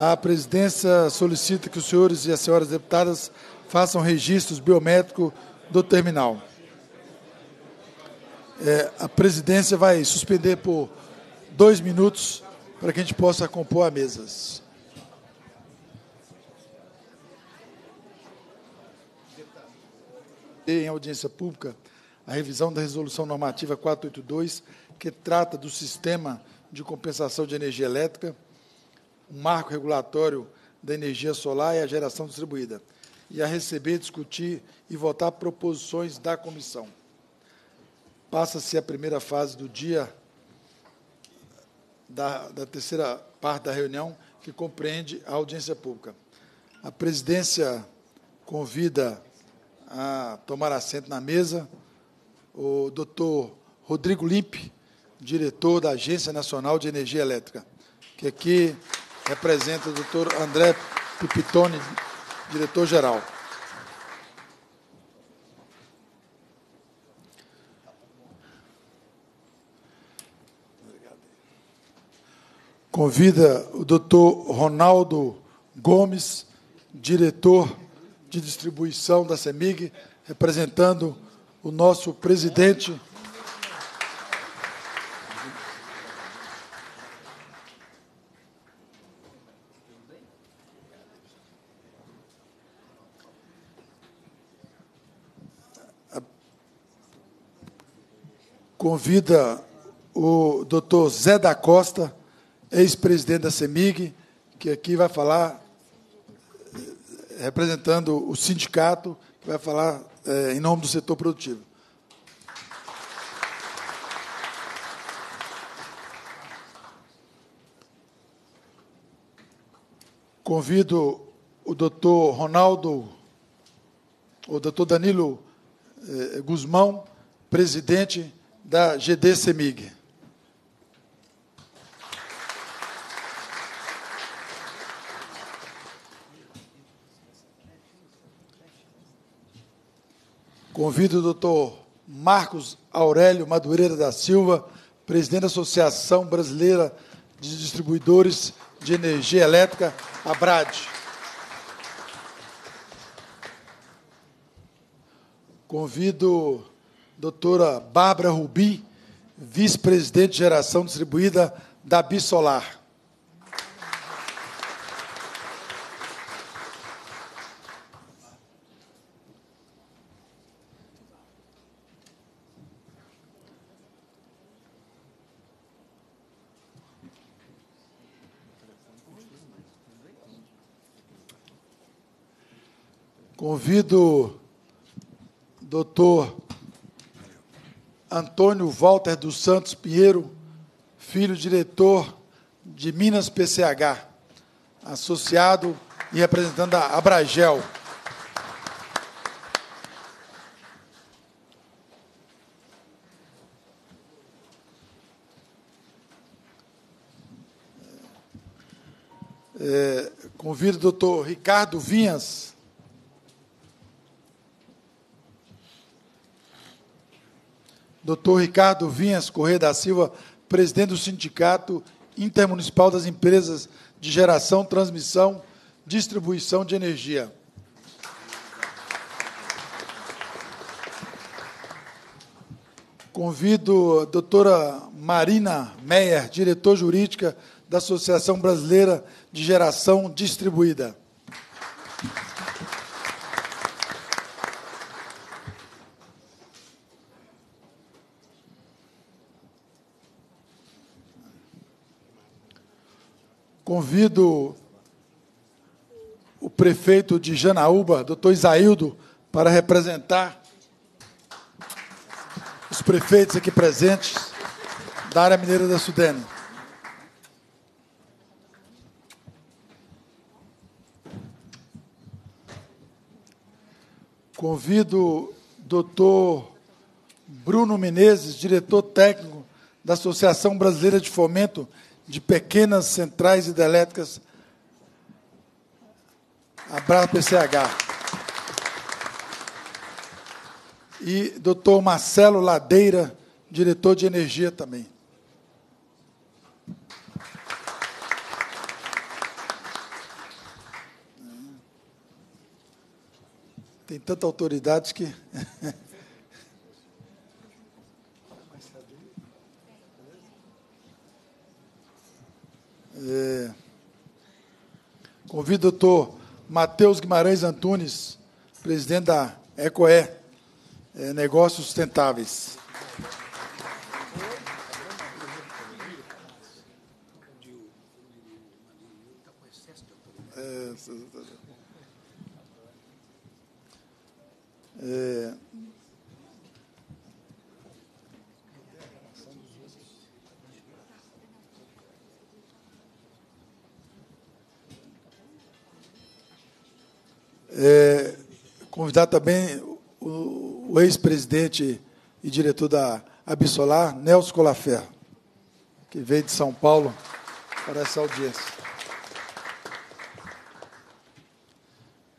A presidência solicita que os senhores e as senhoras deputadas façam registros biométricos do terminal. É, a presidência vai suspender por dois minutos para que a gente possa compor a mesas. Em audiência pública, a revisão da Resolução Normativa 482, que trata do sistema de compensação de energia elétrica o marco regulatório da energia solar e a geração distribuída, e a receber, discutir e votar proposições da comissão. Passa-se a primeira fase do dia da, da terceira parte da reunião, que compreende a audiência pública. A presidência convida a tomar assento na mesa o doutor Rodrigo Limpe, diretor da Agência Nacional de Energia Elétrica, que aqui Representa o doutor André Pipitone, diretor-geral. Convida o doutor Ronaldo Gomes, diretor de distribuição da CEMIG, representando o nosso presidente. convida o doutor Zé da Costa, ex-presidente da CEMIG, que aqui vai falar, representando o sindicato, que vai falar é, em nome do setor produtivo. Convido o doutor Ronaldo, o doutor Danilo eh, Guzmão, presidente da GD Semig. Convido o doutor Marcos Aurélio Madureira da Silva, presidente da Associação Brasileira de Distribuidores de Energia Elétrica, BRAD. Convido doutora Bárbara Rubi, vice-presidente de geração distribuída da Bisolar. Convido o doutor Antônio Walter dos Santos Pinheiro, filho diretor de Minas PCH, associado e representando a Abragel. É, convido o doutor Ricardo Vinhas Dr. Ricardo Vinhas Correia da Silva, presidente do Sindicato Intermunicipal das Empresas de Geração, Transmissão, Distribuição de Energia. Convido a doutora Marina Meyer, Diretora jurídica da Associação Brasileira de Geração Distribuída. Convido o prefeito de Janaúba, doutor Isaildo, para representar os prefeitos aqui presentes da área mineira da Sudene. Convido o doutor Bruno Menezes, diretor técnico da Associação Brasileira de Fomento de pequenas centrais hidrelétricas. Abraço PCH. E doutor Marcelo Ladeira, diretor de energia também. Tem tanta autoridade que. É. Convido o doutor Matheus Guimarães Antunes, presidente da ECOE, é, Negócios Sustentáveis. É, É, convidar também o, o ex-presidente e diretor da Abissolar, Nelson Colafer, que veio de São Paulo para essa audiência.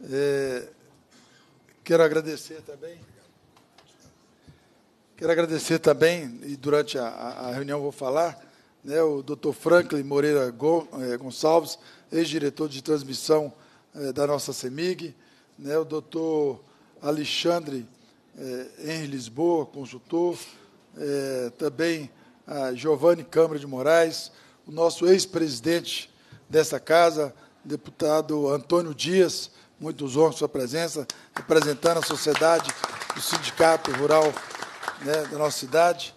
É, quero agradecer também. Quero agradecer também, e durante a, a reunião vou falar, né, o Dr. Franklin Moreira é, Gonçalves, ex-diretor de transmissão é, da nossa CEMIG, né, o doutor Alexandre eh, Henrique Lisboa, consultor, eh, também a Giovanni Câmara de Moraes, o nosso ex-presidente dessa casa, deputado Antônio Dias, muitos honros sua presença, representando a sociedade do Sindicato Rural né, da nossa cidade.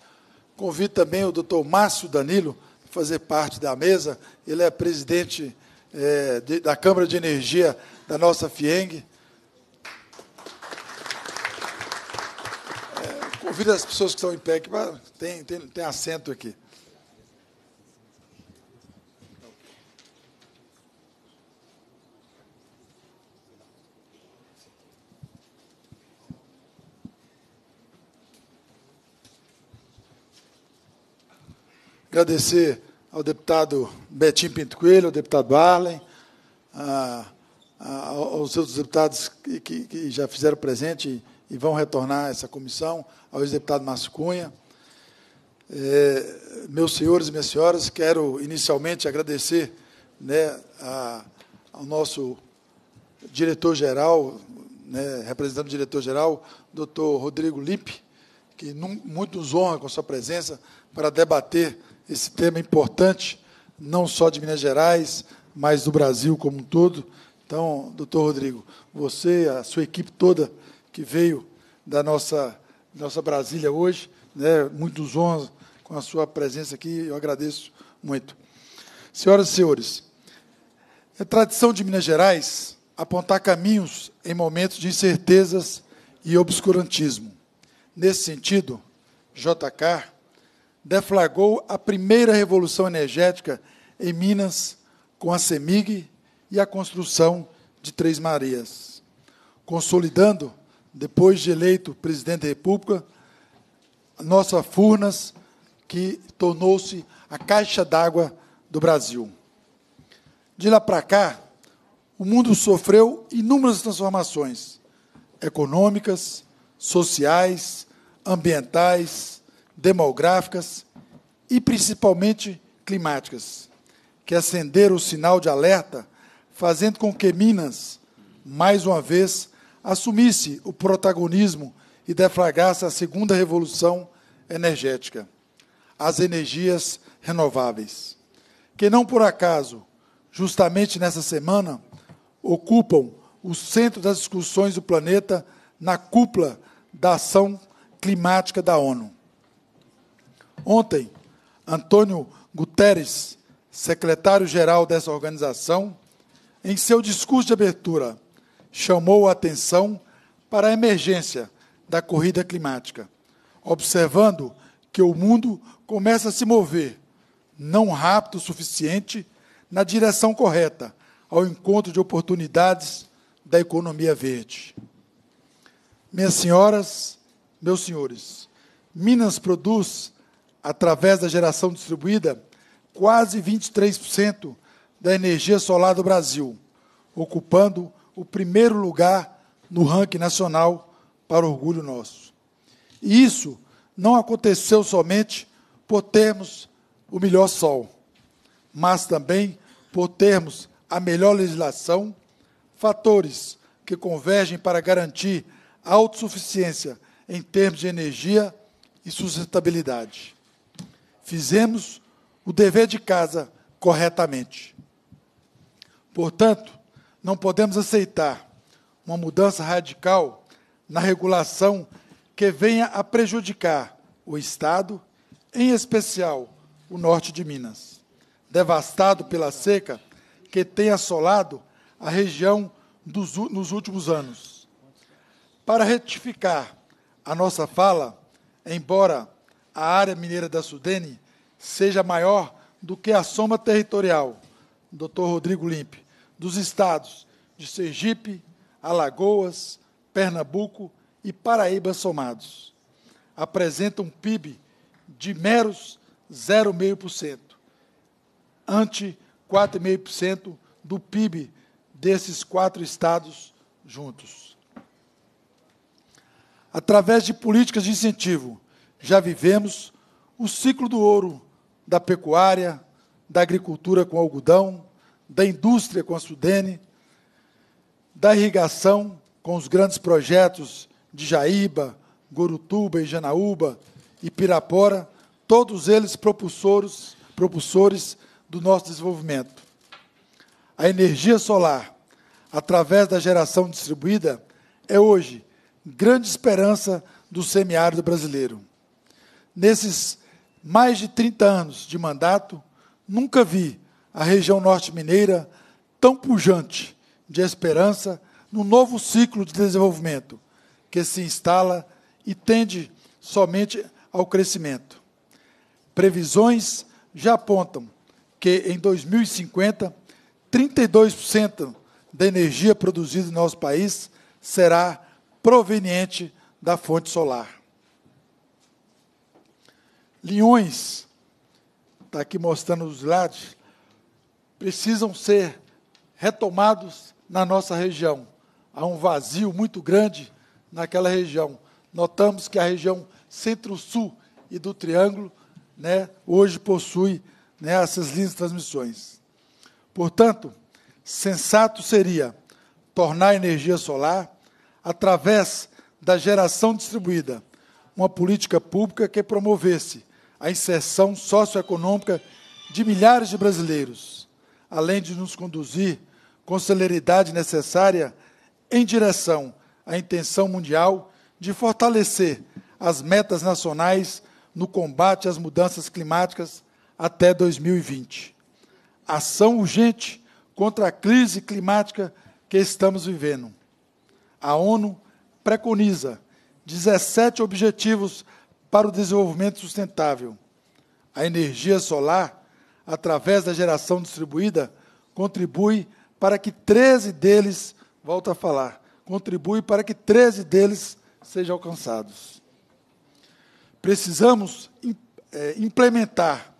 Convido também o doutor Márcio Danilo a fazer parte da mesa, ele é presidente é, de, da Câmara de Energia da nossa FIENG, Convido as pessoas que estão em pé, que tem, tem, tem assento aqui. Agradecer ao deputado Betinho Pinto Coelho, ao deputado Arlen, a, a, aos outros deputados que, que, que já fizeram presente e vão retornar essa comissão ao ex-deputado Márcio Cunha. É, meus senhores e minhas senhoras, quero inicialmente agradecer né, a, ao nosso diretor-geral, né, representante do diretor-geral, doutor Rodrigo Lippe, que num, muito nos honra com sua presença para debater esse tema importante, não só de Minas Gerais, mas do Brasil como um todo. Então, doutor Rodrigo, você, a sua equipe toda, que veio da nossa, nossa Brasília hoje, né, muitos honros com a sua presença aqui, eu agradeço muito. Senhoras e senhores, é tradição de Minas Gerais apontar caminhos em momentos de incertezas e obscurantismo. Nesse sentido, JK deflagrou a primeira revolução energética em Minas com a CEMIG e a construção de Três Marias, consolidando depois de eleito presidente da República, a nossa Furnas, que tornou-se a caixa d'água do Brasil. De lá para cá, o mundo sofreu inúmeras transformações econômicas, sociais, ambientais, demográficas e principalmente climáticas, que acenderam o sinal de alerta, fazendo com que Minas, mais uma vez, assumisse o protagonismo e deflagrasse a segunda revolução energética, as energias renováveis, que não por acaso, justamente nessa semana, ocupam o centro das discussões do planeta na cúpula da ação climática da ONU. Ontem, Antônio Guterres, secretário-geral dessa organização, em seu discurso de abertura, chamou a atenção para a emergência da corrida climática, observando que o mundo começa a se mover, não rápido o suficiente, na direção correta, ao encontro de oportunidades da economia verde. Minhas senhoras, meus senhores, Minas produz, através da geração distribuída, quase 23% da energia solar do Brasil, ocupando o primeiro lugar no ranking nacional para orgulho nosso. E isso não aconteceu somente por termos o melhor sol, mas também por termos a melhor legislação, fatores que convergem para garantir a autossuficiência em termos de energia e sustentabilidade. Fizemos o dever de casa corretamente. Portanto, não podemos aceitar uma mudança radical na regulação que venha a prejudicar o Estado, em especial o norte de Minas, devastado pela seca que tem assolado a região dos, nos últimos anos. Para retificar a nossa fala, embora a área mineira da Sudene seja maior do que a soma territorial, doutor Rodrigo Limpe, dos estados de Sergipe, Alagoas, Pernambuco e Paraíba somados. Apresenta um PIB de meros 0,5%, ante 4,5% do PIB desses quatro estados juntos. Através de políticas de incentivo, já vivemos o ciclo do ouro da pecuária, da agricultura com algodão, da indústria com a Sudene, da irrigação com os grandes projetos de Jaíba, Gorutuba, Janaúba e Pirapora, todos eles propulsores, propulsores do nosso desenvolvimento. A energia solar, através da geração distribuída, é hoje grande esperança do semiárido brasileiro. Nesses mais de 30 anos de mandato, nunca vi a região norte mineira tão pujante de esperança no novo ciclo de desenvolvimento que se instala e tende somente ao crescimento. Previsões já apontam que em 2050 32% da energia produzida em nosso país será proveniente da fonte solar. Linhões, está aqui mostrando os lados, precisam ser retomados na nossa região. Há um vazio muito grande naquela região. Notamos que a região centro-sul e do Triângulo né, hoje possui né, essas linhas de transmissões. Portanto, sensato seria tornar a energia solar, através da geração distribuída, uma política pública que promovesse a inserção socioeconômica de milhares de brasileiros além de nos conduzir com celeridade necessária em direção à intenção mundial de fortalecer as metas nacionais no combate às mudanças climáticas até 2020. Ação urgente contra a crise climática que estamos vivendo. A ONU preconiza 17 objetivos para o desenvolvimento sustentável. A energia solar através da geração distribuída, contribui para que 13 deles, volta a falar, contribui para que 13 deles sejam alcançados. Precisamos é, implementar,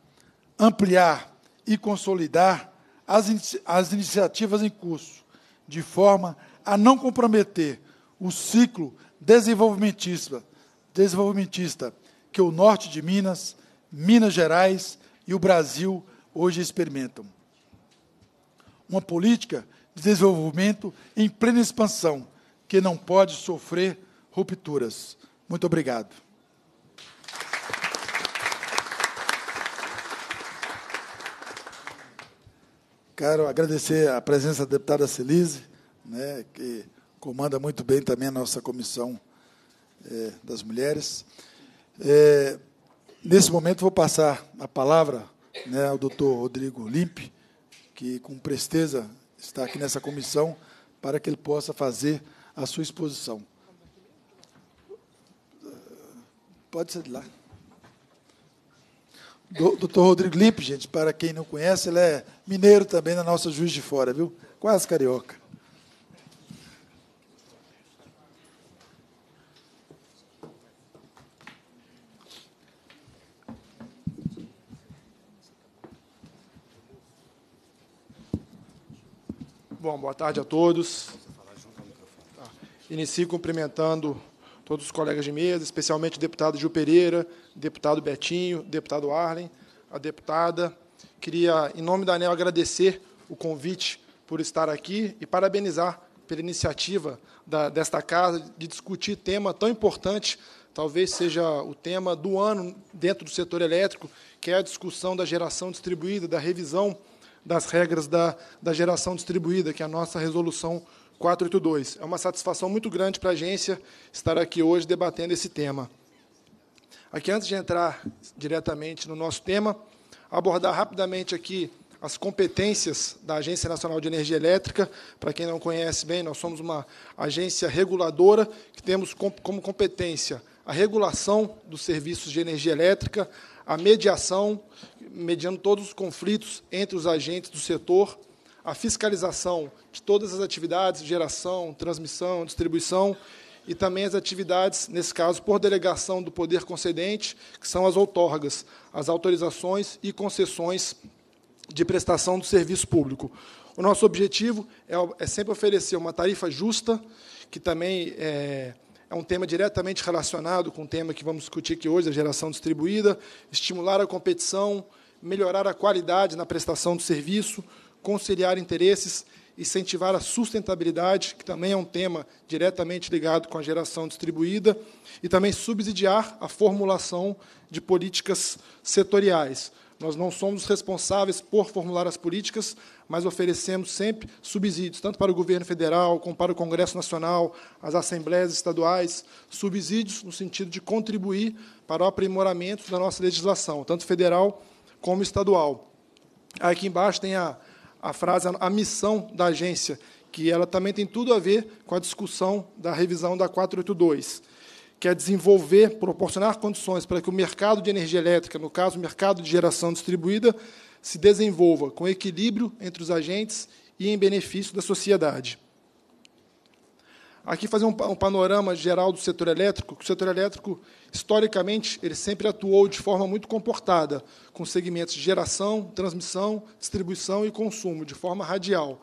ampliar e consolidar as, in as iniciativas em curso, de forma a não comprometer o ciclo desenvolvimentista, desenvolvimentista que o norte de Minas, Minas Gerais e o Brasil hoje experimentam. Uma política de desenvolvimento em plena expansão, que não pode sofrer rupturas. Muito obrigado. Quero agradecer a presença da deputada Celise, né, que comanda muito bem também a nossa comissão é, das mulheres. É, nesse momento, vou passar a palavra né, o doutor Rodrigo Limpe, que com presteza está aqui nessa comissão, para que ele possa fazer a sua exposição. Eh, pode ser de lá. Doutor Rodrigo Limpe, gente, para quem não conhece, ele é mineiro também na nossa Juiz de Fora, viu? Quase carioca. Bom, boa tarde a todos. Inicio cumprimentando todos os colegas de mesa, especialmente o deputado Gil Pereira, deputado Betinho, deputado Arlen, a deputada. Queria, em nome da ANEL, agradecer o convite por estar aqui e parabenizar pela iniciativa da, desta casa de discutir tema tão importante, talvez seja o tema do ano dentro do setor elétrico, que é a discussão da geração distribuída, da revisão das regras da, da geração distribuída, que é a nossa resolução 482. É uma satisfação muito grande para a agência estar aqui hoje debatendo esse tema. Aqui, antes de entrar diretamente no nosso tema, abordar rapidamente aqui as competências da Agência Nacional de Energia Elétrica. Para quem não conhece bem, nós somos uma agência reguladora que temos como competência a regulação dos serviços de energia elétrica, a mediação, mediando todos os conflitos entre os agentes do setor, a fiscalização de todas as atividades, geração, transmissão, distribuição, e também as atividades, nesse caso, por delegação do poder concedente, que são as outorgas, as autorizações e concessões de prestação do serviço público. O nosso objetivo é, é sempre oferecer uma tarifa justa, que também é, é um tema diretamente relacionado com o tema que vamos discutir aqui hoje, a geração distribuída, estimular a competição, melhorar a qualidade na prestação do serviço, conciliar interesses, incentivar a sustentabilidade, que também é um tema diretamente ligado com a geração distribuída, e também subsidiar a formulação de políticas setoriais. Nós não somos responsáveis por formular as políticas, mas oferecemos sempre subsídios, tanto para o governo federal, como para o Congresso Nacional, as assembleias estaduais, subsídios no sentido de contribuir para o aprimoramento da nossa legislação, tanto federal como estadual. Aqui embaixo tem a, a frase, a missão da agência, que ela também tem tudo a ver com a discussão da revisão da 482, que é desenvolver, proporcionar condições para que o mercado de energia elétrica, no caso, o mercado de geração distribuída, se desenvolva com equilíbrio entre os agentes e em benefício da sociedade. Aqui fazer um, um panorama geral do setor elétrico, que o setor elétrico, historicamente, ele sempre atuou de forma muito comportada, com segmentos de geração, transmissão, distribuição e consumo, de forma radial.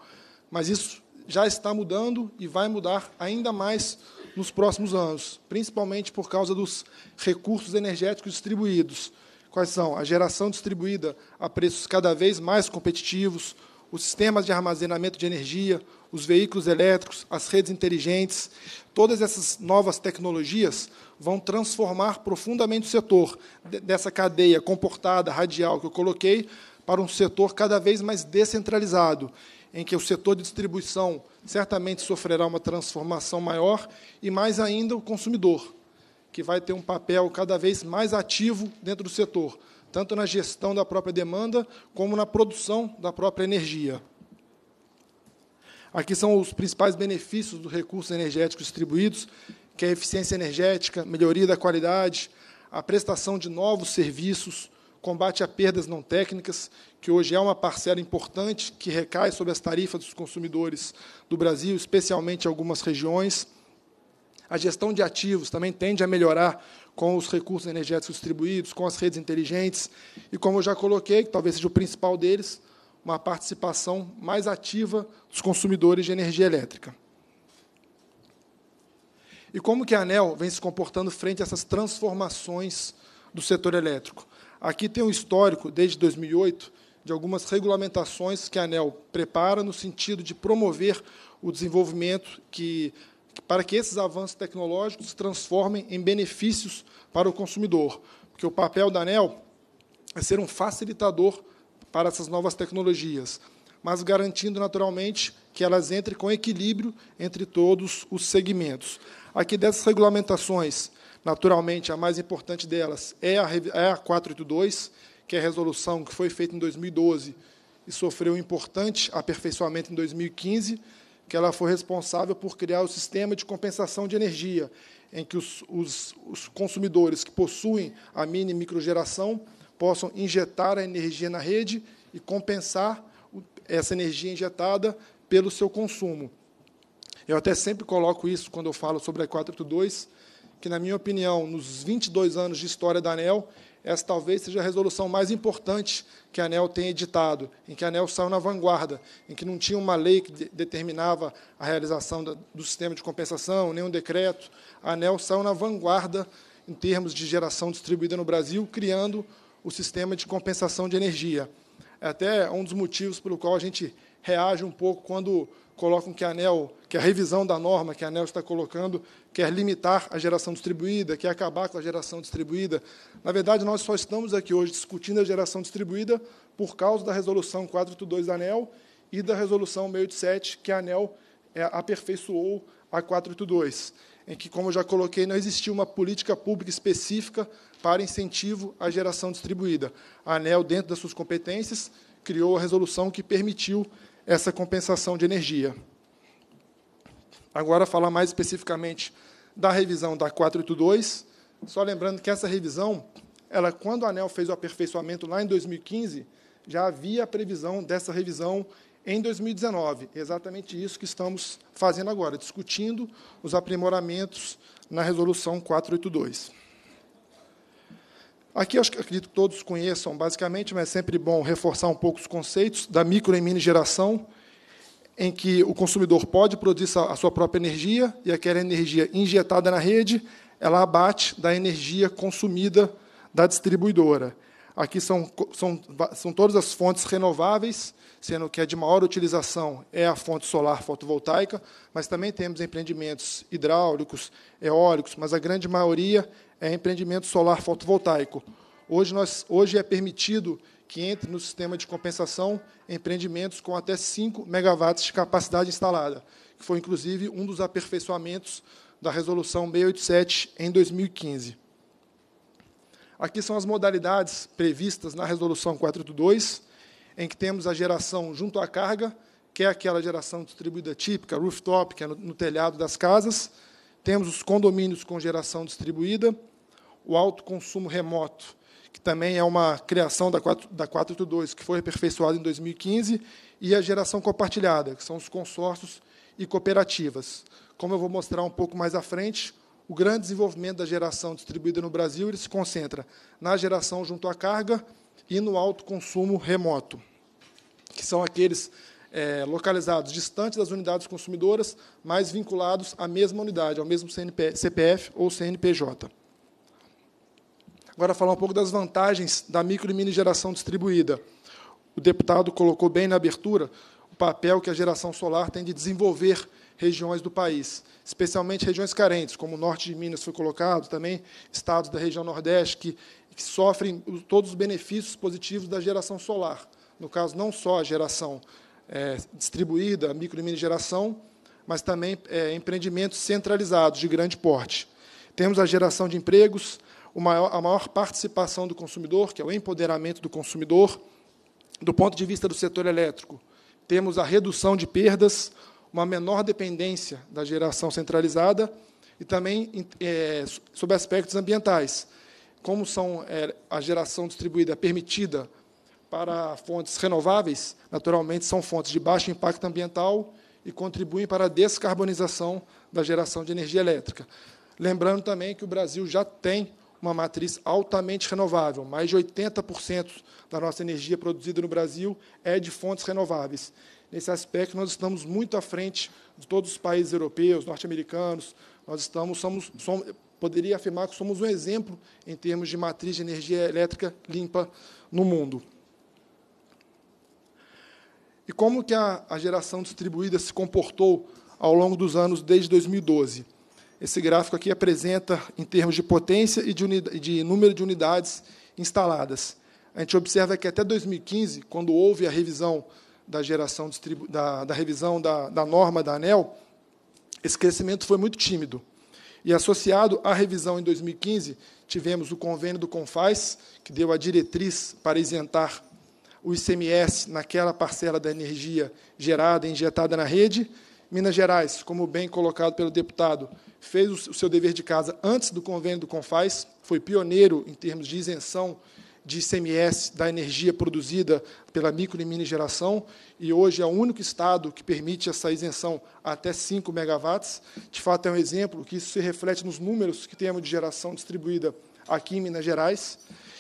Mas isso já está mudando e vai mudar ainda mais nos próximos anos, principalmente por causa dos recursos energéticos distribuídos. Quais são? A geração distribuída a preços cada vez mais competitivos, os sistemas de armazenamento de energia, os veículos elétricos, as redes inteligentes, todas essas novas tecnologias vão transformar profundamente o setor dessa cadeia comportada, radial que eu coloquei, para um setor cada vez mais descentralizado, em que o setor de distribuição certamente sofrerá uma transformação maior e mais ainda o consumidor, que vai ter um papel cada vez mais ativo dentro do setor, tanto na gestão da própria demanda como na produção da própria energia. Aqui são os principais benefícios dos recursos energéticos distribuídos, que é a eficiência energética, melhoria da qualidade, a prestação de novos serviços, combate a perdas não técnicas, que hoje é uma parcela importante que recai sobre as tarifas dos consumidores do Brasil, especialmente em algumas regiões. A gestão de ativos também tende a melhorar com os recursos energéticos distribuídos, com as redes inteligentes, e como eu já coloquei, que talvez seja o principal deles, uma participação mais ativa dos consumidores de energia elétrica. E como que a ANEL vem se comportando frente a essas transformações do setor elétrico? Aqui tem um histórico, desde 2008, de algumas regulamentações que a ANEL prepara no sentido de promover o desenvolvimento que, para que esses avanços tecnológicos se transformem em benefícios para o consumidor. Porque o papel da ANEL é ser um facilitador para essas novas tecnologias, mas garantindo naturalmente que elas entrem com equilíbrio entre todos os segmentos. Aqui dessas regulamentações, naturalmente a mais importante delas é a, 482, é que é a resolução que foi feita em 2012 e sofreu um importante aperfeiçoamento em 2015, que ela foi responsável por criar o sistema de compensação de energia, em que os, os, os consumidores que possuem a mini microgeração possam injetar a energia na rede e compensar essa energia injetada pelo seu consumo. Eu até sempre coloco isso quando eu falo sobre a 482, que, na minha opinião, nos 22 anos de história da ANEL, essa talvez seja a resolução mais importante que a ANEL tem editado, em que a ANEL saiu na vanguarda, em que não tinha uma lei que de determinava a realização da, do sistema de compensação, nenhum decreto. A ANEL saiu na vanguarda em termos de geração distribuída no Brasil, criando o sistema de compensação de energia. É até um dos motivos pelo qual a gente reage um pouco quando colocam que a ANEL, que a revisão da norma que a ANEL está colocando, quer limitar a geração distribuída, quer acabar com a geração distribuída. Na verdade, nós só estamos aqui hoje discutindo a geração distribuída por causa da resolução 482 da ANEL e da resolução 687 que a ANEL é, aperfeiçoou a 482, em que, como eu já coloquei, não existia uma política pública específica para incentivo à geração distribuída. A ANEL, dentro das suas competências, criou a resolução que permitiu essa compensação de energia. Agora, falar mais especificamente da revisão da 482, só lembrando que essa revisão, ela, quando a ANEL fez o aperfeiçoamento lá em 2015, já havia a previsão dessa revisão em 2019. Exatamente isso que estamos fazendo agora, discutindo os aprimoramentos na resolução 482. Aqui eu acredito que todos conheçam, basicamente, mas é sempre bom reforçar um pouco os conceitos da micro e mini geração, em que o consumidor pode produzir a sua própria energia e aquela energia injetada na rede, ela abate da energia consumida da distribuidora. Aqui são, são, são todas as fontes renováveis, sendo que a de maior utilização é a fonte solar fotovoltaica, mas também temos empreendimentos hidráulicos, eólicos, mas a grande maioria é empreendimento solar fotovoltaico. Hoje, nós, hoje é permitido que entre no sistema de compensação empreendimentos com até 5 megawatts de capacidade instalada, que foi inclusive um dos aperfeiçoamentos da resolução 687 em 2015. Aqui são as modalidades previstas na resolução 482, em que temos a geração junto à carga, que é aquela geração distribuída típica, rooftop, que é no telhado das casas, temos os condomínios com geração distribuída, o autoconsumo remoto, que também é uma criação da, da 482, que foi aperfeiçoada em 2015, e a geração compartilhada, que são os consórcios e cooperativas. Como eu vou mostrar um pouco mais à frente, o grande desenvolvimento da geração distribuída no Brasil ele se concentra na geração junto à carga e no autoconsumo remoto, que são aqueles é, localizados distantes das unidades consumidoras, mas vinculados à mesma unidade, ao mesmo CNP, CPF ou CNPJ. Agora, falar um pouco das vantagens da micro e mini geração distribuída. O deputado colocou bem na abertura o papel que a geração solar tem de desenvolver regiões do país, especialmente regiões carentes, como o norte de Minas foi colocado, também estados da região nordeste que, que sofrem todos os benefícios positivos da geração solar. No caso, não só a geração é, distribuída, micro e mini geração, mas também é, empreendimentos centralizados de grande porte. Temos a geração de empregos, maior, a maior participação do consumidor, que é o empoderamento do consumidor. Do ponto de vista do setor elétrico, temos a redução de perdas, uma menor dependência da geração centralizada e também é, sobre aspectos ambientais. Como são é, a geração distribuída permitida para fontes renováveis, naturalmente são fontes de baixo impacto ambiental e contribuem para a descarbonização da geração de energia elétrica. Lembrando também que o Brasil já tem uma matriz altamente renovável. Mais de 80% da nossa energia produzida no Brasil é de fontes renováveis. Nesse aspecto, nós estamos muito à frente de todos os países europeus, norte-americanos. Nós estamos, somos, somos, poderia afirmar que somos um exemplo em termos de matriz de energia elétrica limpa no mundo e como que a, a geração distribuída se comportou ao longo dos anos desde 2012. Esse gráfico aqui apresenta, em termos de potência e de, de número de unidades instaladas. A gente observa que até 2015, quando houve a revisão da geração da, da revisão da, da norma da ANEL, esse crescimento foi muito tímido. E associado à revisão em 2015, tivemos o convênio do CONFAS, que deu a diretriz para isentar o ICMS naquela parcela da energia gerada, injetada na rede. Minas Gerais, como bem colocado pelo deputado, fez o seu dever de casa antes do convênio do Confaz, foi pioneiro em termos de isenção de ICMS da energia produzida pela micro e mini geração, e hoje é o único Estado que permite essa isenção até 5 megawatts. De fato, é um exemplo que isso se reflete nos números que temos de geração distribuída aqui em Minas Gerais.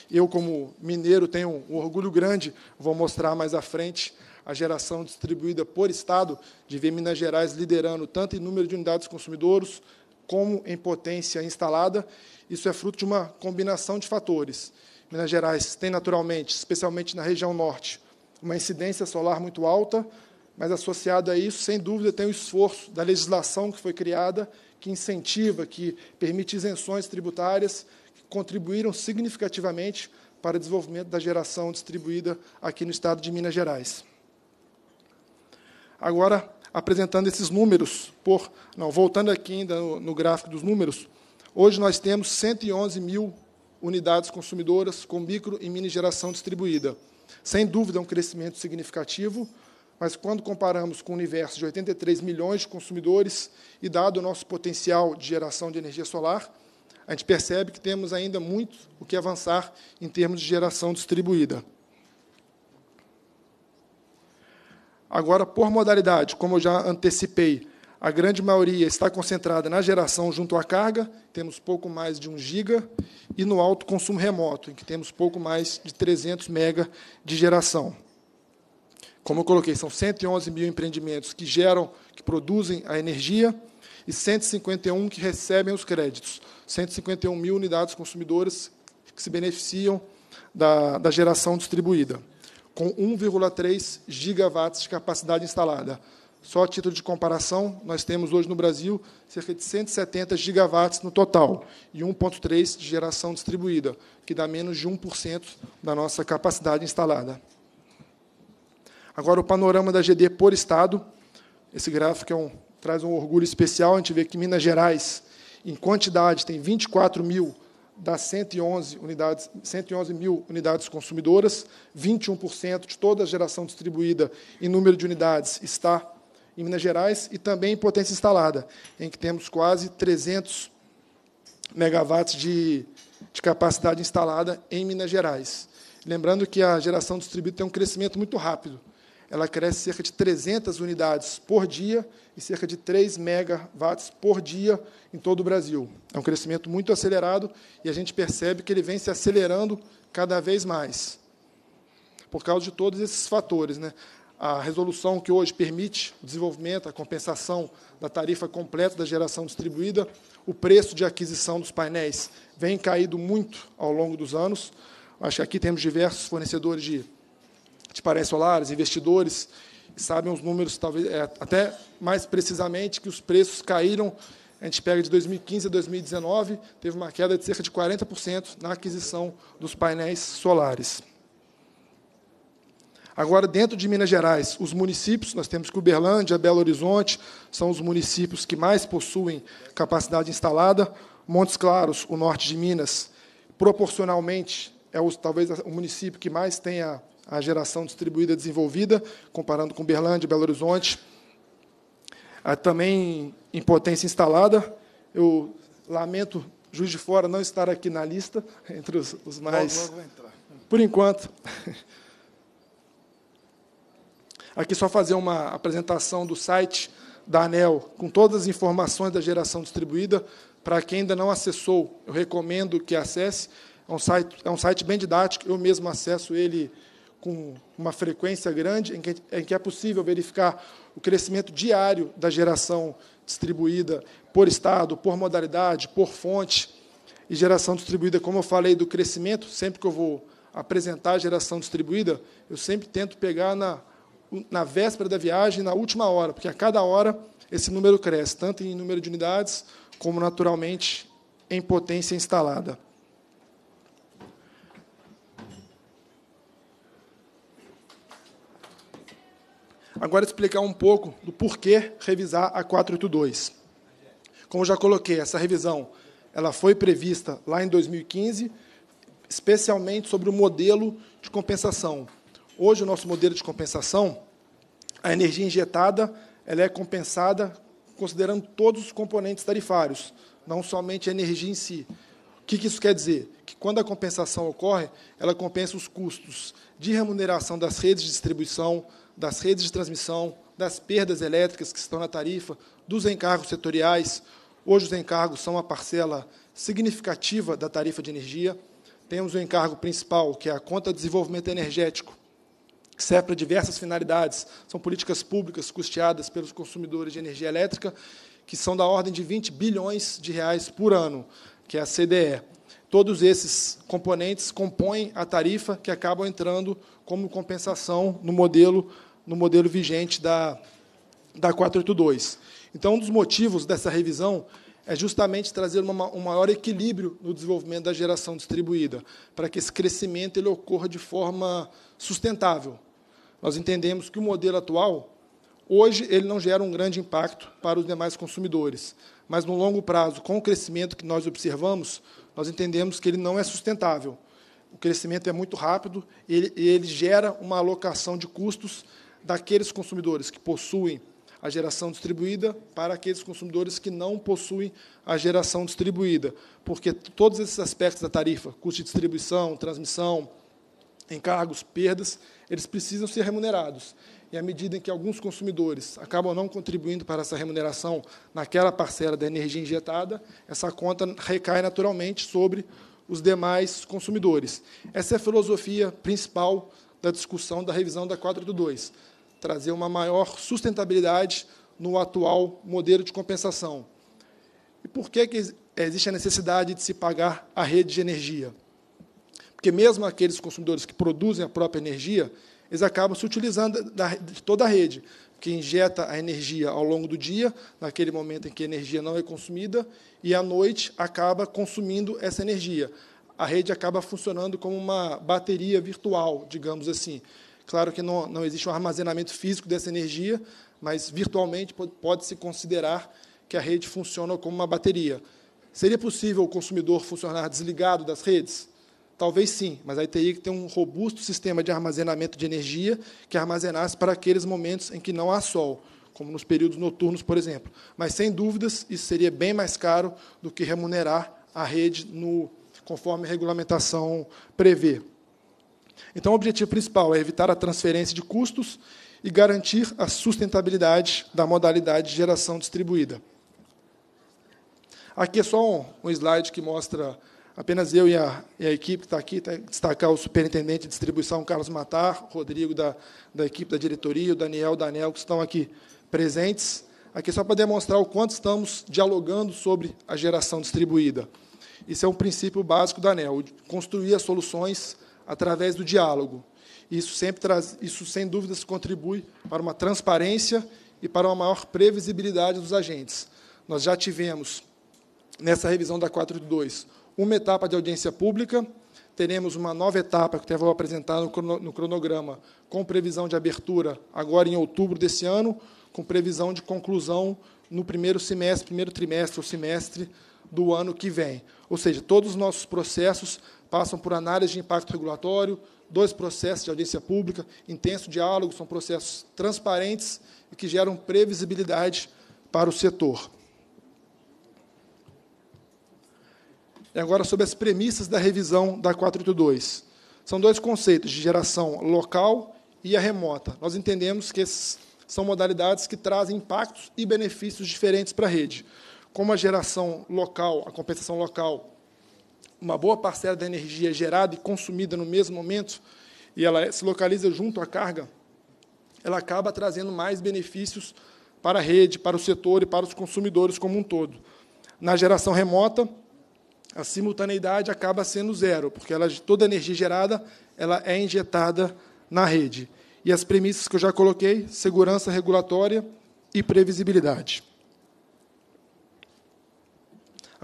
Eu, como mineiro, tenho um orgulho grande, vou mostrar mais à frente a geração distribuída por Estado, de ver Minas Gerais liderando tanto em número de unidades consumidores como em potência instalada. Isso é fruto de uma combinação de fatores. Minas Gerais tem naturalmente, especialmente na região norte, uma incidência solar muito alta, mas associado a isso, sem dúvida, tem o esforço da legislação que foi criada, que incentiva, que permite isenções tributárias contribuíram significativamente para o desenvolvimento da geração distribuída aqui no estado de Minas Gerais. Agora, apresentando esses números, por não voltando aqui ainda no, no gráfico dos números, hoje nós temos 111 mil unidades consumidoras com micro e mini geração distribuída. Sem dúvida, é um crescimento significativo, mas quando comparamos com o universo de 83 milhões de consumidores e dado o nosso potencial de geração de energia solar, a gente percebe que temos ainda muito o que avançar em termos de geração distribuída. Agora, por modalidade, como eu já antecipei, a grande maioria está concentrada na geração junto à carga, temos pouco mais de 1 giga, e no alto consumo remoto, em que temos pouco mais de 300 mega de geração. Como eu coloquei, são 111 mil empreendimentos que geram, que produzem a energia, e 151 que recebem os créditos. 151 mil unidades consumidoras que se beneficiam da, da geração distribuída, com 1,3 gigawatts de capacidade instalada. Só a título de comparação, nós temos hoje no Brasil cerca de 170 gigawatts no total e 1,3 de geração distribuída, que dá menos de 1% da nossa capacidade instalada. Agora, o panorama da GD por estado. Esse gráfico é um traz um orgulho especial. A gente vê que Minas Gerais, em quantidade, tem 24 mil das 111, unidades, 111 mil unidades consumidoras, 21% de toda a geração distribuída em número de unidades está em Minas Gerais e também em potência instalada, em que temos quase 300 megawatts de, de capacidade instalada em Minas Gerais. Lembrando que a geração distribuída tem um crescimento muito rápido ela cresce cerca de 300 unidades por dia e cerca de 3 megawatts por dia em todo o Brasil. É um crescimento muito acelerado e a gente percebe que ele vem se acelerando cada vez mais. Por causa de todos esses fatores, né? A resolução que hoje permite o desenvolvimento, a compensação da tarifa completa da geração distribuída, o preço de aquisição dos painéis vem caído muito ao longo dos anos. Acho que aqui temos diversos fornecedores de te painéis solares, investidores, sabem os números, talvez é, até mais precisamente, que os preços caíram. A gente pega de 2015 a 2019, teve uma queda de cerca de 40% na aquisição dos painéis solares. Agora, dentro de Minas Gerais, os municípios, nós temos que Uberlândia, Belo Horizonte, são os municípios que mais possuem capacidade instalada. Montes Claros, o norte de Minas, proporcionalmente, é o talvez o município que mais tenha a geração distribuída desenvolvida, comparando com Berlândia, Belo Horizonte. também em potência instalada, eu lamento Juiz de Fora não estar aqui na lista, entre os, os mais. Logo, logo por enquanto. Aqui só fazer uma apresentação do site da ANEL, com todas as informações da geração distribuída. Para quem ainda não acessou, eu recomendo que acesse. É um site, é um site bem didático, eu mesmo acesso ele com uma frequência grande, em que, em que é possível verificar o crescimento diário da geração distribuída por estado, por modalidade, por fonte, e geração distribuída, como eu falei, do crescimento, sempre que eu vou apresentar a geração distribuída, eu sempre tento pegar na, na véspera da viagem, na última hora, porque a cada hora esse número cresce, tanto em número de unidades, como naturalmente em potência instalada. Agora explicar um pouco do porquê revisar a 482. Como já coloquei, essa revisão ela foi prevista lá em 2015, especialmente sobre o modelo de compensação. Hoje o nosso modelo de compensação, a energia injetada, ela é compensada considerando todos os componentes tarifários, não somente a energia em si. O que isso quer dizer? Que quando a compensação ocorre, ela compensa os custos de remuneração das redes de distribuição, das redes de transmissão, das perdas elétricas que estão na tarifa, dos encargos setoriais. Hoje, os encargos são uma parcela significativa da tarifa de energia. Temos o encargo principal, que é a conta de desenvolvimento energético, que serve para diversas finalidades. São políticas públicas custeadas pelos consumidores de energia elétrica, que são da ordem de 20 bilhões de reais por ano, que é a CDE. Todos esses componentes compõem a tarifa que acabam entrando como compensação no modelo no modelo vigente da, da 482. Então, um dos motivos dessa revisão é justamente trazer uma, um maior equilíbrio no desenvolvimento da geração distribuída, para que esse crescimento ele ocorra de forma sustentável. Nós entendemos que o modelo atual, hoje, ele não gera um grande impacto para os demais consumidores, mas no longo prazo, com o crescimento que nós observamos, nós entendemos que ele não é sustentável. O crescimento é muito rápido, ele, ele gera uma alocação de custos daqueles consumidores que possuem a geração distribuída para aqueles consumidores que não possuem a geração distribuída, porque todos esses aspectos da tarifa, custo de distribuição, transmissão, encargos, perdas, eles precisam ser remunerados. E à medida em que alguns consumidores acabam não contribuindo para essa remuneração naquela parcela da energia injetada, essa conta recai naturalmente sobre os demais consumidores. Essa é a filosofia principal da discussão da revisão da 482 trazer uma maior sustentabilidade no atual modelo de compensação. E por que, que existe a necessidade de se pagar a rede de energia? Porque mesmo aqueles consumidores que produzem a própria energia, eles acabam se utilizando de toda a rede, que injeta a energia ao longo do dia, naquele momento em que a energia não é consumida, e à noite acaba consumindo essa energia. A rede acaba funcionando como uma bateria virtual, digamos assim, Claro que não, não existe um armazenamento físico dessa energia, mas virtualmente pode-se considerar que a rede funciona como uma bateria. Seria possível o consumidor funcionar desligado das redes? Talvez sim, mas aí teria que ter um robusto sistema de armazenamento de energia que armazenasse para aqueles momentos em que não há sol, como nos períodos noturnos, por exemplo. Mas, sem dúvidas, isso seria bem mais caro do que remunerar a rede no, conforme a regulamentação prevê. Então, o objetivo principal é evitar a transferência de custos e garantir a sustentabilidade da modalidade de geração distribuída. Aqui é só um, slide que mostra apenas eu e a, e a equipe que está aqui, tá, destacar o superintendente de distribuição, Carlos Matar, Rodrigo da, da equipe da diretoria, o Daniel, o Daniel, que estão aqui presentes. Aqui é só para demonstrar o quanto estamos dialogando sobre a geração distribuída. Isso é um princípio básico da ANEL, construir as soluções através do diálogo. Isso sempre traz, isso sem dúvidas contribui para uma transparência e para uma maior previsibilidade dos agentes. Nós já tivemos nessa revisão da 4.2 uma etapa de audiência pública, teremos uma nova etapa que vou apresentar no cronograma, com previsão de abertura agora em outubro desse ano, com previsão de conclusão no primeiro semestre, primeiro trimestre ou semestre do ano que vem. Ou seja, todos os nossos processos passam por análise de impacto regulatório, dois processos de audiência pública, intenso diálogo, são processos transparentes e que geram previsibilidade para o setor. E agora sobre as premissas da revisão da 482. São dois conceitos, de geração local e a remota. Nós entendemos que esses são modalidades que trazem impactos e benefícios diferentes para a rede como a geração local, a compensação local, uma boa parcela da energia é gerada e consumida no mesmo momento, e ela se localiza junto à carga, ela acaba trazendo mais benefícios para a rede, para o setor e para os consumidores como um todo. Na geração remota, a simultaneidade acaba sendo zero, porque ela, toda a energia gerada ela é injetada na rede. E as premissas que eu já coloquei, segurança regulatória e previsibilidade.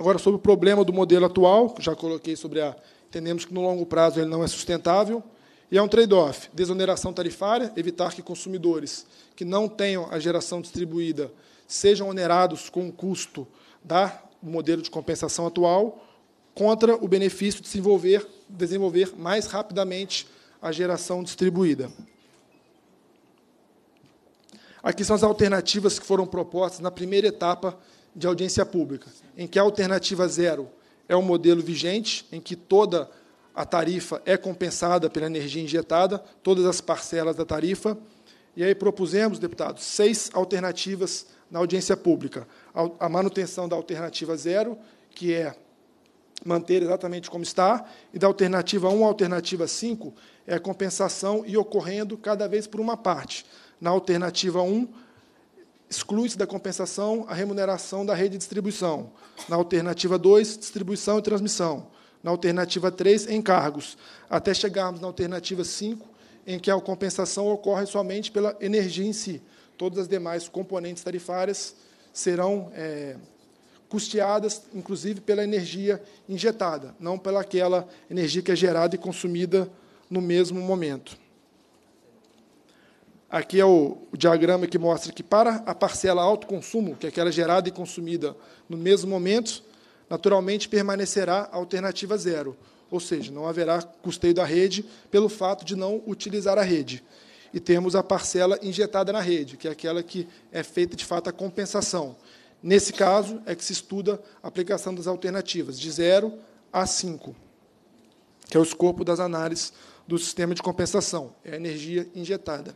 Agora, sobre o problema do modelo atual, já coloquei sobre a. Entendemos que no longo prazo ele não é sustentável. E é um trade-off: desoneração tarifária, evitar que consumidores que não tenham a geração distribuída sejam onerados com o custo da modelo de compensação atual, contra o benefício de desenvolver, desenvolver mais rapidamente a geração distribuída. Aqui são as alternativas que foram propostas na primeira etapa de audiência pública, em que a alternativa zero é o modelo vigente, em que toda a tarifa é compensada pela energia injetada, todas as parcelas da tarifa. E aí propusemos, deputados, seis alternativas na audiência pública. A manutenção da alternativa zero, que é manter exatamente como está, e da alternativa 1 à alternativa 5 é a compensação e ocorrendo cada vez por uma parte. Na alternativa 1, exclui-se da compensação a remuneração da rede de distribuição. Na alternativa 2, distribuição e transmissão. Na alternativa 3, encargos, até chegarmos na alternativa 5, em que a compensação ocorre somente pela energia em si. Todas as demais componentes tarifárias serão é, custeadas, inclusive, pela energia injetada, não pelaquela energia que é gerada e consumida no mesmo momento. Aqui é o, o diagrama que mostra que para a parcela autoconsumo, que é aquela gerada e consumida no mesmo momento, naturalmente permanecerá a alternativa zero, ou seja, não haverá custeio da rede pelo fato de não utilizar a rede. E temos a parcela injetada na rede, que é aquela que é feita de fato a compensação. Nesse caso, é que se estuda a aplicação das alternativas, de 0 a 5, que é o escopo das análises do sistema de compensação, é a energia injetada.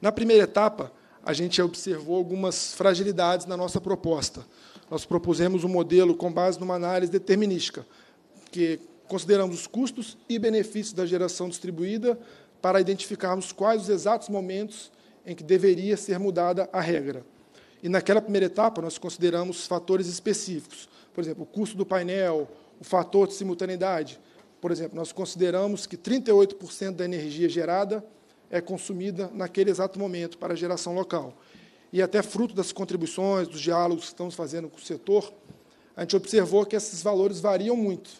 Na primeira etapa, a gente observou algumas fragilidades na nossa proposta. Nós propusemos um modelo com base numa análise determinística, que consideramos os custos e benefícios da geração distribuída para identificarmos quais os exatos momentos em que deveria ser mudada a regra. E naquela primeira etapa, nós consideramos fatores específicos, por exemplo, o custo do painel, o fator de simultaneidade. Por exemplo, nós consideramos que 38% da energia gerada é consumida naquele exato momento para a geração local. E até fruto das contribuições, dos diálogos que estamos fazendo com o setor, a gente observou que esses valores variam muito.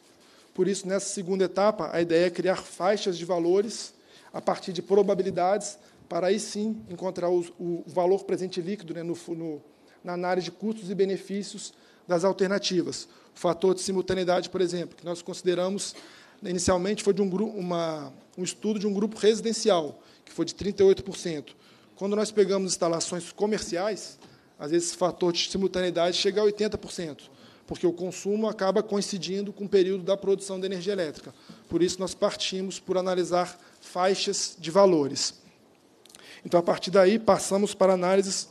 Por isso, nessa segunda etapa, a ideia é criar faixas de valores a partir de probabilidades, para aí sim encontrar o, o valor presente líquido né, no, no, na análise de custos e benefícios das alternativas. O fator de simultaneidade, por exemplo, que nós consideramos inicialmente foi de um, uma, um estudo de um grupo residencial, que foi de 38%. Quando nós pegamos instalações comerciais, às vezes esse fator de simultaneidade chega a 80%, porque o consumo acaba coincidindo com o período da produção de energia elétrica. Por isso, nós partimos por analisar faixas de valores. Então, a partir daí, passamos para análises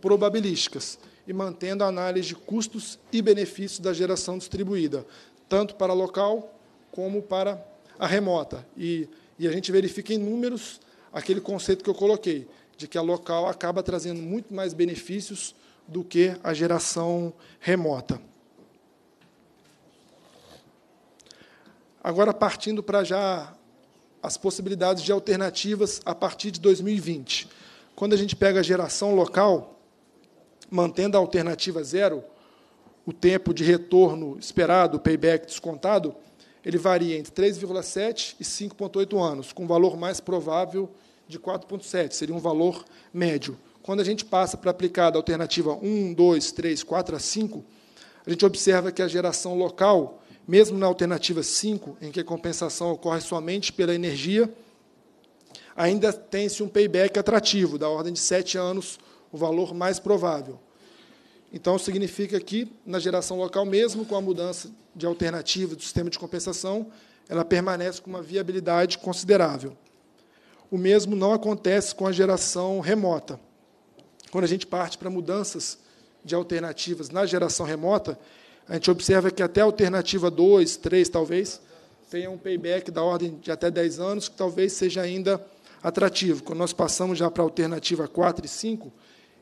probabilísticas e mantendo a análise de custos e benefícios da geração distribuída, tanto para local como para a remota. E, e a gente verifica em números aquele conceito que eu coloquei, de que a local acaba trazendo muito mais benefícios do que a geração remota. Agora, partindo para já as possibilidades de alternativas a partir de 2020. Quando a gente pega a geração local, mantendo a alternativa zero, o tempo de retorno esperado, o payback descontado, ele varia entre 3,7 e 5,8 anos, com um valor mais provável de 4,7, seria um valor médio. Quando a gente passa para aplicar da alternativa 1, 2, 3, 4 a 5, a gente observa que a geração local, mesmo na alternativa 5, em que a compensação ocorre somente pela energia, ainda tem-se um payback atrativo, da ordem de 7 anos, o valor mais provável. Então, significa que, na geração local, mesmo com a mudança de alternativa do sistema de compensação, ela permanece com uma viabilidade considerável. O mesmo não acontece com a geração remota. Quando a gente parte para mudanças de alternativas na geração remota, a gente observa que até a alternativa 2, 3, talvez, tenha um payback da ordem de até 10 anos, que talvez seja ainda atrativo. Quando nós passamos já para a alternativa 4 e 5,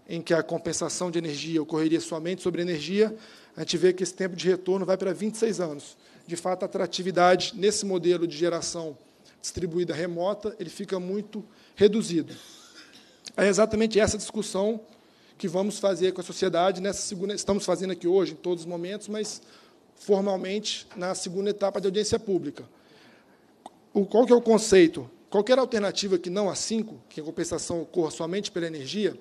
em que a compensação de energia ocorreria somente sobre energia, a gente vê que esse tempo de retorno vai para 26 anos. De fato, a atratividade nesse modelo de geração distribuída remota, ele fica muito reduzido. É exatamente essa discussão que vamos fazer com a sociedade nessa segunda, estamos fazendo aqui hoje em todos os momentos, mas formalmente na segunda etapa de audiência pública. O, qual que é o conceito? Qualquer alternativa que não a 5, que a compensação ocorra somente pela energia,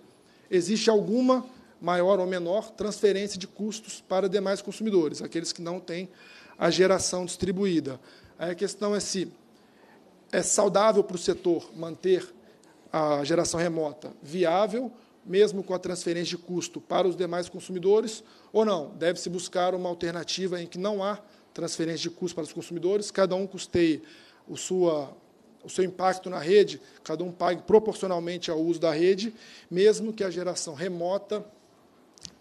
existe alguma maior ou menor transferência de custos para demais consumidores, aqueles que não têm a geração distribuída. Aí a questão é se é saudável para o setor manter a geração remota viável, mesmo com a transferência de custo para os demais consumidores, ou não? Deve-se buscar uma alternativa em que não há transferência de custo para os consumidores, cada um custeie o sua o seu impacto na rede, cada um pague proporcionalmente ao uso da rede, mesmo que a geração remota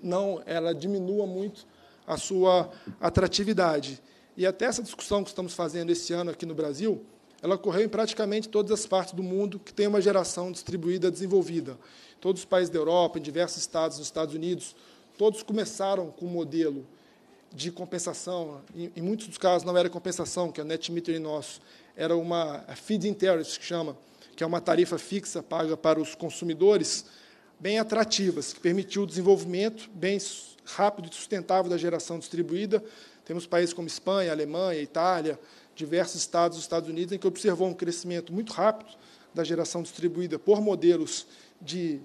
não ela diminua muito a sua atratividade. E até essa discussão que estamos fazendo esse ano aqui no Brasil, ela ocorreu em praticamente todas as partes do mundo que tem uma geração distribuída desenvolvida. Todos os países da Europa, em diversos estados nos Estados Unidos, todos começaram com o um modelo de compensação. Em, em, muitos dos casos não era compensação, que é o net metering nosso, era uma feed-in tariff, que chama, que é uma tarifa fixa paga para os consumidores, bem atrativas, que permitiu o desenvolvimento bem rápido e sustentável da geração distribuída. Temos países como Espanha, Alemanha, Itália, diversos estados dos Estados Unidos, em que observou um crescimento muito rápido da geração distribuída por modelos de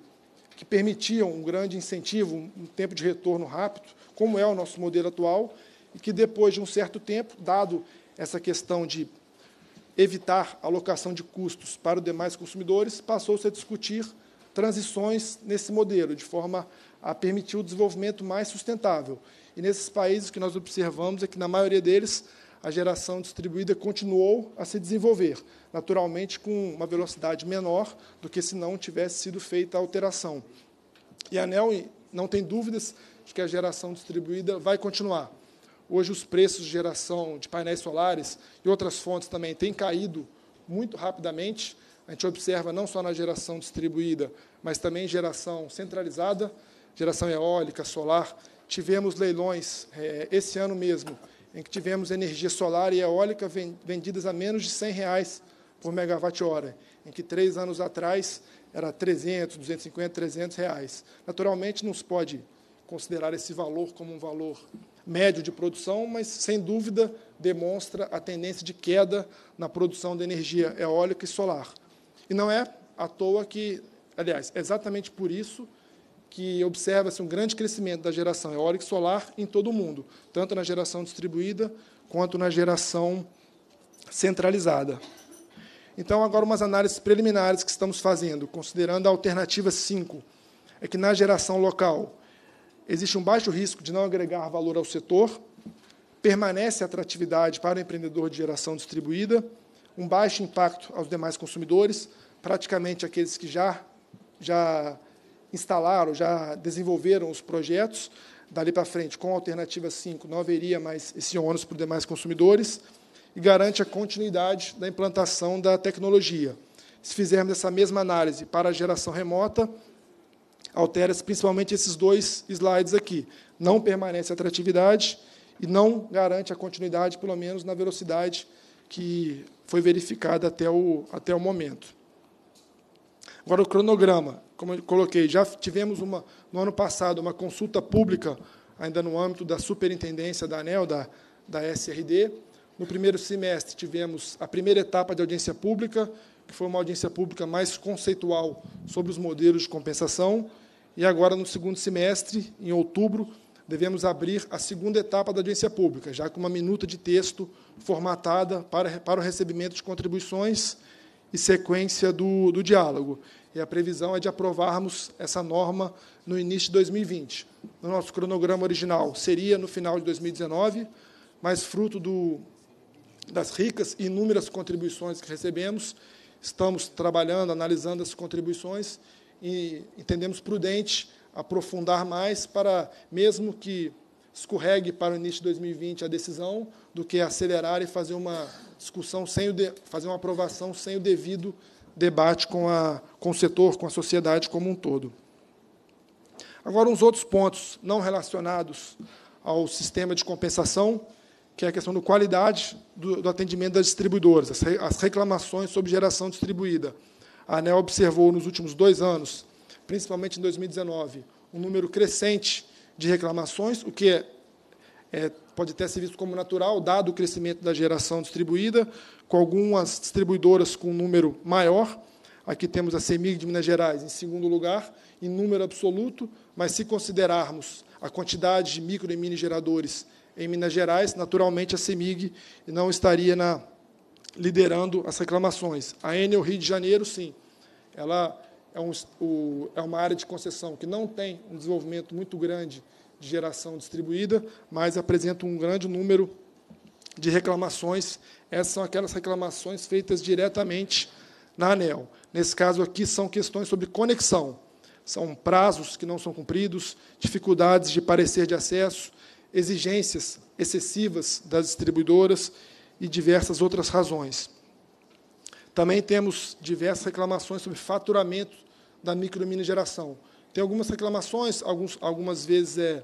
que permitiam um grande incentivo, um tempo de retorno rápido, como é o nosso modelo atual, e que depois de um certo tempo, dado essa questão de evitar alocação de custos para os demais consumidores, passou-se a discutir transições nesse modelo, de forma a permitir o desenvolvimento mais sustentável. E nesses países que nós observamos é que, na maioria deles, a geração distribuída continuou a se desenvolver, naturalmente com uma velocidade menor do que se não tivesse sido feita a alteração. E a ANEL, não tem dúvidas de que a geração distribuída vai continuar. Hoje os preços de geração de painéis solares e outras fontes também têm caído muito rapidamente. A gente observa não só na geração distribuída, mas também geração centralizada, geração eólica, solar. Tivemos leilões é, esse ano mesmo, em que tivemos energia solar e eólica vendidas a menos de R$ reais por megawatt-hora, em que três anos atrás era 300, 250, 300 reais. Naturalmente, não se pode considerar esse valor como um valor médio de produção, mas, sem dúvida, demonstra a tendência de queda na produção de energia eólica e solar. E não é à toa que, aliás, é exatamente por isso que observa-se um grande crescimento da geração eólica e solar em todo o mundo, tanto na geração distribuída quanto na geração centralizada. Então, agora, umas análises preliminares que estamos fazendo, considerando a alternativa 5, é que na geração local existe um baixo risco de não agregar valor ao setor, permanece a atratividade para o empreendedor de geração distribuída, um baixo impacto aos demais consumidores, praticamente aqueles que já, já instalaram, já desenvolveram os projetos. Dali para frente, com a alternativa 5, não haveria mais esse ônus para os demais consumidores e garante a continuidade da implantação da tecnologia. Se fizermos essa mesma análise para a geração remota, altera-se principalmente esses dois slides aqui. Não permanece a atratividade e não garante a continuidade, pelo menos na velocidade que foi verificada até o, até o momento. Agora, o cronograma. Como eu coloquei, já tivemos uma, no ano passado uma consulta pública, ainda no âmbito da superintendência da ANEL, da, da SRD. No primeiro semestre, tivemos a primeira etapa de audiência pública, que foi uma audiência pública mais conceitual sobre os modelos de compensação. E agora, no segundo semestre, em outubro, devemos abrir a segunda etapa da audiência pública, já com uma minuta de texto formatada para, para o recebimento de contribuições e sequência do, do diálogo. E a previsão é de aprovarmos essa norma no início de 2020. nosso cronograma original seria no final de 2019, mas fruto do, das ricas e inúmeras contribuições que recebemos, estamos trabalhando, analisando as contribuições e entendemos prudente aprofundar mais para, mesmo que escorregue para o início de 2020 a decisão, do que acelerar e fazer uma discussão sem o de, fazer uma aprovação sem o devido debate com, a, com o setor, com a sociedade como um todo. Agora, uns outros pontos não relacionados ao sistema de compensação, que é a questão da qualidade do, do atendimento das distribuidoras, as, as reclamações sobre geração distribuída a ANEL observou nos últimos dois anos, principalmente em 2019, um número crescente de reclamações, o que é, é, pode até ser visto como natural, dado o crescimento da geração distribuída, com algumas distribuidoras com um número maior. Aqui temos a CEMIG de Minas Gerais em segundo lugar, em número absoluto, mas se considerarmos a quantidade de micro e mini geradores em Minas Gerais, naturalmente a CEMIG não estaria na, liderando as reclamações. A Enel Rio de Janeiro, sim, ela é, um, o, é uma área de concessão que não tem um desenvolvimento muito grande de geração distribuída, mas apresenta um grande número de reclamações. Essas são aquelas reclamações feitas diretamente na ANEL. Nesse caso aqui, são questões sobre conexão. São prazos que não são cumpridos, dificuldades de parecer de acesso, exigências excessivas das distribuidoras e diversas outras razões. Também temos diversas reclamações sobre faturamento da micro e mini geração. Tem algumas reclamações, alguns, algumas vezes é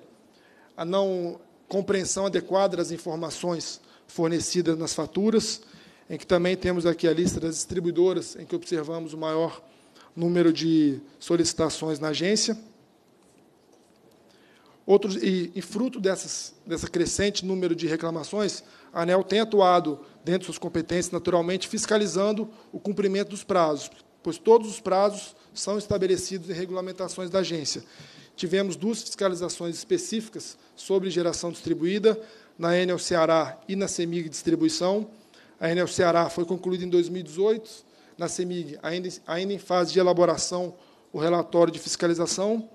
a não compreensão adequada das informações fornecidas nas faturas, em que também temos aqui a lista das distribuidoras, em que observamos o maior número de solicitações na agência. Outros, e, e fruto dessas, dessa crescente número de reclamações, a ANEL tem atuado, dentro de suas competências, naturalmente, fiscalizando o cumprimento dos prazos, pois todos os prazos são estabelecidos em regulamentações da agência. Tivemos duas fiscalizações específicas sobre geração distribuída, na Enel Ceará e na CEMIG Distribuição. A Enel Ceará foi concluída em 2018, na CEMIG, ainda, ainda em fase de elaboração, o relatório de fiscalização,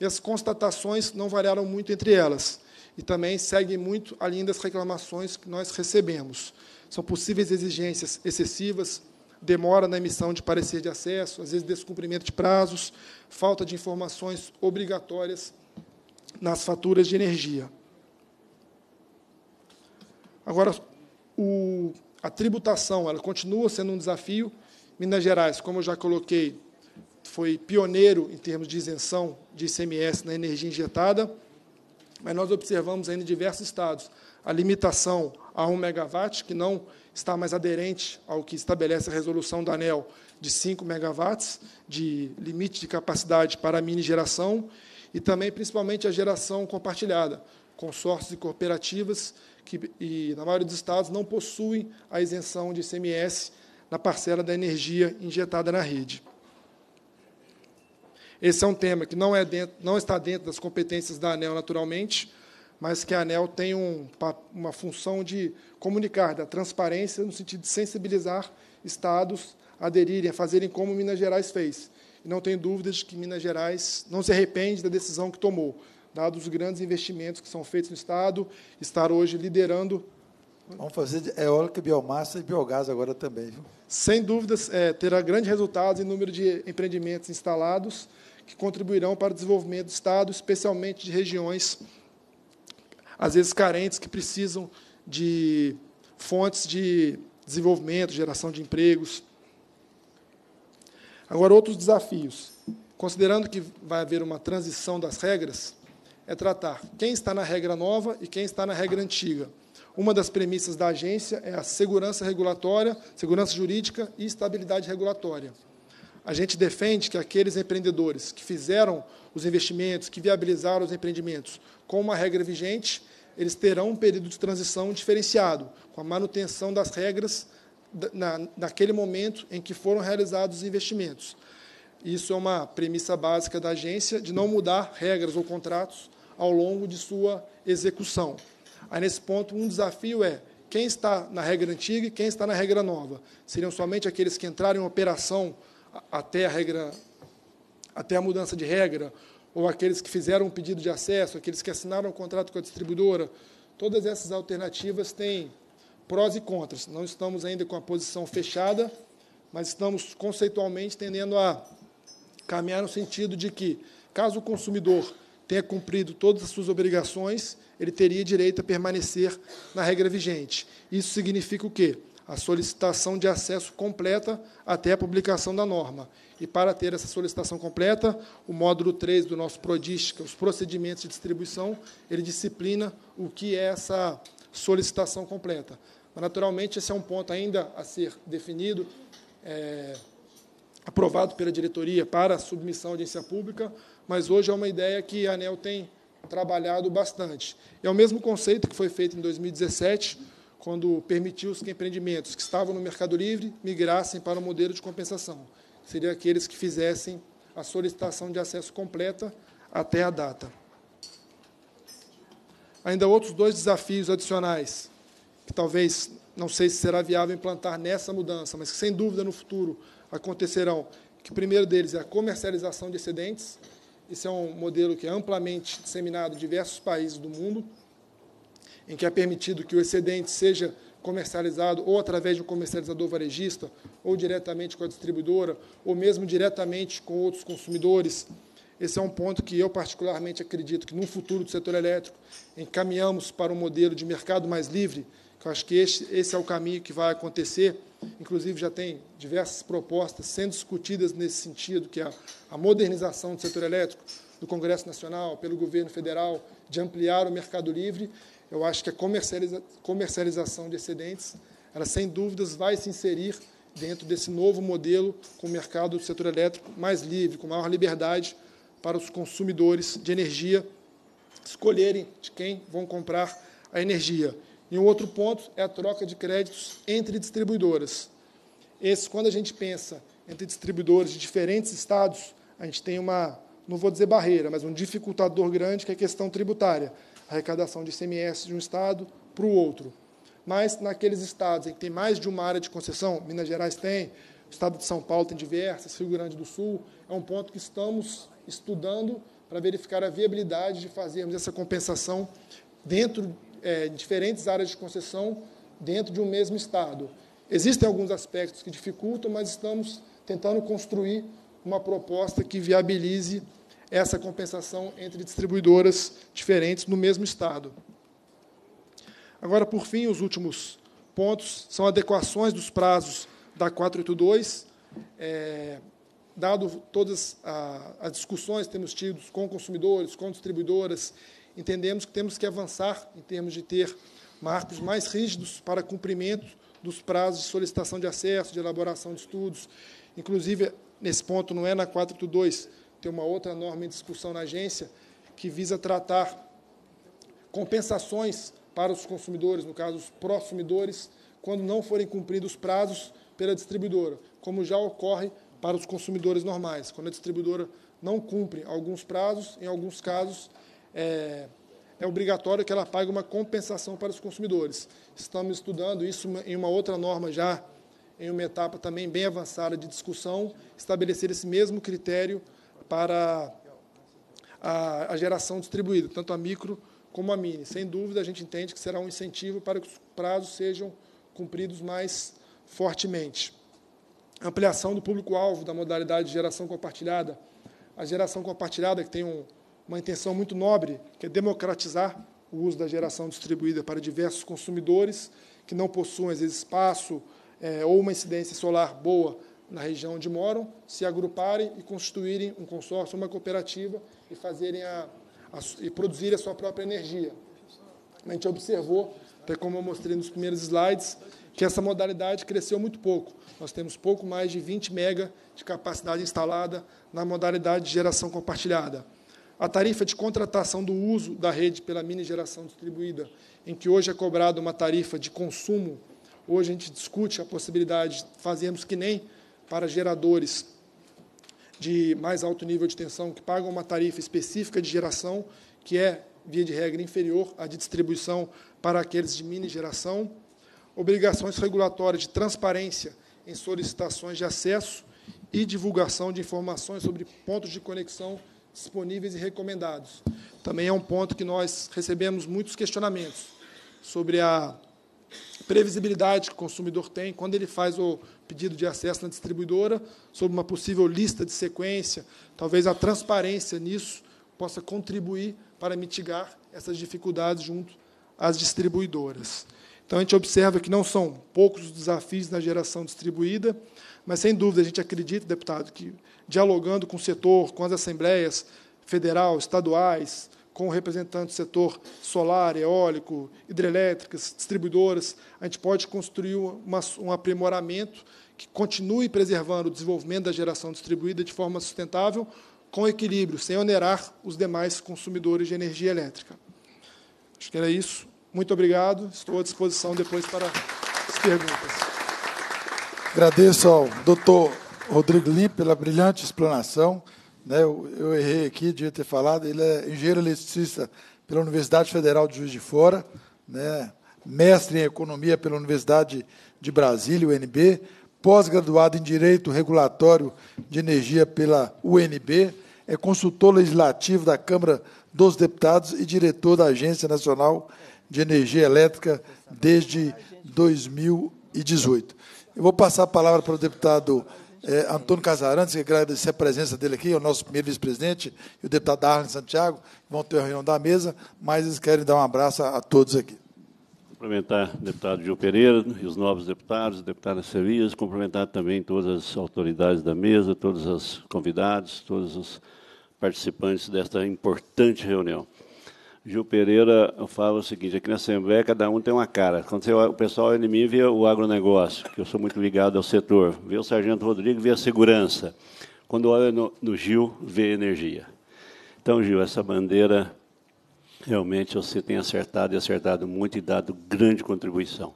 e as constatações não variaram muito entre elas e também segue muito a linha das reclamações que nós recebemos. São possíveis exigências excessivas, demora na emissão de parecer de acesso, às vezes descumprimento de prazos, falta de informações obrigatórias nas faturas de energia. Agora, o, a tributação ela continua sendo um desafio. Minas Gerais, como eu já coloquei, foi pioneiro em termos de isenção de ICMS na energia injetada mas nós observamos ainda em diversos estados a limitação a 1 megawatt, que não está mais aderente ao que estabelece a resolução da ANEL de 5 megawatts de limite de capacidade para a mini geração e também principalmente a geração compartilhada, consórcios e cooperativas que e, na maioria dos estados não possuem a isenção de ICMS na parcela da energia injetada na rede. Esse é um tema que não, é dentro, não está dentro das competências da ANEL, naturalmente, mas que a ANEL tem um, uma função de comunicar, da transparência, no sentido de sensibilizar estados a aderirem, a fazerem como Minas Gerais fez. E não tenho dúvidas de que Minas Gerais não se arrepende da decisão que tomou, dados os grandes investimentos que são feitos no Estado, estar hoje liderando. Vamos fazer eólica, biomassa e biogás agora também. Viu? Sem dúvidas, é, terá grandes resultados em número de empreendimentos instalados que contribuirão para o desenvolvimento do Estado, especialmente de regiões, às vezes carentes, que precisam de fontes de desenvolvimento, geração de empregos. Agora, outros desafios. Considerando que vai haver uma transição das regras, é tratar quem está na regra nova e quem está na regra antiga. Uma das premissas da agência é a segurança regulatória, segurança jurídica e estabilidade regulatória. A gente defende que aqueles empreendedores que fizeram os investimentos, que viabilizaram os empreendimentos com uma regra vigente, eles terão um período de transição diferenciado, com a manutenção das regras na, naquele momento em que foram realizados os investimentos. Isso é uma premissa básica da agência, de não mudar regras ou contratos ao longo de sua execução. Aí, nesse ponto, um desafio é quem está na regra antiga e quem está na regra nova. Seriam somente aqueles que entraram em operação até a regra, até a mudança de regra, ou aqueles que fizeram um pedido de acesso, aqueles que assinaram o um contrato com a distribuidora, todas essas alternativas têm prós e contras. Não estamos ainda com a posição fechada, mas estamos conceitualmente tendendo a caminhar no sentido de que, caso o consumidor tenha cumprido todas as suas obrigações, ele teria direito a permanecer na regra vigente. Isso significa o quê? a solicitação de acesso completa até a publicação da norma. E para ter essa solicitação completa, o módulo 3 do nosso prodisc que os procedimentos de distribuição, ele disciplina o que é essa solicitação completa. Mas, naturalmente, esse é um ponto ainda a ser definido, é, aprovado pela diretoria para submissão à audiência pública, mas hoje é uma ideia que a ANEL tem trabalhado bastante. É o mesmo conceito que foi feito em 2017, quando permitiu que empreendimentos que estavam no Mercado Livre migrassem para o modelo de compensação, seria aqueles que fizessem a solicitação de acesso completa até a data. Ainda outros dois desafios adicionais, que talvez não sei se será viável implantar nessa mudança, mas que sem dúvida no futuro acontecerão, que o primeiro deles é a comercialização de excedentes. Esse é um modelo que é amplamente disseminado em diversos países do mundo em que é permitido que o excedente seja comercializado ou através de um comercializador varejista, ou diretamente com a distribuidora, ou mesmo diretamente com outros consumidores. Esse é um ponto que eu particularmente acredito que no futuro do setor elétrico encaminhamos para um modelo de mercado mais livre, que eu acho que esse, esse é o caminho que vai acontecer. Inclusive, já tem diversas propostas sendo discutidas nesse sentido, que é a modernização do setor elétrico, do Congresso Nacional, pelo governo federal, de ampliar o mercado livre eu acho que a comercializa comercialização de excedentes, ela sem dúvidas vai se inserir dentro desse novo modelo com o mercado do setor elétrico mais livre, com maior liberdade para os consumidores de energia escolherem de quem vão comprar a energia. E um outro ponto é a troca de créditos entre distribuidoras. Esse, quando a gente pensa entre distribuidores de diferentes estados, a gente tem uma, não vou dizer barreira, mas um dificultador grande que é a questão tributária a arrecadação de ICMS de um estado para o outro. Mas naqueles estados em que tem mais de uma área de concessão, Minas Gerais tem, o estado de São Paulo tem diversas, Rio Grande do Sul, é um ponto que estamos estudando para verificar a viabilidade de fazermos essa compensação dentro é, diferentes áreas de concessão dentro de um mesmo estado. Existem alguns aspectos que dificultam, mas estamos tentando construir uma proposta que viabilize essa compensação entre distribuidoras diferentes no mesmo estado. Agora, por fim, os últimos pontos são adequações dos prazos da 482. É, dado todas as discussões que temos tido com consumidores, com distribuidoras, entendemos que temos que avançar em termos de ter marcos mais rígidos para cumprimento dos prazos de solicitação de acesso, de elaboração de estudos. Inclusive, nesse ponto, não é na 482, tem uma outra norma em discussão na agência que visa tratar compensações para os consumidores, no caso os prosumidores, quando não forem cumpridos os prazos pela distribuidora, como já ocorre para os consumidores normais. Quando a distribuidora não cumpre alguns prazos, em alguns casos é, é obrigatório que ela pague uma compensação para os consumidores. Estamos estudando isso em uma outra norma já, em uma etapa também bem avançada de discussão, estabelecer esse mesmo critério para a, a geração distribuída, tanto a micro como a mini. Sem dúvida, a gente entende que será um incentivo para que os prazos sejam cumpridos mais fortemente. ampliação do público-alvo da modalidade de geração compartilhada. A geração compartilhada, que tem um, uma intenção muito nobre, que é democratizar o uso da geração distribuída para diversos consumidores que não possuem, às vezes, espaço é, ou uma incidência solar boa na região onde moram, se agruparem e constituírem um consórcio, uma cooperativa e fazerem a, a e produzirem a sua própria energia. A gente observou, até como eu mostrei nos primeiros slides, que essa modalidade cresceu muito pouco. Nós temos pouco mais de 20 mega de capacidade instalada na modalidade de geração compartilhada. A tarifa de contratação do uso da rede pela mini geração distribuída, em que hoje é cobrada uma tarifa de consumo, hoje a gente discute a possibilidade de fazermos que nem para geradores de mais alto nível de tensão que pagam uma tarifa específica de geração, que é, via de regra, inferior à de distribuição para aqueles de mini geração. Obrigações regulatórias de transparência em solicitações de acesso e divulgação de informações sobre pontos de conexão disponíveis e recomendados. Também é um ponto que nós recebemos muitos questionamentos sobre a previsibilidade que o consumidor tem quando ele faz o pedido de acesso na distribuidora, sobre uma possível lista de sequência. Talvez a transparência nisso possa contribuir para mitigar essas dificuldades junto às distribuidoras. Então, a gente observa que não são poucos os desafios na geração distribuída, mas, sem dúvida, a gente acredita, deputado, que dialogando com o setor, com as assembleias federal, estaduais, com representantes do setor solar, eólico, hidrelétricas, distribuidoras, a gente pode construir uma, um aprimoramento que continue preservando o desenvolvimento da geração distribuída de forma sustentável, com equilíbrio, sem onerar os demais consumidores de energia elétrica. Acho que era isso. Muito obrigado. Estou à disposição depois para as perguntas. Agradeço ao doutor Rodrigo Lim pela brilhante explanação né, eu, eu, errei aqui, devia ter falado, ele é engenheiro eletricista pela Universidade Federal de Juiz de Fora, né, mestre em economia pela Universidade de Brasília, UNB, pós-graduado em Direito Regulatório de Energia pela UNB, é consultor legislativo da Câmara dos Deputados e diretor da Agência Nacional de Energia Elétrica desde 2018. Eu vou passar a palavra para o deputado é, Antônio Casarantes, que agradecer a presença dele aqui, o nosso primeiro vice-presidente, e o deputado Arlen Santiago, vão ter a reunião da mesa, mas eles querem dar um abraço a, a todos aqui. Cumprimentar o deputado Gil Pereira e os novos deputados, deputada Servias, cumprimentar também todas as autoridades da mesa, todos os convidados, todos os participantes desta importante reunião. Gil Pereira fala o seguinte: aqui na Assembleia cada um tem uma cara. Quando você, o pessoal olha em mim, vê o agronegócio, que eu sou muito ligado ao setor, vê o Sargento Rodrigo, vê a segurança. Quando olha no, no Gil, vê energia. Então, Gil, essa bandeira, realmente você tem acertado e acertado muito e dado grande contribuição.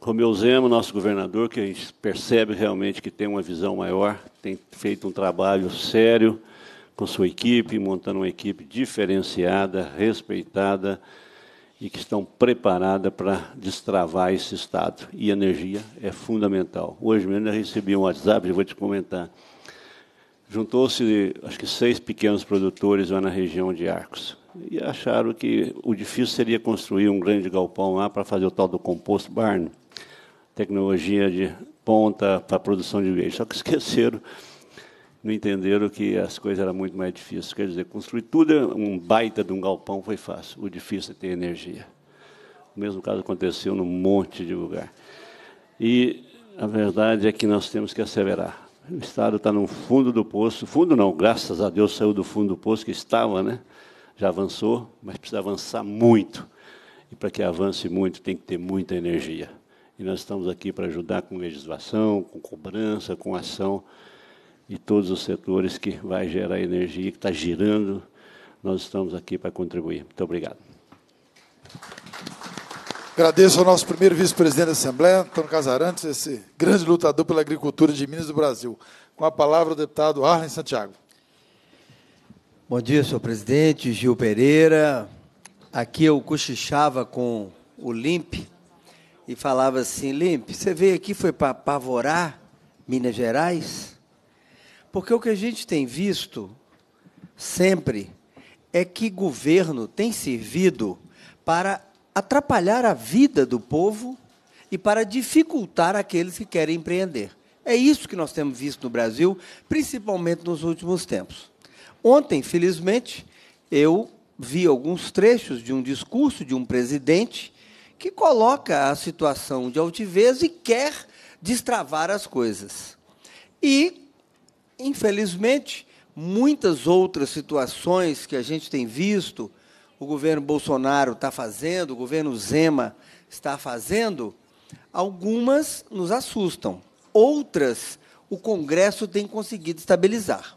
Romeu Zema, nosso governador, que a gente percebe realmente que tem uma visão maior, tem feito um trabalho sério com sua equipe, montando uma equipe diferenciada, respeitada e que estão preparadas para destravar esse Estado. E energia é fundamental. Hoje mesmo eu recebi um WhatsApp, eu vou te comentar. Juntou-se, acho que, seis pequenos produtores lá na região de Arcos. E acharam que o difícil seria construir um grande galpão lá para fazer o tal do composto barn, tecnologia de ponta para produção de leite. Só que esqueceram não entenderam que as coisas eram muito mais difíceis. Quer dizer, construir tudo, um baita de um galpão foi fácil. O difícil é ter energia. O mesmo caso aconteceu num monte de lugar. E a verdade é que nós temos que acelerar. O Estado está no fundo do poço. Fundo não, graças a Deus saiu do fundo do poço que estava, né? Já avançou, mas precisa avançar muito. E para que avance muito, tem que ter muita energia. E nós estamos aqui para ajudar com legislação, com cobrança, com ação e todos os setores que vai gerar energia, que está girando. Nós estamos aqui para contribuir. Muito obrigado. Agradeço ao nosso primeiro vice-presidente da Assembleia, Antônio Casarantes, esse grande lutador pela agricultura de Minas do Brasil. Com a palavra, o deputado Arlen Santiago. Bom dia, senhor presidente, Gil Pereira. Aqui eu cochichava com o Limp e falava assim, Limp, você veio aqui foi para apavorar Minas Gerais? Porque o que a gente tem visto sempre é que governo tem servido para atrapalhar a vida do povo e para dificultar aqueles que querem empreender. É isso que nós temos visto no Brasil, principalmente nos últimos tempos. Ontem, felizmente, eu vi alguns trechos de um discurso de um presidente que coloca a situação de altivez e quer destravar as coisas. E Infelizmente, muitas outras situações que a gente tem visto, o governo Bolsonaro está fazendo, o governo Zema está fazendo, algumas nos assustam, outras o Congresso tem conseguido estabilizar.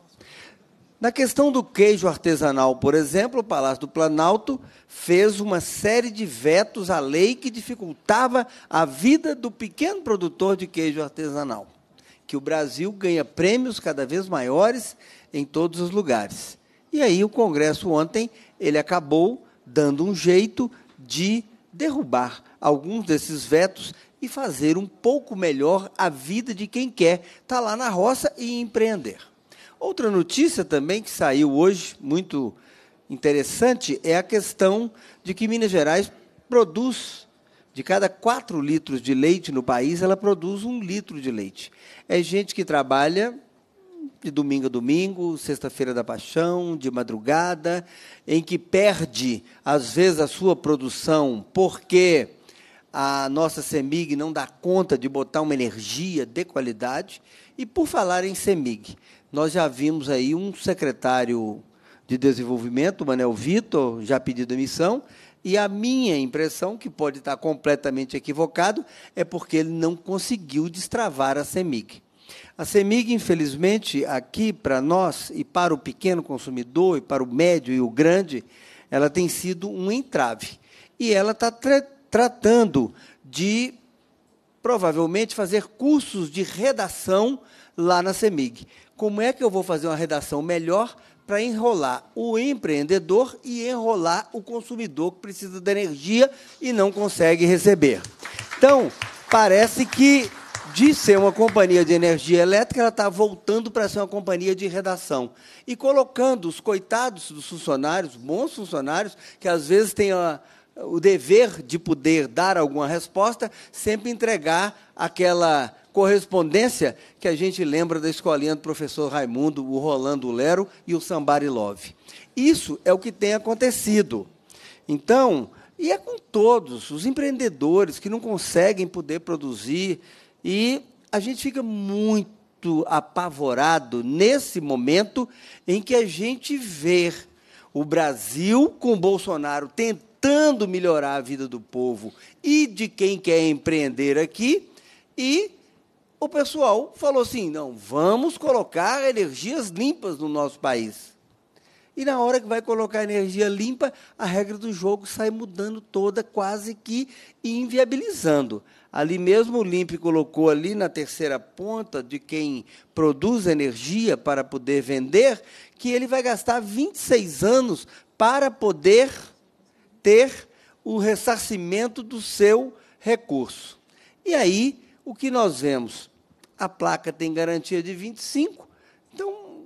Na questão do queijo artesanal, por exemplo, o Palácio do Planalto fez uma série de vetos à lei que dificultava a vida do pequeno produtor de queijo artesanal que o Brasil ganha prêmios cada vez maiores em todos os lugares. E aí o Congresso ontem ele acabou dando um jeito de derrubar alguns desses vetos e fazer um pouco melhor a vida de quem quer estar tá lá na roça e empreender. Outra notícia também que saiu hoje, muito interessante, é a questão de que Minas Gerais produz de cada quatro litros de leite no país, ela produz um litro de leite. É gente que trabalha de domingo a domingo, sexta-feira da paixão, de madrugada, em que perde, às vezes, a sua produção, porque a nossa CEMIG não dá conta de botar uma energia de qualidade. E por falar em CEMIG, nós já vimos aí um secretário de desenvolvimento, o Manel Vitor, já pedido demissão, e a minha impressão, que pode estar completamente equivocado, é porque ele não conseguiu destravar a CEMIG. A CEMIG, infelizmente, aqui para nós e para o pequeno consumidor, e para o médio e o grande, ela tem sido um entrave. E ela está tra tratando de, provavelmente, fazer cursos de redação lá na CEMIG. Como é que eu vou fazer uma redação melhor para enrolar o empreendedor e enrolar o consumidor que precisa da energia e não consegue receber. Então, parece que de ser uma companhia de energia elétrica, ela está voltando para ser uma companhia de redação. E colocando os coitados dos funcionários, bons funcionários, que às vezes têm a, o dever de poder dar alguma resposta, sempre entregar aquela correspondência que a gente lembra da escolinha do professor Raimundo, o Rolando Lero e o Sambari Love. Isso é o que tem acontecido. Então, e é com todos os empreendedores que não conseguem poder produzir e a gente fica muito apavorado nesse momento em que a gente vê o Brasil com o Bolsonaro tentando melhorar a vida do povo e de quem quer empreender aqui e o pessoal falou assim: não, vamos colocar energias limpas no nosso país. E na hora que vai colocar energia limpa, a regra do jogo sai mudando toda, quase que inviabilizando. Ali mesmo o Limp colocou ali na terceira ponta de quem produz energia para poder vender, que ele vai gastar 26 anos para poder ter o ressarcimento do seu recurso. E aí, o que nós vemos? a placa tem garantia de 25, então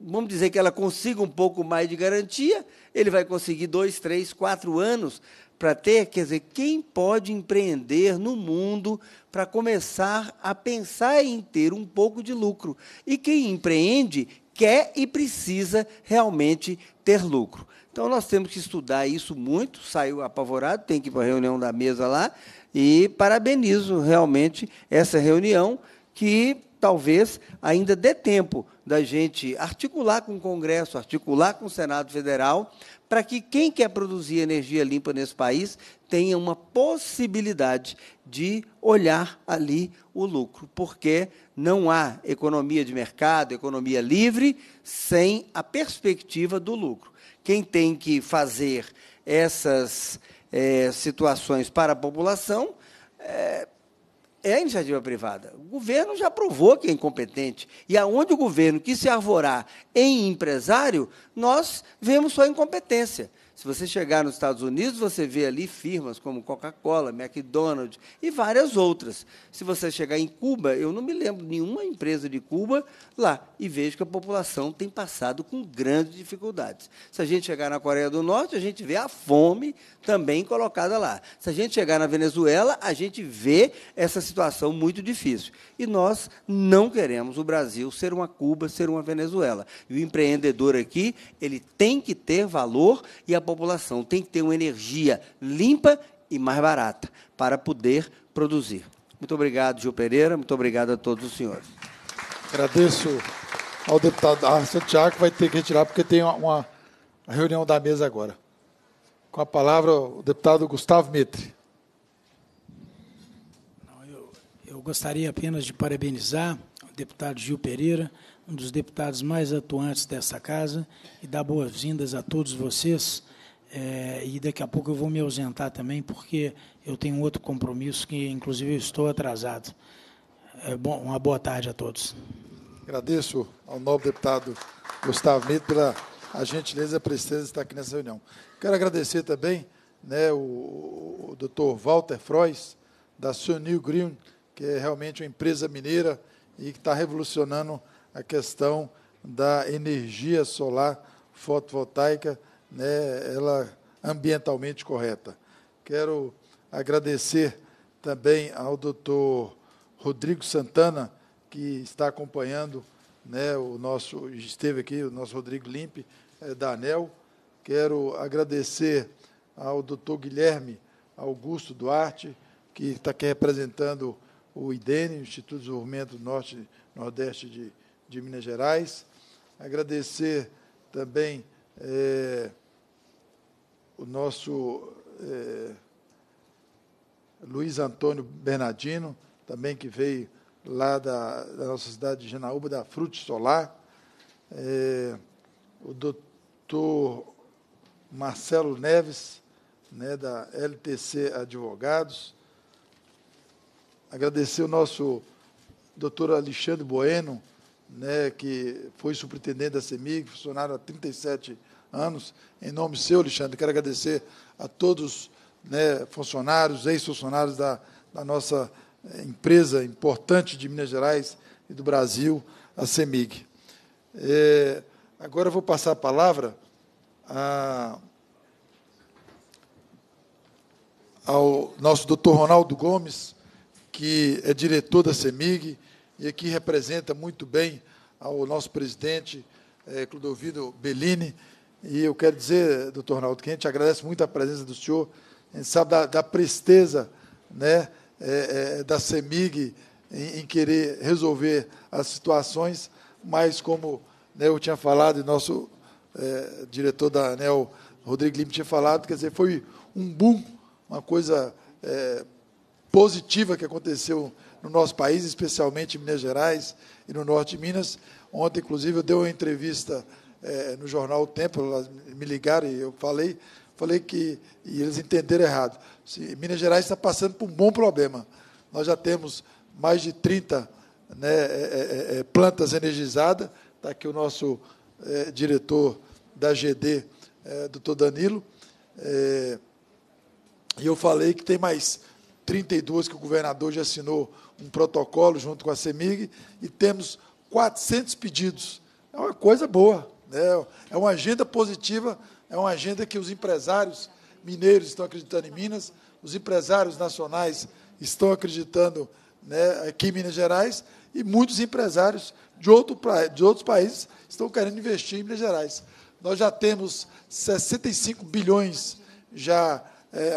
vamos dizer que ela consiga um pouco mais de garantia, ele vai conseguir dois, três, quatro anos para ter, quer dizer, quem pode empreender no mundo para começar a pensar em ter um pouco de lucro. E quem empreende quer e precisa realmente ter lucro. Então nós temos que estudar isso muito, saiu apavorado, tem que ir para a reunião da mesa lá e parabenizo realmente essa reunião que talvez ainda dê tempo da gente articular com o Congresso, articular com o Senado Federal, para que quem quer produzir energia limpa nesse país tenha uma possibilidade de olhar ali o lucro, porque não há economia de mercado, economia livre, sem a perspectiva do lucro. Quem tem que fazer essas é, situações para a população é, é a iniciativa privada. O governo já provou que é incompetente. E aonde o governo quis se arvorar em empresário, nós vemos sua incompetência. Se você chegar nos Estados Unidos, você vê ali firmas como Coca-Cola, McDonald's e várias outras. Se você chegar em Cuba, eu não me lembro nenhuma empresa de Cuba lá e vejo que a população tem passado com grandes dificuldades. Se a gente chegar na Coreia do Norte, a gente vê a fome também colocada lá. Se a gente chegar na Venezuela, a gente vê essa situação muito difícil. E nós não queremos o Brasil ser uma Cuba, ser uma Venezuela. E o empreendedor aqui, ele tem que ter valor e a população tem que ter uma energia limpa e mais barata para poder produzir. Muito obrigado, Gil Pereira. Muito obrigado a todos os senhores. Agradeço ao deputado Arthur Santiago, que vai ter que retirar, porque tem uma, reunião da mesa agora. Com a palavra, o deputado Gustavo Mitre. Eu, eu gostaria apenas de parabenizar o deputado Gil Pereira, um dos deputados mais atuantes desta casa, e dar boas-vindas a todos vocês é, e daqui a pouco eu vou me ausentar também, porque eu tenho outro compromisso que, inclusive, eu estou atrasado. É, bom, uma boa tarde a todos. Agradeço ao novo deputado Gustavo Mito pela a gentileza e a presteza de estar aqui nessa reunião. Quero agradecer também né, o, o, o doutor Walter Frois, da Sunil Green, que é realmente uma empresa mineira e que está revolucionando a questão da energia solar fotovoltaica né, ela ambientalmente correta. Quero agradecer também ao doutor Rodrigo Santana, que está acompanhando né, o nosso, esteve aqui, o nosso Rodrigo Limpe, é, da ANEL. Quero agradecer ao doutor Guilherme Augusto Duarte, que está aqui representando o IDENE, Instituto de Desenvolvimento Norte Nordeste de, de Minas Gerais. Agradecer também. É, o nosso eh, Luiz Antônio Bernardino, também que veio lá da, da nossa cidade de Genaúba, da Frute Solar, eh, o doutor Marcelo Neves, né, da LTC Advogados, agradecer o nosso doutor Alexandre Bueno, né, que foi superintendente da CEMIG, funcionário há 37 anos. Em nome seu, Alexandre, quero agradecer a todos né, funcionários, ex-funcionários da, da nossa eh, empresa importante de Minas Gerais e do Brasil, a CEMIG. É, agora vou passar a palavra a, ao nosso doutor Ronaldo Gomes, que é diretor da CEMIG e aqui representa muito bem ao nosso presidente é, Clodovino Bellini, e eu quero dizer, doutor Ronaldo que a gente agradece muito a presença do senhor, a gente sabe da, da presteza né, é, é, da CEMIG em, em, querer resolver as situações, mas como né, eu tinha falado, e nosso é, diretor da ANEL, Rodrigo Lima, tinha falado, quer dizer, foi um boom, uma coisa é, positiva que aconteceu no nosso país, especialmente em Minas Gerais e no norte de Minas. Ontem, inclusive, eu dei uma entrevista é, no jornal O Tempo, me ligaram e eu falei, falei que e eles entenderam errado. Se, Minas Gerais está passando por um bom problema. Nós já temos mais de 30 né, é é, é, é, plantas energizadas. Está aqui o nosso é, diretor da GD, é, doutor Danilo. e eu falei que tem mais 32 que o governador já assinou um protocolo junto com a CEMIG e temos 400 pedidos. É uma coisa boa. É uma agenda positiva, é uma agenda que os empresários mineiros estão acreditando em Minas, os empresários nacionais estão acreditando né, aqui em Minas Gerais e muitos empresários de, outro, de outros países estão querendo investir em Minas Gerais. Nós já temos 65 bilhões já é,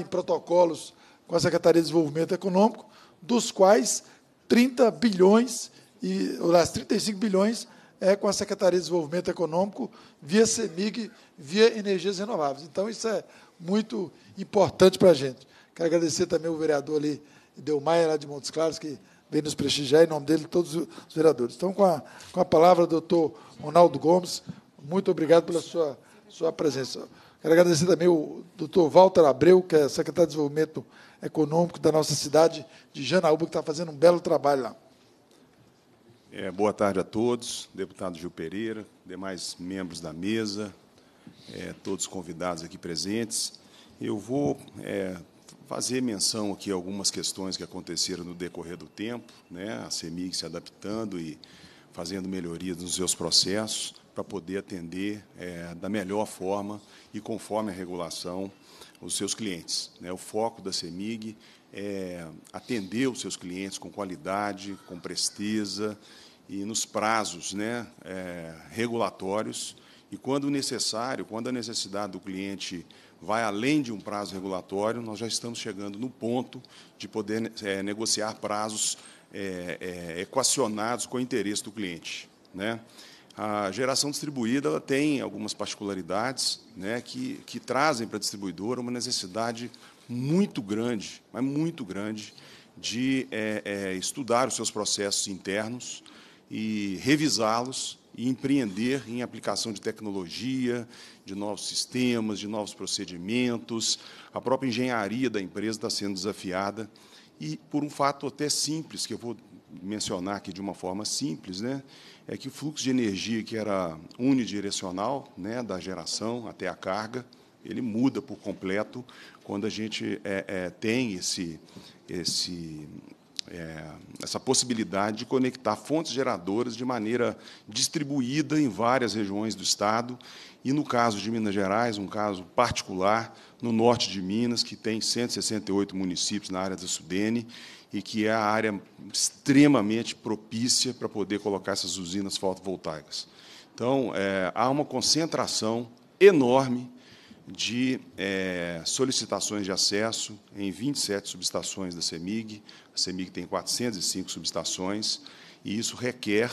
em protocolos com a Secretaria de Desenvolvimento Econômico, dos quais 30 bilhões e ou das 35 bilhões é com a Secretaria de Desenvolvimento Econômico, via CEMIG, via energias renováveis. Então, isso é muito importante para a gente. Quero agradecer também o vereador ali, Delmaia, lá de Montes Claros, que vem nos prestigiar, em nome dele, todos os vereadores. Então, com a, com a palavra, doutor Ronaldo Gomes, muito obrigado pela sua, sua presença. Quero agradecer também o doutor Walter Abreu, que é secretário de Desenvolvimento Econômico da nossa cidade de Janaúba, que está fazendo um belo trabalho lá. É, boa tarde a todos, deputado Gil Pereira, demais membros da mesa, é, todos convidados aqui presentes. Eu vou é, fazer menção aqui a algumas questões que aconteceram no decorrer do tempo, né, a CEMIG se adaptando e fazendo melhorias nos seus processos para poder atender é, da melhor forma e conforme a regulação os seus clientes. Né, o foco da CEMIG é, atender os seus clientes com qualidade, com presteza e nos prazos né, é, regulatórios. E quando necessário, quando a necessidade do cliente vai além de um prazo regulatório, nós já estamos chegando no ponto de poder é, negociar prazos é, é, equacionados com o interesse do cliente. Né? A geração distribuída ela tem algumas particularidades né, que, que trazem para a distribuidora uma necessidade muito grande, mas muito grande, de é, é, estudar os seus processos internos e revisá-los e empreender em aplicação de tecnologia, de novos sistemas, de novos procedimentos. A própria engenharia da empresa está sendo desafiada e por um fato até simples que eu vou mencionar aqui de uma forma simples, né, é que o fluxo de energia que era unidirecional, né, da geração até a carga, ele muda por completo quando a gente é, é, tem esse, esse, é, essa possibilidade de conectar fontes geradoras de maneira distribuída em várias regiões do Estado, e no caso de Minas Gerais, um caso particular, no norte de Minas, que tem 168 municípios na área da Sudene, e que é a área extremamente propícia para poder colocar essas usinas fotovoltaicas. Então, é, há uma concentração enorme de é, solicitações de acesso em 27 subestações da CEMIG. A CEMIG tem 405 subestações e isso requer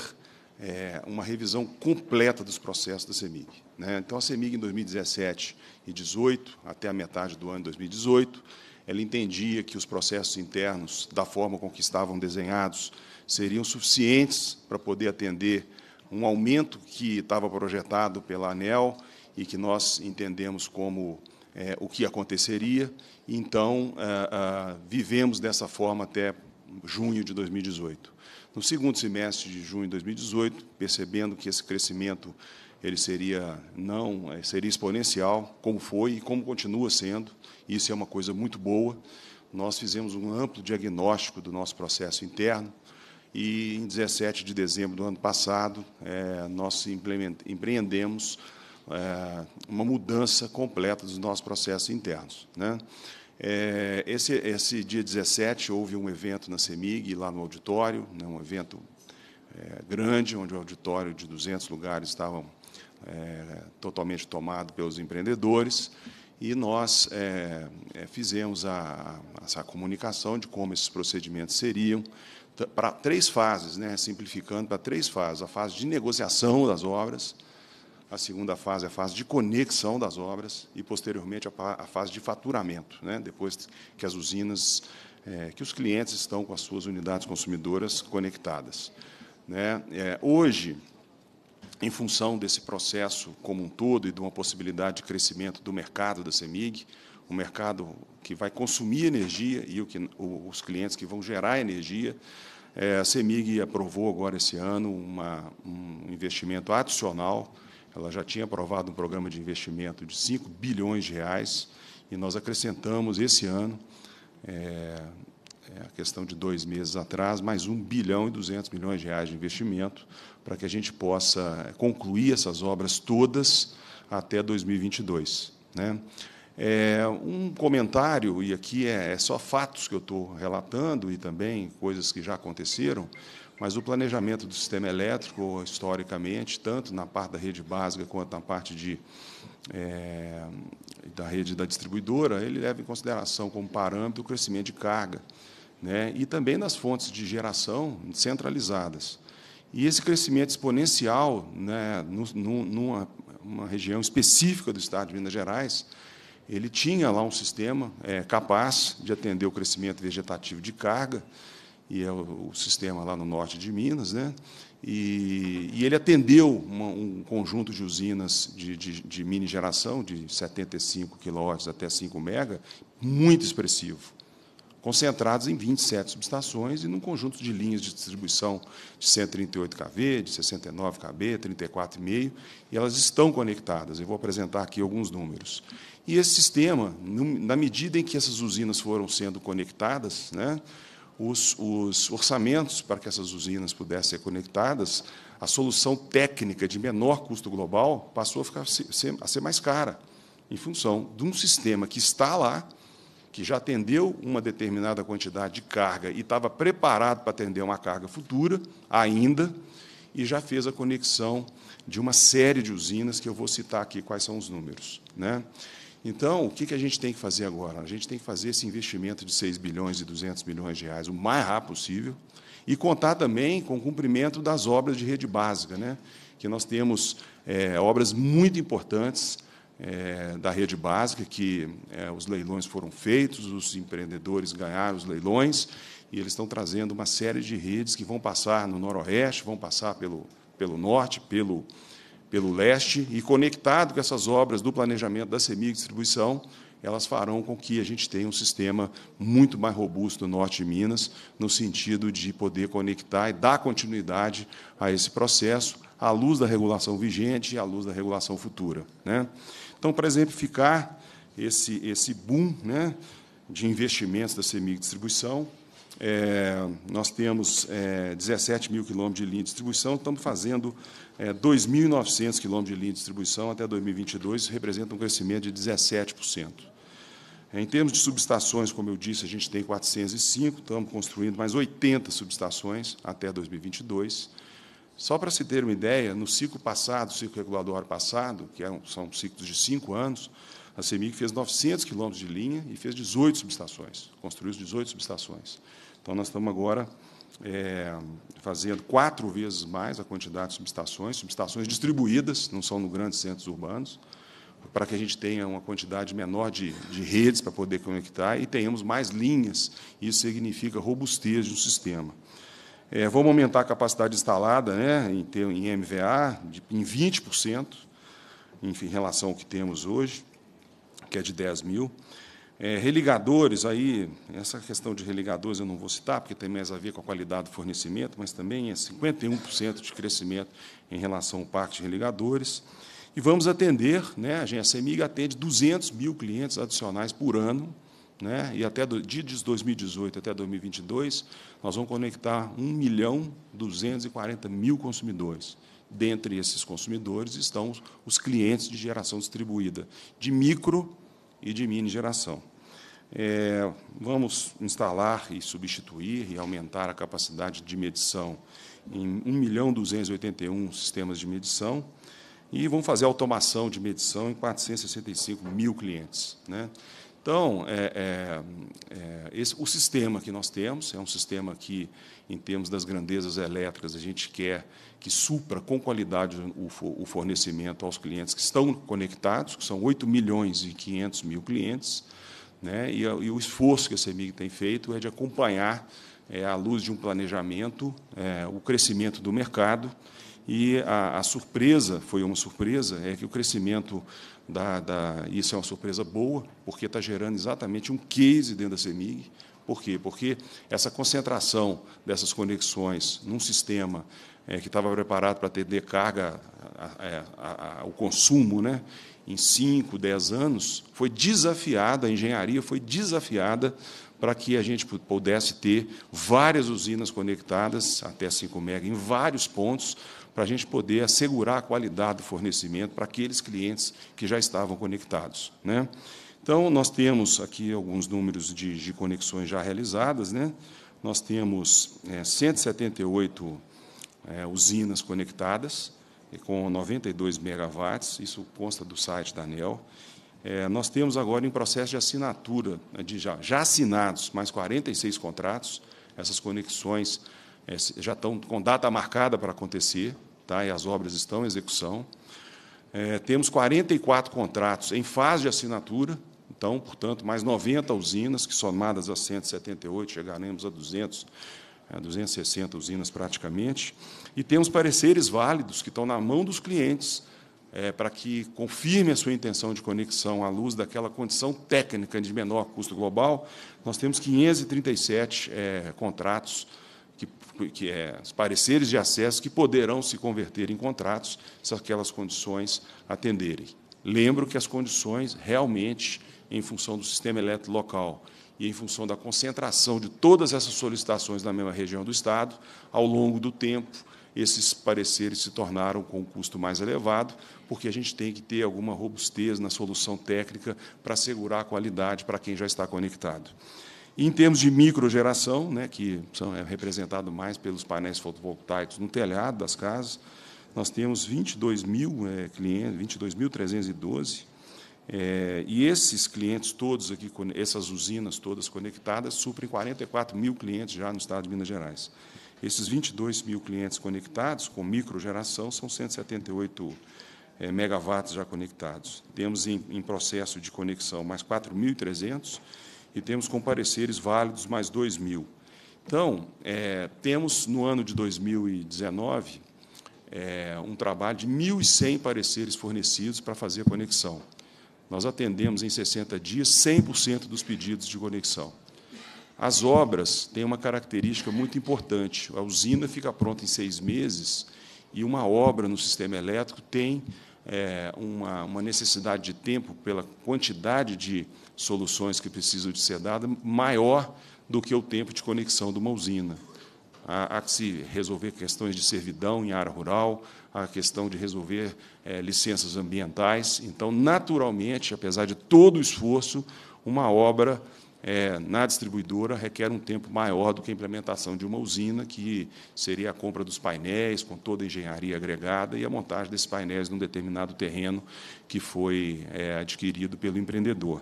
é, uma revisão completa dos processos da CEMIG. Né? Então, a CEMIG, em 2017 e 2018, até a metade do ano de 2018, ela entendia que os processos internos, da forma com que estavam desenhados, seriam suficientes para poder atender um aumento que estava projetado pela ANEL e que nós entendemos como é, o que aconteceria. Então, é, é, vivemos dessa forma até junho de 2018. No segundo semestre de junho de 2018, percebendo que esse crescimento ele seria não é, seria exponencial, como foi e como continua sendo. Isso é uma coisa muito boa. Nós fizemos um amplo diagnóstico do nosso processo interno e, em 17 de dezembro do ano passado, é, nós empreendemos é, uma mudança completa dos nossos processos internos. Né? É, esse, esse, dia 17 houve um evento na CEMIG, lá no auditório, né, um evento é, grande, onde o auditório de 200 lugares estava é, totalmente tomado pelos empreendedores, e nós é, é, fizemos a, a, essa comunicação de como esses procedimentos seriam, para três fases, né, simplificando para três fases: a fase de negociação das obras, a segunda fase, é a fase de conexão das obras e, posteriormente, a, fase de faturamento, né? depois que as usinas, é, que os clientes estão com as suas unidades consumidoras conectadas. Né? É, hoje, em função desse processo como um todo e de uma possibilidade de crescimento do mercado da CEMIG, um mercado que vai consumir energia e o que, os clientes que vão gerar energia, é, a CEMIG aprovou agora esse ano uma, um investimento adicional ela já tinha aprovado um programa de investimento de 5 bilhões de reais e nós acrescentamos esse ano, é, a questão de dois meses atrás, mais 1 bilhão e 200 milhões de reais de investimento para que a gente possa concluir essas obras todas até 2022. Né? É, um comentário, e aqui é, é só fatos que eu estou relatando e também coisas que já aconteceram, mas o planejamento do sistema elétrico, historicamente, tanto na parte da rede básica quanto na parte de, é, da rede da distribuidora, ele leva em consideração como parâmetro o crescimento de carga. Né? E também nas fontes de geração centralizadas. E esse crescimento exponencial, né, numa uma região específica do estado de Minas Gerais, ele tinha lá um sistema é, capaz de atender o crescimento vegetativo de carga, e é o, o sistema lá no norte de Minas, né? E, e ele atendeu uma, um conjunto de usinas de, de, de mini geração, de 75 quilowatts até 5 mega, muito expressivo concentrados em 27 subestações e num conjunto de linhas de distribuição de 138 kV, de 69 kV, 34,5, e elas estão conectadas. Eu vou apresentar aqui alguns números. E esse sistema, na medida em que essas usinas foram sendo conectadas, né, os, os orçamentos para que essas usinas pudessem ser conectadas, a solução técnica de menor custo global passou a, ficar, a ser mais cara, em função de um sistema que está lá, que já atendeu uma determinada quantidade de carga e estava preparado para atender uma carga futura, ainda, e já fez a conexão de uma série de usinas, que eu vou citar aqui quais são os números. Né? Então, o que, que a gente tem que fazer agora? A gente tem que fazer esse investimento de 6 bilhões e 200 milhões de reais o mais rápido possível e contar também com o cumprimento das obras de rede básica, né? que nós temos é, obras muito importantes é, da rede básica, que é, os leilões foram feitos, os empreendedores ganharam os leilões, e eles estão trazendo uma série de redes que vão passar no Noroeste, vão passar pelo, pelo Norte, pelo pelo leste e conectado com essas obras do planejamento da Semig Distribuição, elas farão com que a gente tenha um sistema muito mais robusto no norte de Minas, no sentido de poder conectar e dar continuidade a esse processo, à luz da regulação vigente e à luz da regulação futura. Né? Então, para exemplificar esse, esse boom né, de investimentos da Semig Distribuição, é, nós temos é, 17 mil quilômetros de linha de distribuição, estamos fazendo é, 2.900 quilômetros de linha de distribuição até 2022, representa um crescimento de 17%. É, em termos de subestações, como eu disse, a gente tem 405, estamos construindo mais 80 subestações até 2022. Só para se ter uma ideia, no ciclo passado, ciclo regulador passado, que é são ciclos de cinco anos, a CEMIG fez 900 quilômetros de linha e fez 18 subestações, construiu 18 subestações. Então, nós estamos agora é, fazendo quatro vezes mais a quantidade de subestações, subestações distribuídas, não são no grandes centros urbanos, para que a gente tenha uma quantidade menor de, de redes para poder conectar e tenhamos mais linhas. Isso significa robustez do sistema. É, vamos aumentar a capacidade instalada né, em, ter, em MVA de, em 20%, enfim, em relação ao que temos hoje, que é de 10 mil. É, religadores, aí, essa questão de religadores eu não vou citar, porque tem mais a ver com a qualidade do fornecimento, mas também é 51% de crescimento em relação ao parque de religadores. E vamos atender, né, a agência atende 200 mil clientes adicionais por ano, né, e até do, de 2018 até 2022, nós vamos conectar 1 milhão 240 mil consumidores. Dentre esses consumidores estão os clientes de geração distribuída, de micro e de mini geração. É, vamos instalar e substituir e aumentar a capacidade de medição em 1 milhão 281 sistemas de medição e vamos fazer automação de medição em 465 mil clientes. Né? Então, é, é, é, esse, o sistema que nós temos é um sistema que em termos das grandezas elétricas. A gente quer que supra com qualidade o fornecimento aos clientes que estão conectados, que são 8 milhões e 500 mil clientes, né? e, e o esforço que a CEMIG tem feito é de acompanhar, é, à luz de um planejamento, é, o crescimento do mercado, e a, a, surpresa, foi uma surpresa, é que o crescimento da, da Isso é uma surpresa boa, porque está gerando exatamente um case dentro da CEMIG, por quê? Porque essa concentração dessas conexões num sistema é, que estava preparado para atender carga, a, a, o consumo, né, em 5, 10 anos, foi desafiada, a engenharia foi desafiada para que a gente pudesse ter várias usinas conectadas, até 5 MB, em vários pontos, para a gente poder assegurar a qualidade do fornecimento para aqueles clientes que já estavam conectados. Né? Então, nós temos aqui alguns números de, de conexões já realizadas. Né? Nós temos é, 178 é, usinas conectadas, é, com 92 megawatts, isso consta do site da ANEL. É, nós temos agora em processo de assinatura, né, de já, já assinados, mais 46 contratos, essas conexões é, já estão com data marcada para acontecer, tá? e as obras estão em execução. É, temos 44 contratos em fase de assinatura, então, portanto, mais 90 usinas, que somadas a 178, chegaremos a 200, a 260 usinas praticamente. E temos pareceres válidos que estão na mão dos clientes é, para que confirme a sua intenção de conexão à luz daquela condição técnica de menor custo global. Nós temos 537 é, contratos, que, que é, pareceres de acesso que poderão se converter em contratos se aquelas condições atenderem. Lembro que as condições realmente em função do sistema elétrico local e em função da concentração de todas essas solicitações na mesma região do Estado, ao longo do tempo, esses pareceres se tornaram com um custo mais elevado, porque a gente tem que ter alguma robustez na solução técnica para assegurar a qualidade para quem já está conectado. Em termos de microgeração, né, que são, é representado mais pelos painéis fotovoltaicos no telhado das casas, nós temos 22 mil é, clientes, 22.312 é, e esses clientes todos aqui, essas usinas todas conectadas, suprem 44 mil clientes já no estado de Minas Gerais. Esses 22 mil clientes conectados, com microgeração, são 178 é, megawatts já conectados. Temos em, em processo de conexão mais 4.300 e temos com pareceres válidos mais 2 mil. Então, é, temos no ano de 2019 é, um trabalho de 1.100 pareceres fornecidos para fazer a conexão. Nós atendemos em 60 dias 100% dos pedidos de conexão. As obras têm uma característica muito importante. A usina fica pronta em seis meses e uma obra no sistema elétrico tem é, uma, uma, necessidade de tempo pela quantidade de soluções que precisam de ser dadas maior do que o tempo de conexão de uma usina. Há, há que se resolver questões de servidão em área rural, a questão de resolver é, licenças ambientais. Então, naturalmente, apesar de todo o esforço, uma obra é, na distribuidora requer um tempo maior do que a implementação de uma usina, que seria a compra dos painéis, com toda a engenharia agregada, e a montagem desses painéis num determinado terreno que foi é, adquirido pelo empreendedor.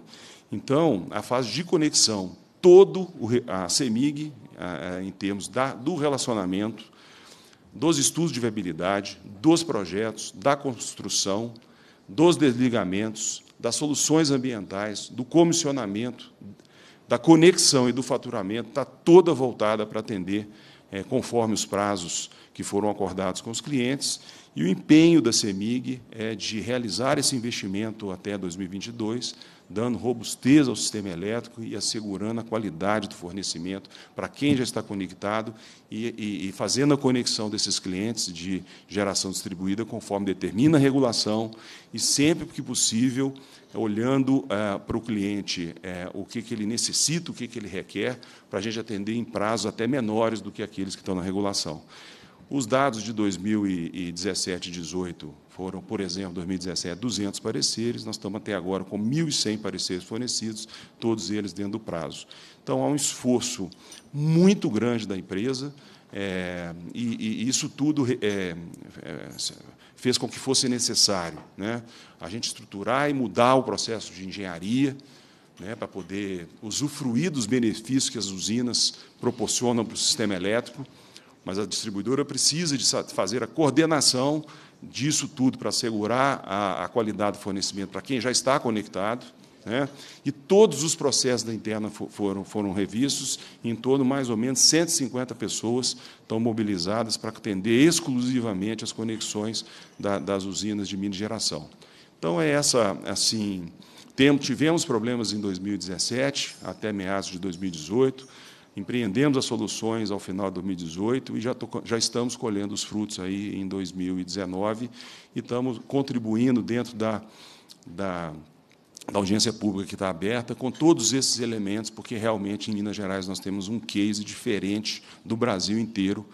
Então, a fase de conexão, todo o, a CEMIG, a, a, em termos da, do relacionamento, dos estudos de viabilidade, dos projetos, da construção, dos desligamentos, das soluções ambientais, do comissionamento, da conexão e do faturamento, está toda voltada para atender é, conforme os prazos que foram acordados com os clientes. E o empenho da CEMIG é de realizar esse investimento até 2022, dando robustez ao sistema elétrico e assegurando a qualidade do fornecimento para quem já está conectado e, e, e, fazendo a conexão desses clientes de geração distribuída conforme determina a regulação e sempre que possível olhando eh, para o cliente eh, o que, que ele necessita, o que, que ele requer, para a gente atender em prazos até menores do que aqueles que estão na regulação. Os dados de 2017 e 2018 foram, por exemplo, 2017, 200 pareceres, nós estamos até agora com 1.100 pareceres fornecidos, todos eles dentro do prazo. Então, há um esforço muito grande da empresa, é, e, e, isso tudo é, é, fez com que fosse necessário né, a gente estruturar e mudar o processo de engenharia, né, para poder usufruir dos benefícios que as usinas proporcionam para o sistema elétrico mas a distribuidora precisa de fazer a coordenação disso tudo para assegurar a, a qualidade do fornecimento para quem já está conectado. Né? E todos os processos da interna foram, foram revistos, em todo, mais ou menos 150 pessoas estão mobilizadas para atender exclusivamente as conexões da, das usinas de mini geração. Então, é essa, assim, tivemos problemas em 2017, até meados de 2018, empreendemos as soluções ao final de 2018 e já, já estamos colhendo os frutos aí em 2019 e estamos contribuindo dentro da, da, da audiência pública que está aberta com todos esses elementos, porque realmente em Minas Gerais nós temos um case diferente do Brasil inteiro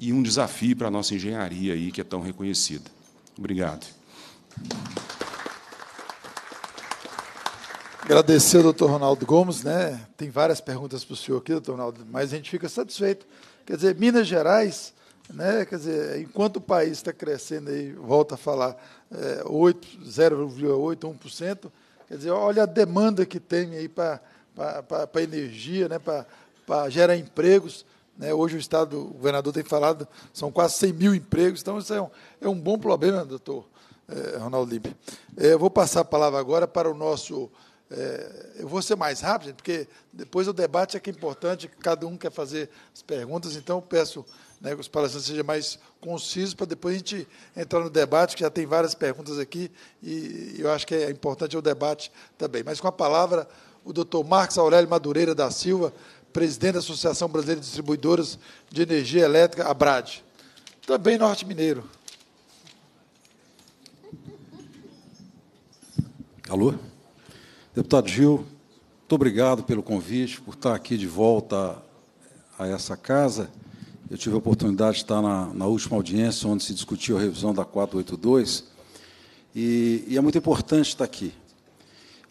e um desafio para a nossa engenharia aí que é tão reconhecida. Obrigado. Agradecer ao doutor Ronaldo Gomes, né? Tem várias perguntas para o senhor aqui, doutor Ronaldo, mas a gente fica satisfeito. Quer dizer, Minas Gerais, né? Quer dizer, enquanto o país está crescendo aí, volta a falar, é, 1%, quer dizer, olha a demanda que tem aí para para energia, né? Para gerar empregos. Né? Hoje o Estado, o governador tem falado, são quase 100 mil empregos, então isso é um, é um bom problema, doutor. É, Ronaldo Lima. É, vou passar a palavra agora para o nosso é, eu vou ser mais rápido, porque depois o debate é que é importante, cada um quer fazer as perguntas, então peço né, que os palestrantes sejam mais concisos para depois a gente entrar no debate, que já tem várias perguntas aqui, e eu acho que é importante o debate também. Mas com a palavra, o doutor Marcos Aurélio Madureira da Silva, presidente da Associação Brasileira de Distribuidoras de Energia Elétrica, ABRAD, também norte mineiro. Alô? Deputado Gil, muito obrigado pelo convite, por estar aqui de volta a essa casa. Eu tive a oportunidade de estar na, na última audiência, onde se discutiu a revisão da 482, e, e, é muito importante estar aqui.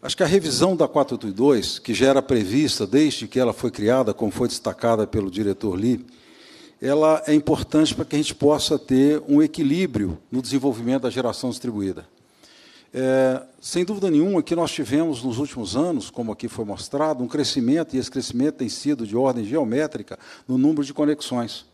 Acho que a revisão da 482, que já era prevista desde que ela foi criada, como foi destacada pelo diretor Lee, ela é importante para que a gente possa ter um equilíbrio no desenvolvimento da geração distribuída. É, sem dúvida nenhuma que nós tivemos nos últimos anos, como aqui foi mostrado, um crescimento, e esse crescimento tem sido de ordem geométrica no número de conexões,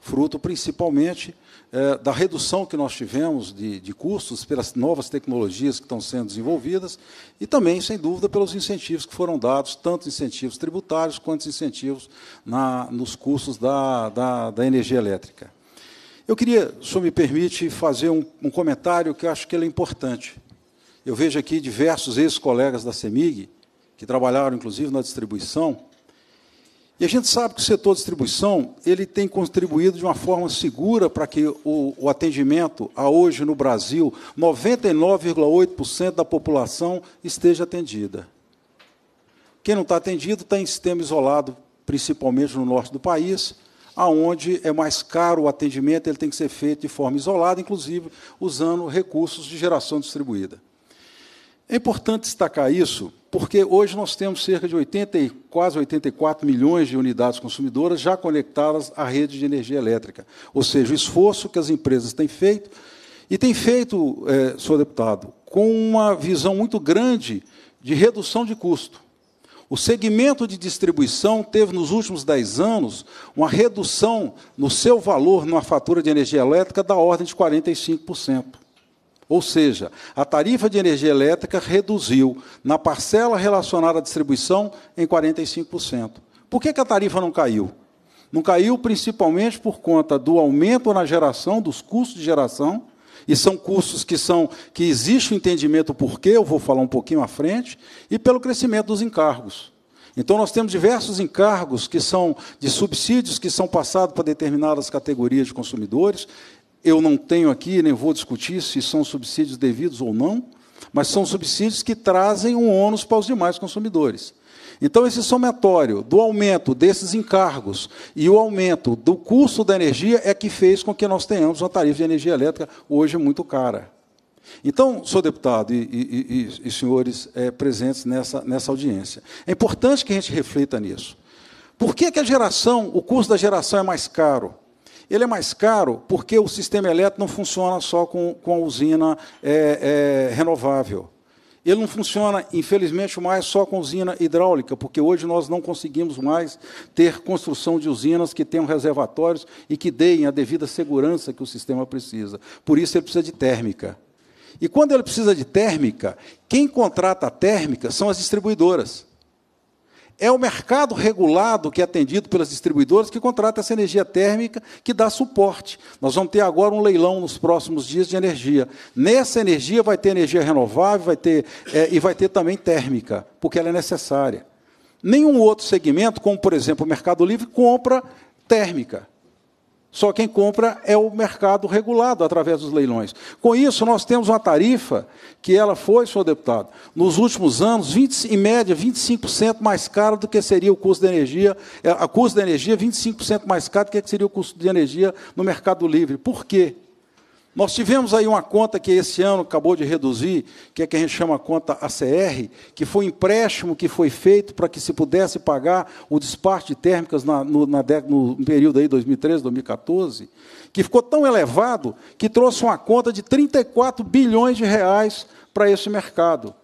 fruto principalmente é, da redução que nós tivemos de, de custos pelas novas tecnologias que estão sendo desenvolvidas e também, sem dúvida, pelos incentivos que foram dados, tanto incentivos tributários quanto incentivos na, nos custos da, da, da energia elétrica. Eu queria, se me permite, fazer um, um comentário que eu acho que ele é importante eu vejo aqui diversos ex-colegas da CEMIG, que trabalharam inclusive na distribuição, e a gente sabe que o setor distribuição ele tem contribuído de uma forma segura para que o, o atendimento a hoje no Brasil, 99,8% da população esteja atendida. Quem não está atendido está em sistema isolado, principalmente no norte do país, aonde é mais caro o atendimento, ele tem que ser feito de forma isolada, inclusive usando recursos de geração distribuída. É importante destacar isso, porque hoje nós temos cerca de 80, quase 84 milhões de unidades consumidoras já conectadas à rede de energia elétrica. Ou seja, o esforço que as empresas têm feito, e têm feito, é, senhor deputado, com uma visão muito grande de redução de custo. O segmento de distribuição teve, nos últimos 10 anos, uma redução no seu valor numa fatura de energia elétrica da ordem de 45%. Ou seja, a tarifa de energia elétrica reduziu na parcela relacionada à distribuição em 45%. Por que, a tarifa não caiu? Não caiu principalmente por conta do aumento na geração, dos custos de geração, e são custos que são que existe o um entendimento porquê, eu vou falar um pouquinho à frente, e pelo crescimento dos encargos. Então, nós temos diversos encargos que são de subsídios que são passados para determinadas categorias de consumidores, eu não tenho aqui, nem vou discutir se são subsídios devidos ou não, mas são subsídios que trazem um ônus para os demais consumidores. Então, esse somatório do aumento desses encargos e o aumento do custo da energia é que fez com que nós tenhamos uma tarifa de energia elétrica hoje muito cara. Então, senhor deputado e, e, e, e senhores é, presentes nessa, nessa audiência, é importante que a gente reflita nisso. Por que, que a geração, o custo da geração é mais caro? Ele é mais caro porque o sistema elétrico não funciona só com, com a usina é, é, renovável. Ele não funciona, infelizmente, mais só com usina hidráulica, porque hoje nós não conseguimos mais ter construção de usinas que tenham reservatórios e que deem a devida segurança que o sistema precisa. Por isso, ele precisa de térmica. E quando ele precisa de térmica, quem contrata a térmica são as distribuidoras. É o mercado regulado que é atendido pelas distribuidoras que contrata essa energia térmica que dá suporte. Nós vamos ter agora um leilão nos próximos dias de energia. Nessa energia vai ter energia renovável, vai ter é, e vai ter também térmica, porque ela é necessária. Nenhum outro segmento, como por exemplo o Mercado Livre, compra térmica. Só quem compra é o mercado regulado através dos leilões. Com isso, nós temos uma tarifa que ela foi, senhor deputado, nos últimos anos, 20, em média, 25% mais cara do que seria o custo de energia, é, a custo da energia 25% mais caro do que seria o custo de energia no mercado livre. Por quê? Nós tivemos aí uma conta que esse ano acabou de reduzir, que é que a gente chama a conta ACR, que foi um empréstimo que foi feito para que se pudesse pagar o desparte de térmicas na, no, na, no, período aí 2013, 2014, que ficou tão elevado que trouxe uma conta de 34 bilhões de reais para esse mercado.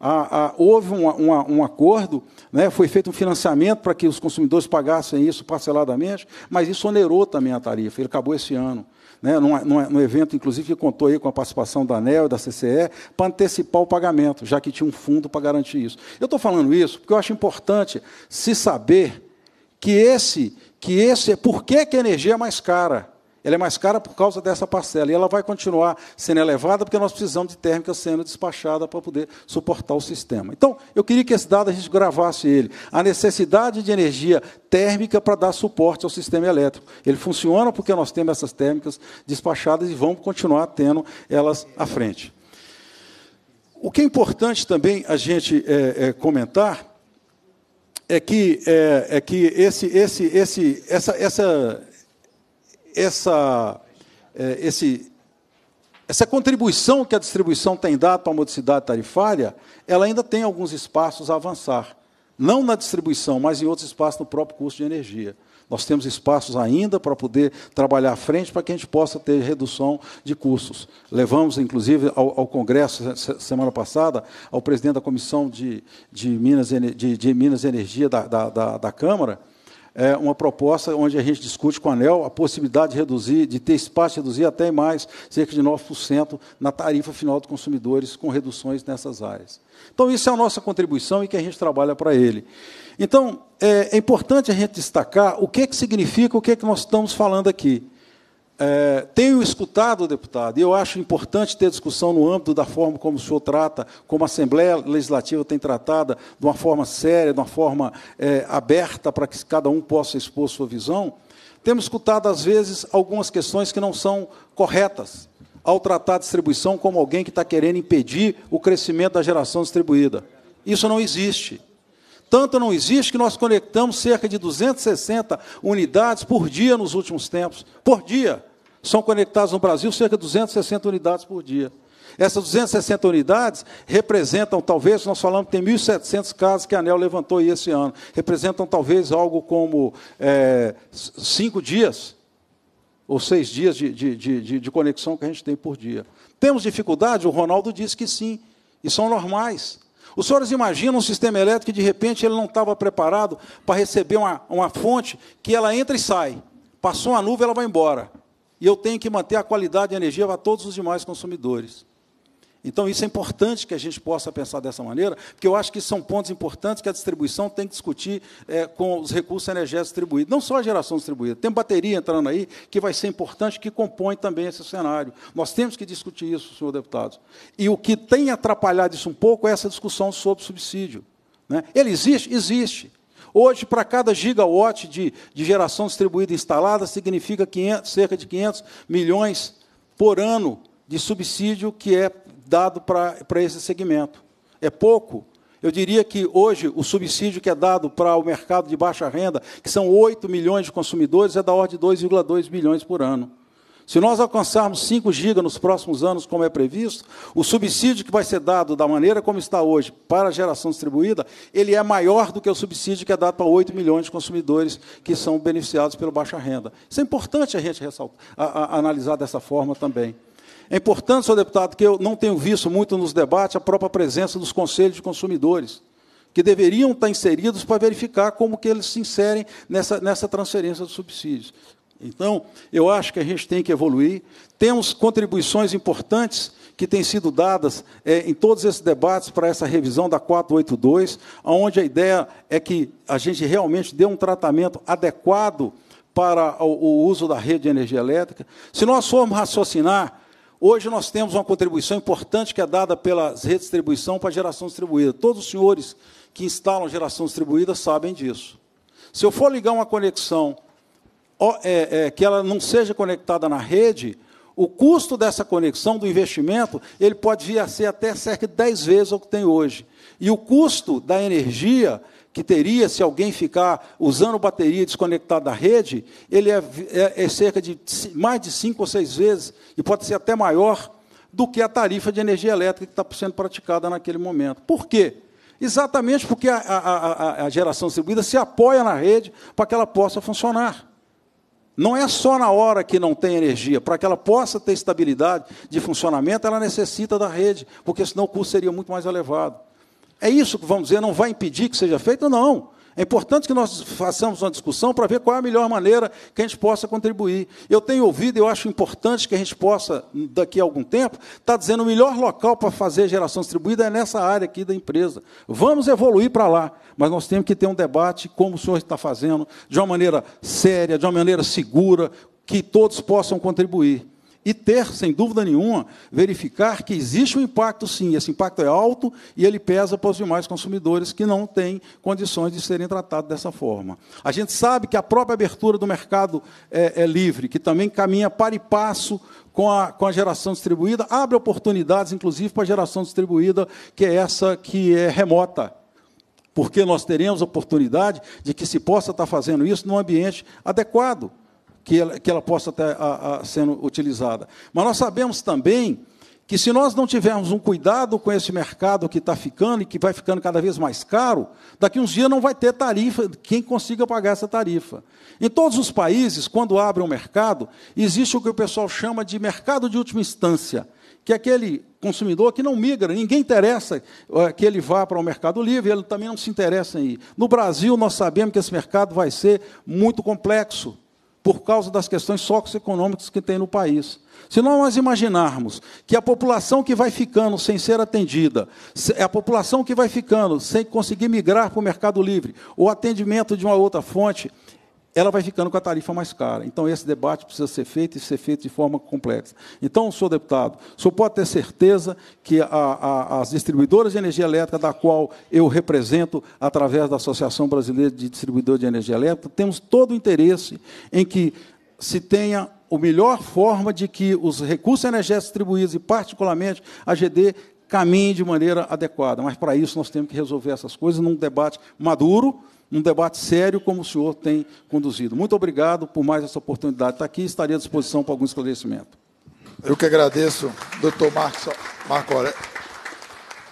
A, a, houve um acordo, né, foi feito um financiamento para que os consumidores pagassem isso parceladamente, mas isso onerou também a tarifa, ele acabou esse ano né, num, num, evento, inclusive, que contou aí com a participação da ANEL e da CCE, para antecipar o pagamento, já que tinha um fundo para garantir isso. Eu estou falando isso porque eu acho importante se saber que esse, que esse é por que, que a energia é mais cara. Ela é mais cara por causa dessa parcela. E ela vai continuar sendo elevada, porque nós precisamos de térmica sendo despachada para poder suportar o sistema. Então, eu queria que esse dado a gente gravasse ele. A necessidade de energia térmica para dar suporte ao sistema elétrico. Ele funciona porque nós temos essas térmicas despachadas e vamos continuar tendo elas à frente. O que é importante também a gente é, é, comentar é que, é, é que esse, esse, esse, essa, essa essa, é, esse, essa contribuição que a distribuição tem dado para a modicidade tarifária, ela ainda tem alguns espaços a avançar. Não na distribuição, mas em outros espaços no próprio custo de energia. Nós temos espaços ainda para poder trabalhar à frente para que a gente possa ter redução de custos. Levamos, inclusive, ao, ao Congresso, semana passada, ao presidente da Comissão de, de, Minas, de, de Minas Energia da, da, da, da Câmara, é, uma proposta onde a gente discute com o ANEL a possibilidade de reduzir, de ter espaço de reduzir até mais, cerca de 9% na tarifa final dos consumidores, com reduções nessas áreas. Então, isso é a nossa contribuição e que a gente trabalha para ele. Então, é, é importante a gente destacar o que, é que significa o que, é que nós estamos falando aqui. É, tenho escutado, deputado, e eu acho importante ter discussão no âmbito da forma como o senhor trata, como a Assembleia Legislativa tem tratada, de uma forma séria, de uma forma é, aberta, para que cada um possa expor sua visão. Temos escutado, às vezes, algumas questões que não são corretas ao tratar a distribuição como alguém que está querendo impedir o crescimento da geração distribuída. Isso não existe. Tanto não existe que nós conectamos cerca de 260 unidades por dia nos últimos tempos. Por dia são conectadas no Brasil cerca de 260 unidades por dia. Essas 260 unidades representam, talvez, nós falamos que tem 1.700 casos que a ANEL levantou aí esse ano, representam talvez algo como é, cinco dias ou seis dias de, de, de, de, conexão que a gente tem por dia. Temos dificuldade? O Ronaldo disse que sim, e são normais. Os senhores imaginam um sistema elétrico que, de repente, ele não estava preparado para receber uma, uma fonte que ela entra e sai. Passou uma nuvem, ela vai embora e eu tenho que manter a qualidade de energia para todos os demais consumidores. Então, isso é importante que a gente possa pensar dessa maneira, porque eu acho que são pontos importantes que a distribuição tem que discutir é, com os recursos energéticos distribuídos. Não só a geração distribuída, tem bateria entrando aí, que vai ser importante, que compõe também esse cenário. Nós temos que discutir isso, senhor deputado. E o que tem atrapalhado isso um pouco é essa discussão sobre subsídio. Né? Ele existe? Existe. Hoje, para cada gigawatt de, de geração distribuída instalada, significa 500, cerca de 500 milhões por ano de subsídio que é dado para esse segmento. É pouco. Eu diria que hoje o subsídio que é dado para o mercado de baixa renda, que são 8 milhões de consumidores, é da ordem de 2,2 bilhões por ano. Se nós alcançarmos 5 GB nos próximos anos, como é previsto, o subsídio que vai ser dado da maneira como está hoje para a geração distribuída, ele é maior do que o subsídio que é dado para 8 milhões de consumidores que são beneficiados pelo baixa renda. Isso é importante a gente ressaltar, a, a, analisar dessa forma também. É importante, senhor deputado, que eu não tenho visto muito nos debates a própria presença dos conselhos de consumidores que deveriam estar inseridos para verificar como que eles se inserem nessa, nessa transferência de subsídios. Então, eu acho que a gente tem que evoluir. Temos contribuições importantes que têm sido dadas é, em todos esses debates para essa revisão da 482, onde a ideia é que a gente realmente dê um tratamento adequado para o, o uso da rede de energia elétrica. Se nós formos raciocinar, hoje nós temos uma contribuição importante que é dada pela redistribuição para a geração distribuída. Todos os senhores que instalam geração distribuída sabem disso. Se eu for ligar uma conexão é, é, que ela não seja conectada na rede, o custo dessa conexão, do investimento, ele pode vir a ser até cerca de 10 vezes o que tem hoje. E o custo da energia que teria se alguém ficar usando bateria desconectada da rede, ele é, é, é cerca de mais de 5 ou 6 vezes, e pode ser até maior, do que a tarifa de energia elétrica que está sendo praticada naquele momento. Por quê? Exatamente porque a, a, a, a geração distribuída se apoia na rede para que ela possa funcionar. Não é só na hora que não tem energia. Para que ela possa ter estabilidade de funcionamento, ela necessita da rede, porque senão o custo seria muito mais elevado. É isso que vamos dizer, não vai impedir que seja feito? Não. É importante que nós façamos uma discussão para ver qual é a melhor maneira que a gente possa contribuir. Eu tenho ouvido, eu acho importante que a gente possa, daqui a algum tempo, estar tá dizendo o melhor local para fazer geração distribuída é nessa área aqui da empresa. Vamos evoluir para lá, mas nós temos que ter um debate, como o senhor está fazendo, de uma maneira séria, de uma maneira segura, que todos possam contribuir e ter, sem dúvida nenhuma, verificar que existe um impacto, sim, esse impacto é alto e ele pesa para os demais consumidores que não têm condições de serem tratados dessa forma. A gente sabe que a própria abertura do mercado é, é livre, que também caminha para e passo com a, com a geração distribuída, abre oportunidades, inclusive, para a geração distribuída, que é essa que é remota, porque nós teremos oportunidade de que se possa estar fazendo isso num ambiente adequado que ela, que ela possa estar a, a sendo utilizada. Mas nós sabemos também que se nós não tivermos um cuidado com esse mercado que está ficando e que vai ficando cada vez mais caro, daqui uns dias não vai ter tarifa, quem consiga pagar essa tarifa. Em todos os países, quando abre um mercado, existe o que o pessoal chama de mercado de última instância, que é aquele consumidor que não migra, ninguém interessa eh, que ele vá para o mercado livre, ele também não se interessa em ir. No Brasil, nós sabemos que esse mercado vai ser muito complexo por causa das questões socioeconômicas que tem no país. Se nós imaginarmos que a população que vai ficando sem ser atendida, a população que vai ficando sem conseguir migrar para o mercado livre ou atendimento de uma outra fonte, ela vai ficando com a tarifa mais cara. Então, esse debate precisa ser feito e ser feito de forma complexa. Então, senhor deputado, o senhor pode ter certeza que a, a, as distribuidoras de energia elétrica, da qual eu represento através da Associação Brasileira de Distribuidores de Energia Elétrica, temos todo o interesse em que se tenha a melhor forma de que os recursos energéticos distribuídos, e particularmente a GD, caminhem de maneira adequada. Mas, para isso, nós temos que resolver essas coisas num debate maduro, um debate sério como o senhor tem conduzido. Muito obrigado por mais essa oportunidade está aqui. estaria à disposição para algum esclarecimento. Eu que agradeço, doutor Marcos, Marco Aurélio,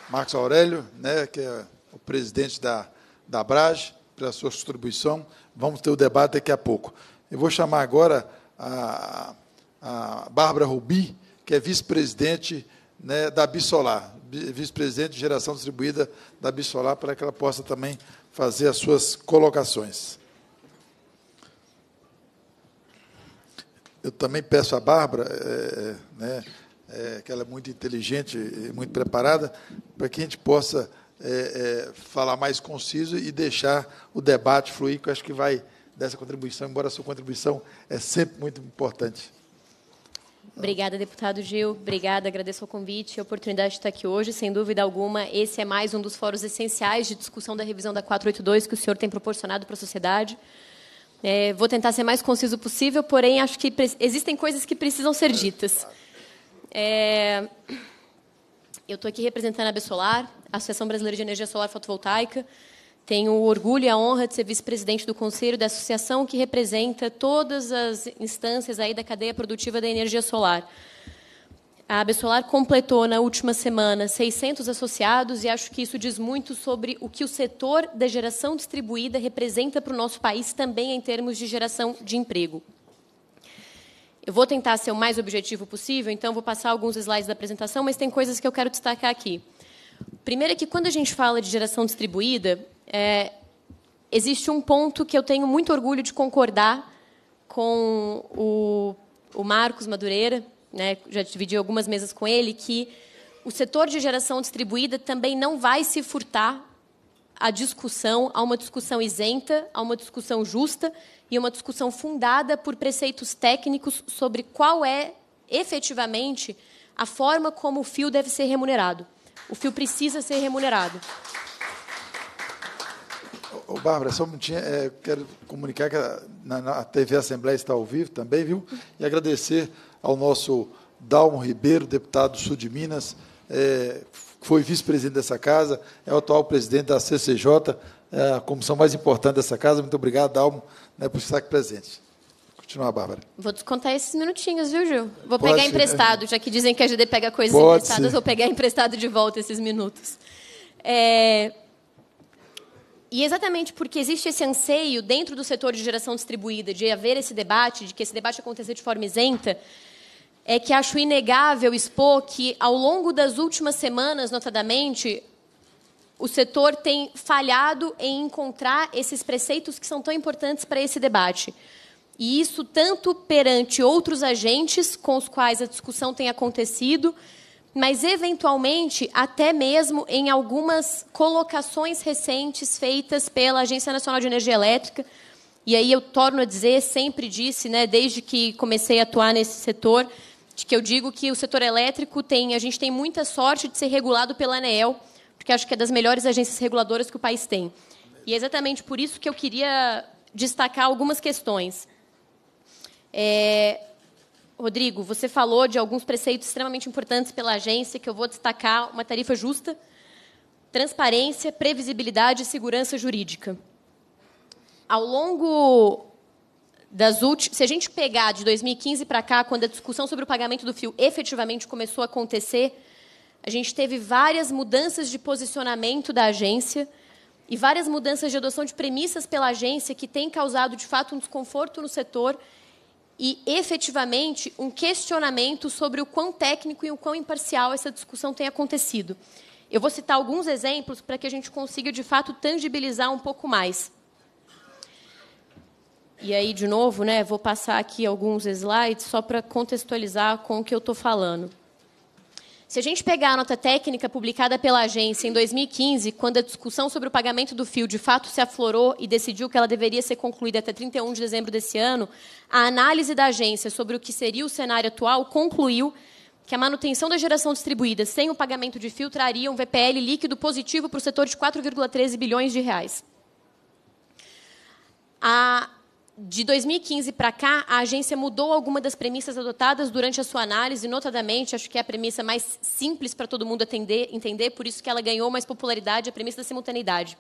Marcos Aurélio, né, que é o presidente da, da Brage, pela sua contribuição. Vamos ter o debate daqui a pouco. Eu vou chamar agora a, a Bárbara Rubi, que é vice-presidente né, da Bissolar, vice-presidente de geração distribuída da Bissolar, para que ela possa também fazer as suas colocações. Eu também peço à Bárbara, é, né, é, que ela é muito inteligente e muito preparada, para que a gente possa é, falar mais conciso e deixar o debate fluir, que eu acho que vai dessa contribuição, embora a sua contribuição é sempre muito importante. Obrigada, deputado Gil. Obrigada, agradeço o convite e a oportunidade de estar aqui hoje. Sem dúvida alguma, esse é mais um dos fóruns essenciais de discussão da revisão da 482 que o senhor tem proporcionado para a sociedade. É, vou tentar ser mais conciso possível, porém, acho que existem coisas que precisam ser ditas. É, eu estou aqui representando a Bessolar, Associação Brasileira de Energia Solar Fotovoltaica, tenho o orgulho e a honra de ser vice-presidente do conselho da associação que representa todas as instâncias aí da cadeia produtiva da energia solar. A AB Solar completou na última semana 600 associados e acho que isso diz muito sobre o que o setor da geração distribuída representa para o nosso país também em termos de geração de emprego. Eu vou tentar ser o mais objetivo possível, então vou passar alguns slides da apresentação, mas tem coisas que eu quero destacar aqui. Primeiro é que quando a gente fala de geração distribuída, é, existe um ponto que eu tenho muito orgulho de concordar com o, o Marcos Madureira, né, já dividi algumas mesas com ele, que o setor de geração distribuída também não vai se furtar à discussão, a uma discussão isenta, a uma discussão justa e uma discussão fundada por preceitos técnicos sobre qual é efetivamente a forma como o fio deve ser remunerado. O fio precisa ser remunerado. Ô, Bárbara, só um minutinho. É, quero comunicar que a, na, na, TV Assembleia está ao vivo também, viu? E agradecer ao nosso Dalmo Ribeiro, deputado do Sul de Minas, é, foi vice-presidente dessa casa, é o atual presidente da CCJ, é a comissão mais importante dessa casa. Muito obrigado, Dalmo, né, por estar aqui presente. Continua, Bárbara. Vou descontar esses minutinhos, viu, Gil? Vou pegar emprestado, já que dizem que a GD pega coisas Pode emprestadas, ser. vou pegar emprestado de volta esses minutos. É, e é exatamente porque existe esse anseio dentro do setor de geração distribuída de haver esse debate, de que esse debate aconteça de forma isenta, é que acho inegável expor que, ao longo das últimas semanas, notadamente, o setor tem falhado em encontrar esses preceitos que são tão importantes para esse debate. E isso tanto perante outros agentes com os quais a discussão tem acontecido, mas eventualmente até mesmo em algumas colocações recentes feitas pela Agência Nacional de Energia Elétrica. E aí eu torno a dizer, sempre disse, né, desde que comecei a atuar nesse setor, de que eu digo que o setor elétrico tem, a gente tem muita sorte de ser regulado pela ANEEL, porque acho que é das melhores agências reguladoras que o país tem. E é exatamente por isso que eu queria destacar algumas questões. É, Rodrigo, você falou de alguns preceitos extremamente importantes pela agência, que eu vou destacar: uma tarifa justa, transparência, previsibilidade e segurança jurídica. Ao longo das últimas. Se a gente pegar de 2015 para cá, quando a discussão sobre o pagamento do fio efetivamente começou a acontecer, a gente teve várias mudanças de posicionamento da agência e várias mudanças de adoção de premissas pela agência que tem causado, de fato, um desconforto no setor e efetivamente um questionamento sobre o quão técnico e o quão imparcial essa discussão tem acontecido. Eu vou citar alguns exemplos para que a gente consiga, de fato, tangibilizar um pouco mais. E aí, de novo, né, vou passar aqui alguns slides só para contextualizar com o que eu estou falando. Se a gente pegar a nota técnica publicada pela agência em 2015, quando a discussão sobre o pagamento do fio de fato se aflorou e decidiu que ela deveria ser concluída até 31 de dezembro desse ano, a análise da agência sobre o que seria o cenário atual concluiu que a manutenção da geração distribuída sem o pagamento de fio traria um VPL líquido positivo para o setor de 4,13 bilhões de reais. A de 2015 para cá, a agência mudou alguma das premissas adotadas durante a sua análise, notadamente, acho que é a premissa mais simples para todo mundo atender, entender, por isso que ela ganhou mais popularidade, a premissa da simultaneidade.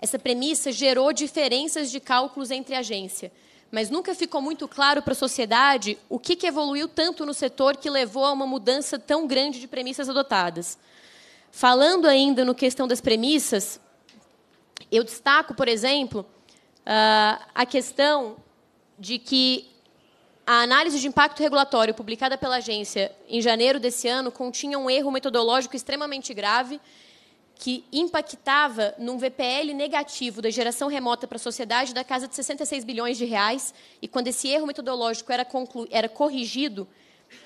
Essa premissa gerou diferenças de cálculos entre agência, mas nunca ficou muito claro para a sociedade o que, que evoluiu tanto no setor que levou a uma mudança tão grande de premissas adotadas. Falando ainda no questão das premissas, eu destaco, por exemplo, uh, a questão de que a análise de impacto regulatório publicada pela agência em janeiro desse ano continha um erro metodológico extremamente grave que impactava num VPL negativo da geração remota para a sociedade da casa de 66 bilhões de reais e quando esse erro metodológico era, era corrigido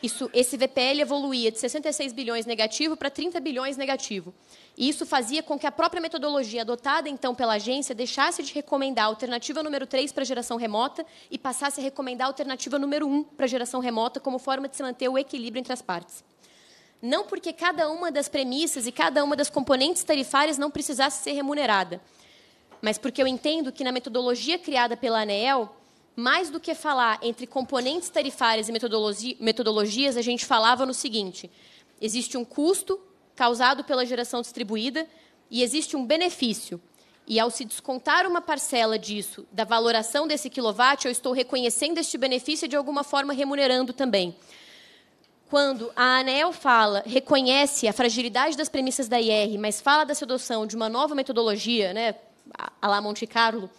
isso, esse VPL evoluía de 66 bilhões negativo para 30 bilhões negativo. E isso fazia com que a própria metodologia adotada então pela agência deixasse de recomendar a alternativa número 3 para geração remota e passasse a recomendar a alternativa número 1 para geração remota como forma de se manter o equilíbrio entre as partes. Não porque cada uma das premissas e cada uma das componentes tarifárias não precisasse ser remunerada, mas porque eu entendo que na metodologia criada pela ANEEL, mais do que falar entre componentes tarifárias e metodologi metodologias, a gente falava no seguinte: existe um custo causado pela geração distribuída e existe um benefício. E ao se descontar uma parcela disso, da valoração desse quilowatt, eu estou reconhecendo este benefício e de alguma forma remunerando também. Quando a ANEL fala, reconhece a fragilidade das premissas da IR, mas fala da sedução de uma nova metodologia, né, a la Monte Carlo,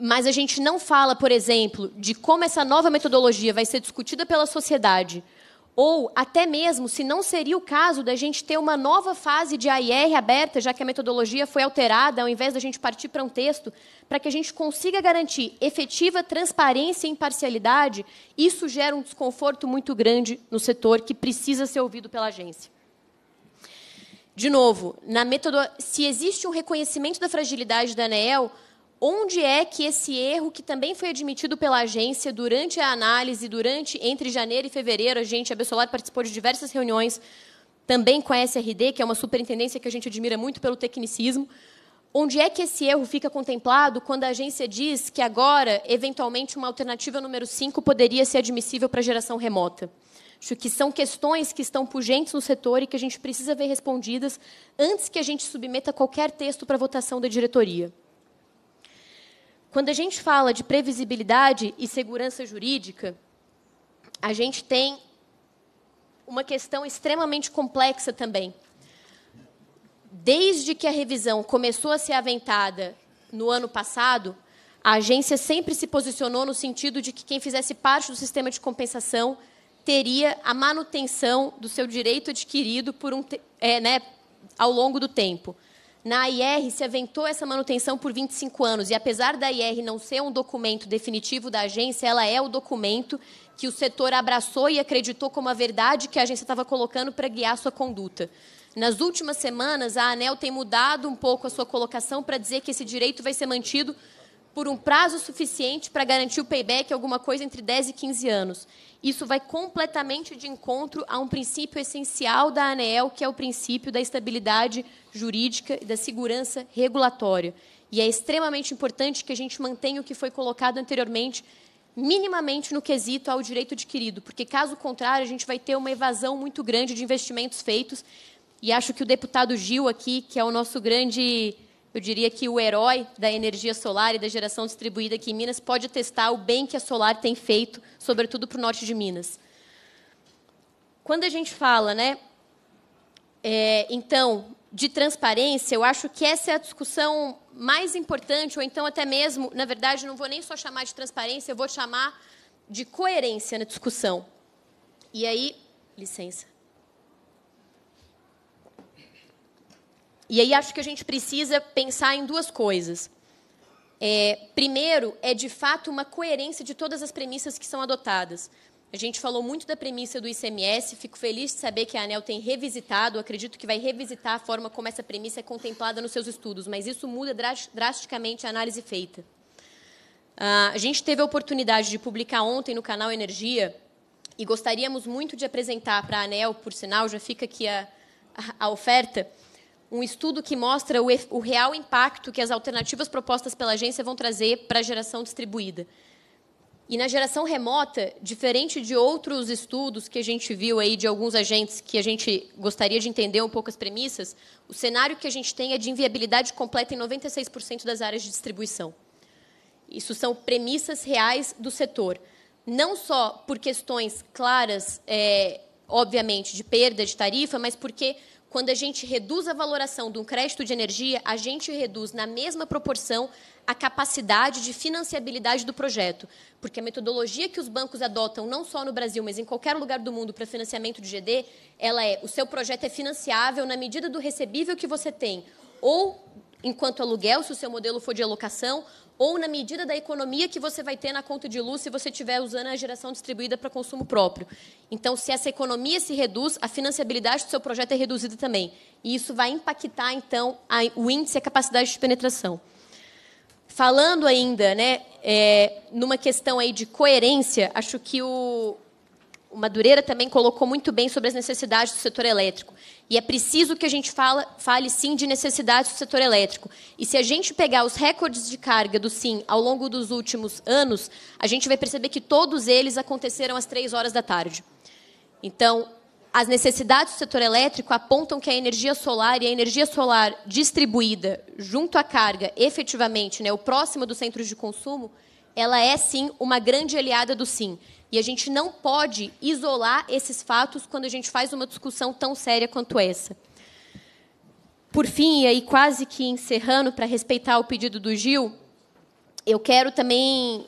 mas a gente não fala, por exemplo, de como essa nova metodologia vai ser discutida pela sociedade, ou até mesmo se não seria o caso da gente ter uma nova fase de AIR aberta, já que a metodologia foi alterada, ao invés da gente partir para um texto, para que a gente consiga garantir efetiva transparência e imparcialidade, isso gera um desconforto muito grande no setor que precisa ser ouvido pela agência. De novo, na metodo... se existe um reconhecimento da fragilidade da ANEEL, onde é que esse erro, que também foi admitido pela agência durante a análise, durante entre janeiro e fevereiro, a gente, a Bessolar, participou de diversas reuniões, também com a SRD, que é uma superintendência que a gente admira muito pelo tecnicismo, onde é que esse erro fica contemplado quando a agência diz que agora, eventualmente, uma alternativa número 5 poderia ser admissível para geração remota? Acho que são questões que estão pungentes no setor e que a gente precisa ver respondidas antes que a gente submeta qualquer texto para votação da diretoria. Quando a gente fala de previsibilidade e segurança jurídica, a gente tem uma questão extremamente complexa também. Desde que a revisão começou a ser aventada no ano passado, a agência sempre se posicionou no sentido de que quem fizesse parte do sistema de compensação teria a manutenção do seu direito adquirido por um, é, né, ao longo do tempo na IR se aventou essa manutenção por 25 anos e apesar da IR não ser um documento definitivo da agência, ela é o documento que o setor abraçou e acreditou como a verdade que a agência estava colocando para guiar sua conduta. Nas últimas semanas, a ANEL tem mudado um pouco a sua colocação para dizer que esse direito vai ser mantido por um prazo suficiente para garantir o payback, alguma coisa entre 10 e 15 anos. Isso vai completamente de encontro a um princípio essencial da ANEEL, que é o princípio da estabilidade jurídica e da segurança regulatória. E é extremamente importante que a gente mantenha o que foi colocado anteriormente, minimamente no quesito ao direito adquirido, porque, caso contrário, a gente vai ter uma evasão muito grande de investimentos feitos. E acho que o deputado Gil aqui, que é o nosso grande eu diria que o herói da energia solar e da geração distribuída aqui em Minas pode testar o bem que a solar tem feito, sobretudo para o norte de Minas. Quando a gente fala, né, é, então, de transparência, eu acho que essa é a discussão mais importante, ou então até mesmo, na verdade, não vou nem só chamar de transparência, eu vou chamar de coerência na discussão. E aí, licença. E aí acho que a gente precisa pensar em duas coisas. É, primeiro, é de fato uma coerência de todas as premissas que são adotadas. A gente falou muito da premissa do ICMS, fico feliz de saber que a ANEL tem revisitado, acredito que vai revisitar a forma como essa premissa é contemplada nos seus estudos, mas isso muda drasticamente a análise feita. Ah, a gente teve a oportunidade de publicar ontem no canal Energia, e gostaríamos muito de apresentar para a ANEL, por sinal, já fica aqui a, a, a oferta, um estudo que mostra o, o real impacto que as alternativas propostas pela agência vão trazer para a geração distribuída. E na geração remota, diferente de outros estudos que a gente viu aí de alguns agentes que a gente gostaria de entender um pouco as premissas, o cenário que a gente tem é de inviabilidade completa em 96% das áreas de distribuição. Isso são premissas reais do setor. Não só por questões claras, é, obviamente, de perda de tarifa, mas porque quando a gente reduz a valoração de um crédito de energia, a gente reduz na mesma proporção a capacidade de financiabilidade do projeto, porque a metodologia que os bancos adotam não só no Brasil, mas em qualquer lugar do mundo para financiamento de GD, ela é: o seu projeto é financiável na medida do recebível que você tem, ou enquanto aluguel, se o seu modelo for de alocação, ou na medida da economia que você vai ter na conta de luz se você estiver usando a geração distribuída para consumo próprio. Então, se essa economia se reduz, a financiabilidade do seu projeto é reduzida também. E isso vai impactar, então, a, o índice e a capacidade de penetração. Falando ainda, né, é, numa questão aí de coerência, acho que o, o Madureira também colocou muito bem sobre as necessidades do setor elétrico. E é preciso que a gente fala, fale, sim, de necessidades do setor elétrico. E se a gente pegar os recordes de carga do sim ao longo dos últimos anos, a gente vai perceber que todos eles aconteceram às três horas da tarde. Então, as necessidades do setor elétrico apontam que a energia solar e a energia solar distribuída junto à carga, efetivamente, né, o próximo dos centros de consumo, ela é, sim, uma grande aliada do sim. E a gente não pode isolar esses fatos quando a gente faz uma discussão tão séria quanto essa. Por fim, e aí quase que encerrando para respeitar o pedido do Gil, eu quero também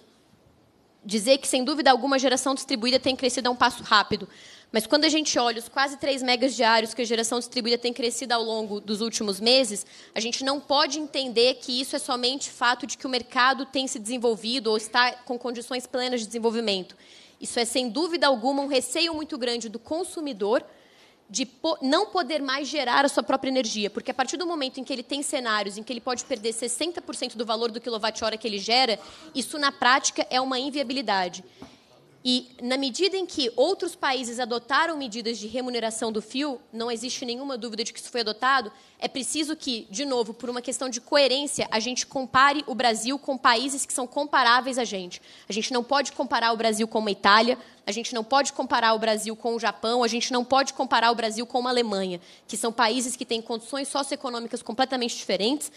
dizer que, sem dúvida alguma, a geração distribuída tem crescido a um passo rápido. Mas quando a gente olha os quase 3 megas diários que a geração distribuída tem crescido ao longo dos últimos meses, a gente não pode entender que isso é somente fato de que o mercado tem se desenvolvido ou está com condições plenas de desenvolvimento. Isso é, sem dúvida alguma, um receio muito grande do consumidor de não poder mais gerar a sua própria energia, porque a partir do momento em que ele tem cenários em que ele pode perder 60% do valor do quilowatt-hora que ele gera, isso na prática é uma inviabilidade. E na medida em que outros países adotaram medidas de remuneração do fio, não existe nenhuma dúvida de que isso foi adotado, é preciso que, de novo, por uma questão de coerência, a gente compare o Brasil com países que são comparáveis a gente. A gente não pode comparar o Brasil com uma Itália, a gente não pode comparar o Brasil com o Japão, a gente não pode comparar o Brasil com uma Alemanha, que são países que têm condições socioeconômicas completamente diferentes,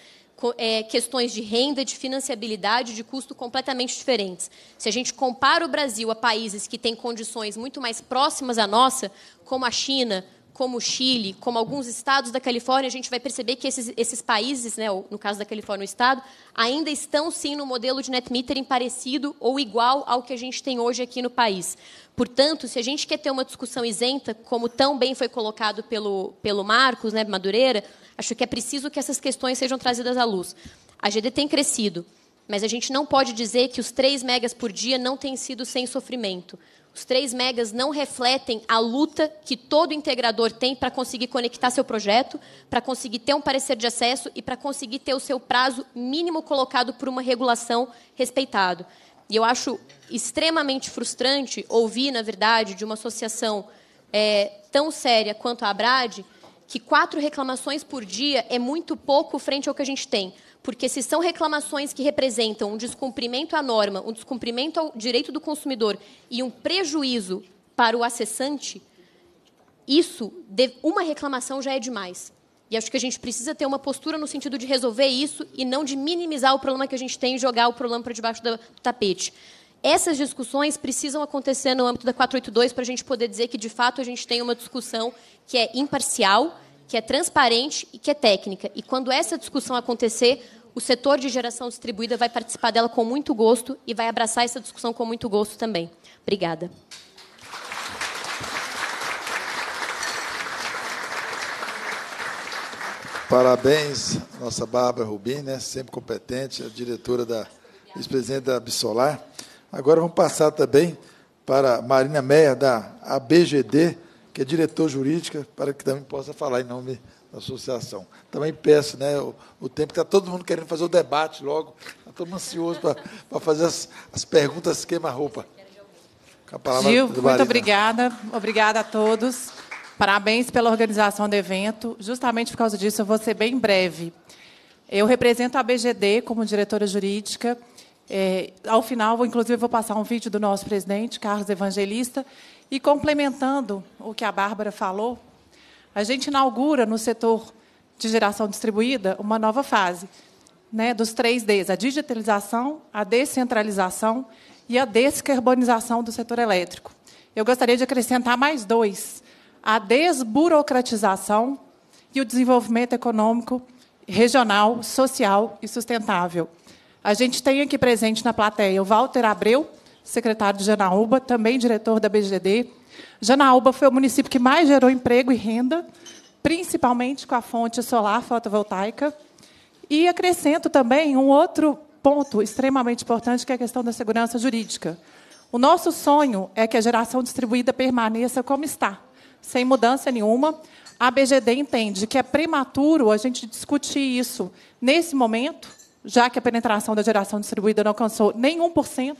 é, questões de renda, de financiabilidade, de custo completamente diferentes. Se a gente compara o Brasil a países que têm condições muito mais próximas à nossa, como a China, como o Chile, como alguns estados da Califórnia, a gente vai perceber que esses, esses países, né, no caso da Califórnia, o estado, ainda estão sim no modelo de net metering parecido ou igual ao que a gente tem hoje aqui no país. Portanto, se a gente quer ter uma discussão isenta, como tão bem foi colocado pelo, pelo Marcos né, Madureira, Acho que é preciso que essas questões sejam trazidas à luz. A GD tem crescido, mas a gente não pode dizer que os 3 megas por dia não têm sido sem sofrimento. Os 3 megas não refletem a luta que todo integrador tem para conseguir conectar seu projeto, para conseguir ter um parecer de acesso e para conseguir ter o seu prazo mínimo colocado por uma regulação respeitado. E eu acho extremamente frustrante ouvir, na verdade, de uma associação é, tão séria quanto a Abrad, que quatro reclamações por dia é muito pouco frente ao que a gente tem. Porque se são reclamações que representam um descumprimento à norma, um descumprimento ao direito do consumidor e um prejuízo para o acessante, isso, uma reclamação já é demais. E acho que a gente precisa ter uma postura no sentido de resolver isso e não de minimizar o problema que a gente tem e jogar o problema para debaixo do tapete. Essas discussões precisam acontecer no âmbito da 482 para a gente poder dizer que, de fato, a gente tem uma discussão que é imparcial, que é transparente e que é técnica. E quando essa discussão acontecer, o setor de geração distribuída vai participar dela com muito gosto e vai abraçar essa discussão com muito gosto também. Obrigada. Parabéns, nossa Bárbara Rubim, né? sempre competente, a diretora da vice-presidente da Absolar. Agora vamos passar também para Marina Meia, da ABGD, que é diretora jurídica, para que também possa falar em nome da associação. Também peço né, o, o tempo, que está todo mundo querendo fazer o debate logo, está todo mundo ansioso para fazer as, as perguntas queima-roupa. Gil, muito obrigada. Obrigada a todos. Parabéns pela organização do evento. Justamente por causa disso, eu vou ser bem breve. Eu represento a BGD como diretora jurídica. É, ao final, vou, inclusive, vou passar um vídeo do nosso presidente, Carlos Evangelista, e complementando o que a Bárbara falou, a gente inaugura no setor de geração distribuída uma nova fase né, dos três Ds, a digitalização, a descentralização e a descarbonização do setor elétrico. Eu gostaria de acrescentar mais dois, a desburocratização e o desenvolvimento econômico, regional, social e sustentável. A gente tem aqui presente na plateia o Walter Abreu, secretário de Janaúba, também diretor da BGD. Janaúba foi o município que mais gerou emprego e renda, principalmente com a fonte solar fotovoltaica. E acrescento também um outro ponto extremamente importante, que é a questão da segurança jurídica. O nosso sonho é que a geração distribuída permaneça como está, sem mudança nenhuma. A BGD entende que é prematuro a gente discutir isso nesse momento, já que a penetração da geração distribuída não alcançou nem 1%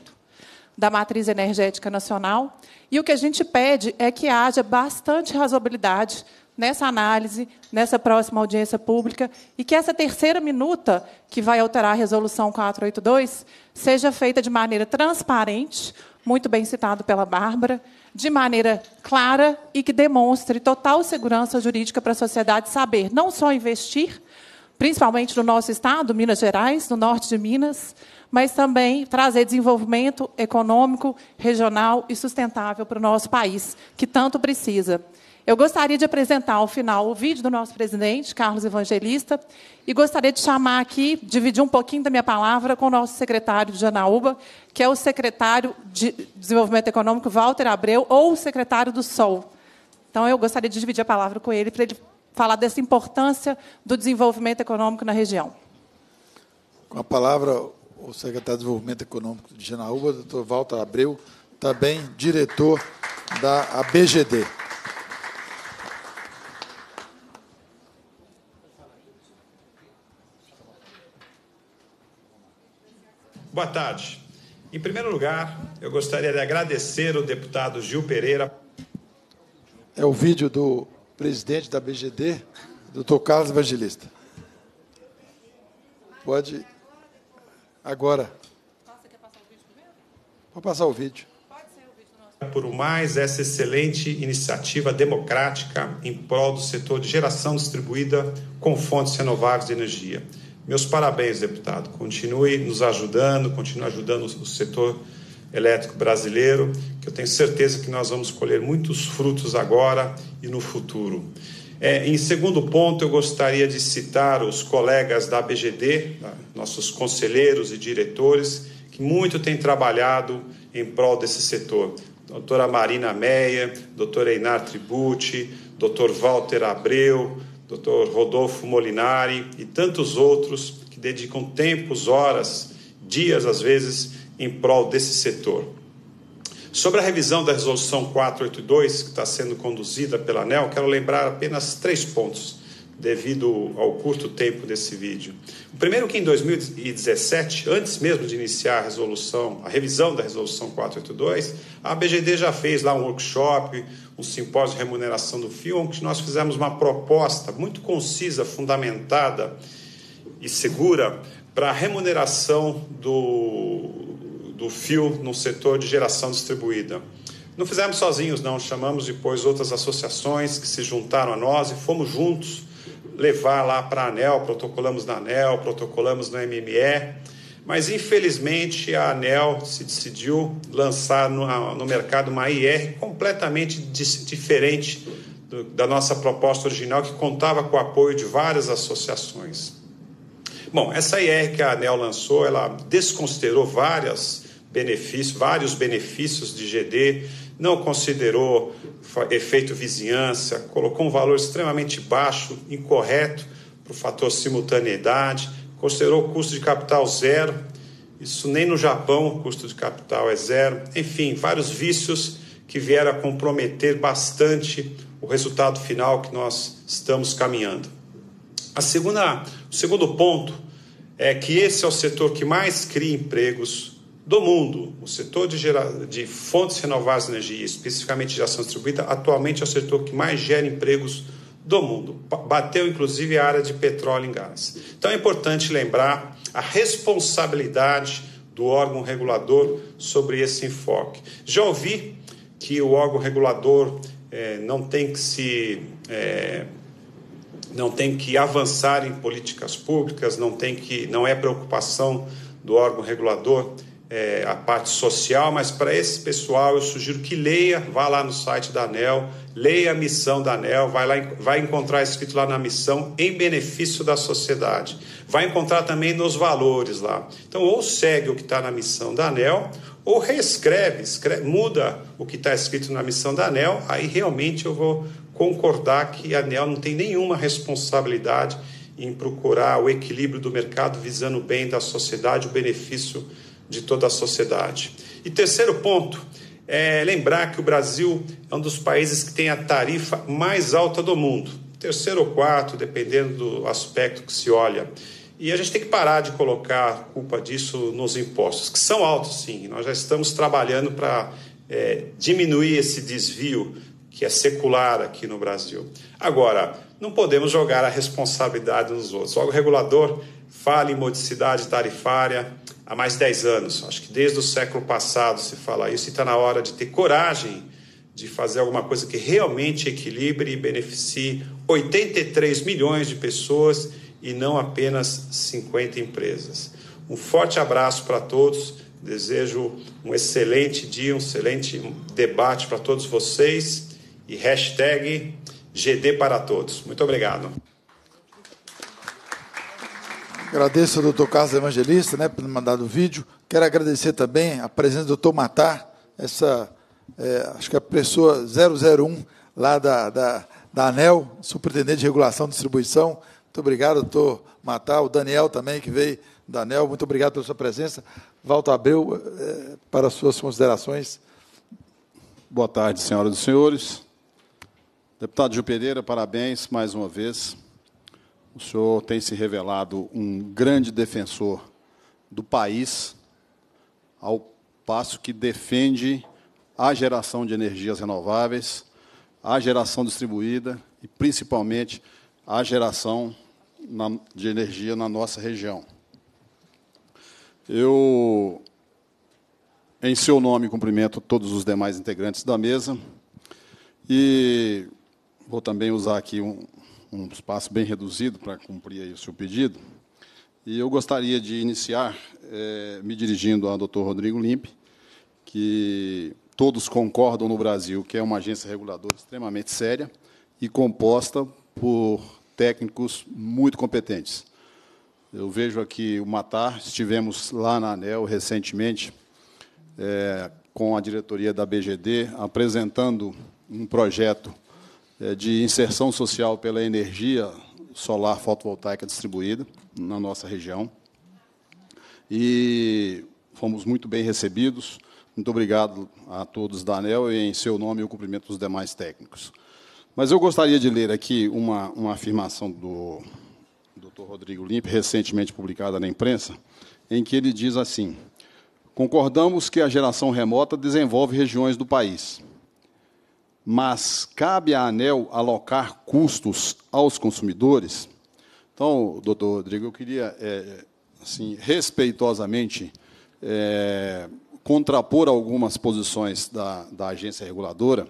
da matriz energética nacional. E o que a gente pede é que haja bastante razoabilidade nessa análise, nessa próxima audiência pública, e que essa terceira minuta, que vai alterar a resolução 482, seja feita de maneira transparente, muito bem citado pela Bárbara, de maneira clara e que demonstre total segurança jurídica para a sociedade saber não só investir, principalmente no nosso estado, Minas Gerais, no norte de Minas, mas também trazer desenvolvimento econômico, regional e sustentável para o nosso país, que tanto precisa. Eu gostaria de apresentar ao final o vídeo do nosso presidente, Carlos Evangelista, e gostaria de chamar aqui, dividir um pouquinho da minha palavra com o nosso secretário de Janaúba, que é o secretário de Desenvolvimento Econômico, Walter Abreu, ou o secretário do Sol. Então, eu gostaria de dividir a palavra com ele, para ele falar dessa importância do desenvolvimento econômico na região. Com a palavra, o secretário de Desenvolvimento Econômico de Janaúba, doutor Walter Abreu, também diretor da ABGD. Boa tarde. Em primeiro lugar, eu gostaria de agradecer ao deputado Gil Pereira. É o vídeo do presidente da BGD, doutor Carlos Evangelista. Pode. Agora. Vou passar o vídeo. Por mais essa excelente iniciativa democrática em prol do setor de geração distribuída com fontes renováveis de energia. Meus parabéns, deputado. Continue nos ajudando, continue ajudando o setor elétrico brasileiro, que eu tenho certeza que nós vamos colher muitos frutos agora e no futuro. É, em segundo ponto, eu gostaria de citar os colegas da BGD, né, nossos conselheiros e diretores, que muito têm trabalhado em prol desse setor. Doutora Marina Meia, doutor Einar Tributi, doutor Walter Abreu, doutor Rodolfo Molinari e tantos outros que dedicam tempos, horas, dias às vezes, em prol desse setor. Sobre a revisão da resolução 482, que está sendo conduzida pela ANEL, quero lembrar apenas três pontos, devido ao curto tempo desse vídeo. O primeiro que em 2017, antes mesmo de iniciar a resolução, a revisão da resolução 482, a BGD já fez lá um workshop, um simpósio de remuneração do fio, onde nós fizemos uma proposta muito concisa, fundamentada e segura para a remuneração do, do fio no setor de geração distribuída. Não fizemos sozinhos, não. Chamamos depois outras associações que se juntaram a nós e fomos juntos levar lá para a ANEL, protocolamos na ANEL, protocolamos no MME, mas infelizmente a ANEL se decidiu lançar no, no mercado uma IR completamente diferente do, da nossa proposta original, que contava com o apoio de várias associações. Bom, essa IR que a ANEL lançou, ela desconsiderou várias benefícios, vários benefícios de GD, não considerou efeito vizinhança, colocou um valor extremamente baixo, incorreto para o fator simultaneidade, considerou o custo de capital zero. Isso nem no Japão o custo de capital é zero. Enfim, vários vícios que vieram a comprometer bastante o resultado final que nós estamos caminhando. A segunda, o segundo ponto é que esse é o setor que mais cria empregos do mundo. O setor de, gera... de fontes renováveis de energia, especificamente de geração distribuída, atualmente é o setor que mais gera empregos do mundo. Bateu inclusive a área de petróleo e gás. Então é importante lembrar a responsabilidade do órgão regulador sobre esse enfoque. Já ouvi que o órgão regulador é, não tem que se. É, não tem que avançar em políticas públicas, não tem que, não é preocupação do órgão regulador é, a parte social, mas para esse pessoal eu sugiro que leia, vá lá no site da ANEL, leia a missão da ANEL, vai, lá, vai encontrar escrito lá na missão em benefício da sociedade. Vai encontrar também nos valores lá. Então, ou segue o que está na missão da ANEL, ou reescreve, escreve, muda o que está escrito na missão da ANEL, aí realmente eu vou concordar que a ANEL não tem nenhuma responsabilidade em procurar o equilíbrio do mercado visando o bem da sociedade, o benefício de toda a sociedade. E terceiro ponto é lembrar que o Brasil é um dos países que tem a tarifa mais alta do mundo, terceiro ou quarto, dependendo do aspecto que se olha. E a gente tem que parar de colocar culpa disso nos impostos, que são altos sim. Nós já estamos trabalhando para é, diminuir esse desvio que é secular aqui no Brasil. Agora, não podemos jogar a responsabilidade nos outros. O regulador fala em modicidade tarifária há mais de 10 anos. Acho que desde o século passado se fala isso e está na hora de ter coragem de fazer alguma coisa que realmente equilibre e beneficie 83 milhões de pessoas e não apenas 50 empresas. Um forte abraço para todos. Desejo um excelente dia, um excelente debate para todos vocês e hashtag GD para todos. Muito obrigado. Agradeço ao doutor Carlos Evangelista né, por me mandar o vídeo. Quero agradecer também a presença do doutor Matar, essa, é, acho que é a pessoa 001 lá da, da, da ANEL, superintendente de regulação e distribuição. Muito obrigado, doutor Matar. O Daniel também, que veio da ANEL. Muito obrigado pela sua presença. Valto Abreu, é, para as suas considerações. Boa tarde, senhoras e senhores. Deputado Gil Pereira, parabéns mais uma vez o senhor tem se revelado um grande defensor do país, ao passo que defende a geração de energias renováveis, a geração distribuída e, principalmente, a geração de energia na nossa região. Eu, em seu nome, cumprimento todos os demais integrantes da mesa e vou também usar aqui um, um espaço bem reduzido para cumprir o seu pedido. E eu gostaria de iniciar eh, me dirigindo ao Dr. Rodrigo Limpe, que todos concordam no Brasil que é uma agência reguladora extremamente séria e composta por técnicos muito competentes. Eu vejo aqui o Matar, estivemos lá na ANEL recentemente eh, com a diretoria da BGD apresentando um projeto é, de inserção social pela energia solar fotovoltaica distribuída na nossa região. E fomos muito bem recebidos. Muito obrigado a todos da ANEL e, em seu nome, eu cumprimento os demais técnicos. Mas eu gostaria de ler aqui uma, uma afirmação do Dr. Rodrigo Limpe, recentemente publicada na imprensa, em que ele diz assim: Concordamos que a geração remota desenvolve regiões do país mas cabe à ANEL alocar custos aos consumidores? Então, doutor Rodrigo, eu queria, é, assim, respeitosamente, é, contrapor algumas posições da, da agência reguladora.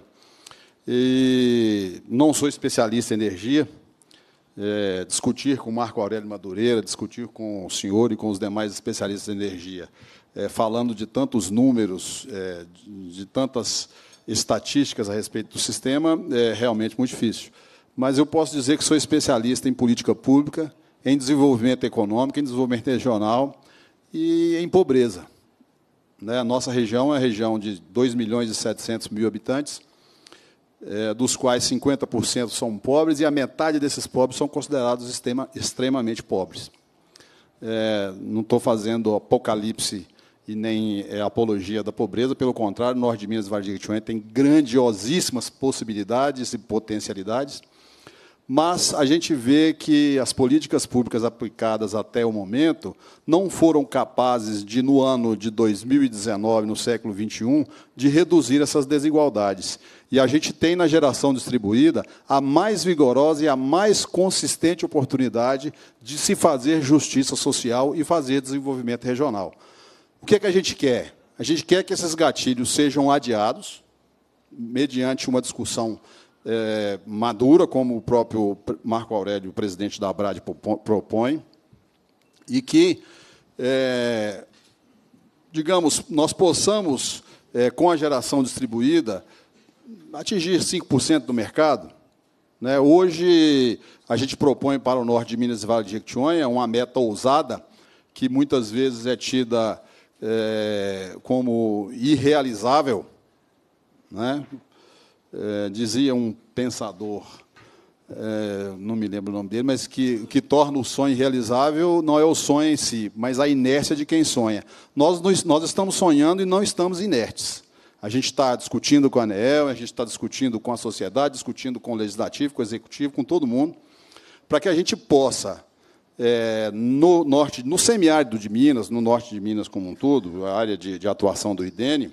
E não sou especialista em energia. É, discutir com o Marco Aurélio Madureira, discutir com o senhor e com os demais especialistas em energia, é, falando de tantos números, é, de, de tantas estatísticas a respeito do sistema, é realmente muito difícil. Mas eu posso dizer que sou especialista em política pública, em desenvolvimento econômico, em desenvolvimento regional e em pobreza. Né? A nossa região é a região de 2 milhões e 700 mil habitantes, é, dos quais 50% são pobres e a metade desses pobres são considerados extremamente pobres. É, não estou fazendo apocalipse e nem é, apologia da pobreza. Pelo contrário, o Norte de Minas e Vale do tem grandiosíssimas possibilidades e potencialidades, mas a gente vê que as políticas públicas aplicadas até o momento não foram capazes de, no ano de 2019, no século XXI, de reduzir essas desigualdades. E a gente tem na geração distribuída a mais vigorosa e a mais consistente oportunidade de se fazer justiça social e fazer desenvolvimento regional. O que é que a gente quer? A gente quer que esses gatilhos sejam adiados, mediante uma discussão é, madura, como o próprio Marco Aurélio, presidente da ABRAD, propõe, e que, é, digamos, nós possamos, é, com a geração distribuída, atingir 5% do mercado. Né? Hoje, a gente propõe para o norte de Minas e Vale de Jequitinhonha uma meta ousada, que muitas vezes é tida é, como irrealizável, né? É, dizia um pensador, é, não me lembro o nome dele, mas que o que torna o sonho realizável não é o sonho em si, mas a inércia de quem sonha. Nós, nós estamos sonhando e não estamos inertes. A gente está discutindo com a ANEEL, a gente está discutindo com a sociedade, discutindo com o legislativo, com o executivo, com todo mundo, para que a gente possa é, no norte, no semiárido de Minas, no norte de Minas como um todo, a área de, de atuação do IDENE,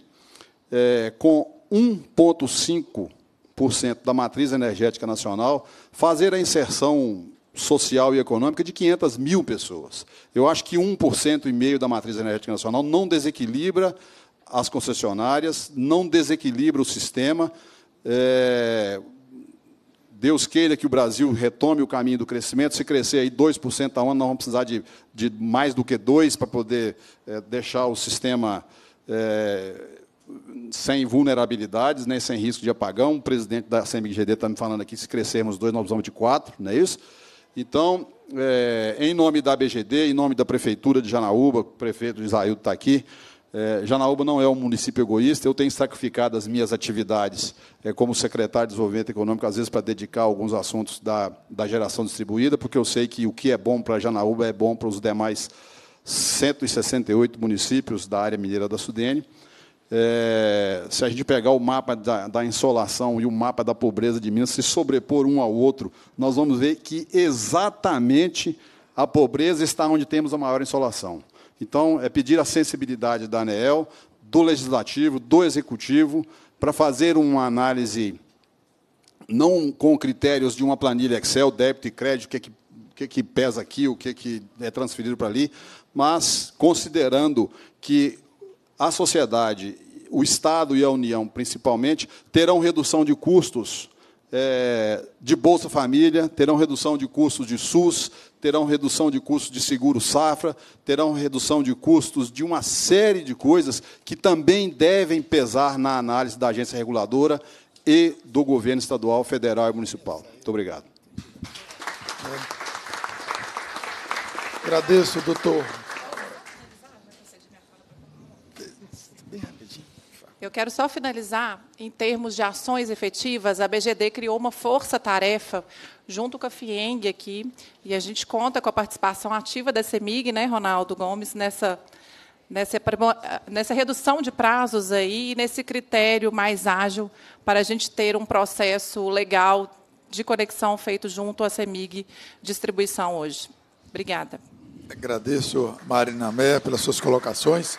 é, com 1,5% da matriz energética nacional, fazer a inserção social e econômica de 500 mil pessoas. Eu acho que 1% e meio da matriz energética nacional não desequilibra as concessionárias, não desequilibra o sistema. É, Deus queira que o Brasil retome o caminho do crescimento. Se crescer aí 2% a ano, nós vamos precisar de, de mais do que 2% para poder é, deixar o sistema é, sem vulnerabilidades, nem né, sem risco de apagão. O presidente da CMGD está me falando aqui que se crescermos 2%, nós precisamos de 4%, não é isso? Então, é, em nome da BGD, em nome da Prefeitura de Janaúba, o prefeito Isaildo está aqui, é, Janaúba não é um município egoísta, eu tenho sacrificado as minhas atividades é, como secretário de Desenvolvimento Econômico, às vezes para dedicar alguns assuntos da, da geração distribuída, porque eu sei que o que é bom para Janaúba é bom para os demais 168 municípios da área mineira da Sudene. É, se a gente pegar o mapa da, da insolação e o mapa da pobreza de Minas, se sobrepor um ao outro, nós vamos ver que exatamente a pobreza está onde temos a maior insolação. Então, é pedir a sensibilidade da ANEEL, do Legislativo, do Executivo, para fazer uma análise não com critérios de uma planilha Excel, débito e crédito, o que, é que, que, é que pesa aqui, o que é, que é transferido para ali, mas considerando que a sociedade, o Estado e a União, principalmente, terão redução de custos é, de Bolsa Família, terão redução de custos de SUS, terão redução de custos de seguro safra, terão redução de custos de uma série de coisas que também devem pesar na análise da agência reguladora e do governo estadual, federal e municipal. Muito obrigado. Agradeço, doutor Eu quero só finalizar em termos de ações efetivas. A BGD criou uma força-tarefa junto com a FIENG aqui, e a gente conta com a participação ativa da CEMIG, né, Ronaldo Gomes, nessa nessa, nessa redução de prazos aí e nesse critério mais ágil para a gente ter um processo legal de conexão feito junto à CEMIG Distribuição hoje. Obrigada. Agradeço, Marina Mé, pelas suas colocações.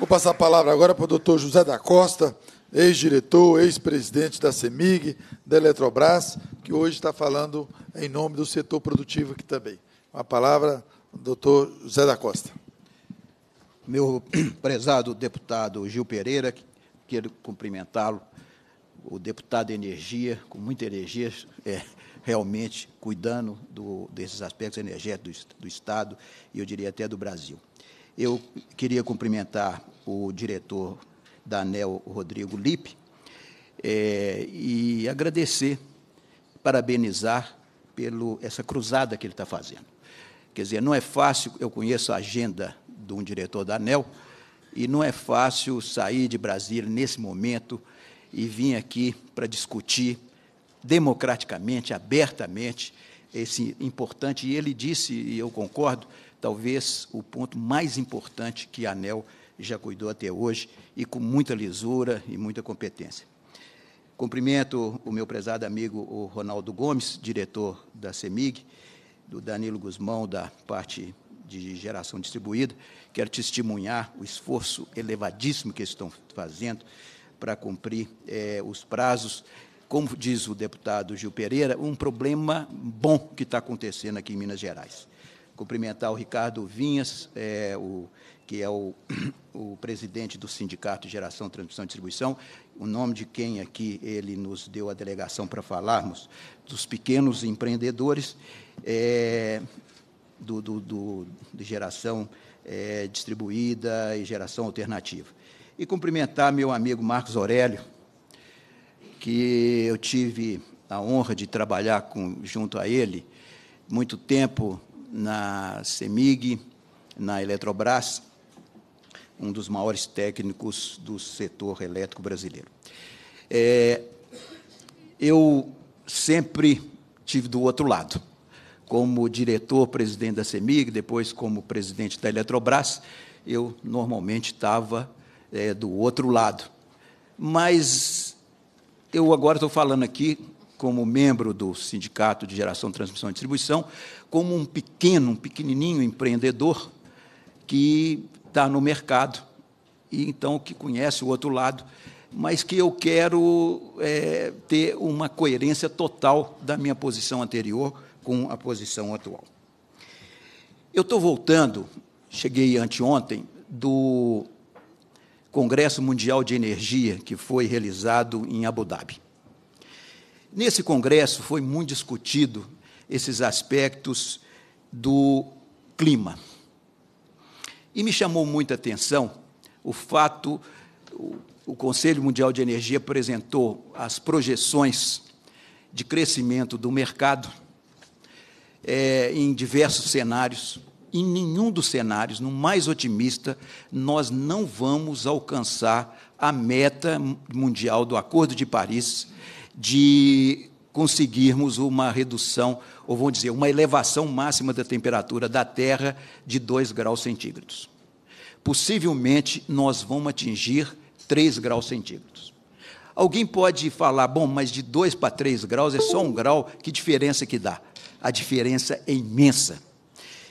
Vou passar a palavra agora para o doutor José da Costa, ex-diretor, ex-presidente da CEMIG, da Eletrobras, que hoje está falando em nome do setor produtivo aqui também. A palavra, doutor José da Costa. Meu prezado deputado Gil Pereira, quero cumprimentá-lo, o deputado de Energia, com muita energia, é, realmente cuidando do, desses aspectos energéticos do, do Estado e, eu diria, até do Brasil. Eu queria cumprimentar o diretor da ANEL, Rodrigo Lipe, é, e agradecer, parabenizar pelo essa cruzada que ele está fazendo. Quer dizer, não é fácil, eu conheço a agenda de um diretor da ANEL, e não é fácil sair de Brasília nesse momento e vir aqui para discutir democraticamente, abertamente, esse importante, e ele disse, e eu concordo, talvez o ponto mais importante que a ANEL já cuidou até hoje e com muita lisura e muita competência. Cumprimento o meu prezado amigo o Ronaldo Gomes, diretor da CEMIG, do Danilo Guzmão, da parte de geração distribuída. Quero testemunhar o esforço elevadíssimo que eles estão fazendo para cumprir é, os prazos. Como diz o deputado Gil Pereira, um problema bom que está acontecendo aqui em Minas Gerais cumprimentar o Ricardo Vinhas, é, o, que é o, o presidente do Sindicato Geração, Transmissão e Distribuição, o nome de quem aqui ele nos deu a delegação para falarmos, dos pequenos empreendedores é, do, do, do, de geração é, distribuída e geração alternativa. E cumprimentar meu amigo Marcos Aurélio, que eu tive a honra de trabalhar com, junto a ele muito tempo na CEMIG, na Eletrobras, um dos maiores técnicos do setor elétrico brasileiro. É, eu sempre tive do outro lado, como diretor-presidente da CEMIG, depois como presidente da Eletrobras, eu normalmente estava é, do outro lado. Mas eu agora estou falando aqui como membro do Sindicato de Geração, Transmissão e Distribuição, como um pequeno, um pequenininho empreendedor que está no mercado e então que conhece o outro lado, mas que eu quero é, ter uma coerência total da minha posição anterior com a posição atual. Eu estou voltando, cheguei anteontem, do Congresso Mundial de Energia que foi realizado em Abu Dhabi. Nesse congresso foi muito discutido esses aspectos do clima. E me chamou muita atenção o fato o, Conselho Mundial de Energia apresentou as projeções de crescimento do mercado é, em diversos cenários. Em nenhum dos cenários, no mais otimista, nós não vamos alcançar a meta mundial do Acordo de Paris de conseguirmos uma redução, ou vamos dizer, uma elevação máxima da temperatura da Terra de 2 graus centígrados. Possivelmente nós vamos atingir 3 graus centígrados. Alguém pode falar, bom, mas de 2 para 3 graus é só um grau, que diferença que dá? A diferença é imensa.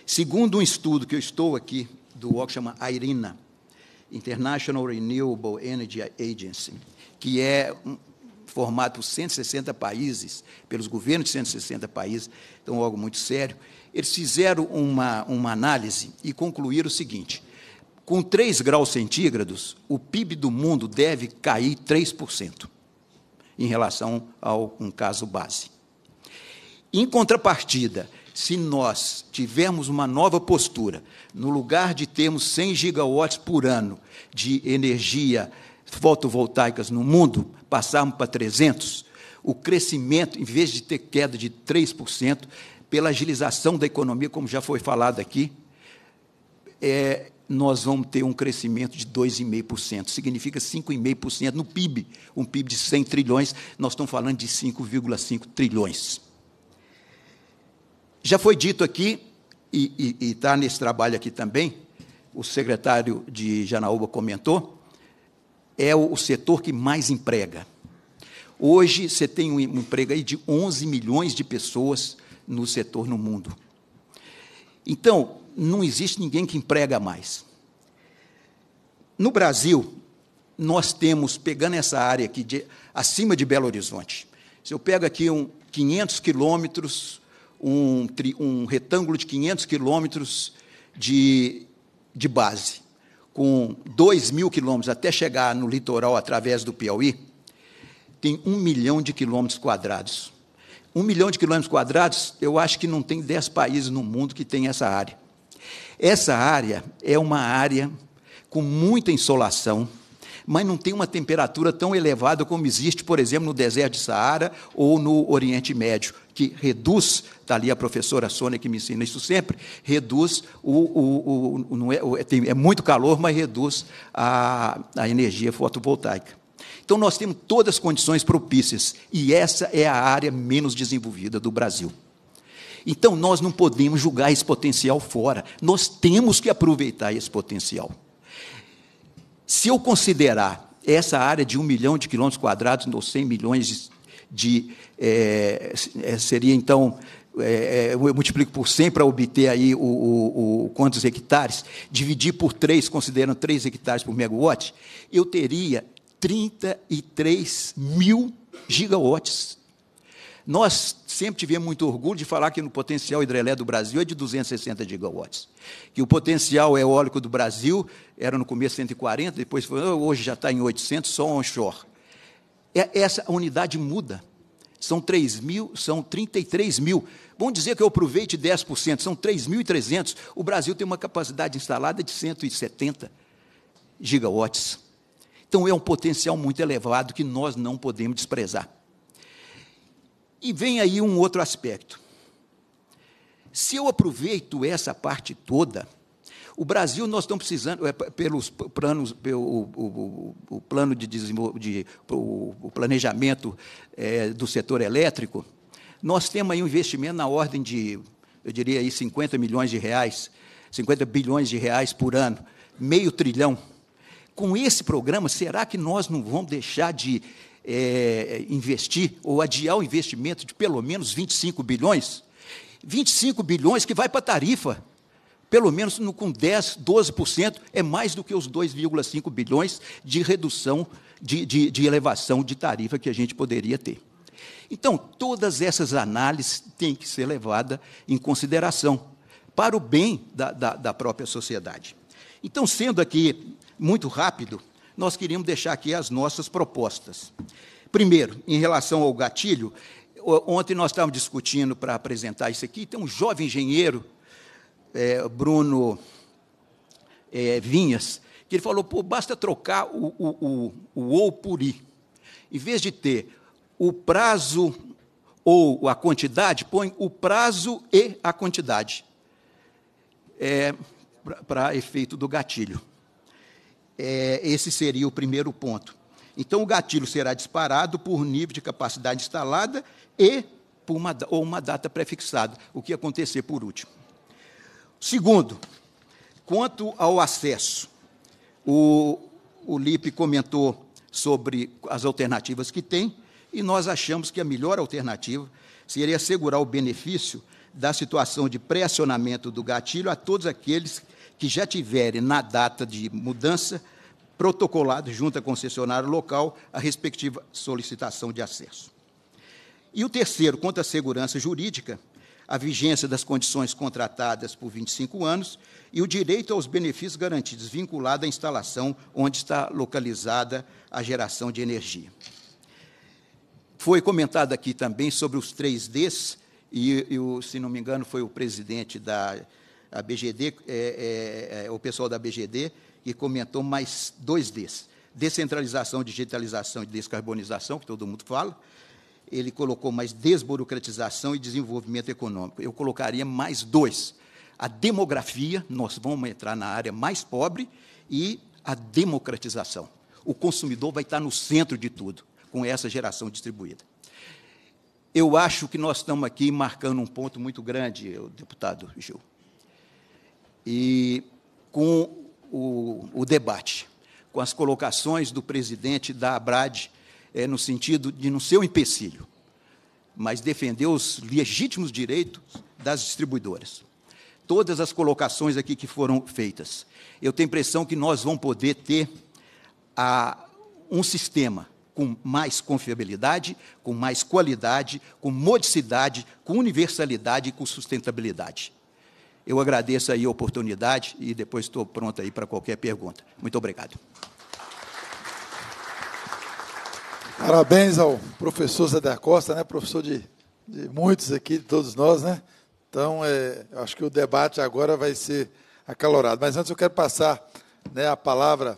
Segundo um estudo que eu estou aqui, do UOC, chama IRINA, International Renewable Energy Agency, que é formado por 160 países, pelos governos de 160 países, então algo muito sério. Eles fizeram uma, uma análise e concluíram o seguinte: com 3 graus centígrados, o PIB do mundo deve cair 3% em relação a um caso base. Em contrapartida, se nós tivermos uma nova postura, no lugar de termos 100 gigawatts por ano de energia fotovoltaicas no mundo passaram para 300, o crescimento, em vez de ter queda de 3%, pela agilização da economia, como já foi falado aqui, é, nós vamos ter um crescimento de 2,5%. Significa 5,5% no PIB. Um PIB de 100 trilhões, nós estamos falando de 5,5 trilhões. Já foi dito aqui, e está nesse trabalho aqui também, o secretário de Janaúba comentou, é o setor que mais emprega. Hoje, você tem um emprego aí de 11 milhões de pessoas no setor no mundo. Então, não existe ninguém que emprega mais. No Brasil, nós temos, pegando essa área aqui, de, acima de Belo Horizonte, se eu pego aqui um 500 quilômetros, um, um retângulo de 500 quilômetros de, de base, com 2 mil quilômetros até chegar no litoral através do Piauí, tem um milhão de quilômetros quadrados. Um milhão de quilômetros quadrados, eu acho que não tem 10 países no mundo que tem essa área. Essa área é uma área com muita insolação, mas não tem uma temperatura tão elevada como existe, por exemplo, no deserto de Saara ou no Oriente Médio, que reduz, está ali a professora Sônia que me ensina isso sempre, reduz o. o, o não é, o, é, tem, é muito calor, mas reduz a, a energia fotovoltaica. Então, nós temos todas as condições propícias, e essa é a área menos desenvolvida do Brasil. Então, nós não podemos julgar esse potencial fora, nós temos que aproveitar esse potencial. Se eu considerar essa área de um milhão de quilômetros quadrados nos 100 milhões de, é, é, seria então é, é, eu multiplico por 100 para obter aí o, o, o, quantos hectares, dividir por 3, considerando 3 hectares por megawatt, eu teria 33 mil gigawatts. Nós sempre tivemos muito orgulho de falar que no potencial hidrelétrico do Brasil é de 260 gigawatts, que o potencial eólico do Brasil era no começo 140, depois foi, hoje já está em 800, só onshore. É, essa unidade muda são 3 mil, são 33 mil. Vamos dizer que eu aproveite 10%, são 3.300. O Brasil tem uma capacidade instalada de 170 gigawatts. Então é um potencial muito elevado que nós não podemos desprezar. E vem aí um outro aspecto. Se eu aproveito essa parte toda, o Brasil, nós estamos precisando, é, pelos planos, pelo, o, o, o plano de, de o, o planejamento é, do setor elétrico, nós temos aí um investimento na ordem de, eu diria aí, 50 milhões de reais, 50 bilhões de reais por ano, meio trilhão. Com esse programa, será que nós não vamos deixar de é, investir ou adiar o investimento de pelo menos 25 bilhões? 25 bilhões que vai para a tarifa pelo menos no, com 10, 12%, é mais do que os 2,5 bilhões de redução, de, de, de elevação de tarifa que a gente poderia ter. Então, todas essas análises têm que ser levadas em consideração para o bem da, da, da própria sociedade. Então, sendo aqui muito rápido, nós queríamos deixar aqui as nossas propostas. Primeiro, em relação ao gatilho, ontem nós estávamos discutindo para apresentar isso aqui, tem um jovem engenheiro é, Bruno é, Vinhas, que ele falou, pô, basta trocar o, o, o, o ou por i. Em vez de ter o prazo ou a quantidade, põe o prazo e a quantidade. É, para efeito do gatilho. É, esse seria o primeiro ponto. Então, o gatilho será disparado por nível de capacidade instalada e por uma, ou uma data prefixada, o que acontecer por último. Segundo, quanto ao acesso, o, o Lipe comentou sobre as alternativas que tem, e nós achamos que a melhor alternativa seria assegurar o benefício da situação de pré-acionamento do gatilho a todos aqueles que já tiverem, na data de mudança, protocolado junto à concessionária local a respectiva solicitação de acesso. E o terceiro, quanto à segurança jurídica, a vigência das condições contratadas por 25 anos e o direito aos benefícios garantidos vinculado à instalação onde está localizada a geração de energia. Foi comentado aqui também sobre os 3Ds, e, se não me engano, foi o presidente da BGD, é, é, é, o pessoal da BGD, que comentou mais dois Ds. Descentralização, digitalização e descarbonização, que todo mundo fala, ele colocou mais desburocratização e desenvolvimento econômico. Eu colocaria mais dois: a demografia, nós vamos entrar na área mais pobre, e a democratização. O consumidor vai estar no centro de tudo, com essa geração distribuída. Eu acho que nós estamos aqui marcando um ponto muito grande, deputado Gil, e com o, o debate, com as colocações do presidente da ABRAD é, no sentido de não ser um empecilho, mas defender os legítimos direitos das distribuidoras. Todas as colocações aqui que foram feitas, eu tenho a impressão que nós vamos poder ter a, um sistema com mais confiabilidade, com mais qualidade, com modicidade, com universalidade e com sustentabilidade. Eu agradeço aí a oportunidade e depois estou pronto aí para qualquer pergunta. Muito obrigado. Parabéns ao professor Zé da Costa, né? professor de, de muitos aqui, de todos nós. Né? Então, é, acho que o debate agora vai ser acalorado. Mas antes eu quero passar né, a palavra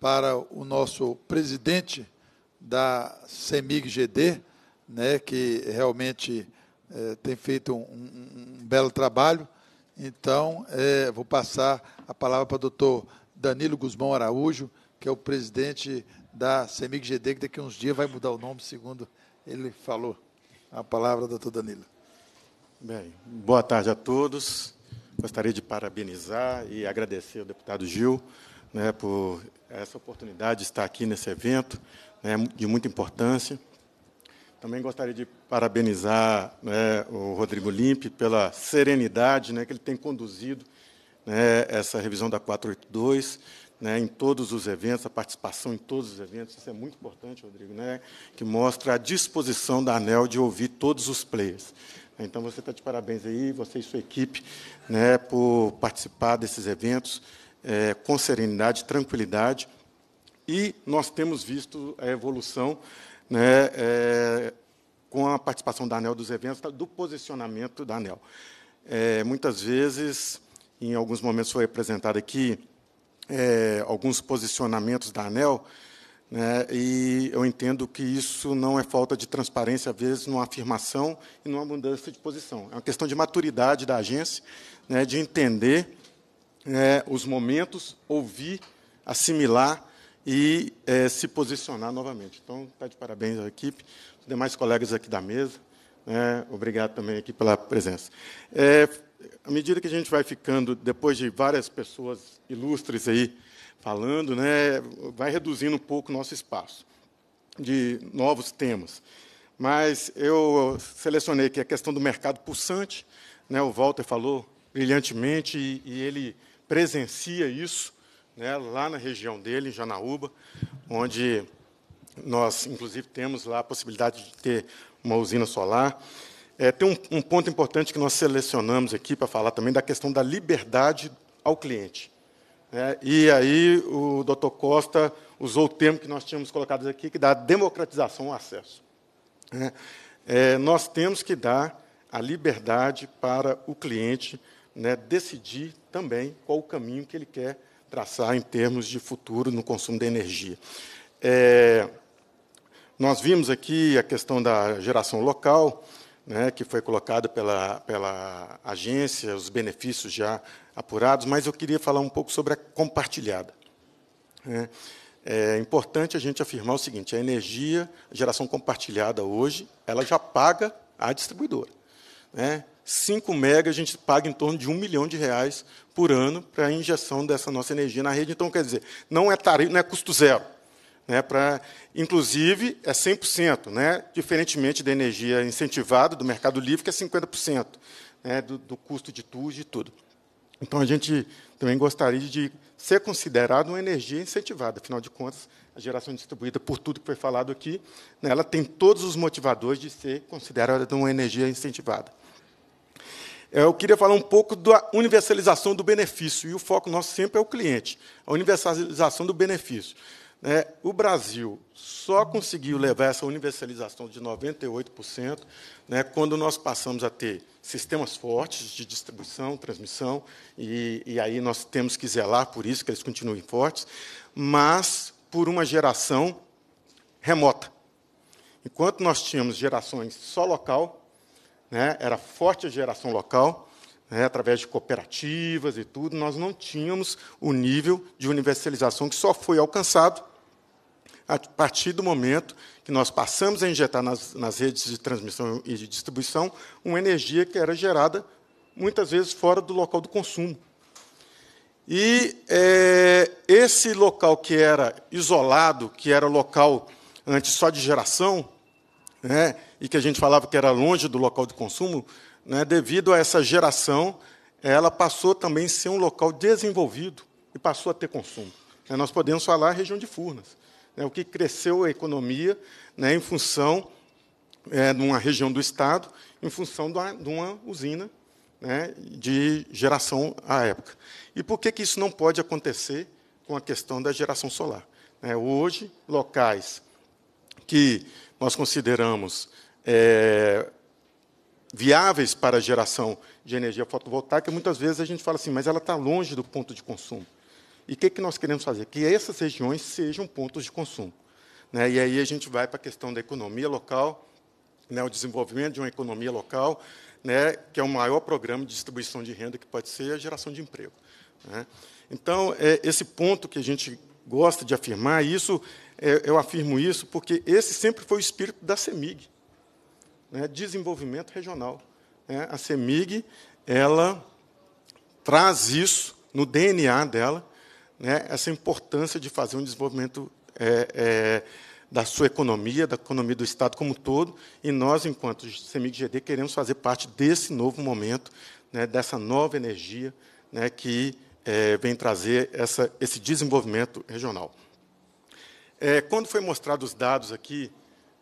para o nosso presidente da CEMIG-GD, né, que realmente é, tem feito um, um, um, belo trabalho. Então, é, vou passar a palavra para o doutor Danilo Guzmão Araújo, que é o presidente da CEMIG-GD, que daqui a uns dias vai mudar o nome, segundo ele falou. A palavra, doutor Danilo. Bem, boa tarde a todos. Gostaria de parabenizar e agradecer ao deputado Gil né, por essa oportunidade de estar aqui nesse evento, né, de muita importância. Também gostaria de parabenizar né, o Rodrigo Limpe pela serenidade né, que ele tem conduzido né, essa revisão da 482, né, em todos os eventos, a participação em todos os eventos, isso é muito importante, Rodrigo, né, que mostra a disposição da ANEL de ouvir todos os players. Então, você está de parabéns aí, você e sua equipe, né, por participar desses eventos é, com serenidade, tranquilidade. E nós temos visto a evolução né, é, com a participação da ANEL dos eventos, tá, do posicionamento da ANEL. É, muitas vezes, em alguns momentos foi apresentado aqui, é, alguns posicionamentos da ANEL, né, e eu entendo que isso não é falta de transparência, às vezes, numa afirmação e numa mudança de posição. É uma questão de maturidade da agência, né, de entender é, os momentos, ouvir, assimilar e é, se posicionar novamente. Então, está de parabéns à equipe, os demais colegas aqui da mesa. Né, obrigado também aqui pela presença. É, à medida que a gente vai ficando, depois de várias pessoas ilustres aí falando, né, vai reduzindo um pouco o nosso espaço de novos temas. Mas eu selecionei que a questão do mercado pulsante, né, o Walter falou brilhantemente e, e ele presencia isso né, lá na região dele, em Janaúba, onde nós, inclusive, temos lá a possibilidade de ter uma usina solar. É, tem um, um ponto importante que nós selecionamos aqui para falar também da questão da liberdade ao cliente. É, e aí o doutor Costa usou o termo que nós tínhamos colocado aqui, que dá democratização ao acesso. É, é, nós temos que dar a liberdade para o cliente né, decidir também qual o caminho que ele quer traçar em termos de futuro no consumo de energia. É, nós vimos aqui a questão da geração local, né, que foi colocado pela, pela agência, os benefícios já apurados, mas eu queria falar um pouco sobre a compartilhada. É, é importante a gente afirmar o seguinte: a energia, a geração compartilhada hoje, ela já paga a distribuidora. Né? 5 mega a gente paga em torno de um milhão de reais por ano para a injeção dessa nossa energia na rede. Então, quer dizer, não é, tarifa, não é custo zero. Né, inclusive, é 100%, né, diferentemente da energia incentivada do mercado livre, que é 50% né, do, do, custo de tudo e tudo. Então, a gente também gostaria de ser considerado uma energia incentivada. Afinal de contas, a geração distribuída, por tudo que foi falado aqui, né, ela tem todos os motivadores de ser considerada uma energia incentivada. É, eu queria falar um pouco da universalização do benefício, e o foco nosso sempre é o cliente, a universalização do benefício. Né? o Brasil só conseguiu levar essa universalização de 98% né, quando nós passamos a ter sistemas fortes de distribuição, transmissão, e, e aí nós temos que zelar por isso, que eles continuem fortes, mas por uma geração remota. Enquanto nós tínhamos gerações só local, né, era forte a geração local, né, através de cooperativas e tudo, nós não tínhamos o nível de universalização que só foi alcançado a partir do momento que nós passamos a injetar nas, nas redes de transmissão e de distribuição uma energia que era gerada muitas vezes fora do local do consumo. E é, esse local que era isolado, que era local antes só de geração, né, e que a gente falava que era longe do local de consumo, né, devido a essa geração, ela passou também a ser um local desenvolvido e passou a ter consumo. Né, nós podemos falar a região de Furnas né, o que cresceu a economia né, em função é, de uma região do Estado, em função de uma, de uma usina né, de geração à época. E por que, que isso não pode acontecer com a questão da geração solar? É, hoje, locais que nós consideramos é, viáveis para a geração de energia fotovoltaica, muitas vezes a gente fala assim, mas ela está longe do ponto de consumo. E o que, que nós queremos fazer? Que essas regiões sejam pontos de consumo. Né? E aí a gente vai para a questão da economia local, né? o desenvolvimento de uma economia local, né? que é o maior programa de distribuição de renda que pode ser a geração de emprego. Né? Então, é esse ponto que a gente gosta de afirmar, isso é, eu afirmo isso porque esse sempre foi o espírito da CEMIG, né? desenvolvimento regional. Né? A CEMIG, ela traz isso no DNA dela, né, essa importância de fazer um desenvolvimento é, é, da sua economia, da economia do Estado como um todo, e nós, enquanto CEMIG-GD, queremos fazer parte desse novo momento, né, dessa nova energia né, que é, vem trazer essa, esse desenvolvimento regional. É, quando foi mostrado os dados aqui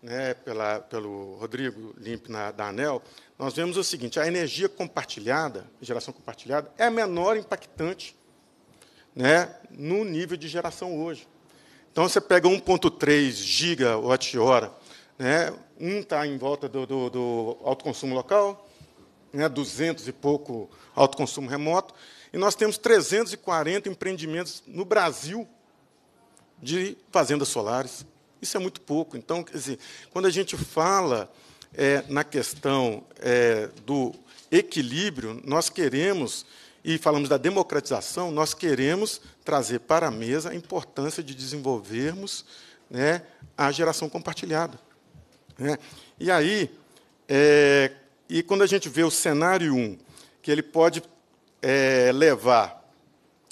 né, pela, pelo Rodrigo Limp na, da ANEL, nós vemos o seguinte, a energia compartilhada, geração compartilhada, é a menor impactante né, no nível de geração hoje. Então, você pega 1,3 gigawatt-hora, né, um está em volta do, do, do autoconsumo local, né, 200 e pouco autoconsumo remoto, e nós temos 340 empreendimentos no Brasil de fazendas solares. Isso é muito pouco. Então, dizer, quando a gente fala é, na questão é, do equilíbrio, nós queremos e falamos da democratização, nós queremos trazer para a mesa a importância de desenvolvermos né, a geração compartilhada. Né? E aí, é, e quando a gente vê o cenário 1, que ele pode é, levar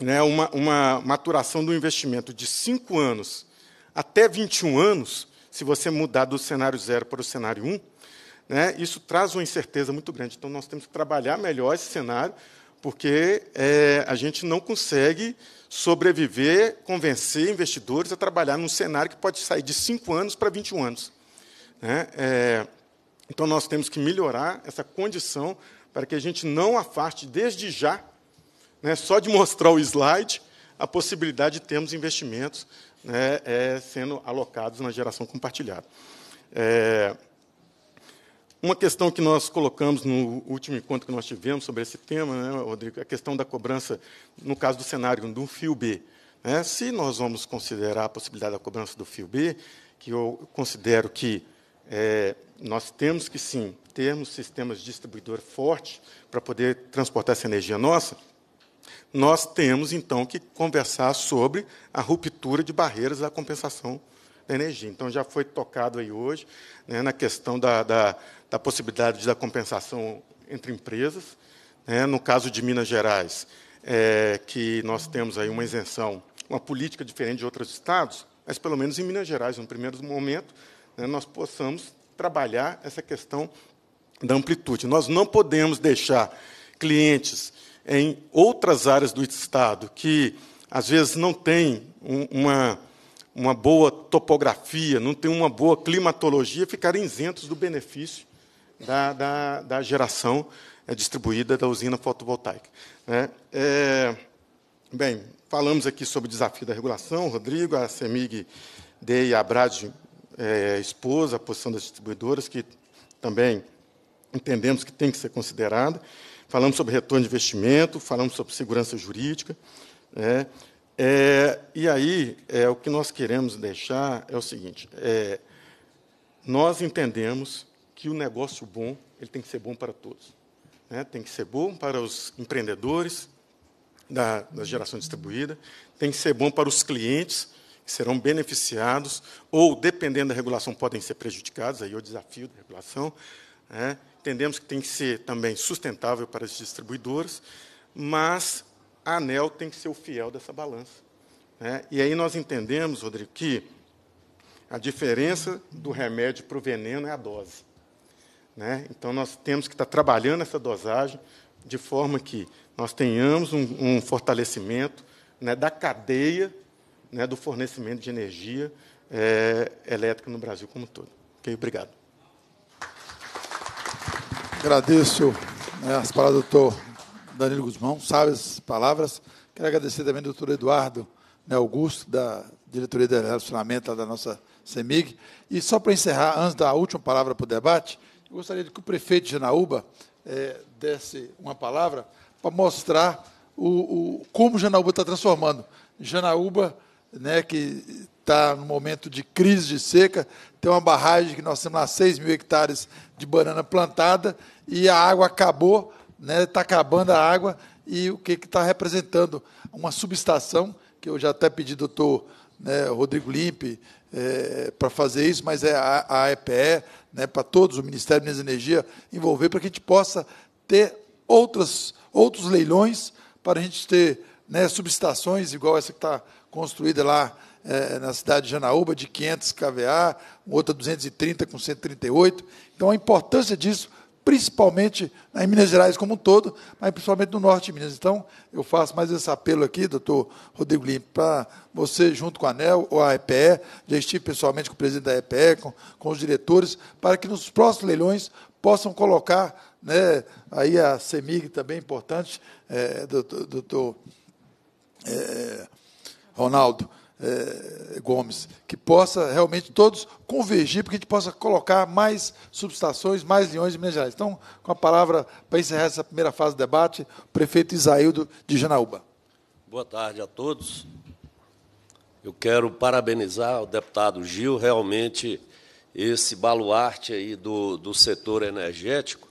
né, uma, uma maturação do investimento de 5 anos até 21 anos, se você mudar do cenário 0 para o cenário 1, um, né, isso traz uma incerteza muito grande. Então, nós temos que trabalhar melhor esse cenário porque é, a gente não consegue sobreviver, convencer investidores a trabalhar num cenário que pode sair de 5 anos para 21 anos. Né? É, então, nós temos que melhorar essa condição para que a gente não afaste desde já, né, só de mostrar o slide, a possibilidade de termos investimentos né, é, sendo alocados na geração compartilhada. É, uma questão que nós colocamos no último encontro que nós tivemos sobre esse tema, né, Rodrigo, é a questão da cobrança, no caso do cenário do fio B. Né, se nós vamos considerar a possibilidade da cobrança do fio B, que eu considero que é, nós temos que sim termos sistemas de distribuidor forte para poder transportar essa energia nossa, nós temos então que conversar sobre a ruptura de barreiras da compensação da energia. Então já foi tocado aí hoje né, na questão da, da da possibilidade da compensação entre empresas. Né? No caso de Minas Gerais, é, que nós temos aí uma isenção, uma política diferente de outros estados, mas pelo menos em Minas Gerais, no primeiro momento, né, nós possamos trabalhar essa questão da amplitude. Nós não podemos deixar clientes em outras áreas do estado que às vezes não têm uma uma boa topografia, não tem uma boa climatologia, ficarem isentos do benefício da, da, da geração é distribuída da usina fotovoltaica. Né? É, bem, falamos aqui sobre o desafio da regulação, Rodrigo, a CEMIG D e a Brad é, expôs a posição das distribuidoras, que também entendemos que tem que ser considerada. Falamos sobre retorno de investimento, falamos sobre segurança jurídica. Né? É, e aí, é, o que nós queremos deixar é o seguinte: é, nós entendemos que o negócio bom ele tem que ser bom para todos. Né? Tem que ser bom para os empreendedores da, da geração distribuída, tem que ser bom para os clientes, que serão beneficiados, ou, dependendo da regulação, podem ser prejudicados, aí é o desafio da regulação. Né? entendemos que tem que ser também sustentável para as distribuidoras, mas a ANEL tem que ser o fiel dessa balança. Né? E aí nós entendemos, Rodrigo, que a diferença do remédio para o veneno é a dose. Né? Então, nós temos que estar trabalhando essa dosagem de forma que nós tenhamos um, um fortalecimento né, da cadeia né, do fornecimento de energia é, elétrica no Brasil como um todo. Okay? Obrigado. Agradeço né, as palavras do doutor Danilo Guzmão, sábias palavras. Quero agradecer também ao doutor Eduardo né, Augusto, da diretoria de relacionamento da nossa CEMIG. E só para encerrar, antes da última palavra para o debate, eu gostaria que o prefeito de Janaúba é, desse uma palavra para mostrar o, o, como Janaúba está transformando. Janaúba, né, que está no momento de crise de seca, tem uma barragem que nós temos lá 6 mil hectares de banana plantada e a água acabou, né, está acabando a água e o que está representando uma subestação, que eu já até pedi doutor né, Rodrigo Limpe é, para fazer isso, mas é a, a né, para todos, o Ministério da Energia, envolver para que a gente possa ter outras, outros leilões, para a gente ter né, subestações, igual essa que está construída lá é, na cidade de Janaúba, de 500 kVA, outra 230 com 138. Então, a importância disso principalmente em Minas Gerais como um todo, mas principalmente no norte de Minas. Então, eu faço mais esse apelo aqui, doutor Rodrigo Lima, para você, junto com a ANEL ou a EPE, já estive pessoalmente com o presidente da EPE, com, com os diretores, para que nos próximos leilões possam colocar né, aí a CEMIG também importante, é, doutor, doutor é, Ronaldo, é, Gomes, que possa realmente todos convergir, porque a gente possa colocar mais subestações, mais leões de Minas Gerais. Então, com a palavra para encerrar essa primeira fase do debate, o prefeito Isaildo de Janaúba. Boa tarde a todos. Eu quero parabenizar o deputado Gil, realmente esse baluarte aí do, do setor energético.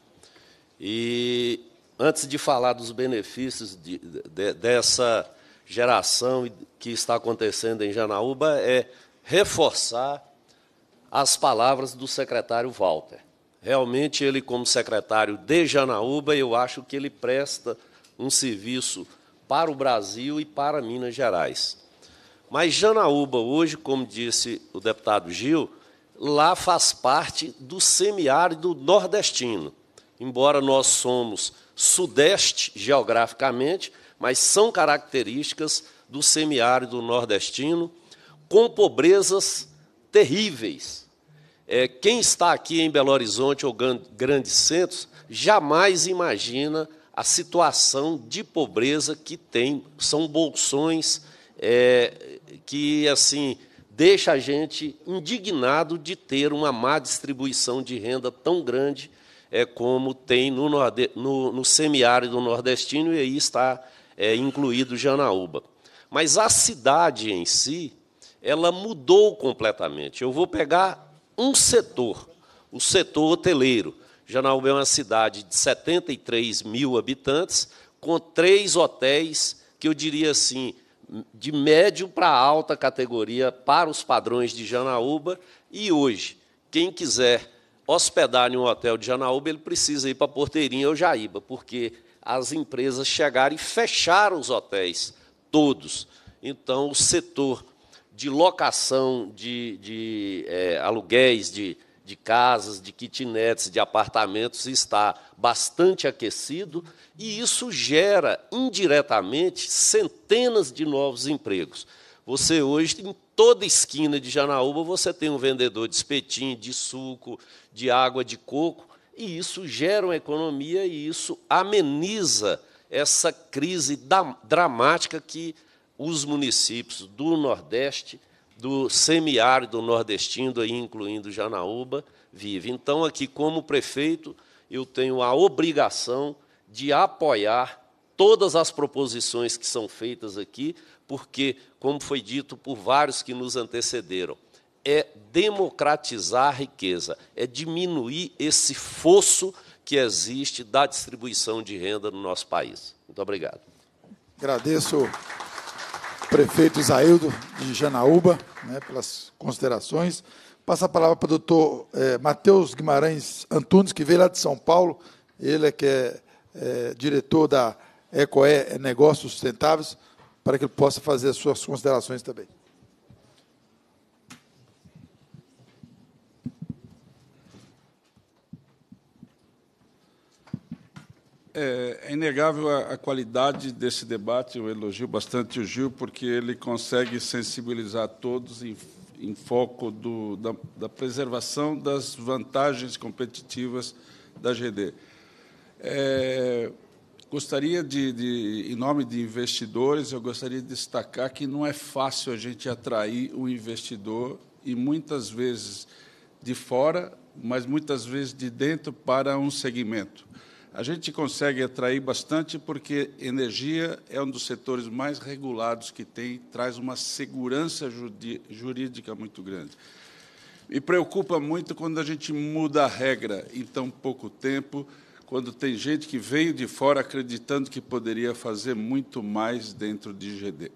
E antes de falar dos benefícios de, de, dessa geração que está acontecendo em Janaúba é reforçar as palavras do secretário Walter. Realmente, ele, como secretário de Janaúba, eu acho que ele presta um serviço para o Brasil e para Minas Gerais. Mas Janaúba, hoje, como disse o deputado Gil, lá faz parte do semiárido nordestino. Embora nós somos sudeste geograficamente, mas são características do semiárido nordestino, com pobrezas terríveis. É, quem está aqui em Belo Horizonte ou grandes centros jamais imagina a situação de pobreza que tem. São bolsões é, que assim deixa a gente indignado de ter uma má distribuição de renda tão grande é, como tem no, no, no semiárido nordestino, e aí está é, incluído Janaúba. Mas a cidade em si, ela mudou completamente. Eu vou pegar um setor, o setor hoteleiro. Janaúba é uma cidade de 73 mil habitantes, com três hotéis, que eu diria assim, de médio para alta categoria para os padrões de Janaúba. E hoje, quem quiser hospedar em um hotel de Janaúba, ele precisa ir para Porteirinha ou Jaíba, porque as empresas chegaram e fecharam os hotéis, todos. Então, o setor de locação de, de é, aluguéis de, de casas, de kitnets, de apartamentos está bastante aquecido e isso gera indiretamente centenas de novos empregos. Você hoje, em toda esquina de Janaúba, você tem um vendedor de espetinho, de suco, de água de coco, e isso gera uma economia e isso ameniza essa crise dramática que os municípios do Nordeste, do semiárido nordestino, incluindo Janaúba, vivem. Então, aqui, como prefeito, eu tenho a obrigação de apoiar todas as proposições que são feitas aqui, porque, como foi dito por vários que nos antecederam, é democratizar a riqueza, é diminuir esse fosso que existe da distribuição de renda no nosso país. Muito obrigado. Agradeço prefeito Isaildo de Janaúba né, pelas considerações. Passa a palavra para o doutor é, Matheus Guimarães Antunes, que veio lá de São Paulo. Ele é que é, é diretor da ECOE Negócios Sustentáveis, para que ele possa fazer as suas considerações também. É, é inegável a, a, qualidade desse debate. Eu elogio bastante o Gil, porque ele consegue sensibilizar todos em, em foco do, da, da, preservação das vantagens competitivas da GD. É, gostaria de, de, em nome de investidores, eu gostaria de destacar que não é fácil a gente atrair o um investidor e muitas vezes de fora, mas muitas vezes de dentro para um segmento. A gente consegue atrair bastante porque energia é um dos setores mais regulados que tem, traz uma segurança jurídica muito grande. Me preocupa muito quando a gente muda a regra em tão pouco tempo, quando tem gente que veio de fora acreditando que poderia fazer muito mais dentro de GD.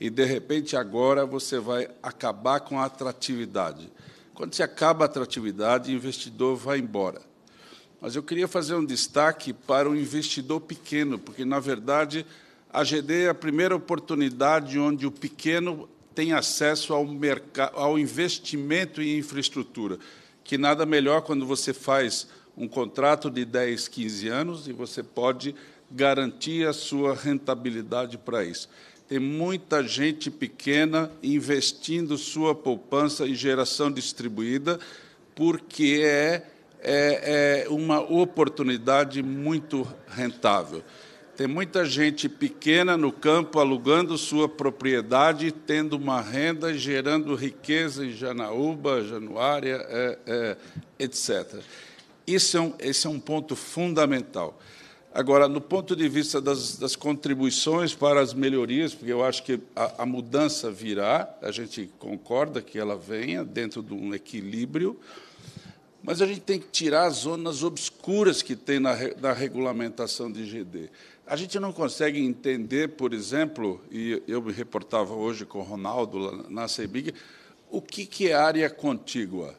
E, de repente, agora você vai acabar com a atratividade. Quando se acaba a atratividade, o investidor vai embora. Mas eu queria fazer um destaque para o investidor pequeno, porque, na verdade, a GD é a primeira oportunidade onde o pequeno tem acesso ao, ao investimento em infraestrutura, que nada melhor quando você faz um contrato de 10, 15 anos e você pode garantir a sua rentabilidade para isso. Tem muita gente pequena investindo sua poupança em geração distribuída, porque é é, é uma oportunidade muito rentável. Tem muita gente pequena no campo alugando sua propriedade, tendo uma renda, gerando riqueza em Janaúba, Januária, é, é, etc. Isso é, um, esse é um ponto fundamental. Agora, no ponto de vista das, das contribuições para as melhorias, porque eu acho que a, a mudança virá, a gente concorda que ela venha dentro de um equilíbrio, mas a gente tem que tirar as zonas obscuras que tem na, na regulamentação de GD. A gente não consegue entender, por exemplo, e eu me reportava hoje com o Ronaldo na CEBIG, o que, que é área contígua.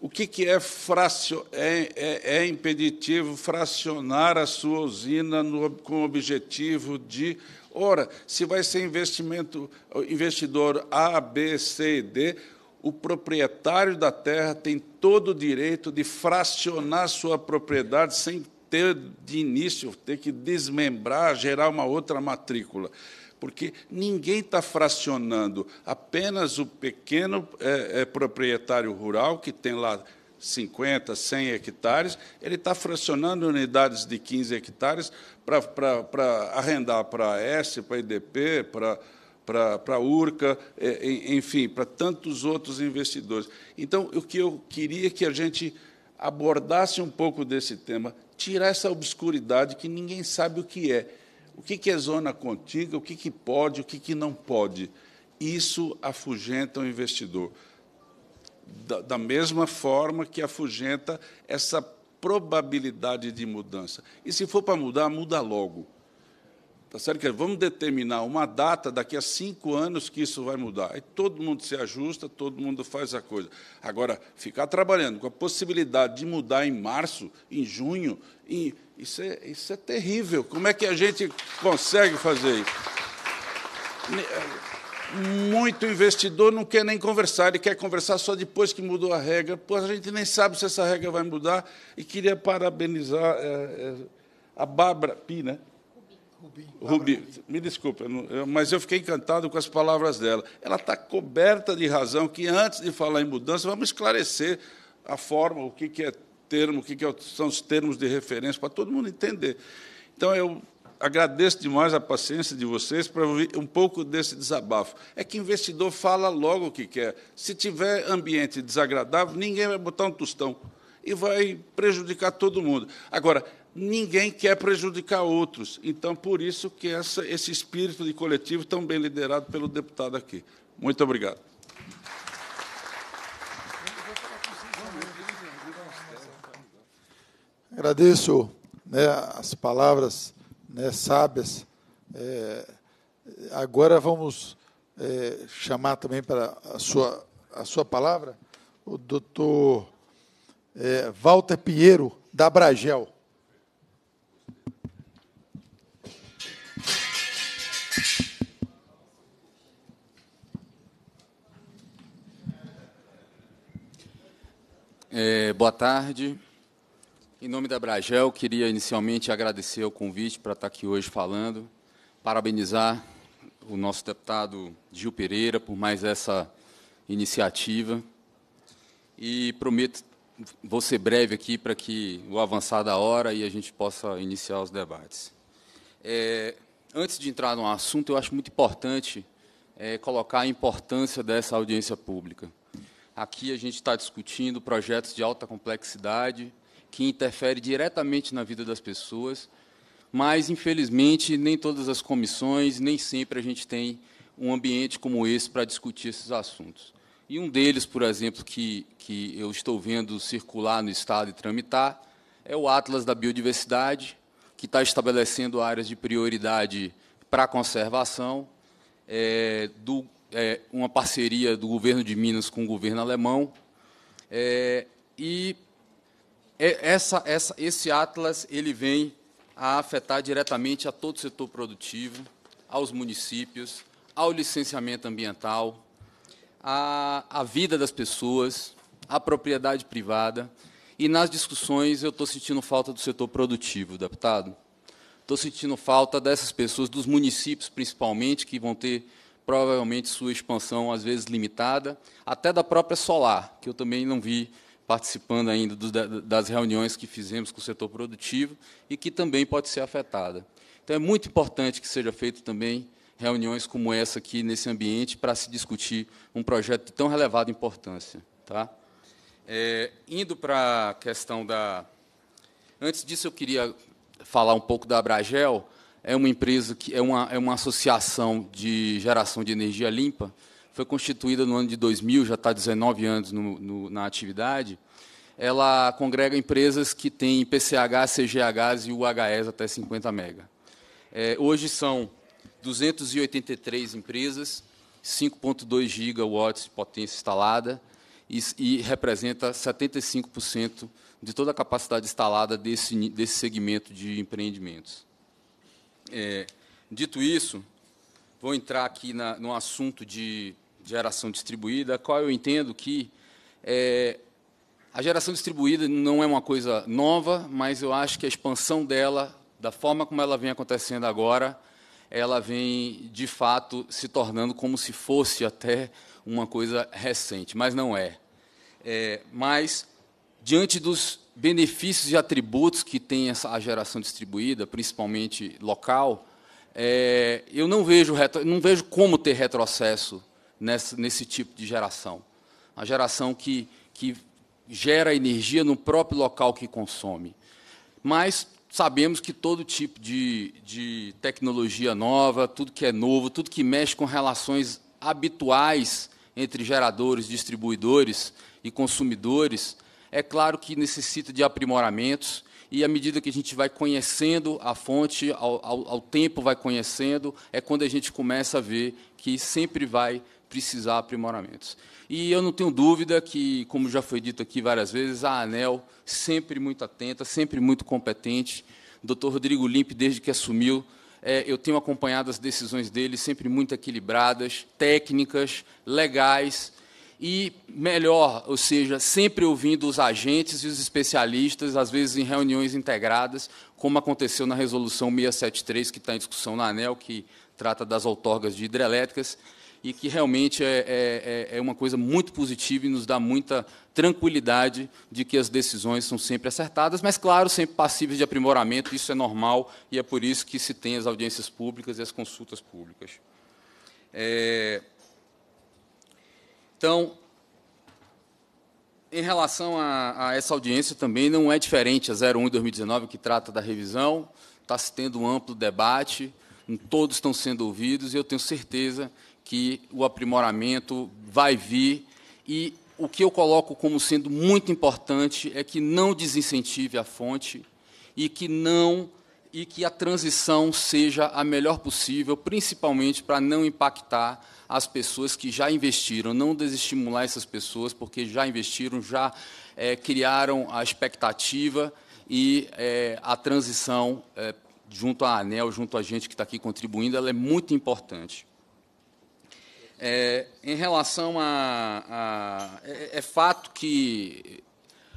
O que, que é, fracio, é, é, é impeditivo fracionar a sua usina no, com o objetivo de. Ora, se vai ser investimento, investidor A, B, C e D, o proprietário da terra tem todo o direito de fracionar sua propriedade sem ter de início, ter que desmembrar, gerar uma outra matrícula. Porque ninguém está fracionando, apenas o pequeno é, é, proprietário rural, que tem lá 50, 100 hectares, ele está fracionando unidades de 15 hectares para arrendar para a S, para a IDP, para para a URCA, é, enfim, para tantos outros investidores. Então, o que eu queria é que a gente abordasse um pouco desse tema, tirar essa obscuridade que ninguém sabe o que é. O que, que é zona contígua, o que, que pode, o que, que não pode. Isso afugenta o investidor. Da, da mesma forma que afugenta essa probabilidade de mudança. E se for para mudar, muda logo. Tá certo? Que é, vamos determinar uma data daqui a cinco anos que isso vai mudar. Aí todo mundo se ajusta, todo mundo faz a coisa. Agora, ficar trabalhando com a possibilidade de mudar em março, em junho, isso, é, isso é terrível. Como é que a gente consegue fazer isso? É, muito investidor não quer nem conversar, ele quer conversar só depois que mudou a regra. Pô, a gente nem sabe se essa regra vai mudar. E queria parabenizar é, é, a Bárbara Pina. Né? Rubi. Tá me desculpe, mas eu fiquei encantado com as palavras dela. Ela está coberta de razão que, antes de falar em mudança, vamos esclarecer a forma, o que é termo, o que é são os termos de referência, para todo mundo entender. Então, eu agradeço demais a paciência de vocês para ouvir um pouco desse desabafo. É que investidor fala logo o que quer. Se tiver ambiente desagradável, ninguém vai botar um tostão e vai prejudicar todo mundo. Agora, ninguém quer prejudicar outros. Então, por isso que essa, esse espírito de coletivo, tão bem liderado pelo deputado aqui. Muito obrigado. Agradeço né, as palavras né, sábias. É, agora vamos é, chamar também para a sua, a sua palavra o doutor é, Walter Pinheiro, da Bragel. É, boa tarde. Em nome da Bragel, queria inicialmente agradecer o convite para estar aqui hoje falando, parabenizar o nosso deputado Gil Pereira por mais essa iniciativa e prometo vou ser breve aqui para que o avançar da hora e a gente possa iniciar os debates. É, antes de entrar no assunto, eu acho muito importante é, colocar a importância dessa audiência pública. Aqui a gente está discutindo projetos de alta complexidade que interfere diretamente na vida das pessoas, mas infelizmente nem todas as comissões, nem sempre a gente tem um ambiente como esse para discutir esses assuntos. E um deles, por exemplo, que, que eu estou vendo circular no Estado e tramitar, é o Atlas da Biodiversidade, que está estabelecendo áreas de prioridade para a conservação é, do é, uma parceria do governo de Minas com o governo alemão. É, e é, essa, essa, esse Atlas ele vem a afetar diretamente a todo o setor produtivo, aos municípios, ao licenciamento ambiental, a à vida das pessoas, à propriedade privada. E nas discussões eu estou sentindo falta do setor produtivo, deputado. Estou sentindo falta dessas pessoas, dos municípios principalmente, que vão ter provavelmente sua expansão às vezes limitada, até da própria Solar, que eu também não vi participando ainda do, das reuniões que fizemos com o setor produtivo e que também pode ser afetada. Então é muito importante que seja feito também reuniões como essa aqui nesse ambiente para se discutir um projeto de tão relevada importância, tá? É, indo para a questão da, antes disso eu queria falar um pouco da Abragel é uma empresa que é uma, é uma associação de geração de energia limpa. Foi constituída no ano de 2000, já está 19 anos no, no, na atividade. Ela congrega empresas que têm PCH, CGHs e UHS até 50 mega. É, hoje são 283 empresas, 5,2 gigawatts de potência instalada e, e representa 75% de toda a capacidade instalada desse, desse segmento de empreendimentos. É, dito isso, vou entrar aqui na, no assunto de geração distribuída, qual eu entendo que é, a geração distribuída não é uma coisa nova, mas eu acho que a expansão dela, da forma como ela vem acontecendo agora, ela vem de fato se tornando como se fosse até uma coisa recente, mas não é. é mas diante dos benefícios e atributos que tem essa, a geração distribuída, principalmente local, é, eu não vejo, não vejo como ter retrocesso nessa, nesse tipo de geração. A geração que, que gera energia no próprio local que consome. Mas sabemos que todo tipo de, de tecnologia nova, tudo que é novo, tudo que mexe com relações habituais entre geradores, distribuidores e consumidores, é claro que necessita de aprimoramentos, e à medida que a gente vai conhecendo a fonte, ao, ao, ao tempo vai conhecendo, é quando a gente começa a ver que sempre vai precisar aprimoramentos. E eu não tenho dúvida que, como já foi dito aqui várias vezes, a ANEL sempre muito atenta, sempre muito competente. Dr. Rodrigo Limpe, desde que assumiu, é, eu tenho acompanhado as decisões dele, sempre muito equilibradas, técnicas, legais, e melhor, ou seja, sempre ouvindo os agentes e os especialistas, às vezes em reuniões integradas, como aconteceu na resolução 673 que está em discussão na ANEL, que trata das outorgas de hidrelétricas e que realmente é, é, é, é, uma coisa muito positiva e nos dá muita tranquilidade de que as decisões são sempre acertadas, mas, claro, sempre passíveis de aprimoramento, isso é normal e é por isso que se tem as audiências públicas e as consultas públicas. É, então, em relação a, a, essa audiência também não é diferente a 01 de 2019, que trata da revisão, está se tendo um amplo debate, todos estão sendo ouvidos, e eu tenho certeza que o aprimoramento vai vir. E o que eu coloco como sendo muito importante é que não desincentive a fonte e que não e que a transição seja a melhor possível, principalmente para não impactar as pessoas que já investiram, não desestimular essas pessoas porque já investiram, já é, criaram a expectativa e é, a transição é, junto à ANEL, junto à gente que está aqui contribuindo, ela é muito importante. É, em relação a, a é, é fato que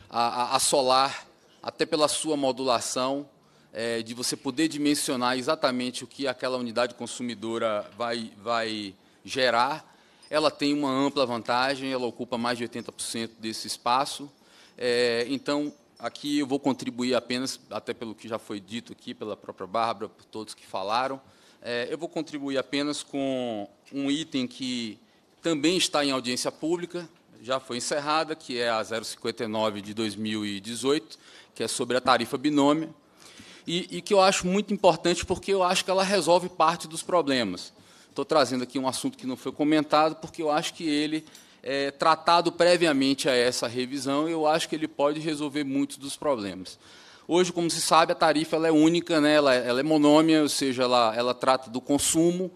a, a, solar, até pela sua modulação, é, de você poder dimensionar exatamente o que aquela unidade consumidora vai, vai gerar. Ela tem uma ampla vantagem, ela ocupa mais de 80% desse espaço. É, então, aqui eu vou contribuir apenas, até pelo que já foi dito aqui pela própria Bárbara, por todos que falaram, é, eu vou contribuir apenas com um item que também está em audiência pública, já foi encerrada, que é a 059 de 2018, que é sobre a tarifa binômio, e, e que eu acho muito importante porque eu acho que ela resolve parte dos problemas. Estou trazendo aqui um assunto que não foi comentado, porque eu acho que ele, é, tratado previamente a essa revisão, eu acho que ele pode resolver muitos dos problemas. Hoje, como se sabe, a tarifa ela é única, né? ela, é, ela é monômia, ou seja, ela, ela trata do consumo,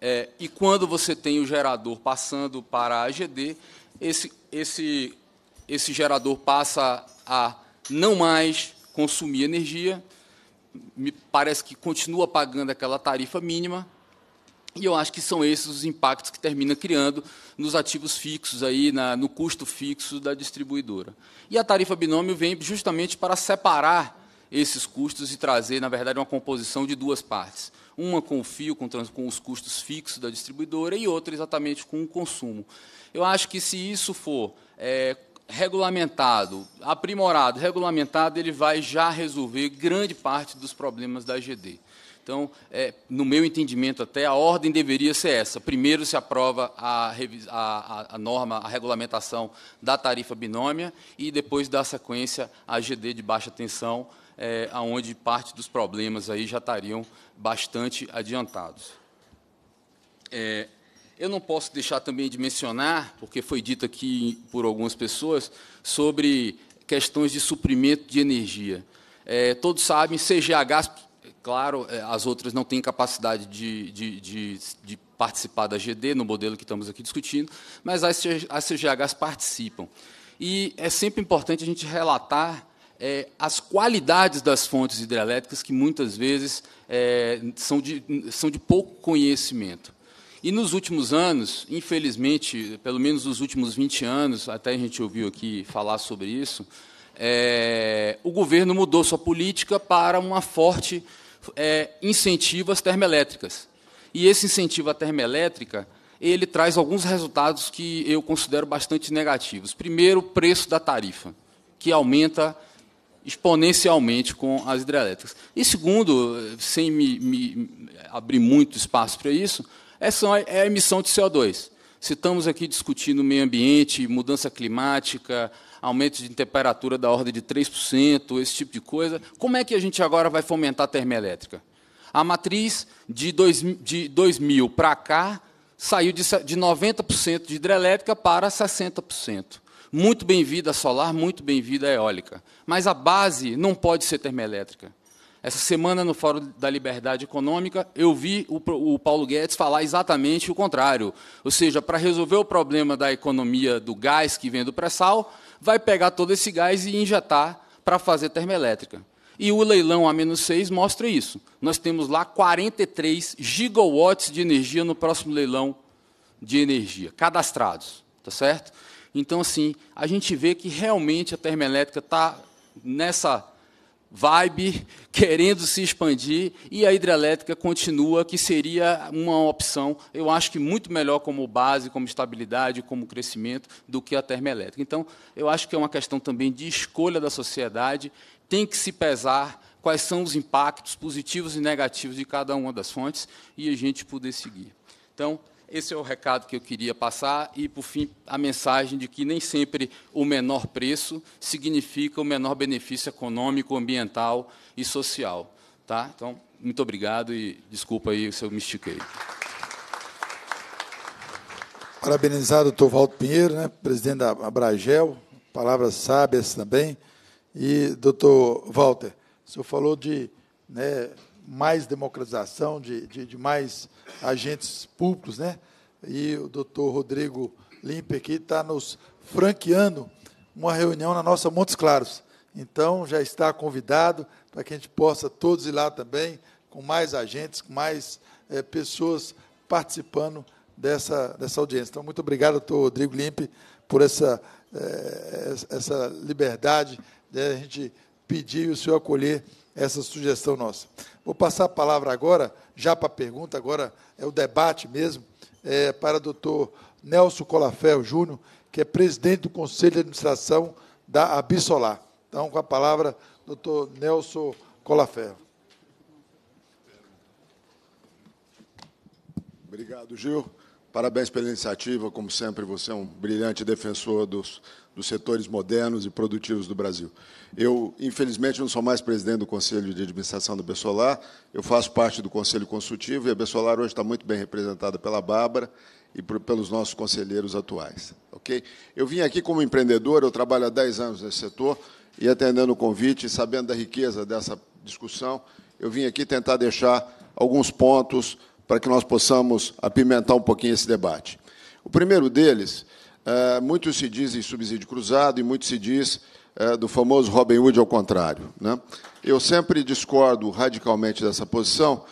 é, e quando você tem o gerador passando para a AGD, esse, esse, esse gerador passa a não mais consumir energia, me parece que continua pagando aquela tarifa mínima, e eu acho que são esses os impactos que termina criando nos ativos fixos, aí, na, no custo fixo da distribuidora. E a tarifa binômio vem justamente para separar esses custos e trazer, na verdade, uma composição de duas partes. Uma com o fio, com, com os custos fixos da distribuidora, e outra exatamente com o consumo. Eu acho que se isso for é, regulamentado, aprimorado, regulamentado, ele vai já resolver grande parte dos problemas da GD. Então, é, no meu entendimento até, a ordem deveria ser essa. Primeiro se aprova a, a, a norma, a regulamentação da tarifa binômia e depois dá sequência à GD de baixa tensão, é, onde parte dos problemas aí já estariam bastante adiantados. É, eu não posso deixar também de mencionar, porque foi dito aqui por algumas pessoas, sobre questões de suprimento de energia. É, todos sabem, CGH Claro, eh, as outras não têm capacidade de, de, de, de, participar da GD, no modelo que estamos aqui discutindo, mas as, CGHs participam. E é sempre importante a gente relatar é, as qualidades das fontes hidrelétricas, que muitas vezes é, são, de, são de pouco conhecimento. E nos últimos anos, infelizmente, pelo menos nos últimos 20 anos, até a gente ouviu aqui falar sobre isso, é, o governo mudou sua política para uma forte é, incentivo às termoelétricas. E esse incentivo à termoelétrica, ele traz alguns resultados que eu considero bastante negativos. Primeiro, o preço da tarifa, que aumenta exponencialmente com as hidrelétricas. E segundo, sem me, me abrir muito espaço para isso, essa é, é a emissão de CO2. Se estamos aqui discutindo meio ambiente, mudança climática, aumento de temperatura da ordem de 3%, esse tipo de coisa. Como é que a gente agora vai fomentar a termoelétrica? A matriz de, dois, de 2000 para cá saiu de, 90% de hidrelétrica para 60%. Muito bem-vinda a solar, muito bem-vinda a eólica. Mas a base não pode ser termoelétrica. Essa semana, no Fórum da Liberdade Econômica, eu vi o, Paulo Guedes falar exatamente o contrário. Ou seja, para resolver o problema da economia do gás que vem do pré-sal, vai pegar todo esse gás e injetar para fazer termoelétrica. E o leilão A-6 mostra isso. Nós temos lá 43 gigawatts de energia no próximo leilão de energia, cadastrados, tá certo? Então, assim, a gente vê que realmente a termoelétrica está nessa vibe, querendo se expandir, e a hidrelétrica continua, que seria uma opção, eu acho que muito melhor como base, como estabilidade, como crescimento, do que a termoelétrica. Então, eu acho que é uma questão também de escolha da sociedade, tem que se pesar quais são os impactos positivos e negativos de cada uma das fontes e a gente poder seguir. Então, esse é o recado que eu queria passar e, por fim, a mensagem de que nem sempre o menor preço significa o menor benefício econômico, ambiental e social. Tá? Então, muito obrigado e desculpa aí se eu me estiquei. Parabenizar o doutor Valdo Pinheiro, né, presidente da Abragel, palavras sábias também. E, doutor Walter, o senhor falou de né, mais democratização, de, de, de mais agentes públicos. Né? E o doutor Rodrigo Limpe aqui está nos franqueando uma reunião na nossa Montes Claros. Então, já está convidado para que a gente possa todos ir lá também, com mais agentes, com mais é, pessoas participando dessa, dessa audiência. Então, muito obrigado, doutor Rodrigo Limpe, por essa, é, essa liberdade de a gente pedir e o senhor acolher essa sugestão nossa. Vou passar a palavra agora, já para a pergunta, agora é o debate mesmo, é, para o doutor Nelson Colaféu Júnior, que é presidente do Conselho de Administração da Abissolar. Então, com a palavra, doutor Nelson Colaféu. Obrigado, Gil. Parabéns pela iniciativa. Como sempre, você é um brilhante defensor dos dos setores modernos e produtivos do Brasil. Eu, infelizmente, não sou mais presidente do Conselho de Administração da Bessolar, eu faço parte do Conselho Consultivo, e a Bessolar hoje está muito bem representada pela Bárbara e por, pelos nossos conselheiros atuais. Okay? Eu vim aqui como empreendedor, eu trabalho há 10 anos nesse setor, e atendendo o convite, sabendo da riqueza dessa discussão, eu vim aqui tentar deixar alguns pontos para que nós possamos apimentar um pouquinho esse debate. O primeiro deles é, muito se diz em subsídio cruzado e muito se diz é, do famoso Robin Hood ao contrário. Né? Eu sempre discordo radicalmente dessa posição,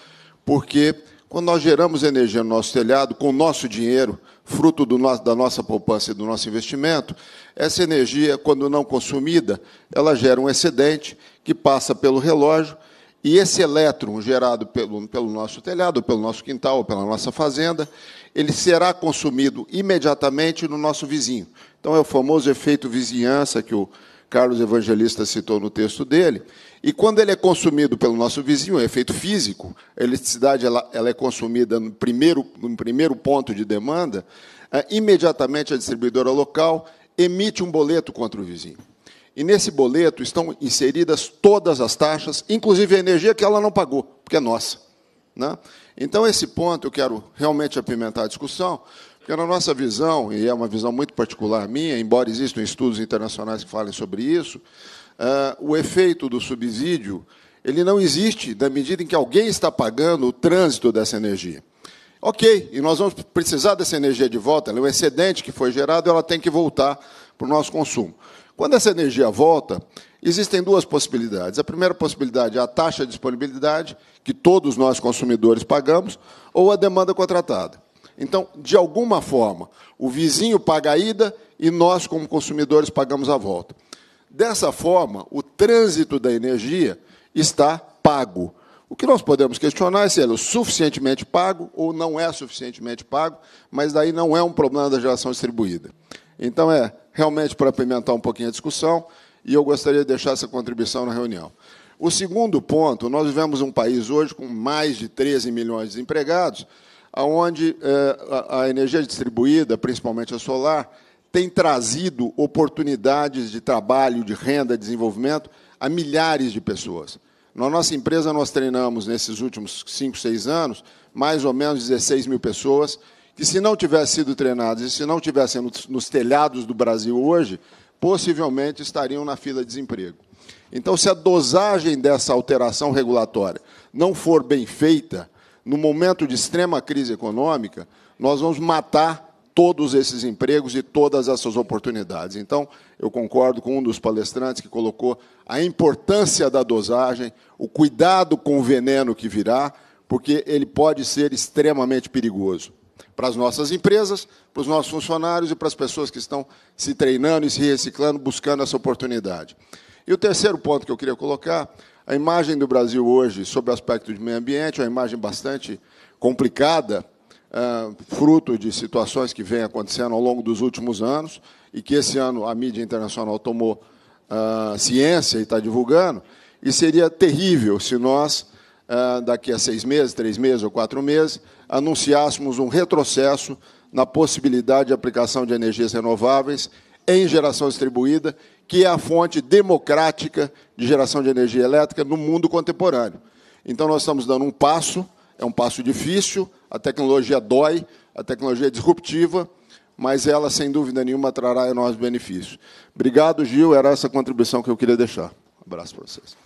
porque quando nós geramos energia no nosso telhado, com o nosso dinheiro, fruto da nossa poupança e do nosso investimento, essa energia, quando não consumida, ela gera um excedente que passa pelo relógio e esse elétron gerado pelo, pelo nosso telhado, pelo nosso quintal, pela nossa fazenda, ele será consumido imediatamente no nosso vizinho. Então, é o famoso efeito vizinhança que o Carlos Evangelista citou no texto dele. E quando ele é consumido pelo nosso vizinho, é efeito físico, a eletricidade ela, ela, é consumida no primeiro, no primeiro ponto de demanda, é, imediatamente a distribuidora local emite um boleto contra o vizinho. E nesse boleto estão inseridas todas as taxas, inclusive a energia que ela não pagou, porque é nossa. Né? Então, esse ponto eu quero realmente apimentar a discussão, porque na nossa visão, e é uma visão muito particular minha, embora existam estudos internacionais que falem sobre isso, uh, o efeito do subsídio ele não existe na medida em que alguém está pagando o trânsito dessa energia. Ok, e nós vamos precisar dessa energia de volta, ela é um excedente que foi gerado, ela tem que voltar para o nosso consumo. Quando essa energia volta, Existem duas possibilidades. A primeira possibilidade é a taxa de disponibilidade, que todos nós consumidores pagamos, ou a demanda contratada. Então, de alguma forma, o vizinho paga a ida e nós, como consumidores, pagamos a volta. Dessa forma, o trânsito da energia está pago. O que nós podemos questionar é se ele é suficientemente pago ou não é suficientemente pago, mas daí não é um problema da geração distribuída. Então, é realmente para apimentar um pouquinho a discussão, e eu gostaria de deixar essa contribuição na reunião. O segundo ponto, nós vivemos um país hoje com mais de 13 milhões de empregados, onde eh, a energia distribuída, principalmente a solar, tem trazido oportunidades de trabalho, de renda, de desenvolvimento a milhares de pessoas. Na nossa empresa, nós treinamos, nesses últimos 5, 6 anos, mais ou menos 16 mil pessoas, que, se não tivessem sido treinadas e se não tivessem nos telhados do Brasil hoje, possivelmente estariam na fila de desemprego. Então, se a dosagem dessa alteração regulatória não for bem feita, no momento de extrema crise econômica, nós vamos matar todos esses empregos e todas essas oportunidades. Então, eu concordo com um dos palestrantes que colocou a importância da dosagem, o cuidado com o veneno que virá, porque ele pode ser extremamente perigoso para as nossas empresas, para os nossos funcionários e para as pessoas que estão se treinando e se reciclando, buscando essa oportunidade. E o terceiro ponto que eu queria colocar, a imagem do Brasil hoje sobre o aspecto de meio ambiente, é uma imagem bastante complicada, ah, fruto de situações que vêm acontecendo ao longo dos últimos anos e que esse ano a mídia internacional tomou ah, ciência e está divulgando. E seria terrível se nós, ah, daqui a seis meses, três meses ou quatro meses, anunciássemos um retrocesso na possibilidade de aplicação de energias renováveis em geração distribuída, que é a fonte democrática de geração de energia elétrica no mundo contemporâneo. Então, nós estamos dando um passo, é um passo difícil, a tecnologia dói, a tecnologia é disruptiva, mas ela, sem dúvida nenhuma, trará enormes benefícios. Obrigado, Gil, era essa a contribuição que eu queria deixar. Um abraço para vocês.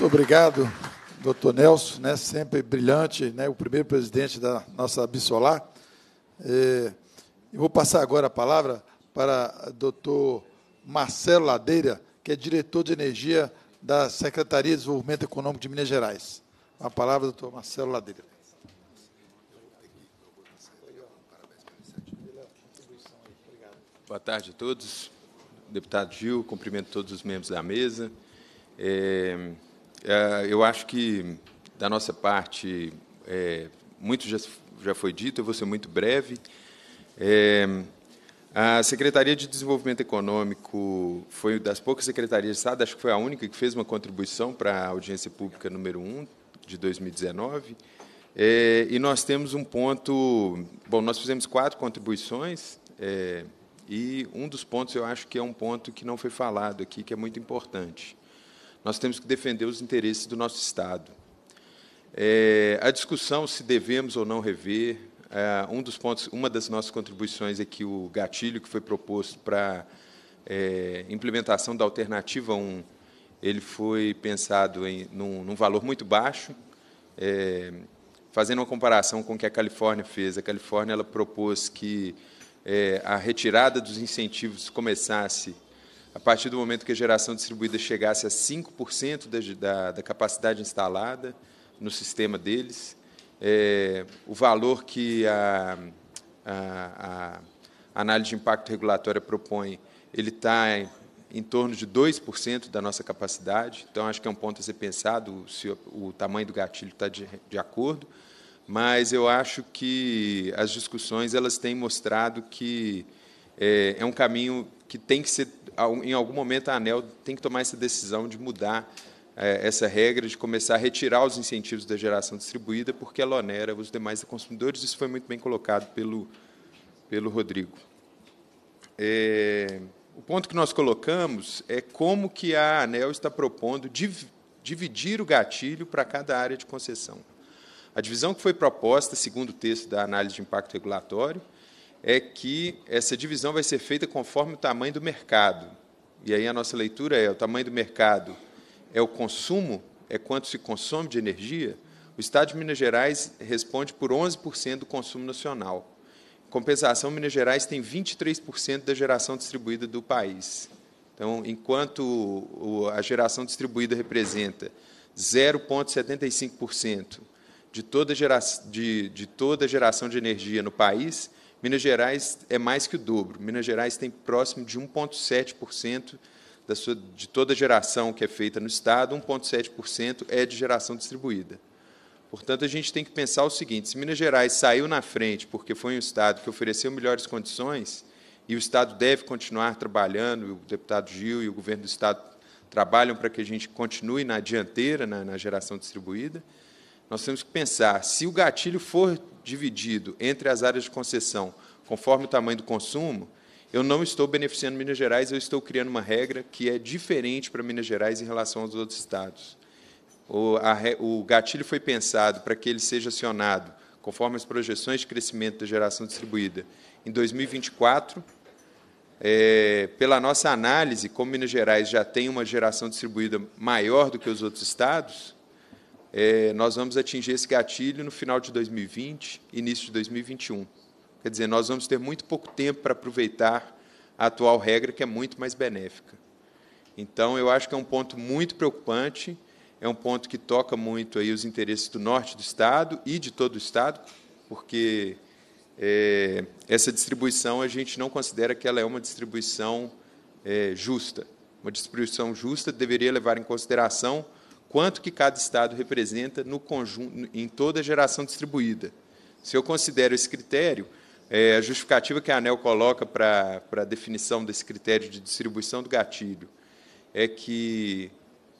Muito obrigado. Dr. Nelson, né, sempre brilhante, né, o primeiro presidente da nossa Bissolar. É, eu vou passar agora a palavra para o doutor Marcelo Ladeira, que é diretor de energia da Secretaria de Desenvolvimento Econômico de Minas Gerais. A palavra, doutor Marcelo Ladeira. Boa tarde a todos. Deputado Gil, cumprimento todos os membros da mesa. É, é, eu acho que, da nossa parte, é, muito já, já foi dito, eu vou ser muito breve. É, a Secretaria de Desenvolvimento Econômico foi das poucas secretarias do Estado, acho que foi a única que fez uma contribuição para a audiência pública número 1 de 2019. É, e nós temos um ponto. Bom, nós fizemos quatro contribuições, é, e um dos pontos eu acho que é um ponto que não foi falado aqui, que é muito importante nós temos que defender os interesses do nosso Estado. É, a discussão se devemos ou não rever, é, um dos pontos, uma das nossas contribuições é que o gatilho que foi proposto para é, implementação da alternativa 1, ele foi pensado em num, num valor muito baixo, é, fazendo uma comparação com o que a Califórnia fez. A Califórnia ela propôs que é, a retirada dos incentivos começasse a partir do momento que a geração distribuída chegasse a 5% da, da, da capacidade instalada no sistema deles, é, o valor que a, a, a análise de impacto regulatório propõe, ele está em, em torno de 2% da nossa capacidade, então acho que é um ponto a ser pensado se o, o tamanho do gatilho está de, de acordo, mas eu acho que as discussões elas têm mostrado que é, é um caminho que tem que ser, em algum momento, a ANEL tem que tomar essa decisão de mudar é, essa regra de começar a retirar os incentivos da geração distribuída, porque ela onera os demais consumidores. Isso foi muito bem colocado pelo, pelo Rodrigo. É, o ponto que nós colocamos é como que a ANEL está propondo div, dividir o gatilho para cada área de concessão. A divisão que foi proposta, segundo o texto da análise de impacto regulatório, é que essa divisão vai ser feita conforme o tamanho do mercado. E aí a nossa leitura é: o tamanho do mercado é o consumo, é quanto se consome de energia. O Estado de Minas Gerais responde por 11% do consumo nacional. Em compensação, Minas Gerais tem 23% da geração distribuída do país. Então, enquanto a geração distribuída representa 0,75% de toda, gera, de, de toda a geração de energia no país, Minas Gerais é mais que o dobro. Minas Gerais tem próximo de 1,7% da sua, de toda geração que é feita no Estado, 1,7% é de geração distribuída. Portanto, a gente tem que pensar o seguinte: se Minas Gerais saiu na frente porque foi um Estado que ofereceu melhores condições, e o Estado deve continuar trabalhando, o deputado Gil e o governo do Estado trabalham para que a gente continue na dianteira, na, na geração distribuída, nós temos que pensar: se o gatilho for dividido entre as áreas de concessão conforme o tamanho do consumo, eu não estou beneficiando Minas Gerais, eu estou criando uma regra que é diferente para Minas Gerais em relação aos outros estados. O, a, o gatilho foi pensado para que ele seja acionado conforme as projeções de crescimento da geração distribuída em 2024. É, pela nossa análise, como Minas Gerais já tem uma geração distribuída maior do que os outros estados, é, nós vamos atingir esse gatilho no final de 2020, início de 2021. Quer dizer, nós vamos ter muito pouco tempo para aproveitar a atual regra, que é muito mais benéfica. Então, eu acho que é um ponto muito preocupante, é um ponto que toca muito aí os interesses do norte do Estado e de todo o Estado, porque é, essa distribuição a gente não considera que ela é uma distribuição é, justa. Uma distribuição justa deveria levar em consideração quanto que cada estado representa no conjunto, em toda a geração distribuída. Se eu considero esse critério, é, a justificativa que a ANEL coloca para a definição desse critério de distribuição do gatilho é que,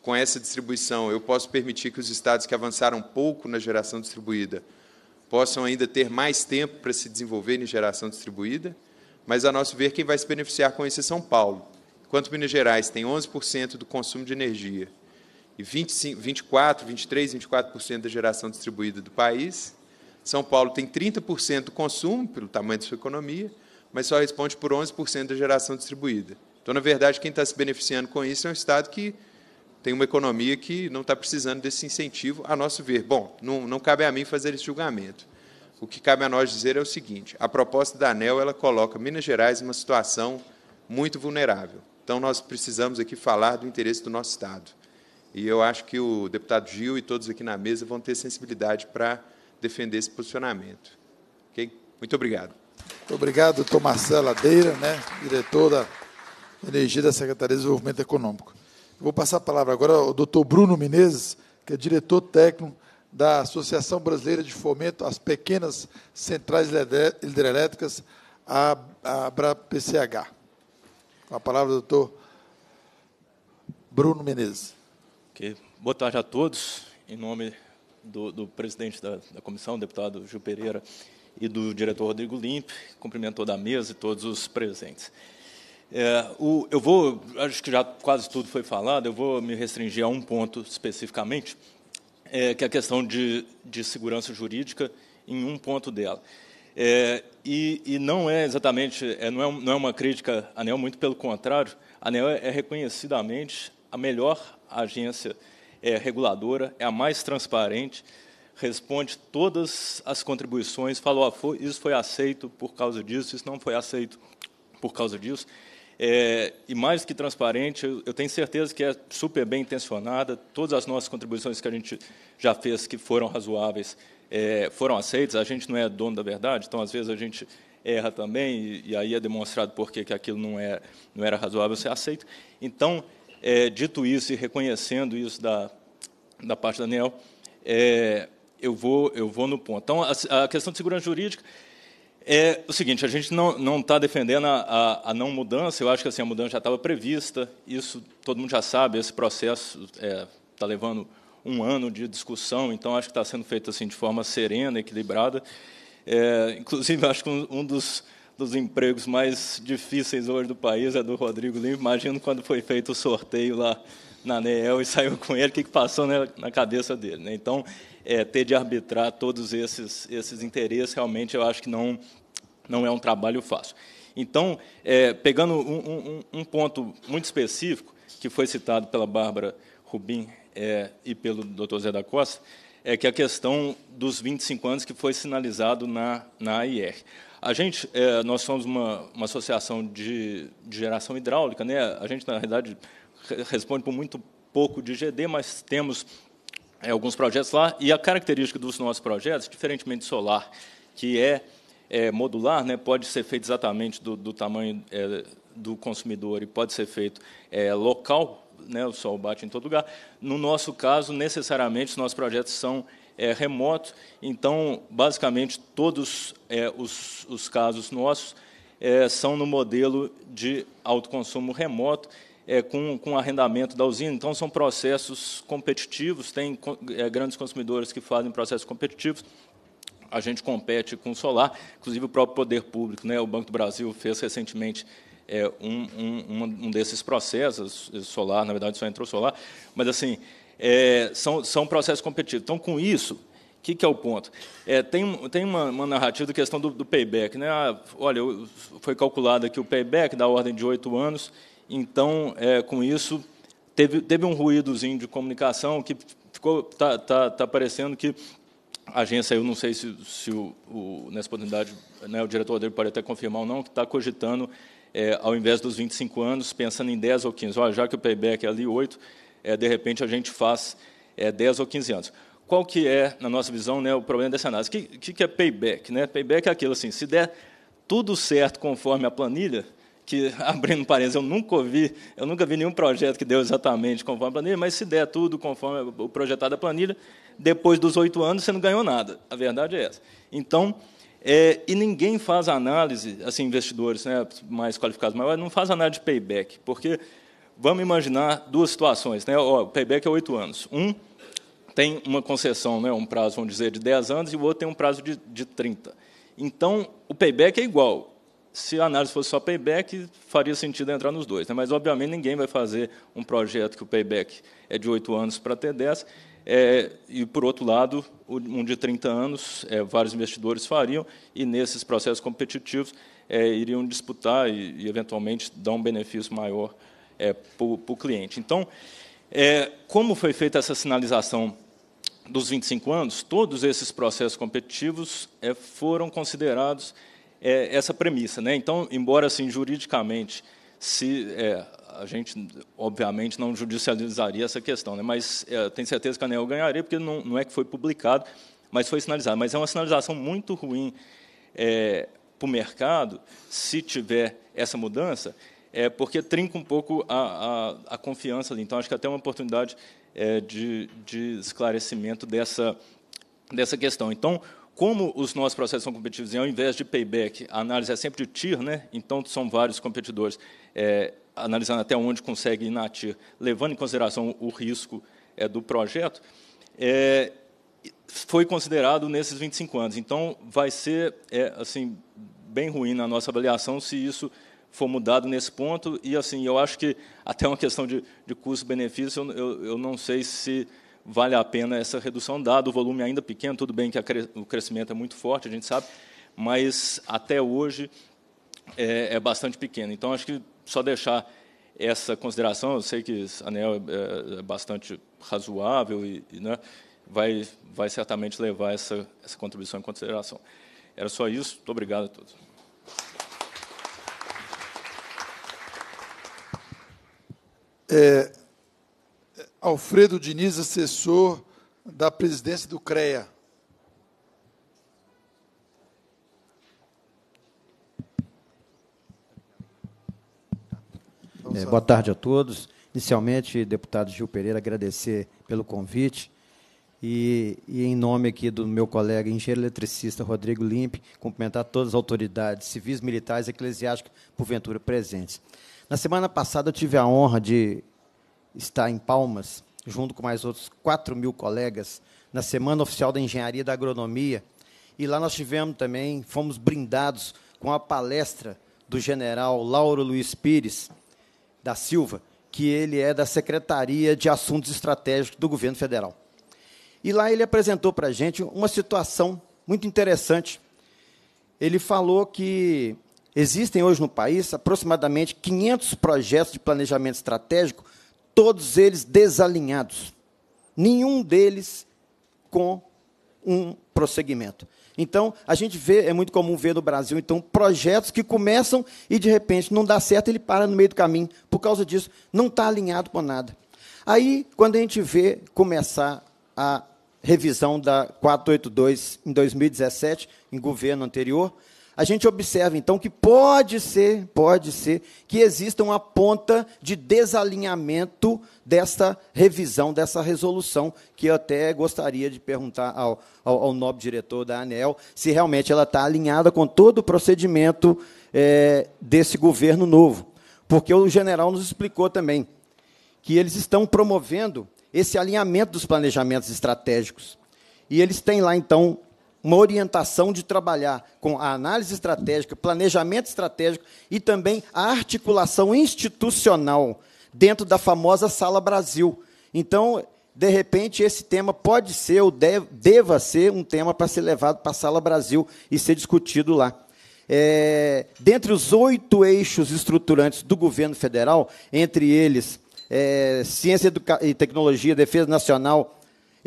com essa distribuição, eu posso permitir que os estados que avançaram pouco na geração distribuída possam ainda ter mais tempo para se desenvolver em geração distribuída, mas, a nosso ver, quem vai se beneficiar com isso é São Paulo. Enquanto Minas Gerais tem 11% do consumo de energia e 25, 24, 23, 24% da geração distribuída do país. São Paulo tem 30% do consumo, pelo tamanho da sua economia, mas só responde por 11% da geração distribuída. Então, na verdade, quem está se beneficiando com isso é um Estado que tem uma economia que não está precisando desse incentivo, a nosso ver. Bom, não, não cabe a mim fazer esse julgamento. O que cabe a nós dizer é o seguinte: a proposta da ANEL ela coloca Minas Gerais em uma situação muito vulnerável. Então, nós precisamos aqui falar do interesse do nosso Estado. E eu acho que o deputado Gil e todos aqui na mesa vão ter sensibilidade para defender esse posicionamento. Okay? Muito obrigado. Muito obrigado, doutor Marcelo Ladeira, né, diretor da Energia da Secretaria de Desenvolvimento Econômico. vou passar a palavra agora ao doutor Bruno Menezes, que é diretor técnico da Associação Brasileira de Fomento às Pequenas Centrais Hidrelétricas, a PCH. Com a palavra, doutor Bruno Menezes. Okay. Boa tarde a todos. Em nome do, do presidente da, da, comissão, deputado Gil Pereira, e do diretor Rodrigo Limpe, cumprimento toda a mesa e todos os presentes. É, o, eu vou, acho que já quase tudo foi falado, eu vou me restringir a um ponto especificamente, é, que é a questão de, de segurança jurídica em um ponto dela. É, e, e, não é exatamente, é, não, é, não é uma crítica à ANEL, muito pelo contrário, a ANEL é, é reconhecidamente a melhor agência é, reguladora, é a mais transparente, responde todas as contribuições, falou, ah, foi, isso foi aceito por causa disso, isso não foi aceito por causa disso. É, e mais que transparente, eu, eu, tenho certeza que é super bem intencionada. Todas as nossas contribuições que a gente já fez, que foram razoáveis, é, foram aceitas. A gente não é dono da verdade, então às vezes a gente erra também, e, e aí é demonstrado por que aquilo não, é, não era razoável ser aceito. Então, é, dito isso e reconhecendo isso da, da parte da ANEL, é, eu, vou, eu vou no ponto. Então, a, a, questão de segurança jurídica é o seguinte: a gente não está defendendo a, a, a, não mudança, eu acho que assim, a mudança já estava prevista, isso todo mundo já sabe, esse processo está é, tá levando um ano de discussão, então acho que está sendo feito assim, de forma serena, equilibrada. É, inclusive, acho que um, um dos dos empregos mais difíceis hoje do país é do Rodrigo Lima. Imagino quando foi feito o sorteio lá na NEL e saiu com ele, o que, que passou né, na cabeça dele. Né? Então, é, ter de arbitrar todos esses, esses interesses, realmente, eu acho que não, não é um trabalho fácil. Então, é, pegando um, um, um, ponto muito específico, que foi citado pela Bárbara Rubim é, e pelo Dr. Zé da Costa, é que a questão dos 25 anos que foi sinalizado na, na AIR. A gente, é, nós somos uma, uma associação de, de, geração hidráulica, né? A gente, na realidade, responde por muito pouco de GD, mas temos é, alguns projetos lá. E a característica dos nossos projetos, diferentemente do solar, que é, é modular, né? Pode ser feito exatamente do, do tamanho é, do consumidor e pode ser feito é, local, né? O sol bate em todo lugar. No nosso caso, necessariamente, os nossos projetos são é, remoto. Então, basicamente, todos é, os, os, casos nossos é, são no modelo de autoconsumo remoto, é, com, com arrendamento da usina. Então, são processos competitivos, tem é, grandes consumidores que fazem processos competitivos, a gente compete com o solar, inclusive o próprio poder público, né? O Banco do Brasil fez recentemente é, um, um, um desses processos, solar, na verdade só entrou solar, mas assim é, são, são processos competitivos. Então, com isso, o que, que, é o ponto? É, tem tem uma, uma narrativa da questão do, do payback. Né? Ah, olha, foi calculado aqui o payback da ordem de oito anos, então, é, com isso, teve, teve um ruídozinho de comunicação que ficou tá, tá, tá parecendo que a agência, eu não sei se, se o, o, nessa oportunidade né, o diretor dele pode até confirmar ou não, que está cogitando, é, ao invés dos 25 anos, pensando em 10 ou 15. Olha, já que o payback é ali 8, é, de repente, a gente faz é, 10 ou 15 anos. Qual que é, na nossa visão, né, o problema dessa análise? O que, que, que é payback? Né? Payback é aquilo assim, se der tudo certo conforme a planilha, que, abrindo parênteses, eu nunca vi, eu nunca vi nenhum projeto que deu exatamente conforme a planilha, mas se der tudo conforme o projetado da planilha, depois dos oito anos você não ganhou nada. A verdade é essa. Então, é, e ninguém faz análise, assim, investidores né, mais qualificados, mas não faz análise de payback, porque vamos imaginar duas situações. Né? o payback é oito anos. Um tem uma concessão, né, um prazo, vamos dizer, de 10 anos, e o outro tem um prazo de, de 30. Então, o payback é igual. Se a análise fosse só payback, faria sentido entrar nos dois. Né? Mas, obviamente, ninguém vai fazer um projeto que o payback é de 8 anos para ter 10. É, e, por outro lado, um de 30 anos, é, vários investidores fariam, e nesses processos competitivos é, iriam disputar e, e, eventualmente, dar um benefício maior é, para o cliente. Então, é, como foi feita essa sinalização dos 25 anos, todos esses processos competitivos é, foram considerados é, essa premissa. Né? Então, embora assim, juridicamente, se, é, a gente, obviamente, não judicializaria essa questão, né? mas é, tenho certeza que a Nel ganharia, porque não, não é que foi publicado, mas foi sinalizado. Mas é uma sinalização muito ruim é, para o mercado, se tiver essa mudança, é, porque trinca um pouco a, a, a, confiança ali. Então, acho que é até uma oportunidade é, de, de esclarecimento dessa, dessa questão. Então, como os nossos processos são competitivos e ao invés de payback, a análise é sempre de TIR, né? então são vários competidores é, analisando até onde consegue ir na TIR, levando em consideração o risco é, do projeto, é, foi considerado nesses 25 anos. Então, vai ser é, assim bem ruim na nossa avaliação se isso foi mudado nesse ponto. E, assim, eu acho que até uma questão de, de custo-benefício, eu, eu, não sei se vale a pena essa redução, dado o volume ainda pequeno, tudo bem que cre o crescimento é muito forte, a gente sabe, mas, até hoje, é, é bastante pequeno. Então, acho que só deixar essa consideração, eu sei que anel é, é, é bastante razoável e, e né, vai, vai certamente levar essa, essa contribuição em consideração. Era só isso. Muito obrigado a todos. é, Alfredo Diniz, assessor da presidência do CREA. É, boa tarde a todos. Inicialmente, deputado Gil Pereira, agradecer pelo convite. E, e, em nome aqui do meu colega engenheiro eletricista Rodrigo Limpe, cumprimentar todas as autoridades civis, militares e eclesiásticas, porventura presentes. Na semana passada, eu tive a honra de estar em Palmas, junto com mais outros 4 mil colegas, na Semana Oficial da Engenharia da Agronomia. E lá nós tivemos também, fomos brindados com a palestra do general Lauro Luiz Pires da Silva, que ele é da Secretaria de Assuntos Estratégicos do Governo Federal. E lá ele apresentou para a gente uma situação muito interessante. Ele falou que Existem hoje no país aproximadamente 500 projetos de planejamento estratégico, todos eles desalinhados. Nenhum deles com um prosseguimento. Então, a gente vê, é muito comum ver no Brasil, então, projetos que começam e, de repente, não dá certo, ele para no meio do caminho. Por causa disso, não está alinhado com nada. Aí, quando a gente vê começar a revisão da 482 em 2017, em governo anterior, a gente observa então que pode ser, pode ser que exista uma ponta de desalinhamento dessa revisão, dessa resolução, que eu até gostaria de perguntar ao, ao, ao nobre diretor da ANEL se realmente ela está alinhada com todo o procedimento é, desse governo novo. Porque o general nos explicou também que eles estão promovendo esse alinhamento dos planejamentos estratégicos. E eles têm lá, então, uma orientação de trabalhar com a análise estratégica, planejamento estratégico e também a articulação institucional dentro da famosa Sala Brasil. Então, de repente, esse tema pode ser ou deve, deva ser um tema para ser levado para a Sala Brasil e ser discutido lá. É, dentre os oito eixos estruturantes do governo federal, entre eles é, ciência e tecnologia, defesa nacional,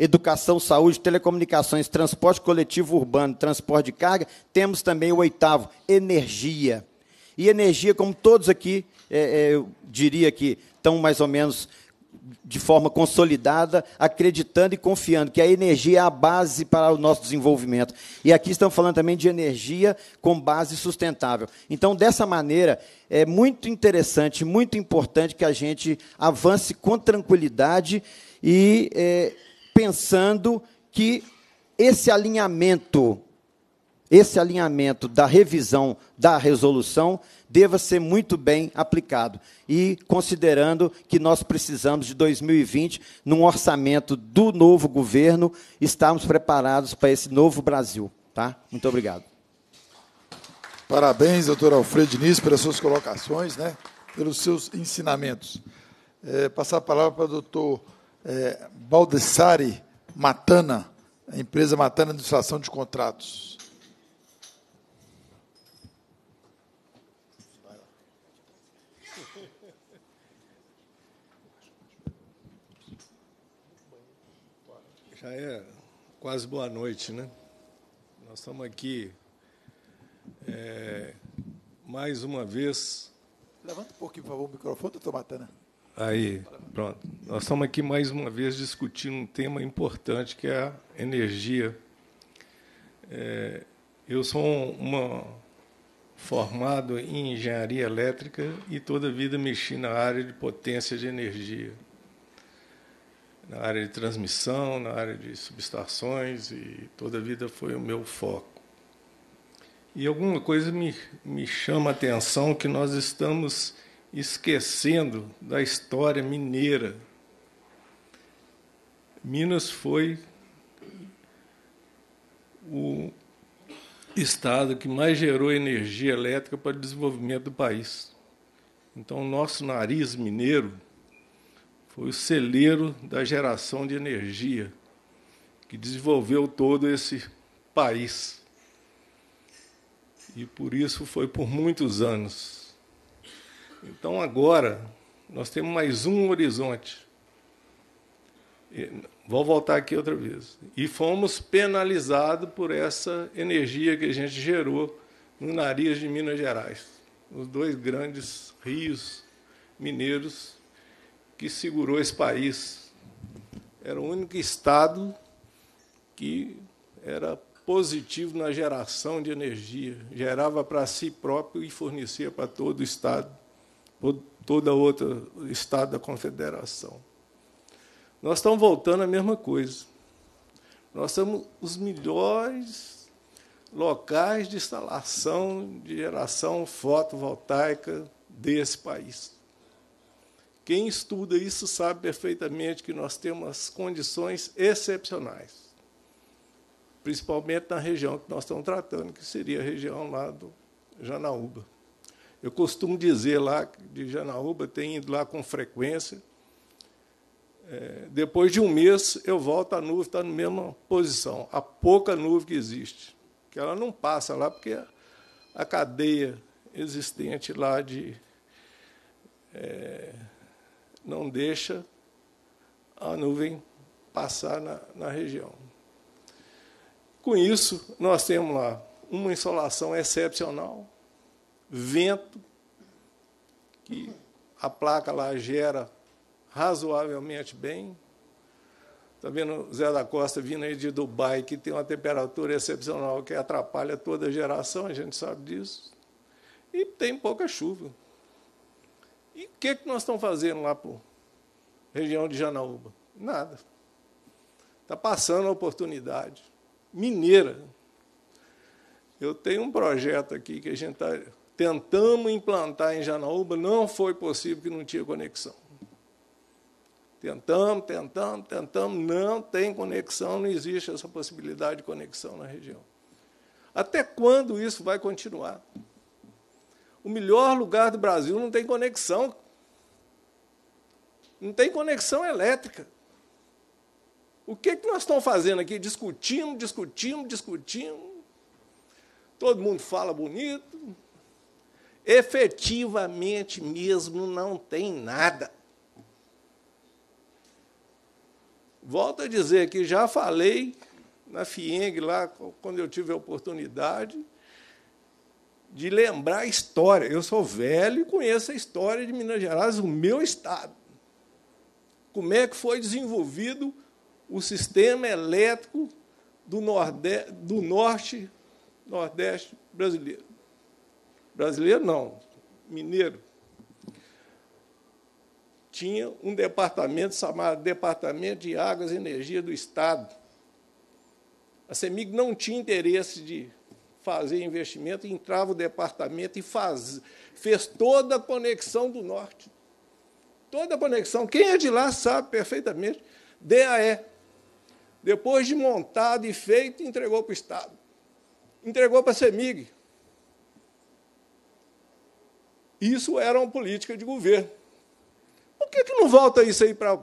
educação, saúde, telecomunicações, transporte coletivo urbano, transporte de carga, temos também o oitavo, energia. E energia, como todos aqui, é, é, eu diria que estão mais ou menos de forma consolidada, acreditando e confiando que a energia é a base para o nosso desenvolvimento. E aqui estamos falando também de energia com base sustentável. Então, dessa maneira, é muito interessante, muito importante que a gente avance com tranquilidade e é, pensando que esse alinhamento, esse alinhamento da revisão da resolução deva ser muito bem aplicado. E considerando que nós precisamos de 2020, num orçamento do novo governo, estarmos preparados para esse novo Brasil. Tá? Muito obrigado. Parabéns, doutor Alfredo Diniz, pelas suas colocações, né? pelos seus ensinamentos. É, passar a palavra para o doutor é, Baldessari Matana, empresa Matana Administração de Contratos. Já é quase boa noite, né? Nós estamos aqui é, mais uma vez. Levanta um pouquinho, por favor, o microfone, doutor Matana. Aí, pronto. Nós estamos aqui mais uma vez discutindo um tema importante que é a energia. É, eu sou uma formado em engenharia elétrica e toda a vida mexi na área de potência de energia, na área de transmissão, na área de subestações e toda a vida foi o meu foco. E alguma coisa me, me chama a atenção que nós estamos esquecendo da história mineira. Minas foi o estado que mais gerou energia elétrica para o desenvolvimento do país. Então, o nosso nariz mineiro foi o celeiro da geração de energia que desenvolveu todo esse país. E por isso foi por muitos anos então agora nós temos mais um horizonte. Vou voltar aqui outra vez. E fomos penalizados por essa energia que a gente gerou no nariz de Minas Gerais. Os dois grandes rios mineiros que segurou esse país. Era o único estado que era positivo na geração de energia, gerava para si próprio e fornecia para todo o estado ou todo outro estado da confederação. Nós estamos voltando à mesma coisa. Nós somos os melhores locais de instalação de geração fotovoltaica desse país. Quem estuda isso sabe perfeitamente que nós temos condições excepcionais, principalmente na região que nós estamos tratando, que seria a região lá do Janaúba. Eu costumo dizer lá de Janaúba, tenho ido lá com frequência. É, depois de um mês, eu volto, a nuvem está na mesma posição, a pouca nuvem que existe. Que ela não passa lá, porque a cadeia existente lá de. É, não deixa a nuvem passar na, na região. Com isso, nós temos lá uma insolação excepcional, vento, que a placa lá gera razoavelmente bem. Está vendo o Zé da Costa vindo aí de Dubai, que tem uma temperatura excepcional que atrapalha toda a geração, a gente sabe disso. E tem pouca chuva. E o que, que nós estamos fazendo lá por região de Janaúba? Nada. Está passando a oportunidade. Mineira. Eu tenho um projeto aqui que a gente está Tentamos implantar em Janaúba, não foi possível que não tinha conexão. Tentamos, tentamos, tentamos, não tem conexão, não existe essa possibilidade de conexão na região. Até quando isso vai continuar? O melhor lugar do Brasil não tem conexão. Não tem conexão elétrica. O que, é que nós estamos fazendo aqui? Discutimos, discutimos, discutimos. Todo mundo fala bonito, efetivamente mesmo não tem nada. Volto a dizer que já falei na FIENG, lá, quando eu tive a oportunidade, de lembrar a história. Eu sou velho e conheço a história de Minas Gerais, o meu estado. Como é que foi desenvolvido o sistema elétrico do, nordeste, do norte, nordeste brasileiro brasileiro não, mineiro, tinha um departamento chamado Departamento de Águas e Energia do Estado. A CEMIG não tinha interesse de fazer investimento, entrava o departamento e faz, fez toda a conexão do norte. Toda a conexão. Quem é de lá sabe perfeitamente. DAE. Depois de montado e feito, entregou para o Estado. Entregou para a CEMIG. Isso era uma política de governo. Por que, que não volta isso aí para a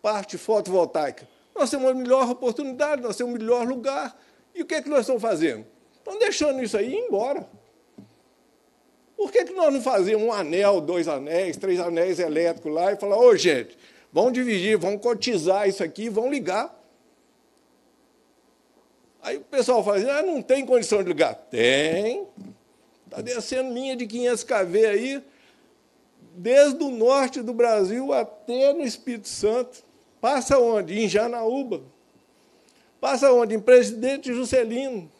parte fotovoltaica? Nós temos uma melhor oportunidade, nós temos um melhor lugar. E o que é que nós estamos fazendo? Estão deixando isso aí ir embora. Por que, que nós não fazemos um anel, dois anéis, três anéis elétricos lá e falar, ô oh, gente, vão dividir, vão cotizar isso aqui, vão ligar. Aí o pessoal fala assim, ah, não tem condição de ligar. Tem, Está descendo linha de 500 kV aí, desde o norte do Brasil até no Espírito Santo. Passa onde? Em Janaúba. Passa onde? Em Presidente Juscelino.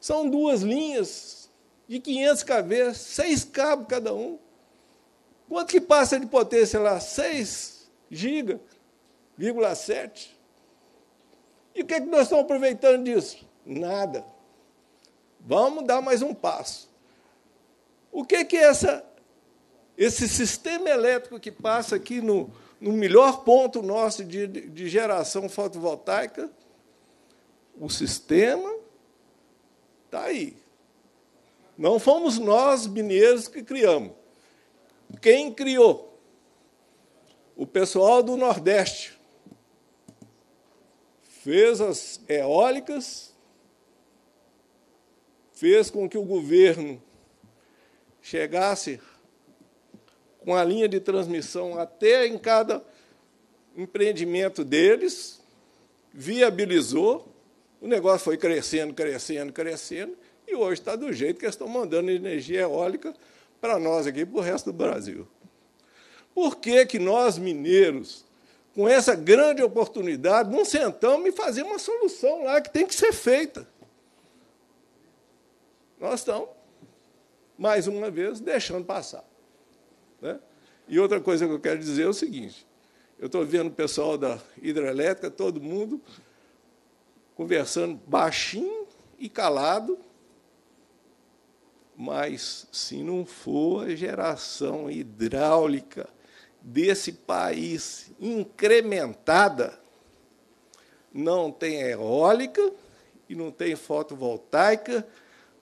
São duas linhas de 500 kV, seis cabos cada um. Quanto que passa de potência lá? 6 giga, vírgula 7. E o que, é que nós estamos aproveitando disso? Nada. Vamos dar mais um passo. O que que é essa, esse sistema elétrico que passa aqui no, no melhor ponto nosso de, de geração fotovoltaica? O sistema está aí. Não fomos nós, mineiros, que criamos. Quem criou? O pessoal do Nordeste. Fez as eólicas, fez com que o governo chegasse com a linha de transmissão até em cada empreendimento deles, viabilizou, o negócio foi crescendo, crescendo, crescendo, e hoje está do jeito que eles estão mandando energia eólica para nós aqui, para o resto do Brasil. Por que, que nós, mineiros, com essa grande oportunidade, não sentamos e fazemos uma solução lá que tem que ser feita? Nós estamos, mais uma vez, deixando passar. Né? E outra coisa que eu quero dizer é o seguinte: eu estou vendo o pessoal da hidrelétrica, todo mundo conversando baixinho e calado, mas se não for a geração hidráulica desse país incrementada, não tem eólica e não tem fotovoltaica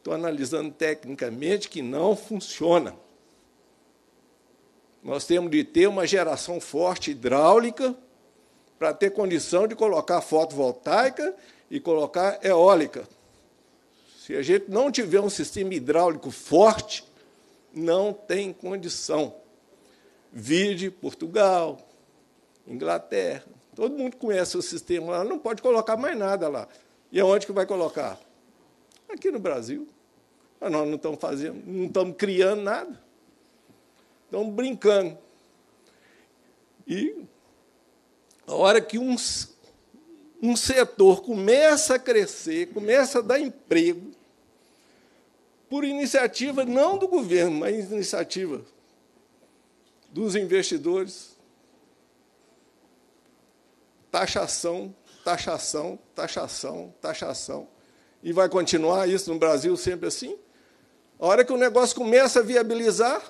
Estou analisando tecnicamente que não funciona. Nós temos de ter uma geração forte hidráulica para ter condição de colocar fotovoltaica e colocar eólica. Se a gente não tiver um sistema hidráulico forte, não tem condição. Vide Portugal, Inglaterra. Todo mundo conhece o sistema lá, não pode colocar mais nada lá. E aonde que vai colocar? aqui no Brasil. Mas nós não estamos fazendo, não estamos criando nada. Estamos brincando. E a hora que um, um setor começa a crescer, começa a dar emprego, por iniciativa não do governo, mas iniciativa dos investidores, taxação, taxação, taxação, taxação. E vai continuar isso no Brasil sempre assim? A hora que o negócio começa a viabilizar,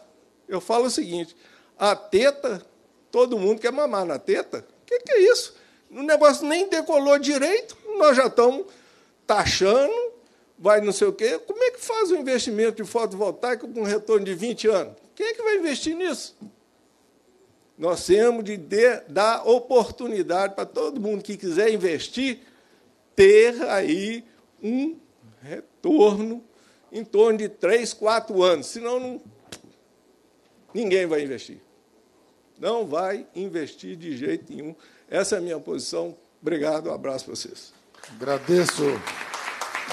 eu falo o seguinte: a teta, todo mundo quer mamar na teta. O que, que, é isso? O negócio nem decolou direito, nós já estamos taxando, vai não sei o quê. Como é que faz o um investimento de fotovoltaico com um retorno de 20 anos? Quem é que vai investir nisso? Nós temos de, de dar oportunidade para todo mundo que quiser investir, ter aí um retorno em torno de três quatro anos. Senão, não, ninguém vai investir. Não vai investir de jeito nenhum. Essa é a minha posição. Obrigado, um abraço para vocês. Agradeço,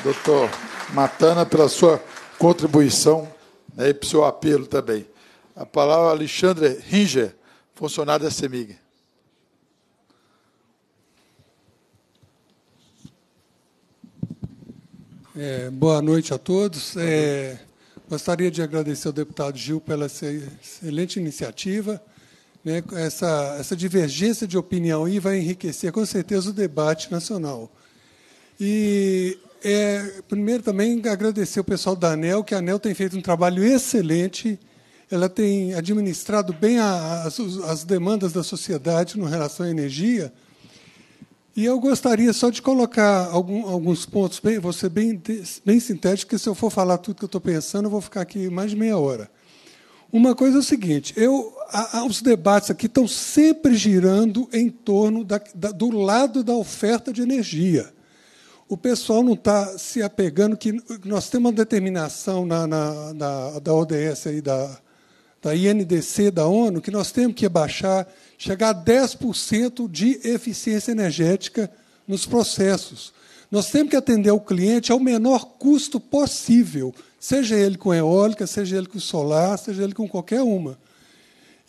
doutor Matana, pela sua contribuição né, e pelo seu apelo também. A palavra Alexandre Ringer, funcionário da CEMIG. É, boa noite a todos. É, gostaria de agradecer ao deputado Gil pela excelente iniciativa. Né, essa, essa divergência de opinião aí vai enriquecer, com certeza, o debate nacional. E, é, primeiro, também agradecer o pessoal da ANEL, que a ANEL tem feito um trabalho excelente ela tem administrado bem as, as, demandas da sociedade no relação à energia, e eu gostaria só de colocar algum, alguns pontos, bem, vou ser bem, bem sintético, porque se eu for falar tudo que eu estou pensando, eu vou ficar aqui mais de meia hora. Uma coisa é o seguinte: eu, a, a, os debates aqui estão sempre girando em torno da, da, do lado da oferta de energia. O pessoal não está se apegando que nós temos uma determinação na, na, na da ODS aí da, da INDC da ONU que nós temos que baixar chegar a 10% de eficiência energética nos processos. Nós temos que atender o cliente ao menor custo possível, seja ele com eólica, seja ele com solar, seja ele com qualquer uma.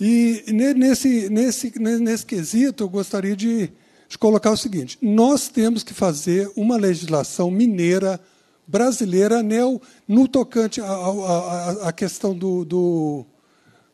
E nesse, nesse, nesse quesito, eu gostaria de, de colocar o seguinte: nós temos que fazer uma legislação mineira brasileira né, no tocante à, à questão do, do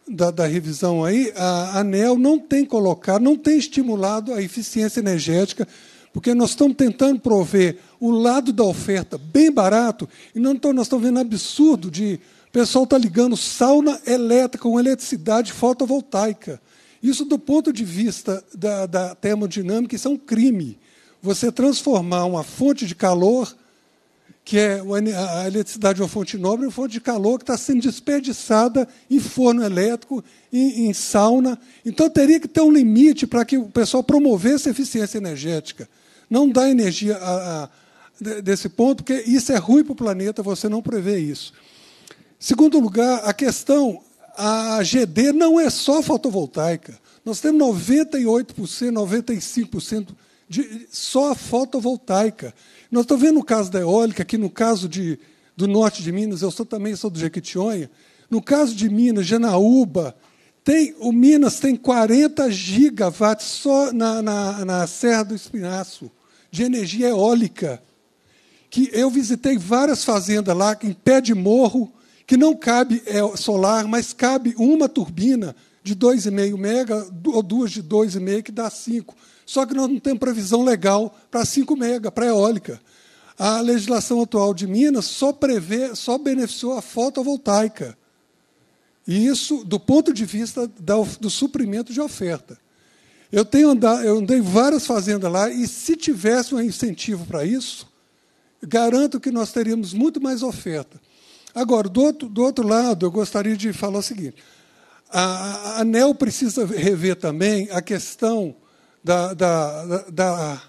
da, da, revisão aí, a ANEL não tem colocado, não tem estimulado a eficiência energética, porque nós estamos tentando prover o lado da oferta bem barato, e não nós estamos vendo absurdo de o pessoal está ligando sauna elétrica com eletricidade fotovoltaica. Isso, do ponto de vista da, da termodinâmica, isso é um crime. Você transformar uma fonte de calor que é a eletricidade de é uma fonte nobre, uma fonte de calor que está sendo desperdiçada em forno elétrico, em, em sauna. Então, teria que ter um limite para que o pessoal promovesse a eficiência energética. Não dá energia a, a, desse ponto, porque isso é ruim para o planeta, você não prevê isso. Segundo lugar, a questão, a GD não é só fotovoltaica. Nós temos 98%, 95% de, só a fotovoltaica. Nós estamos vendo o caso da eólica, que no caso de, do norte de Minas, eu sou também sou do Jequitinhonha, no caso de Minas, Janaúba, tem, o Minas tem 40 gigawatts só na, na, na Serra do Espinhaço de energia eólica. Que eu visitei várias fazendas lá, em pé de morro, que não cabe é, solar, mas cabe uma turbina de 2,5 mega, ou duas de 2,5, que dá 5. Só que nós não temos previsão legal para 5 mega, para eólica. A legislação atual de Minas só prevê, só beneficiou a fotovoltaica. E isso do ponto de vista do suprimento de oferta. Eu tenho andado, eu andei várias fazendas lá e se tivesse um incentivo para isso, garanto que nós teríamos muito mais oferta. Agora, do outro, do outro lado, eu gostaria de falar o seguinte: a, a ANEL precisa rever também a questão da, da, da,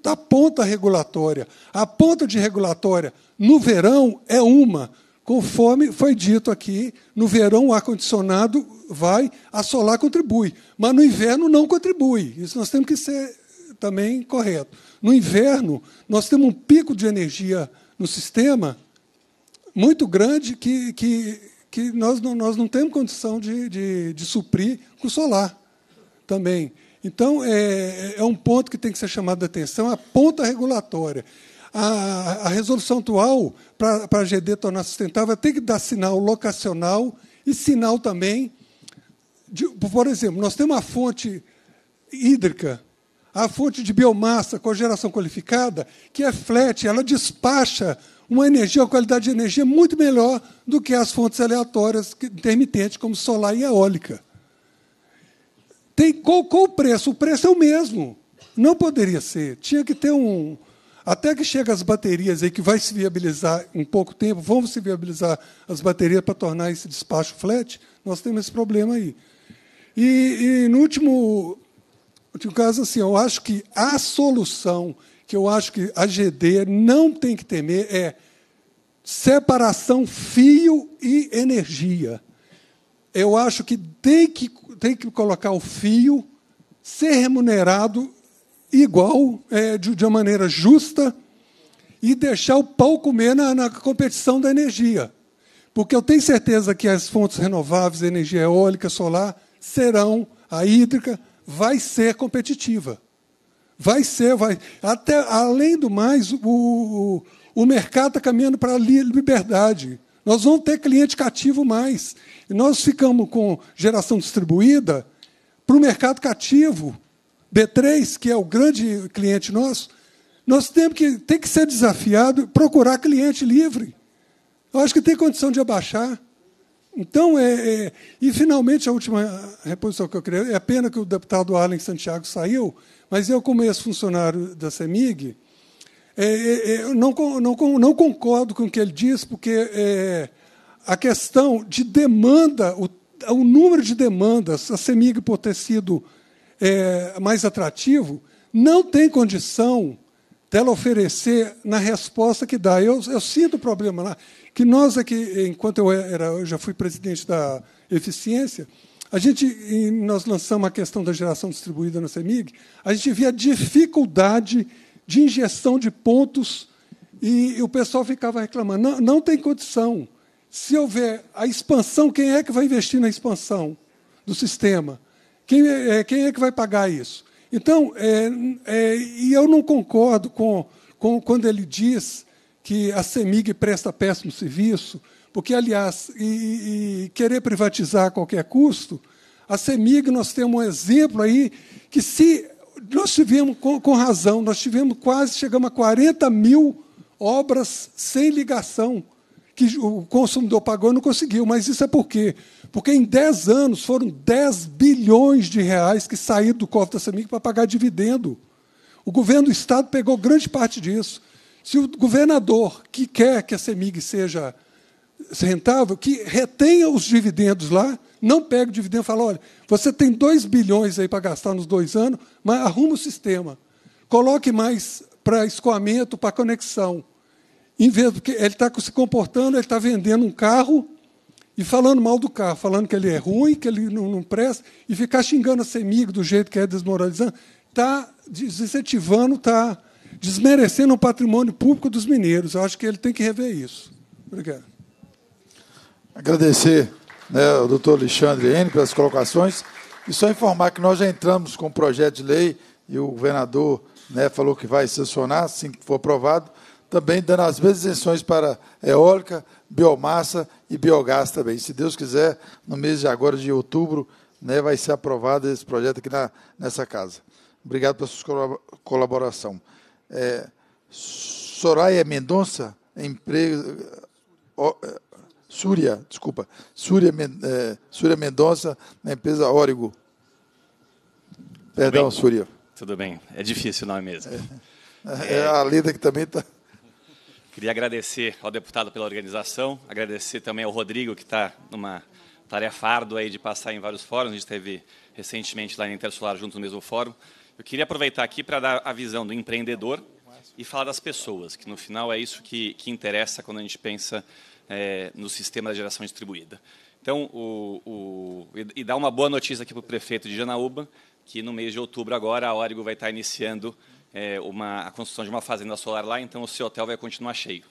da ponta regulatória. A ponta de regulatória no verão é uma. Conforme foi dito aqui, no verão o ar-condicionado vai, a solar contribui. Mas no inverno não contribui. Isso nós temos que ser também correto. No inverno, nós temos um pico de energia no sistema muito grande que, que, que nós, não, nós não temos condição de, de, de suprir com o solar também. Então, é, é um ponto que tem que ser chamado de atenção, a ponta regulatória. A, a resolução atual, para a GD tornar sustentável, tem que dar sinal locacional e sinal também. De, por exemplo, nós temos uma fonte hídrica, a fonte de biomassa com geração qualificada, que é flat, ela despacha uma energia, uma qualidade de energia muito melhor do que as fontes aleatórias intermitentes, como solar e eólica. Tem, qual, qual o preço? O preço é o mesmo. Não poderia ser. Tinha que ter um. Até que chega as baterias aí, que vai se viabilizar em pouco tempo, vão se viabilizar as baterias para tornar esse despacho flat, nós temos esse problema aí. E, e no último, último caso, assim, eu acho que a solução que eu acho que a GD não tem que temer é separação fio e energia. Eu acho que tem que tem que colocar o fio, ser remunerado igual, é, de, de uma maneira justa, e deixar o pau comer na, na competição da energia. Porque eu tenho certeza que as fontes renováveis, energia eólica, solar, serão, a hídrica, vai ser competitiva. Vai ser, vai. Até, além do mais, o, o, o mercado está caminhando para a liberdade. Nós vamos ter cliente cativo mais. Nós ficamos com geração distribuída para o mercado cativo. B3, que é o grande cliente nosso, nós temos que, tem que ser desafiado, procurar cliente livre. Eu acho que tem condição de abaixar. Então, é, é, e finalmente a última reposição que eu queria. É pena que o deputado Arlen Santiago saiu, mas eu, como ex-funcionário da CEMIG, é, é, é não, não, não concordo com o que ele diz, porque é, a questão de demanda, o, o número de demandas, a CEMIG por ter sido é, mais atrativo, não tem condição dela oferecer na resposta que dá. Eu, eu sinto o problema lá, que nós aqui, enquanto eu, era, eu já fui presidente da Eficiência, a gente, nós lançamos a questão da geração distribuída na CEMIG, a gente via dificuldade de injeção de pontos e, e o pessoal ficava reclamando. Não, não tem condição. Se houver a expansão, quem é que vai investir na expansão do sistema? Quem é, é, quem é que vai pagar isso? Então, é, é, e eu não concordo com, com quando ele diz que a CEMIG presta péssimo serviço, porque, aliás, e, e querer privatizar a qualquer custo, a CEMIG, nós temos um exemplo aí que, se nós tivemos, com, com razão, nós tivemos quase, chegamos a 40 mil obras sem ligação que o consumidor pagou e não conseguiu. Mas isso é por quê? Porque em 10 anos foram 10 bilhões de reais que saíram do cofre da Semig para pagar dividendo. O governo do Estado pegou grande parte disso. Se o governador que quer que a Semig seja rentável, que retenha os dividendos lá, não pega o dividendo e fala, olha, você tem 2 bilhões aí para gastar nos dois anos, mas arruma o sistema. Coloque mais para escoamento, para conexão. Em vez do que ele está se comportando, ele está vendendo um carro e falando mal do carro, falando que ele é ruim, que ele não, não presta, e ficar xingando a semigo do jeito que é desmoralizando, está desincentivando, está desmerecendo o patrimônio público dos mineiros. Eu acho que ele tem que rever isso. Obrigado. Agradecer né, ao doutor Alexandre N pelas colocações e só informar que nós já entramos com o um projeto de lei e o governador né, falou que vai sancionar, assim que for aprovado, também dando as mesmas isenções para eólica, biomassa e biogás também. Se Deus quiser, no mês de agora, de outubro, né, vai ser aprovado esse projeto aqui na, nessa casa. Obrigado pela sua colaboração. É, Soraya Mendonça, emprego. Oh, Súria, desculpa. Súria, é, Súria Mendonça, na empresa Órigo. Perdão, Súria. Tudo bem, é difícil o nome mesmo. É, é, é a Lida que também está. Queria agradecer ao deputado pela organização, agradecer também ao Rodrigo, que está numa tarefa árdua aí de passar em vários fóruns, a gente teve recentemente lá em Intersolar junto no mesmo fórum. Eu queria aproveitar aqui para dar a visão do empreendedor e falar das pessoas, que no final é isso que, que interessa quando a gente pensa é, no sistema da geração distribuída. Então, o, o, e dar uma boa notícia aqui para o prefeito de Janaúba, que no mês de outubro agora a Órigo vai estar tá iniciando é, uma, a construção de uma fazenda solar lá, então o seu hotel vai continuar cheio.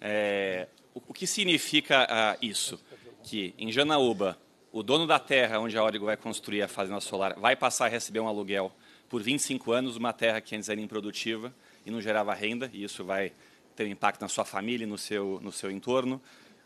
É, o, o, que significa ah, isso? Que em Janaúba, o dono da terra onde a Órigo vai construir a fazenda solar vai passar a receber um aluguel por 25 anos, uma terra que antes era improdutiva e não gerava renda, e isso vai ter um impacto na sua família e no seu, no seu entorno.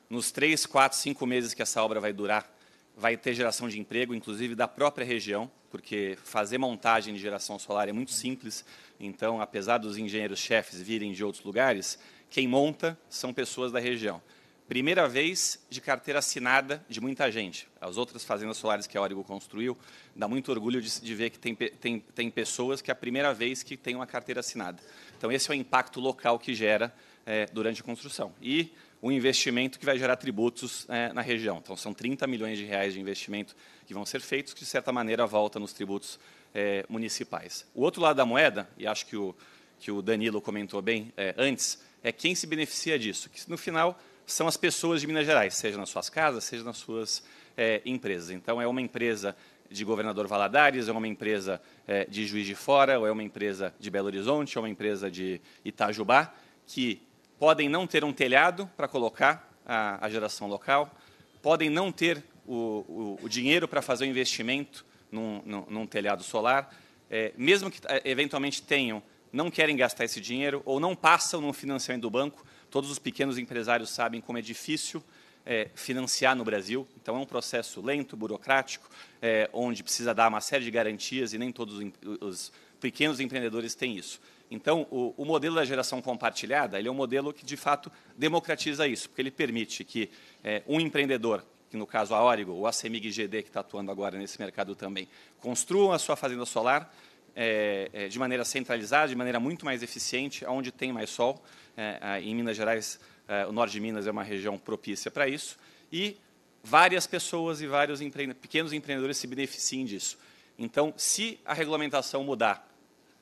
Nos três, quatro, cinco meses que essa obra vai durar, vai ter geração de emprego, inclusive da própria região, porque fazer montagem de geração solar é muito simples. Então, apesar dos engenheiros-chefes virem de outros lugares, quem monta são pessoas da região. Primeira vez de carteira assinada de muita gente. As outras fazendas solares que a Origo construiu, dá muito orgulho de, de ver que tem, tem, tem pessoas que é a primeira vez que tem uma carteira assinada. Então, esse é o impacto local que gera é, durante a construção. E um investimento que vai gerar tributos é, na região. Então, são 30 milhões de reais de investimento que vão ser feitos, que, de certa maneira, volta nos tributos é, municipais. O outro lado da moeda, e acho que o, que o Danilo comentou bem é, antes, é quem se beneficia disso, que, no final, são as pessoas de Minas Gerais, seja nas suas casas, seja nas suas é, empresas. Então, é uma empresa de Governador Valadares, é uma empresa é, de Juiz de Fora, ou é uma empresa de Belo Horizonte, ou é uma empresa de Itajubá, que podem não ter um telhado para colocar a, a, geração local, podem não ter o, o, o dinheiro para fazer o investimento num, num, num telhado solar, é, mesmo que é, eventualmente tenham, não querem gastar esse dinheiro ou não passam no financiamento do banco. Todos os pequenos empresários sabem como é difícil é, financiar no Brasil. Então, é um processo lento, burocrático, é, onde precisa dar uma série de garantias e nem todos os pequenos empreendedores têm isso. Então, o, o, modelo da geração compartilhada ele é um modelo que, de fato, democratiza isso, porque ele permite que é, um empreendedor, que no caso a Origo ou a Semig GD, que está atuando agora nesse mercado também, construam a sua fazenda solar é, é, de maneira centralizada, de maneira muito mais eficiente, onde tem mais sol. É, em Minas Gerais, é, o norte de Minas é uma região propícia para isso. E várias pessoas e vários empre... pequenos empreendedores se beneficiem disso. Então, se a regulamentação mudar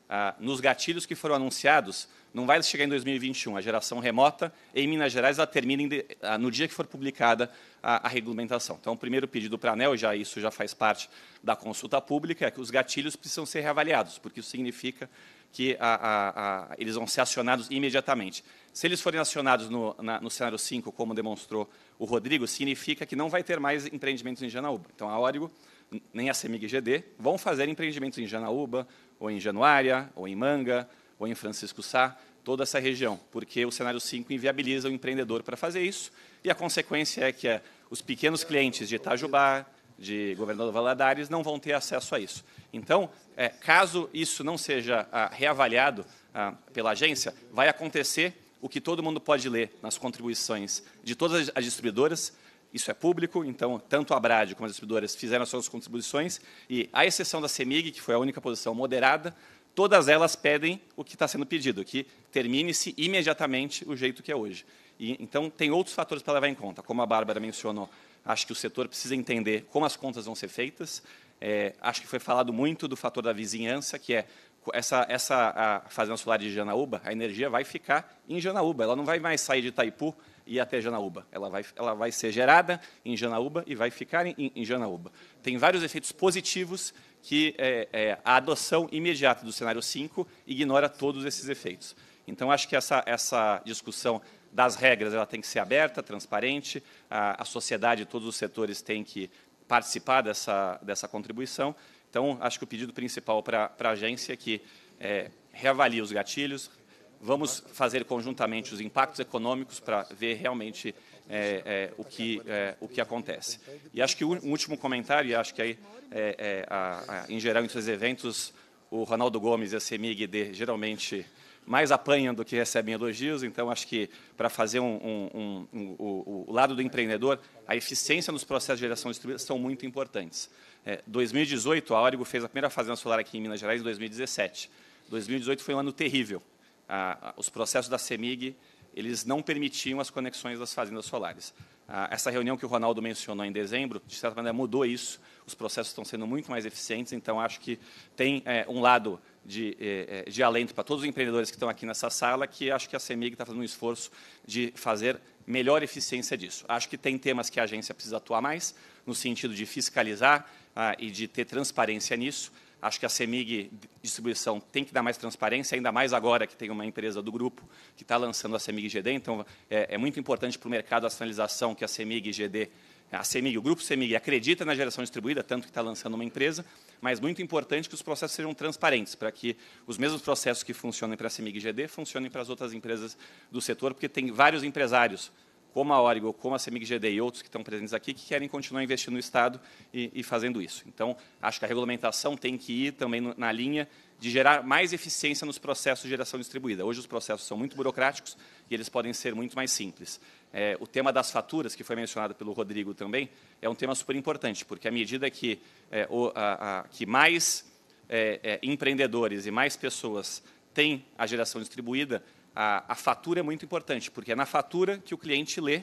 ah, nos gatilhos que foram anunciados, não vai chegar em 2021. A geração remota, em Minas Gerais, ela termina de, ah, no dia que for publicada a, a regulamentação. Então, o primeiro pedido para a ANEL, já, isso já faz parte da consulta pública, é que os gatilhos precisam ser reavaliados, porque isso significa que a, a, eles vão ser acionados imediatamente. Se eles forem acionados no, na, no cenário 5, como demonstrou o Rodrigo, significa que não vai ter mais empreendimentos em Janaúba. Então, a Órigo nem a CEMIG-GD, vão fazer empreendimentos em Janaúba, ou em Januária, ou em Manga, ou em Francisco Sá, toda essa região, porque o cenário 5 inviabiliza o empreendedor para fazer isso, e a consequência é que é, os pequenos clientes de Itajubá, de Governador Valadares, não vão ter acesso a isso. Então, é, caso isso não seja ah, reavaliado ah, pela agência, vai acontecer o que todo mundo pode ler nas contribuições de todas as distribuidoras, isso é público, então tanto a Brad como as distribuidoras fizeram suas contribuições e, à exceção da CEMIG, que foi a única posição moderada, todas elas pedem o que está sendo pedido, que termine-se imediatamente o jeito que é hoje. E, então, tem outros fatores para levar em conta. Como a Bárbara mencionou, acho que o setor precisa entender como as contas vão ser feitas. É, acho que foi falado muito do fator da vizinhança, que é essa, essa a fazenda solar de Janaúba, a energia vai ficar em Janaúba, ela não vai mais sair de Itaipu e até Janaúba. Ela vai, ela vai ser gerada em Janaúba e vai ficar em, em Janaúba. Tem vários efeitos positivos que é, é, a adoção imediata do cenário 5 ignora todos esses efeitos. Então, acho que essa, essa discussão das regras ela tem que ser aberta, transparente, a, a sociedade, todos os setores têm que participar dessa, dessa contribuição. Então, acho que o pedido principal para a agência é que é, reavalie os gatilhos, Vamos fazer conjuntamente os impactos econômicos para ver realmente é, é, o, que, é, o que acontece. E acho que um último comentário, e acho que aí, é, é, a, a, em geral, entre os eventos, o Ronaldo Gomes e a CEMIG geralmente mais apanham do que recebem elogios, então acho que para fazer um, um, um, o, o, lado do empreendedor, a eficiência nos processos de geração distribuída são muito importantes. É, 2018, a Órigo fez a primeira fazenda solar aqui em Minas Gerais, em 2017. 2018 foi um ano terrível os processos da CEMIG eles não permitiam as conexões das fazendas solares. Ah, essa reunião que o Ronaldo mencionou em dezembro, de certa maneira, mudou isso. Os processos estão sendo muito mais eficientes, então acho que tem é, um lado de, é, é de alento para todos os empreendedores que estão aqui nessa sala, que acho que a CEMIG está fazendo um esforço de fazer melhor eficiência disso. Acho que tem temas que a agência precisa atuar mais, no sentido de fiscalizar ah, e de ter transparência nisso. Acho que a CEMIG Distribuição tem que dar mais transparência, ainda mais agora que tem uma empresa do grupo que está lançando a CEMIG GD. Então, é, é muito importante para o mercado a sinalização que a CEMIG GD, a CEMIG, o grupo CEMIG, acredita na geração distribuída, tanto que está lançando uma empresa, mas muito importante que os processos sejam transparentes, para que os mesmos processos que funcionem para a CEMIG GD funcionem para as outras empresas do setor, porque tem vários empresários como a Origo, como a Semig GD e outros que estão presentes aqui, que querem continuar investindo no Estado e, e fazendo isso. Então, acho que a regulamentação tem que ir também no, na linha de gerar mais eficiência nos processos de geração distribuída. Hoje os processos são muito burocráticos e eles podem ser muito mais simples. É, o tema das faturas, que foi mencionado pelo Rodrigo também, é um tema super importante, porque à medida que, é, o, a, a, que mais é, é empreendedores e mais pessoas têm a geração distribuída, a, a fatura é muito importante, porque é na fatura que o cliente lê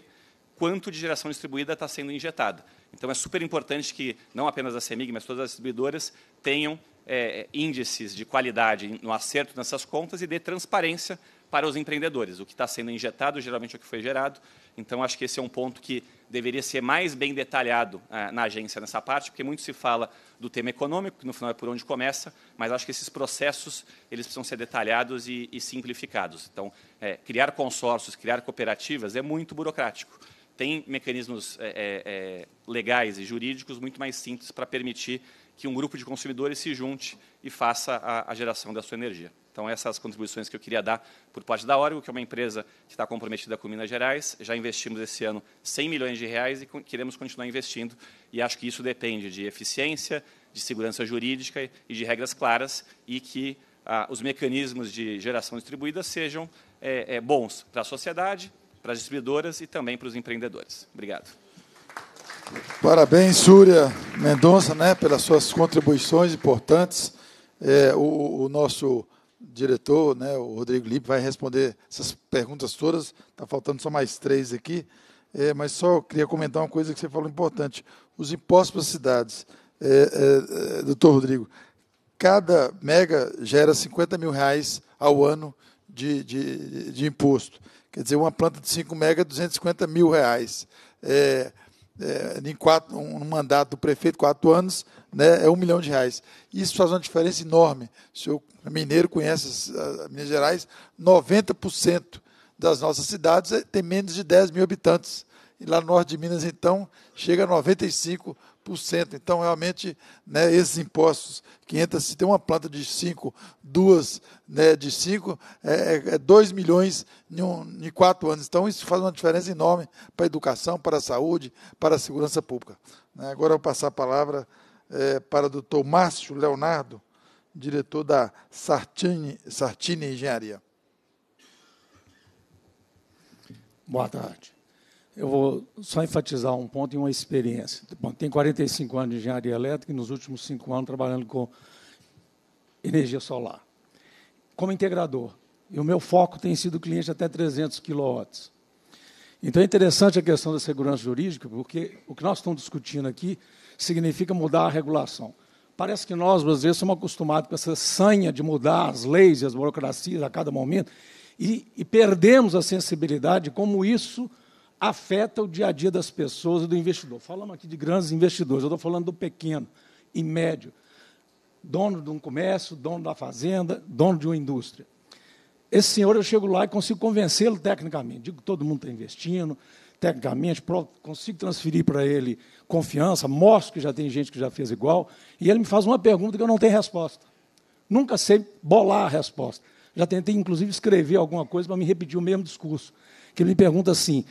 quanto de geração distribuída está sendo injetada. Então, é super importante que não apenas a CEMIG, mas todas as distribuidoras tenham é, índices de qualidade no acerto nessas contas e dê transparência para os empreendedores. O que está sendo injetado geralmente é o que foi gerado. Então, acho que esse é um ponto que deveria ser mais bem detalhado ah, na agência nessa parte, porque muito se fala do tema econômico, que no final é por onde começa, mas acho que esses processos eles precisam ser detalhados e, e simplificados. Então, é, criar consórcios, criar cooperativas é muito burocrático. Tem mecanismos é, é, é legais e jurídicos muito mais simples para permitir que um grupo de consumidores se junte e faça a, a geração da sua energia. Então, essas contribuições que eu queria dar por parte da Orgo, que é uma empresa que está comprometida com Minas Gerais. Já investimos esse ano 100 milhões de reais e queremos continuar investindo. E acho que isso depende de eficiência, de segurança jurídica e de regras claras e que ah, os mecanismos de geração distribuída sejam é, é, bons para a sociedade, para as distribuidoras e também para os empreendedores. Obrigado. Parabéns, Súria Mendonça, né, pelas suas contribuições importantes. É, o, o nosso diretor, né, o Rodrigo Lipe, vai responder essas perguntas todas. Está faltando só mais três aqui. É, mas só queria comentar uma coisa que você falou importante: os impostos para as cidades. É, é, é doutor Rodrigo, cada mega gera 50 mil reais ao ano de, de, de imposto. Quer dizer, uma planta de 5 mega, 250 é mil reais. É, é, em quatro, um mandato do prefeito, quatro anos, né, é um milhão de reais. Isso faz uma diferença enorme. O senhor mineiro conhece Minas Gerais, 90% das nossas cidades é, tem menos de 10 mil habitantes. E lá no norte de Minas, então, chega a 95%. Então, realmente, né, esses impostos, 500, se tem uma planta de 5, duas né, de 5, é, é 2 é milhões em, um, em quatro anos. Então, isso faz uma diferença enorme para a educação, para a saúde, para a segurança pública. Né, agora eu vou passar a palavra é, para o doutor Márcio Leonardo, diretor da Sartini, Sartini Engenharia. Boa tarde. Eu vou só enfatizar um ponto e uma experiência. Bom, 45 anos de engenharia elétrica e nos últimos cinco anos trabalhando com energia solar. Como integrador, e o meu foco tem sido cliente até 300 kW. Então é interessante a questão da segurança jurídica, porque o que nós estamos discutindo aqui significa mudar a regulação. Parece que nós, às vezes, somos acostumados com essa sanha de mudar as leis e as burocracias a cada momento e, e perdemos a sensibilidade de como isso afeta o dia a dia das pessoas e do investidor. Falamos aqui de grandes investidores, eu estou falando do pequeno e médio, dono de um comércio, dono da fazenda, dono de uma indústria. Esse senhor, eu chego lá e consigo convencê-lo tecnicamente. Digo que todo mundo está investindo, tecnicamente, consigo transferir para ele confiança, mostro que já tem gente que já fez igual, e ele me faz uma pergunta que eu não tenho resposta. Nunca sei bolar a resposta. Já tentei, inclusive, escrever alguma coisa para me repetir o mesmo discurso. Que ele me pergunta assim: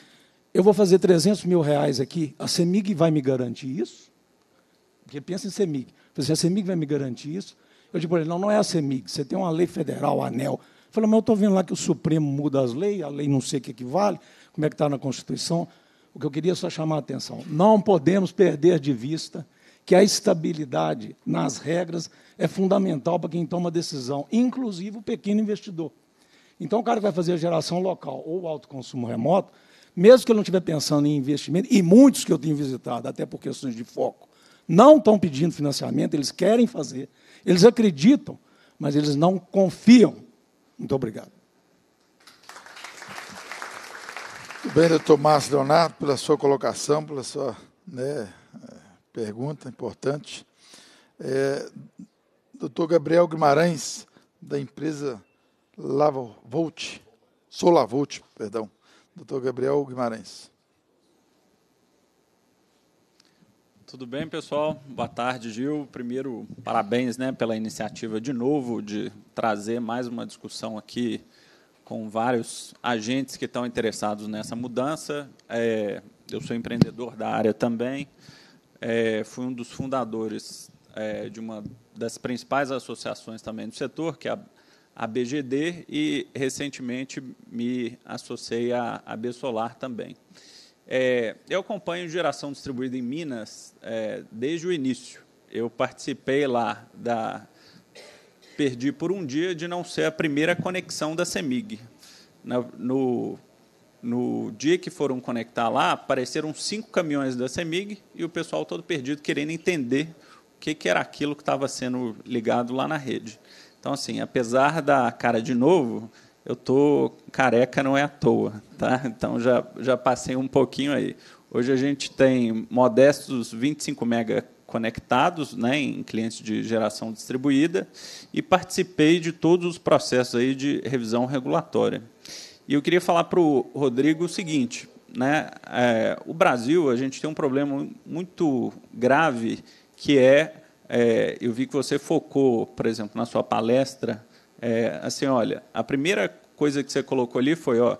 eu vou fazer 300 mil reais aqui, a CEMIG vai me garantir isso? Porque pensa em CEMIG. Assim, a CEMIG vai me garantir isso? Eu digo para ele: não, não é a CEMIG, você tem uma lei federal, ANEL. fala mas eu estou vendo lá que o Supremo muda as leis, a lei não sei o que, é que vale como é que está na Constituição. O que eu queria só chamar a atenção: não podemos perder de vista que a estabilidade nas regras é fundamental para quem toma decisão, inclusive o pequeno investidor. Então, o cara que vai fazer a geração local ou alto consumo remoto, mesmo que ele não estiver pensando em investimento, e muitos que eu tenho visitado, até por questões de foco, não estão pedindo financiamento, eles querem fazer, eles acreditam, mas eles não confiam. Muito obrigado. Muito bem, doutor Márcio Leonardo, pela sua colocação, pela sua né, pergunta importante. É, doutor Gabriel Guimarães, da empresa Lavavolt, Solavolt, perdão, doutor Gabriel Guimarães. Tudo bem, pessoal? Boa tarde, Gil. Primeiro, parabéns né, pela iniciativa de novo de trazer mais uma discussão aqui com vários agentes que estão interessados nessa mudança. É, eu sou empreendedor da área também. É, fui um dos fundadores é, de uma das principais associações também do setor, que é a, a BGD, e recentemente me associei à, à Solar também. É, eu acompanho geração distribuída em Minas é, desde o início. Eu participei lá da perdi por um dia de não ser a primeira conexão da CEMIG. No, no dia que foram conectar lá, apareceram cinco caminhões da CEMIG e o pessoal todo perdido, querendo entender o que, que era aquilo que estava sendo ligado lá na rede. Então, assim, apesar da cara de novo, eu tô careca não é à toa, tá? Então já já passei um pouquinho aí. Hoje a gente tem modestos 25 mega conectados né, em clientes de geração distribuída e participei de todos os processos aí de revisão regulatória. E eu queria falar para o Rodrigo o seguinte: né, é, o Brasil, a gente tem um problema muito grave que é, é eu vi que você focou, por exemplo, na sua palestra, é, assim, olha, a primeira coisa que você colocou ali foi, ó,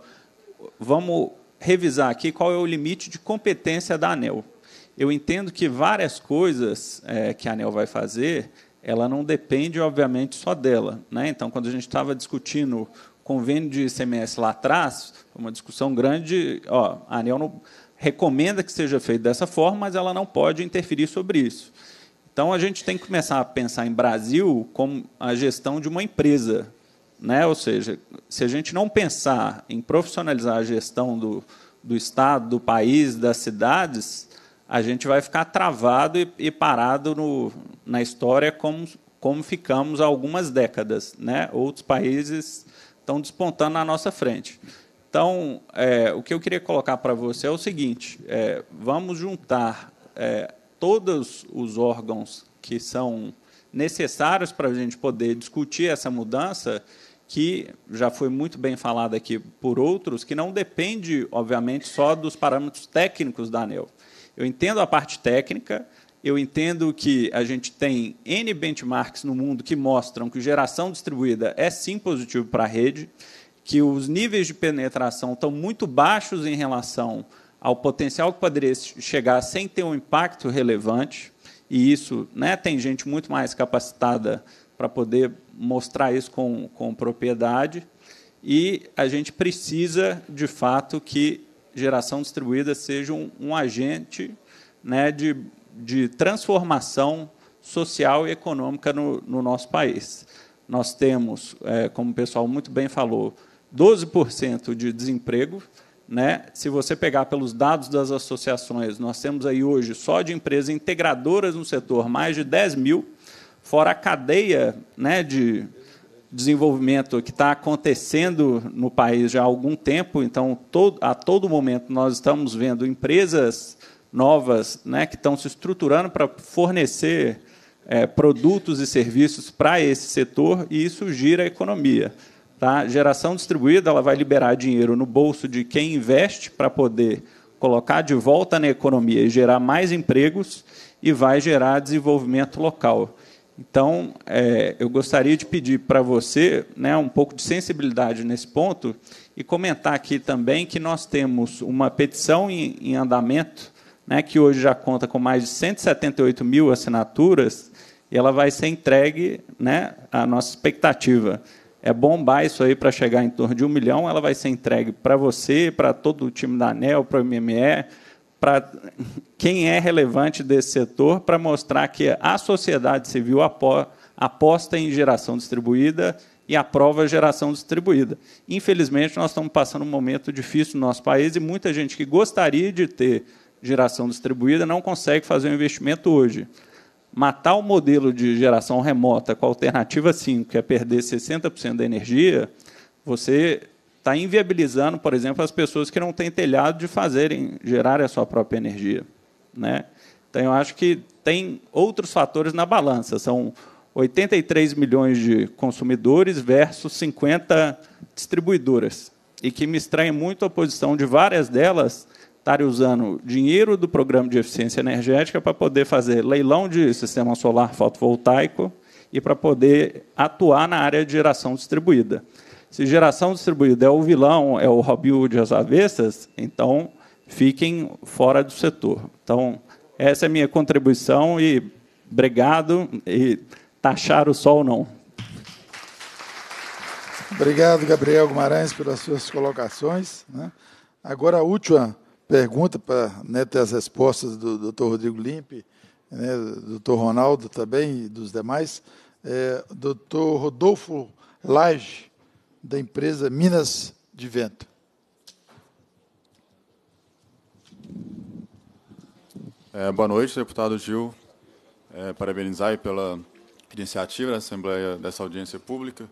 vamos revisar aqui qual é o limite de competência da ANEL eu entendo que várias coisas é, que a ANEL vai fazer, ela não depende, obviamente, só dela. Né? Então, quando a gente estava discutindo convênio de ICMS lá atrás, uma discussão grande, ó, a ANEL não, recomenda que seja feito dessa forma, mas ela não pode interferir sobre isso. Então, a gente tem que começar a pensar em Brasil como a gestão de uma empresa. Né? Ou seja, se a gente não pensar em profissionalizar a gestão do, do Estado, do país, das cidades, a gente vai ficar travado e, e parado no, na história como, como ficamos há algumas décadas. Né? Outros países estão despontando na nossa frente. Então, é, o que eu queria colocar para você é o seguinte: é, vamos juntar é, todos os órgãos que são necessários para a gente poder discutir essa mudança, que já foi muito bem falada aqui por outros, que não depende, obviamente, só dos parâmetros técnicos da ANEL. Eu entendo a parte técnica, eu entendo que a gente tem N benchmarks no mundo que mostram que geração distribuída é sim positivo para a rede, que os níveis de penetração estão muito baixos em relação ao potencial que poderia chegar sem ter um impacto relevante. E isso, né, tem gente muito mais capacitada para poder mostrar isso com, com propriedade. E a gente precisa, de fato, que geração distribuída seja um, um agente né, de, de transformação social e econômica no, no nosso país. Nós temos, é, como o pessoal muito bem falou, 12% de desemprego. Né? Se você pegar pelos dados das associações, nós temos aí hoje, só de empresas integradoras no setor, mais de 10 mil, fora a cadeia né, de, desenvolvimento que está acontecendo no país já há algum tempo, então todo, a todo momento nós estamos vendo empresas novas né, que estão se estruturando para fornecer é, produtos e serviços para esse setor e isso gira a economia. Tá? Geração distribuída ela vai liberar dinheiro no bolso de quem investe para poder colocar de volta na economia e gerar mais empregos e vai gerar desenvolvimento local. Então, é, eu gostaria de pedir para você né, um pouco de sensibilidade nesse ponto e comentar aqui também que nós temos uma petição em, em andamento, né, que hoje já conta com mais de 178 mil assinaturas, e ela vai ser entregue né, à nossa expectativa. É bombar isso aí para chegar em torno de um milhão, ela vai ser entregue para você, para todo o time da ANEL, para o MME, para quem é relevante desse setor, para mostrar que a sociedade civil aposta em geração distribuída e aprova a geração distribuída. Infelizmente, nós estamos passando um momento difícil no nosso país e muita gente que gostaria de ter geração distribuída não consegue fazer o um investimento hoje. Matar o modelo de geração remota com a alternativa 5, que é perder 60% da energia, você está inviabilizando, por exemplo, as pessoas que não têm telhado de fazerem, gerar a sua própria energia. Né? Então, eu acho que tem outros fatores na balança. São 83 milhões de consumidores versus 50 distribuidoras. E que me estranha muito a posição de várias delas estarem usando dinheiro do programa de eficiência energética para poder fazer leilão de sistema solar fotovoltaico e para poder atuar na área de geração distribuída. Se geração distribuída é o vilão, é o Robin Hood às avessas, então fiquem fora do setor. Então, essa é a minha contribuição e obrigado e taxar o sol não. Obrigado, Gabriel Guimarães, pelas suas colocações. Né? Agora, a última pergunta, para né, ter as respostas do doutor Rodrigo Limpe, né, do doutor Ronaldo também e dos demais. É, doutor Rodolfo Lage, da empresa Minas de Vento. É, boa noite, deputado Gil. É, parabenizar pela iniciativa da Assembleia dessa audiência pública.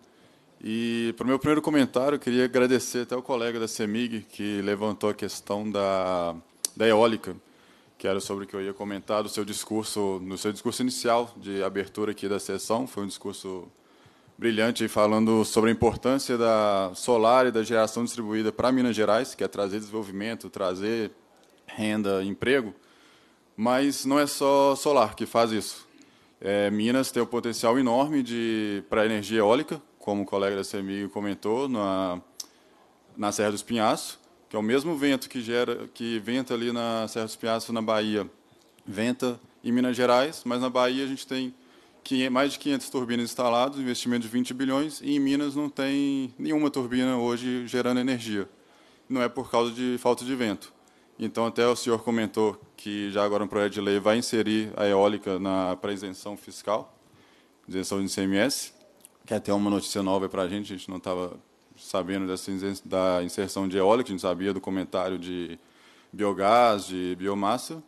E, para o meu primeiro comentário, eu queria agradecer até o colega da CEMIG, que levantou a questão da, da eólica, que era sobre o que eu ia comentar do seu discurso, no seu discurso inicial de abertura aqui da sessão. Foi um discurso brilhante falando sobre a importância da solar e da geração distribuída para Minas Gerais, que é trazer desenvolvimento, trazer renda, emprego. Mas não é só solar que faz isso. É, Minas tem um potencial enorme de para energia eólica, como o colega da CMI comentou, na, na Serra dos Espinhaço, que é o mesmo vento que gera que venta ali na Serra dos Espinhaço na Bahia, venta em Minas Gerais, mas na Bahia a gente tem mais de 500 turbinas instaladas, investimento de 20 bilhões, e em Minas não tem nenhuma turbina hoje gerando energia. Não é por causa de falta de vento. Então, até o senhor comentou que já agora um projeto de lei vai inserir a eólica na para isenção fiscal, isenção de ICMS, que é até uma notícia nova para a gente, a gente não estava sabendo dessa da inserção de eólica, a gente sabia do comentário de biogás, de biomassa.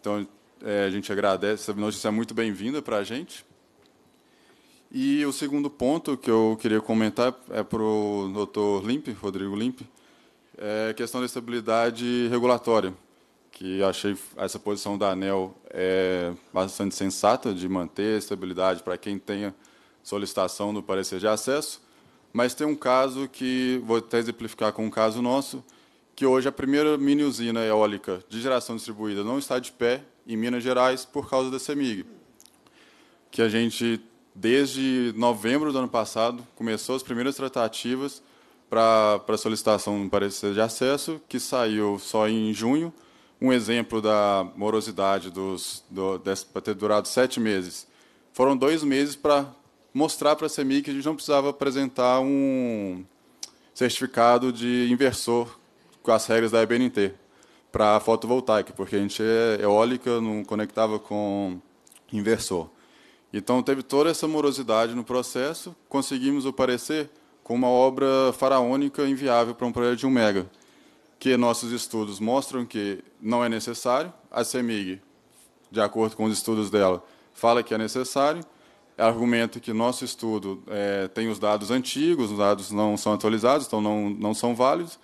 Então, é, a gente agradece, essa notícia é muito bem-vinda para a gente. E o segundo ponto que eu queria comentar é para o doutor Limpe, Rodrigo Limpe, é a questão da estabilidade regulatória, que achei essa posição da ANEL é bastante sensata de manter a estabilidade para quem tenha solicitação do parecer de acesso, mas tem um caso que, vou até exemplificar com um caso nosso, que hoje a primeira mini usina eólica de geração distribuída não está de pé em Minas Gerais por causa da CEMIG, que a gente Desde novembro do ano passado, começou as primeiras tratativas para a solicitação do parecer de acesso, que saiu só em junho. Um exemplo da morosidade dos, do, para ter durado sete meses. Foram dois meses para mostrar para a CEMIC que a gente não precisava apresentar um certificado de inversor com as regras da EBNT para fotovoltaica, porque a gente é eólica, não conectava com inversor. Então teve toda essa morosidade no processo, conseguimos o parecer com uma obra faraônica inviável para um projeto de um mega, que nossos estudos mostram que não é necessário, a CEMIG, de acordo com os estudos dela, fala que é necessário, argumenta que nosso estudo é, tem os dados antigos, os dados não são atualizados, então não, não são válidos,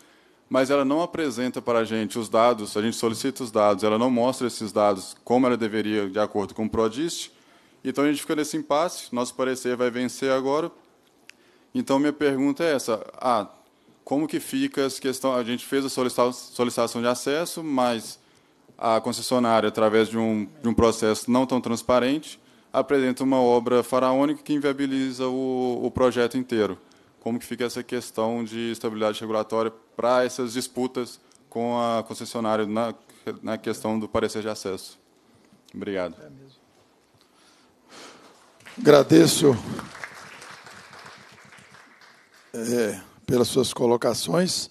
mas ela não apresenta para a gente os dados, a gente solicita os dados, ela não mostra esses dados como ela deveria, de acordo com o PRODIST, então a gente fica nesse impasse, nosso parecer vai vencer agora. Então minha pergunta é essa: ah, como que fica essa questão? A gente fez a solicitação de acesso, mas a concessionária, através de um, de um processo não tão transparente, apresenta uma obra faraônica que inviabiliza o, o projeto inteiro. Como que fica essa questão de estabilidade regulatória para essas disputas com a concessionária na, na questão do parecer de acesso? Obrigado. Agradeço é, pelas suas colocações,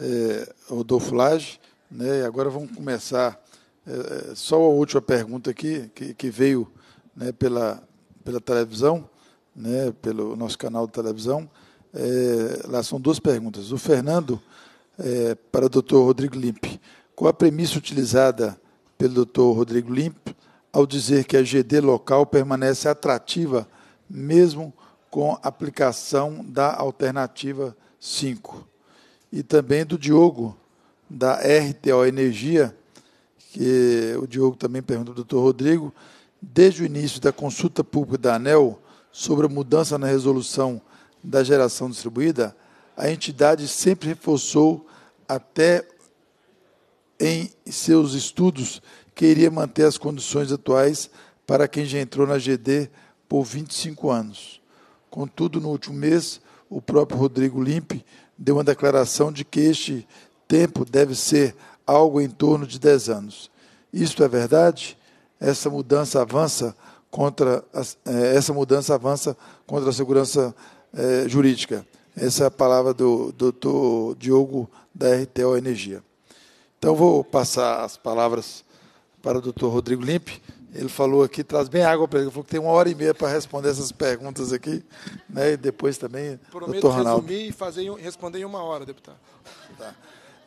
é, Rodolfo Lage. Né, e agora vamos começar. É, é só a última pergunta aqui, que, que veio né, pela, pela televisão, né, pelo nosso canal de televisão. É, lá são duas perguntas. O Fernando, é, para o doutor Rodrigo Limpe. Qual a premissa utilizada pelo doutor Rodrigo Limpe ao dizer que a GD local permanece atrativa, mesmo com aplicação da alternativa 5. E também do Diogo, da RTO Energia, que o Diogo também perguntou o doutor Rodrigo, desde o início da consulta pública da ANEL sobre a mudança na resolução da geração distribuída, a entidade sempre reforçou até em seus estudos queria manter as condições atuais para quem já entrou na GD por 25 anos. Contudo, no último mês, o próprio Rodrigo Limpe deu uma declaração de que este tempo deve ser algo em torno de 10 anos. Isto é verdade? Essa mudança avança contra a, eh, essa mudança avança contra a segurança eh, jurídica. Essa é a palavra do doutor Diogo da RTO Energia. Então vou passar as palavras para o doutor Rodrigo Limpe. Ele falou aqui, traz bem água para ele. Ele falou que tem uma hora e meia para responder essas perguntas aqui. Né? E depois também. Prometo Ronaldo. resumir e fazer, responder em uma hora, deputado. Tá.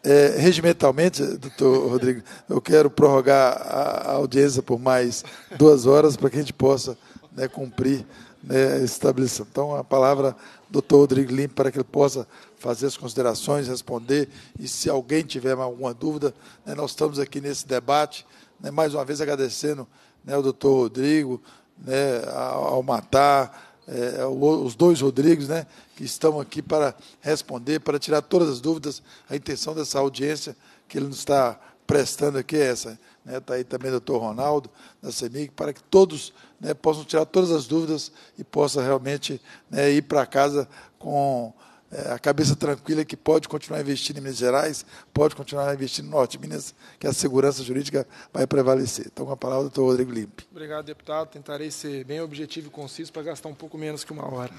É, regimentalmente, doutor Rodrigo, eu quero prorrogar a audiência por mais duas horas para que a gente possa né, cumprir né, estabelecido. Então, a palavra doutor Rodrigo Limpe para que ele possa fazer as considerações, responder, e se alguém tiver alguma dúvida, né, nós estamos aqui nesse debate, né, mais uma vez agradecendo né, ao doutor Rodrigo, né, ao Matar, é, é os dois Rodrigues, né, que estão aqui para responder, para tirar todas as dúvidas. A intenção dessa audiência que ele nos está prestando aqui é essa. Está né, tá aí também o doutor Ronaldo, da CEMIG, para que todos né, possam tirar todas as dúvidas e possa realmente né, ir para casa com é, a cabeça tranquila que pode continuar investindo em Minas Gerais, pode continuar investindo no Norte de Minas, que a segurança jurídica vai prevalecer. Então, com a palavra, doutor Rodrigo Limpe. Obrigado, deputado. Tentarei ser bem objetivo e conciso para gastar um pouco menos que uma hora.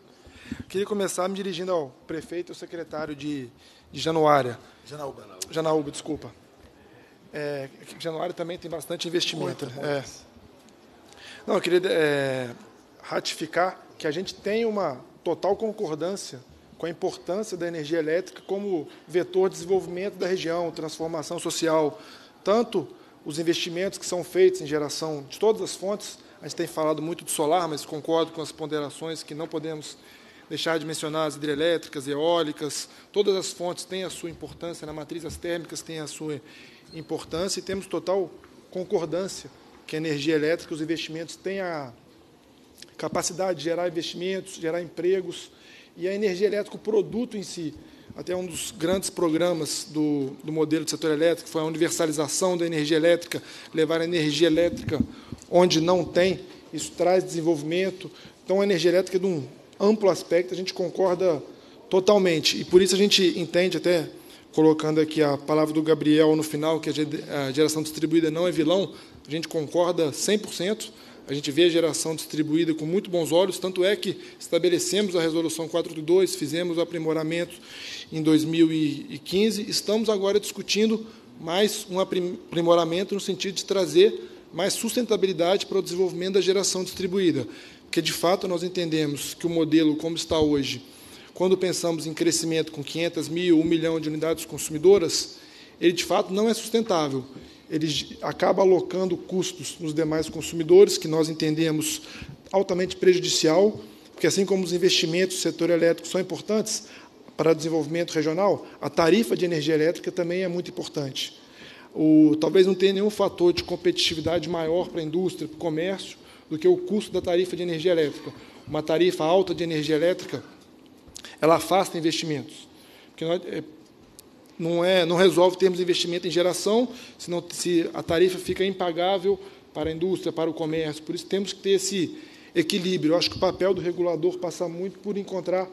Queria começar me dirigindo ao prefeito e ao secretário de, de Januária. Janaúba. Janaúba, desculpa. É, Januária também tem bastante investimento. Muito, é. Não, eu queria é, ratificar que a gente tem uma total concordância com a importância da energia elétrica como vetor de desenvolvimento da região, transformação social. Tanto os investimentos que são feitos em geração de todas as fontes, a gente tem falado muito do solar, mas concordo com as ponderações que não podemos deixar de mencionar as hidrelétricas, eólicas, todas as fontes têm a sua importância na matriz, as térmicas têm a sua importância e temos total concordância que a energia elétrica, os investimentos têm a capacidade de gerar investimentos, gerar empregos e a energia elétrica, o produto em si. Até um dos grandes programas do, do modelo de setor elétrico foi a universalização da energia elétrica, levar a energia elétrica onde não tem, isso traz desenvolvimento. Então, a energia elétrica, é de um amplo aspecto, a gente concorda totalmente. E por isso a gente entende, até colocando aqui a palavra do Gabriel no final, que a geração distribuída não é vilão, a gente concorda 100%. A gente vê a geração distribuída com muito bons olhos, tanto é que estabelecemos a resolução 42, fizemos o aprimoramento em 2015, estamos agora discutindo mais um aprimoramento no sentido de trazer mais sustentabilidade para o desenvolvimento da geração distribuída, porque de fato nós entendemos que o modelo como está hoje, quando pensamos em crescimento com 500 mil, 1 milhão de unidades consumidoras, ele de fato não é sustentável ele acaba alocando custos nos demais consumidores, que nós entendemos altamente prejudicial, porque assim como os investimentos no setor elétrico são importantes para o desenvolvimento regional, a tarifa de energia elétrica também é muito importante. O, talvez não tenha nenhum fator de competitividade maior para a indústria, para o comércio, do que o custo da tarifa de energia elétrica. Uma tarifa alta de energia elétrica, ela afasta investimentos. Porque nós, é, não, é, não resolve termos investimento em geração, senão se a tarifa fica impagável para a indústria, para o comércio. Por isso temos que ter esse equilíbrio. Eu acho que o papel do regulador passa muito por encontrar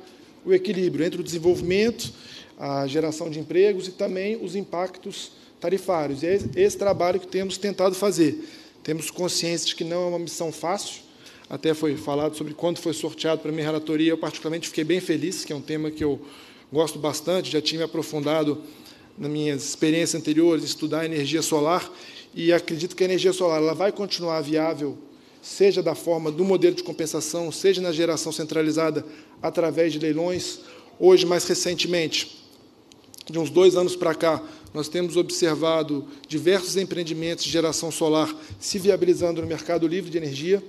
o equilíbrio entre o desenvolvimento, a geração de empregos e também os impactos tarifários. E é esse trabalho que temos tentado fazer. Temos consciência de que não é uma missão fácil, até foi falado sobre quando foi sorteado para a minha relatoria, eu particularmente fiquei bem feliz, que é um tema que eu Gosto bastante, já tinha me aprofundado nas minhas experiências anteriores, estudar energia solar, e acredito que a energia solar ela vai continuar viável, seja da forma do modelo de compensação, seja na geração centralizada através de leilões. Hoje, mais recentemente, de uns dois anos para cá, nós temos observado diversos empreendimentos de geração solar se viabilizando no mercado livre de energia,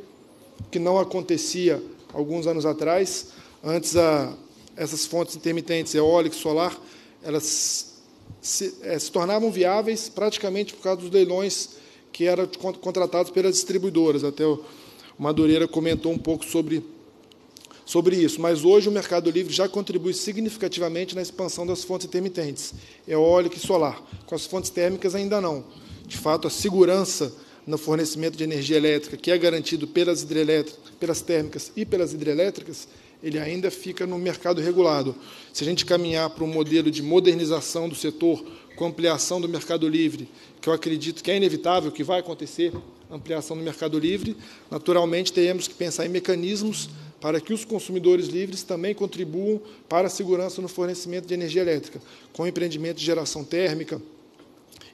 que não acontecia alguns anos atrás. Antes, a essas fontes intermitentes, eólica, solar, elas se, é, se tornavam viáveis praticamente por causa dos leilões que eram contratados pelas distribuidoras. Até o Madureira comentou um pouco sobre, sobre isso. Mas hoje o Mercado Livre já contribui significativamente na expansão das fontes intermitentes, eólica e solar. Com as fontes térmicas, ainda não. De fato, a segurança no fornecimento de energia elétrica, que é garantido pelas, hidrelétricas, pelas térmicas e pelas hidrelétricas, ele ainda fica no mercado regulado. Se a gente caminhar para um modelo de modernização do setor, com ampliação do mercado livre, que eu acredito que é inevitável, que vai acontecer, ampliação do mercado livre, naturalmente teremos que pensar em mecanismos para que os consumidores livres também contribuam para a segurança no fornecimento de energia elétrica, com empreendimento de geração térmica,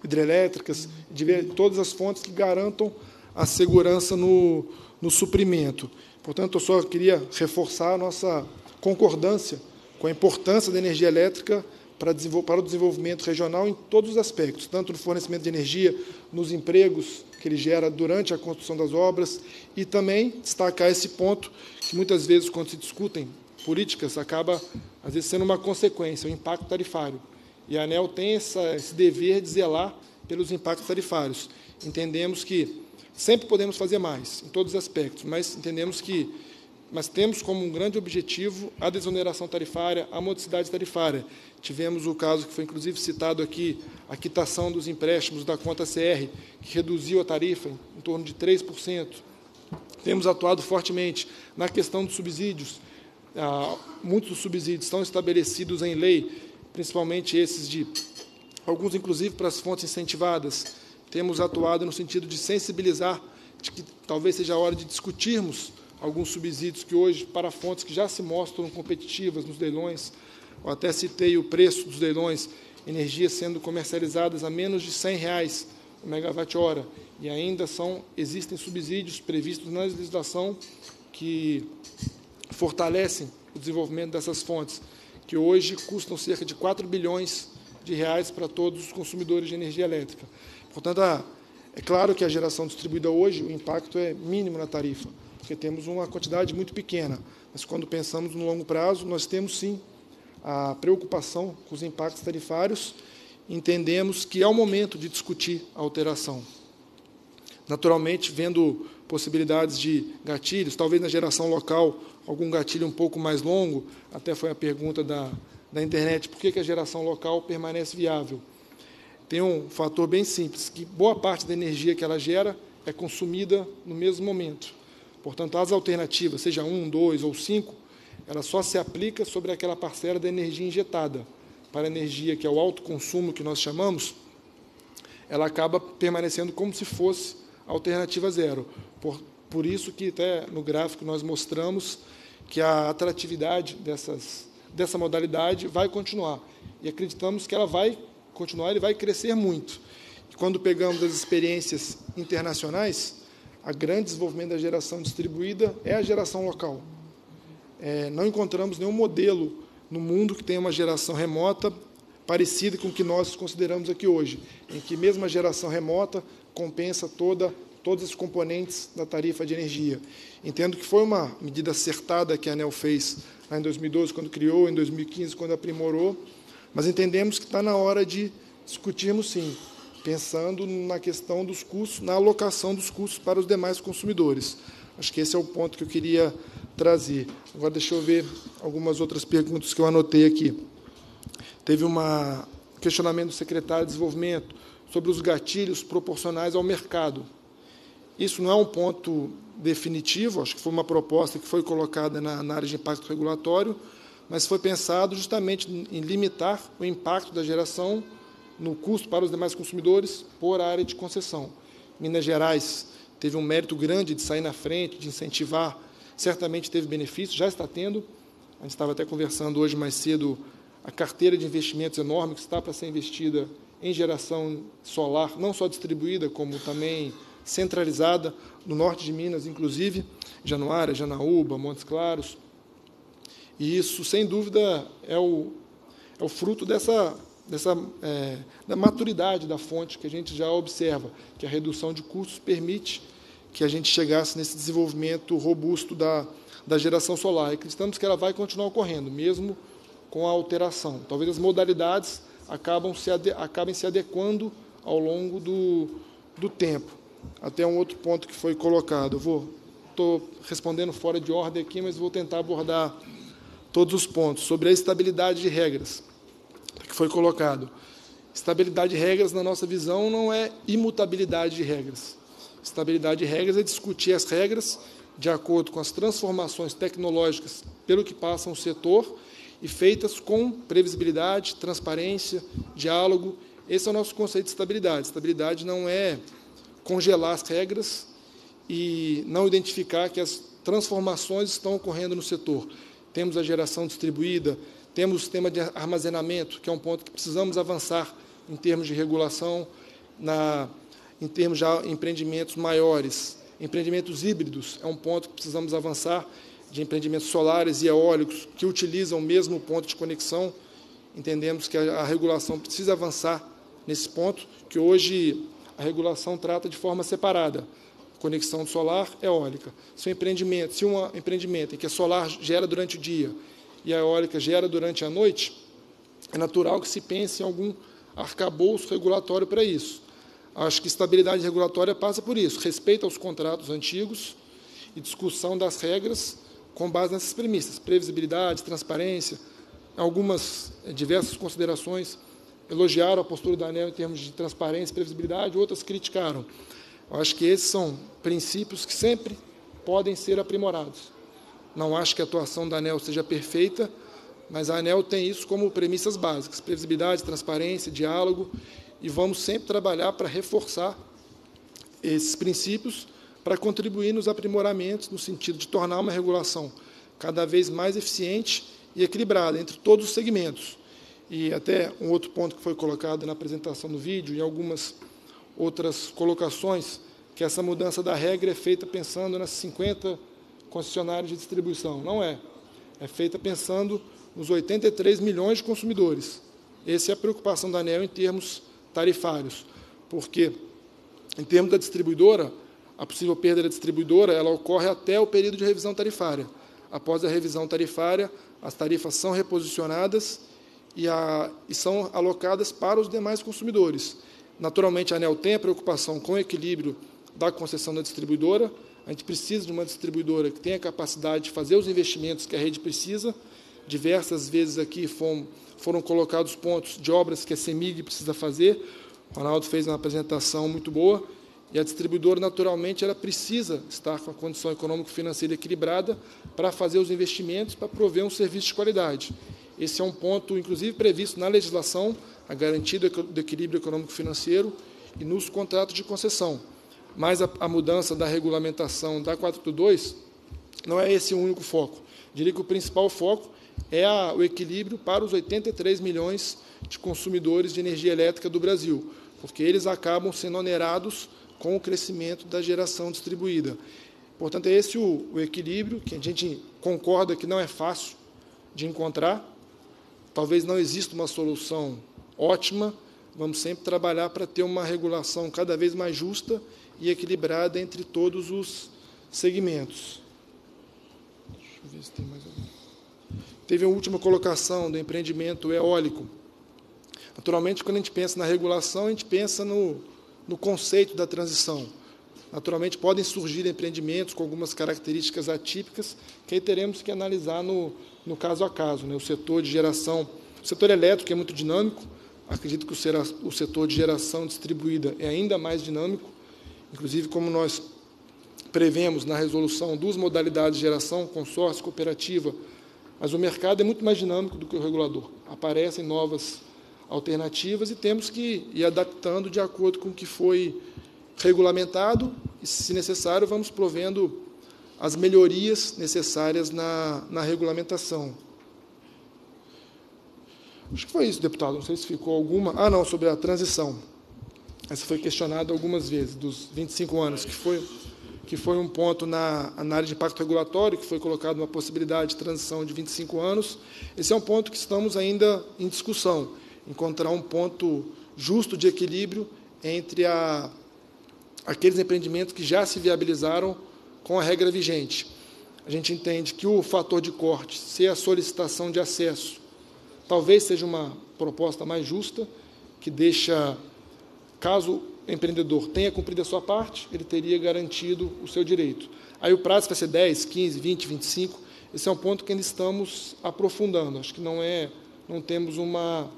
hidrelétricas, de todas as fontes que garantam a segurança no, no suprimento. Portanto, eu só queria reforçar a nossa concordância com a importância da energia elétrica para, o desenvolvimento regional em todos os aspectos, tanto no fornecimento de energia, nos empregos que ele gera durante a construção das obras, e também destacar esse ponto que muitas vezes, quando se discutem políticas, acaba, às vezes, sendo uma consequência, o impacto tarifário. E a ANEL tem essa, esse dever de zelar pelos impactos tarifários. Entendemos que Sempre podemos fazer mais, em todos os aspectos, mas entendemos que mas temos como um grande objetivo a desoneração tarifária, a modicidade tarifária. Tivemos o caso que foi inclusive citado aqui, a quitação dos empréstimos da conta CR, que reduziu a tarifa em, em torno de 3%. Temos atuado fortemente na questão dos subsídios. Ah, muitos dos subsídios estão estabelecidos em lei, principalmente esses de alguns inclusive para as fontes incentivadas temos atuado no sentido de sensibilizar de que talvez seja a hora de discutirmos alguns subsídios que hoje, para fontes que já se mostram competitivas nos leilões, eu até citei o preço dos leilões, energias sendo comercializadas a menos de R$ reais o megawatt-hora, e ainda são, existem subsídios previstos na legislação que fortalecem o desenvolvimento dessas fontes, que hoje custam cerca de 4 bilhões de reais para todos os consumidores de energia elétrica. Portanto, a, é claro que a geração distribuída hoje, o impacto é mínimo na tarifa, porque temos uma quantidade muito pequena. Mas quando pensamos no longo prazo, nós temos sim a preocupação com os impactos tarifários, entendemos que é o momento de discutir a alteração. Naturalmente, vendo possibilidades de gatilhos, talvez na geração local, algum gatilho um pouco mais longo, até foi a pergunta da, da internet, por que, que a geração local permanece viável? tem um fator bem simples, que boa parte da energia que ela gera é consumida no mesmo momento. Portanto, as alternativas, seja um, dois ou cinco, ela só se aplica sobre aquela parcela da energia injetada. Para a energia que é o autoconsumo que nós chamamos, ela acaba permanecendo como se fosse alternativa zero. Por, por isso que até no gráfico nós mostramos que a atratividade dessas, dessa modalidade vai continuar. E acreditamos que ela vai continuar, ele vai crescer muito. E quando pegamos as experiências internacionais, a grande desenvolvimento da geração distribuída é a geração local. É, não encontramos nenhum modelo no mundo que tenha uma geração remota parecida com o que nós consideramos aqui hoje, em que mesmo a geração remota compensa toda todos os componentes da tarifa de energia. Entendo que foi uma medida acertada que a ANEL fez lá em 2012, quando criou, em 2015, quando aprimorou, mas entendemos que está na hora de discutirmos, sim, pensando na questão dos custos, na alocação dos custos para os demais consumidores. Acho que esse é o ponto que eu queria trazer. Agora, deixa eu ver algumas outras perguntas que eu anotei aqui. Teve um questionamento do secretário de Desenvolvimento sobre os gatilhos proporcionais ao mercado. Isso não é um ponto definitivo, acho que foi uma proposta que foi colocada na, na área de impacto regulatório, mas foi pensado justamente em limitar o impacto da geração no custo para os demais consumidores por área de concessão. Minas Gerais teve um mérito grande de sair na frente, de incentivar, certamente teve benefícios, já está tendo. A gente estava até conversando hoje mais cedo a carteira de investimentos enorme que está para ser investida em geração solar, não só distribuída, como também centralizada, no norte de Minas, inclusive, Januária, Janaúba, Montes Claros, e isso, sem dúvida, é o, é o fruto dessa, dessa é, da maturidade da fonte que a gente já observa, que a redução de custos permite que a gente chegasse nesse desenvolvimento robusto da, da geração solar. E acreditamos que ela vai continuar ocorrendo, mesmo com a alteração. Talvez as modalidades acabam se acabem se adequando ao longo do, do tempo. Até um outro ponto que foi colocado. Eu vou estou respondendo fora de ordem aqui, mas vou tentar abordar todos os pontos, sobre a estabilidade de regras que foi colocado. Estabilidade de regras, na nossa visão, não é imutabilidade de regras. Estabilidade de regras é discutir as regras de acordo com as transformações tecnológicas pelo que passa o setor e feitas com previsibilidade, transparência, diálogo. Esse é o nosso conceito de estabilidade. Estabilidade não é congelar as regras e não identificar que as transformações estão ocorrendo no setor, temos a geração distribuída, temos o sistema de armazenamento, que é um ponto que precisamos avançar em termos de regulação, na, em termos de empreendimentos maiores. Empreendimentos híbridos é um ponto que precisamos avançar, de empreendimentos solares e eólicos, que utilizam o mesmo ponto de conexão. Entendemos que a, a regulação precisa avançar nesse ponto, que hoje a regulação trata de forma separada conexão solar é eólica. Se um empreendimento, se um empreendimento em que a solar gera durante o dia e a eólica gera durante a noite, é natural que se pense em algum arcabouço regulatório para isso. Acho que estabilidade regulatória passa por isso, respeito aos contratos antigos e discussão das regras com base nessas premissas, previsibilidade, transparência, algumas eh, diversas considerações elogiaram a postura da ANEL em termos de transparência e previsibilidade, outras criticaram. Eu acho que esses são princípios que sempre podem ser aprimorados. Não acho que a atuação da ANEL seja perfeita, mas a ANEL tem isso como premissas básicas: previsibilidade, transparência, diálogo, e vamos sempre trabalhar para reforçar esses princípios para contribuir nos aprimoramentos no sentido de tornar uma regulação cada vez mais eficiente e equilibrada entre todos os segmentos. E até um outro ponto que foi colocado na apresentação do vídeo e algumas outras colocações, que essa mudança da regra é feita pensando nas 50 concessionárias de distribuição. Não é. É feita pensando nos 83 milhões de consumidores. Essa é a preocupação da ANEL em termos tarifários, porque, em termos da distribuidora, a possível perda da distribuidora ela ocorre até o período de revisão tarifária. Após a revisão tarifária, as tarifas são reposicionadas e, a, e são alocadas para os demais consumidores. Naturalmente, a ANEL tem a preocupação com o equilíbrio da concessão da distribuidora. A gente precisa de uma distribuidora que tenha capacidade de fazer os investimentos que a rede precisa. Diversas vezes aqui foram, foram colocados pontos de obras que a CEMIG precisa fazer. O Ronaldo fez uma apresentação muito boa. E a distribuidora, naturalmente, ela precisa estar com a condição econômico-financeira equilibrada para fazer os investimentos, para prover um serviço de qualidade. Esse é um ponto, inclusive, previsto na legislação a garantia do equilíbrio econômico-financeiro e nos contratos de concessão. Mas a, a mudança da regulamentação da 422 não é esse o único foco. Diria que o principal foco é a, o equilíbrio para os 83 milhões de consumidores de energia elétrica do Brasil, porque eles acabam sendo onerados com o crescimento da geração distribuída. Portanto, é esse o, o equilíbrio que a gente concorda que não é fácil de encontrar. Talvez não exista uma solução ótima, vamos sempre trabalhar para ter uma regulação cada vez mais justa e equilibrada entre todos os segmentos. Deixa eu ver se tem mais Teve uma última colocação do empreendimento eólico. Naturalmente, quando a gente pensa na regulação, a gente pensa no, no conceito da transição. Naturalmente, podem surgir empreendimentos com algumas características atípicas que aí teremos que analisar no, no caso a caso. Né? O setor de geração, o setor elétrico é muito dinâmico, acredito que o setor de geração distribuída é ainda mais dinâmico, inclusive como nós prevemos na resolução dos modalidades de geração, consórcio, cooperativa, mas o mercado é muito mais dinâmico do que o regulador. Aparecem novas alternativas e temos que ir adaptando de acordo com o que foi regulamentado e, se necessário, vamos provendo as melhorias necessárias na, na regulamentação. Acho que foi isso, deputado. Não sei se ficou alguma. Ah, não, sobre a transição. Essa foi questionada algumas vezes, dos 25 anos, que foi, que foi um ponto na análise de impacto regulatório, que foi colocado uma possibilidade de transição de 25 anos. Esse é um ponto que estamos ainda em discussão. Encontrar um ponto justo de equilíbrio entre a, aqueles empreendimentos que já se viabilizaram com a regra vigente. A gente entende que o fator de corte, se a solicitação de acesso Talvez seja uma proposta mais justa, que deixa, caso o empreendedor tenha cumprido a sua parte, ele teria garantido o seu direito. Aí o prazo vai ser 10, 15, 20, 25. Esse é um ponto que ainda estamos aprofundando. Acho que não é, não temos uma,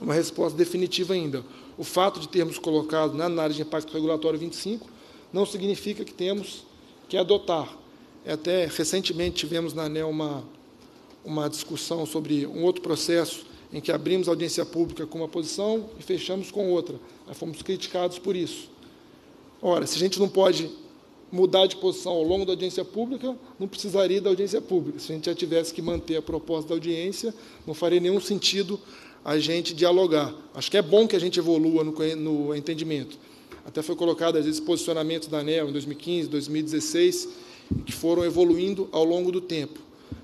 uma resposta definitiva ainda. O fato de termos colocado na análise de impacto regulatório 25 não significa que temos que adotar. Até recentemente tivemos na ANEL uma uma discussão sobre um outro processo em que abrimos a audiência pública com uma posição e fechamos com outra. Nós fomos criticados por isso. Ora, se a gente não pode mudar de posição ao longo da audiência pública, não precisaria da audiência pública. Se a gente já tivesse que manter a proposta da audiência, não faria nenhum sentido a gente dialogar. Acho que é bom que a gente evolua no, no entendimento. Até foi colocado, às vezes, posicionamentos da ANEL em 2015, 2016, que foram evoluindo ao longo do tempo.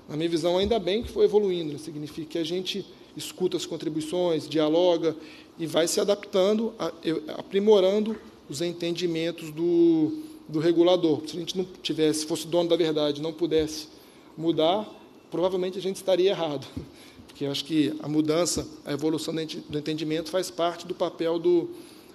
Na minha visão, ainda bem que foi evoluindo, né? significa que a gente escuta as contribuições, dialoga e vai se adaptando, a, aprimorando os entendimentos do, do regulador. Se a gente não tivesse, fosse dono da verdade, não pudesse mudar, provavelmente a gente estaria errado, porque eu acho que a mudança, a evolução do entendimento faz parte do papel do,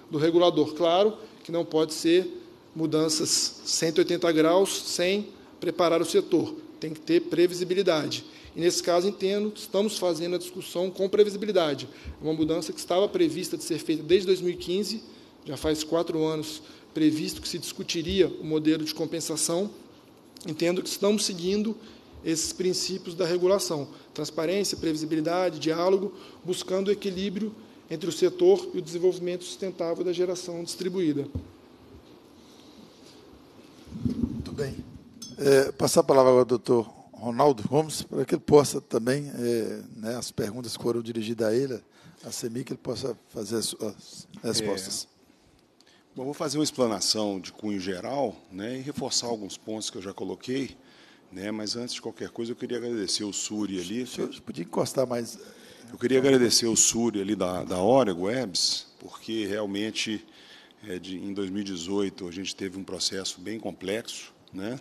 do regulador. Claro que não pode ser mudanças 180 graus sem preparar o setor, tem que ter previsibilidade. E nesse caso, entendo, estamos fazendo a discussão com previsibilidade. É Uma mudança que estava prevista de ser feita desde 2015, já faz quatro anos previsto que se discutiria o modelo de compensação. Entendo que estamos seguindo esses princípios da regulação: transparência, previsibilidade, diálogo, buscando o equilíbrio entre o setor e o desenvolvimento sustentável da geração distribuída. Muito bem. É, passar a palavra agora ao doutor Ronaldo Gomes, para que ele possa também, é, né, as perguntas que foram dirigidas a ele, a SEMI, que ele possa fazer as, as respostas. É, bom, vou fazer uma explanação de cunho geral né, e reforçar alguns pontos que eu já coloquei, né, mas antes de qualquer coisa, eu queria agradecer o Suri ali. O podia encostar mais. É, eu queria agradecer o Suri ali da, da Oregon Webs, porque realmente é, de, em 2018 a gente teve um processo bem complexo, né?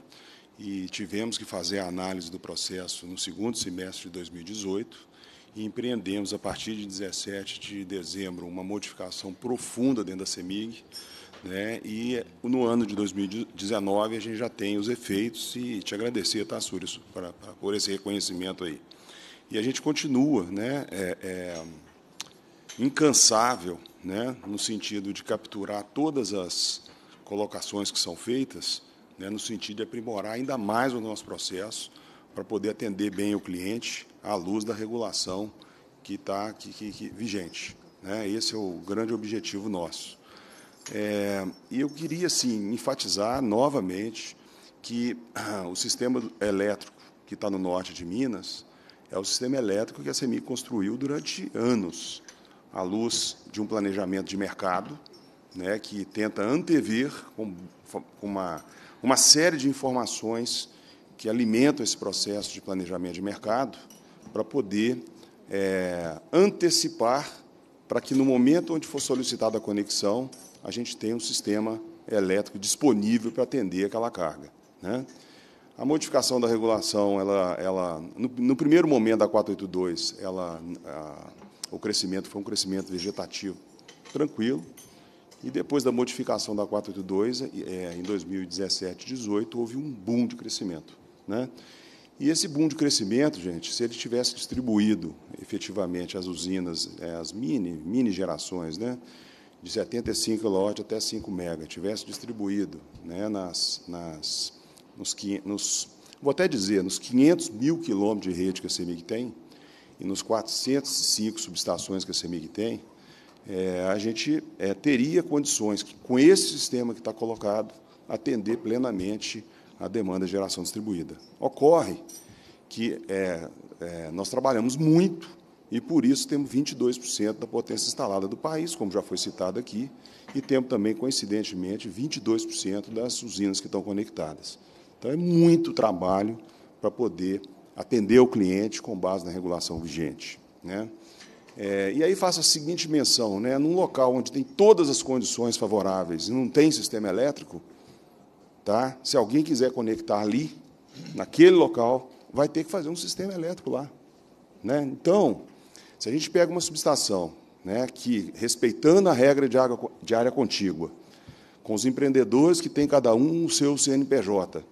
e tivemos que fazer a análise do processo no segundo semestre de 2018 e empreendemos, a partir de 17 de dezembro, uma modificação profunda dentro da CEMIG, né? e no ano de 2019 a gente já tem os efeitos, e te agradecer, tá, por esse reconhecimento aí. E a gente continua né? É, é, incansável né? no sentido de capturar todas as colocações que são feitas, né, no sentido de aprimorar ainda mais o nosso processo para poder atender bem o cliente à luz da regulação que está que, que, que, vigente. Né? Esse é o grande objetivo nosso. É, e eu queria, assim, enfatizar novamente que ah, o sistema elétrico que está no norte de Minas é o sistema elétrico que a CEMIG construiu durante anos, à luz de um planejamento de mercado, né, que tenta antever com, com uma uma série de informações que alimentam esse processo de planejamento de mercado para poder é, antecipar para que no momento onde for solicitada a conexão a gente tenha um sistema elétrico disponível para atender aquela carga. Né? A modificação da regulação, ela, ela no, no, primeiro momento da 482, ela, a, o crescimento foi um crescimento vegetativo tranquilo, e depois da modificação da 482, é, em 2017 18 houve um boom de crescimento. Né? E esse boom de crescimento, gente, se ele tivesse distribuído efetivamente as usinas, é, as mini, mini gerações, né, de 75 lotes até 5 mega, tivesse distribuído né, nas, nas, nos, nos, vou até dizer, nos 500 mil quilômetros de rede que a CEMIG tem, e nos 405 subestações que a CEMIG tem, é, a gente é, teria condições, com esse sistema que está colocado, atender plenamente a demanda de geração distribuída. Ocorre que é, é nós trabalhamos muito e, por isso, temos 22% da potência instalada do país, como já foi citado aqui, e temos também, coincidentemente, 22% das usinas que estão conectadas. Então, é muito trabalho para poder atender o cliente com base na regulação vigente. Né? É, e aí faço a seguinte menção: né? num local onde tem todas as condições favoráveis e não tem sistema elétrico, tá? se alguém quiser conectar ali, naquele local, vai ter que fazer um sistema elétrico lá. Né? Então, se a gente pega uma subestação né, que, respeitando a regra de, água, de área contígua, com os empreendedores que tem cada um o seu CNPJ,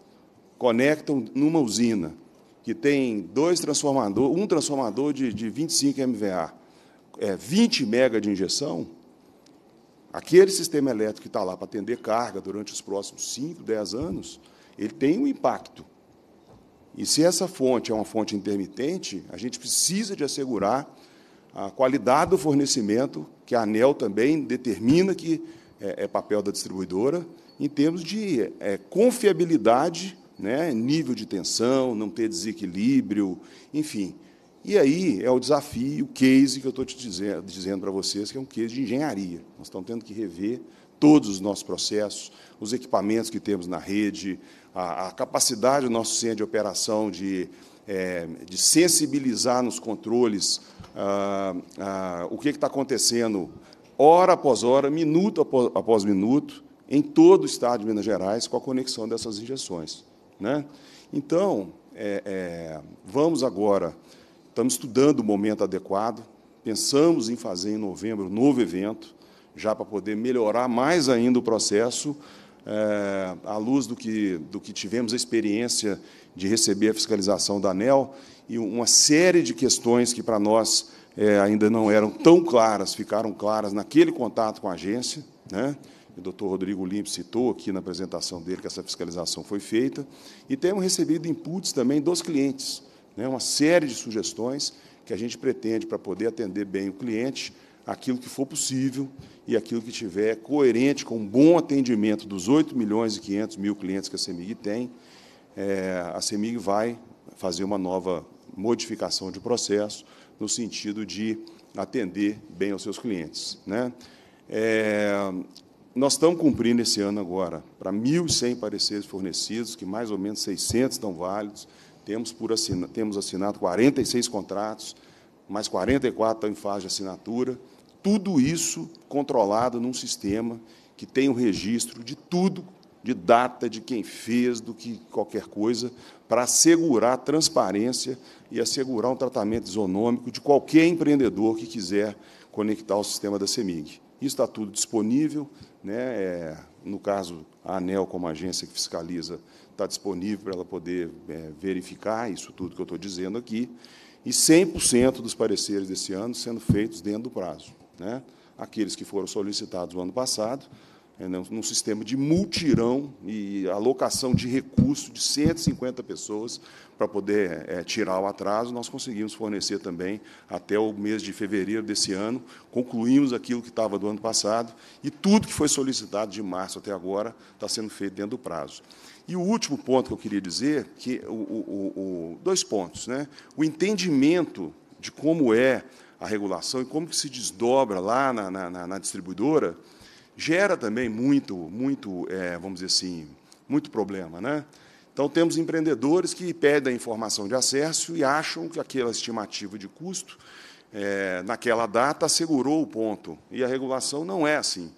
conectam numa usina que tem dois transformador, um transformador de, de 25 MVA, é, 20 mega de injeção, aquele sistema elétrico que está lá para atender carga durante os próximos 5, 10 anos, ele tem um impacto. E se essa fonte é uma fonte intermitente, a gente precisa de assegurar a qualidade do fornecimento, que a ANEL também determina que é, é, papel da distribuidora, em termos de é, confiabilidade, né, nível de tensão, não ter desequilíbrio, enfim, e aí é o desafio, o case que eu estou te dizendo para vocês, que é um case de engenharia. Nós estamos tendo que rever todos os nossos processos, os equipamentos que temos na rede, a, a capacidade do nosso centro de operação de, é, de sensibilizar nos controles ah, ah, o que está acontecendo hora após hora, minuto após, após minuto, em todo o estado de Minas Gerais, com a conexão dessas injeções. Né? Então, é, é, vamos agora Estamos estudando o momento adequado, pensamos em fazer em novembro um novo evento, já para poder melhorar mais ainda o processo, é, à luz do que, do que tivemos a experiência de receber a fiscalização da ANEL e uma série de questões que para nós é, ainda não eram tão claras, ficaram claras naquele contato com a agência. Né? O doutor Rodrigo Limpe citou aqui na apresentação dele que essa fiscalização foi feita. E temos recebido inputs também dos clientes né, uma série de sugestões que a gente pretende para poder atender bem o cliente, aquilo que for possível e aquilo que tiver coerente com um bom atendimento dos 8 milhões e 500 mil clientes que a CEMIG tem, é, a CEMIG vai fazer uma nova modificação de processo no sentido de atender bem aos seus clientes. Né? É, nós estamos cumprindo esse ano agora para 1.100 pareceres fornecidos, que mais ou menos 600 estão válidos, temos, por assina, temos assinado 46 contratos, mais 44 estão em fase de assinatura. Tudo isso controlado num sistema que tem o um registro de tudo, de data, de quem fez, do que qualquer coisa, para assegurar a transparência e assegurar um tratamento isonômico de qualquer empreendedor que quiser conectar ao sistema da CEMIG. Isso está tudo disponível, né? É, no caso, a ANEL, como agência que fiscaliza, está disponível para ela poder é, verificar isso tudo que eu estou dizendo aqui, e 100% dos pareceres desse ano sendo feitos dentro do prazo. Né? Aqueles que foram solicitados no ano passado, é, né, num sistema de multirão e alocação de recursos de 150 pessoas para poder é, tirar o atraso, nós conseguimos fornecer também até o mês de fevereiro desse ano, concluímos aquilo que estava do ano passado, e tudo que foi solicitado de março até agora está sendo feito dentro do prazo. E o último ponto que eu queria dizer, que o, o, o, dois pontos, né? O entendimento de como é a regulação e como que se desdobra lá na, na, na distribuidora gera também muito, muito, é, vamos dizer assim, muito problema, né? Então temos empreendedores que pedem a informação de acesso e acham que aquela estimativa de custo é, naquela data assegurou o ponto. E a regulação não é assim.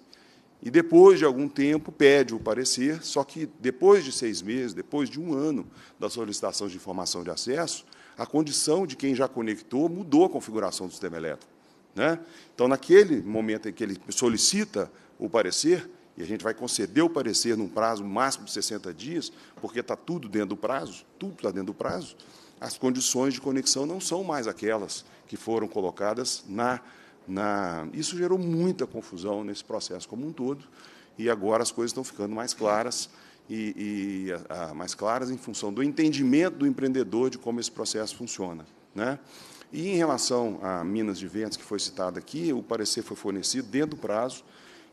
E depois de algum tempo pede o parecer, só que depois de seis meses, depois de um ano da solicitação de informação de acesso, a condição de quem já conectou mudou a configuração do sistema elétrico. Né? Então, naquele momento em que ele solicita o parecer, e a gente vai conceder o parecer num prazo máximo de 60 dias, porque está tudo dentro do prazo, tudo está dentro do prazo, as condições de conexão não são mais aquelas que foram colocadas na na... Isso gerou muita confusão nesse processo como um todo, e agora as coisas estão ficando mais claras, e, e a, a, mais claras em função do entendimento do empreendedor de como esse processo funciona. Né? E em relação a Minas de Ventos, que foi citada aqui, o parecer foi fornecido dentro do prazo,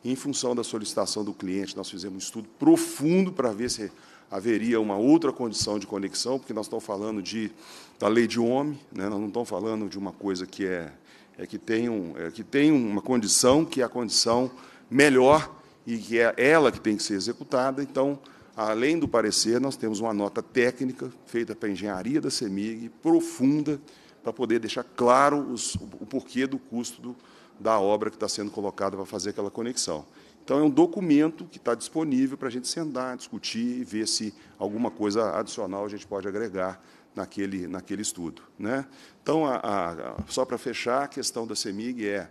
em função da solicitação do cliente, nós fizemos um estudo profundo para ver se haveria uma outra condição de conexão, porque nós estamos falando de, da lei de homem, né? nós não estamos falando de uma coisa que é é que tem, um, é que tem uma condição que é a condição melhor e que é ela que tem que ser executada. Então, além do parecer, nós temos uma nota técnica feita para a engenharia da CEMIG, profunda, para poder deixar claro os, o porquê do custo do, da obra que está sendo colocada para fazer aquela conexão. Então, é um documento que está disponível para a gente sentar, discutir e ver se alguma coisa adicional a gente pode agregar naquele, naquele estudo. Né? Então, a, a, só para fechar, a questão da CEMIG é,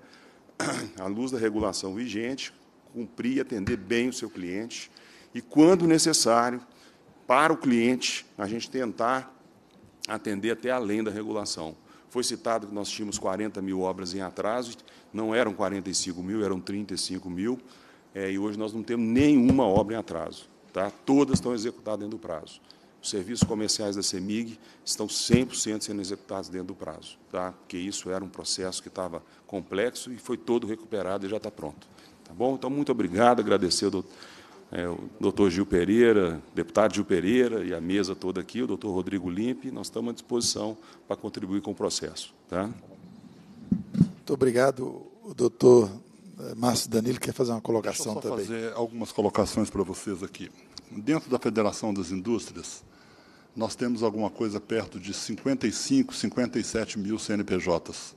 à luz da regulação vigente, cumprir e atender bem o seu cliente e, quando necessário, para o cliente, a gente tentar atender até além da regulação. Foi citado que nós tínhamos 40 mil obras em atraso, não eram 45 mil, eram 35 mil, é, e hoje nós não temos nenhuma obra em atraso. Tá? Todas estão executadas dentro do prazo. Os serviços comerciais da CEMIG estão 100% sendo executados dentro do prazo, tá? porque isso era um processo que estava complexo e foi todo recuperado e já está pronto. Tá bom? Então, muito obrigado, agradecer ao doutor, é, o doutor Gil Pereira, deputado Gil Pereira e a mesa toda aqui, o doutor Rodrigo Limpe, nós estamos à disposição para contribuir com o processo. Tá? Muito obrigado, o doutor é, Márcio Danilo quer fazer uma colocação Deixa eu só também. fazer algumas colocações para vocês aqui. Dentro da Federação das Indústrias, nós temos alguma coisa perto de 55, 57 mil CNPJs.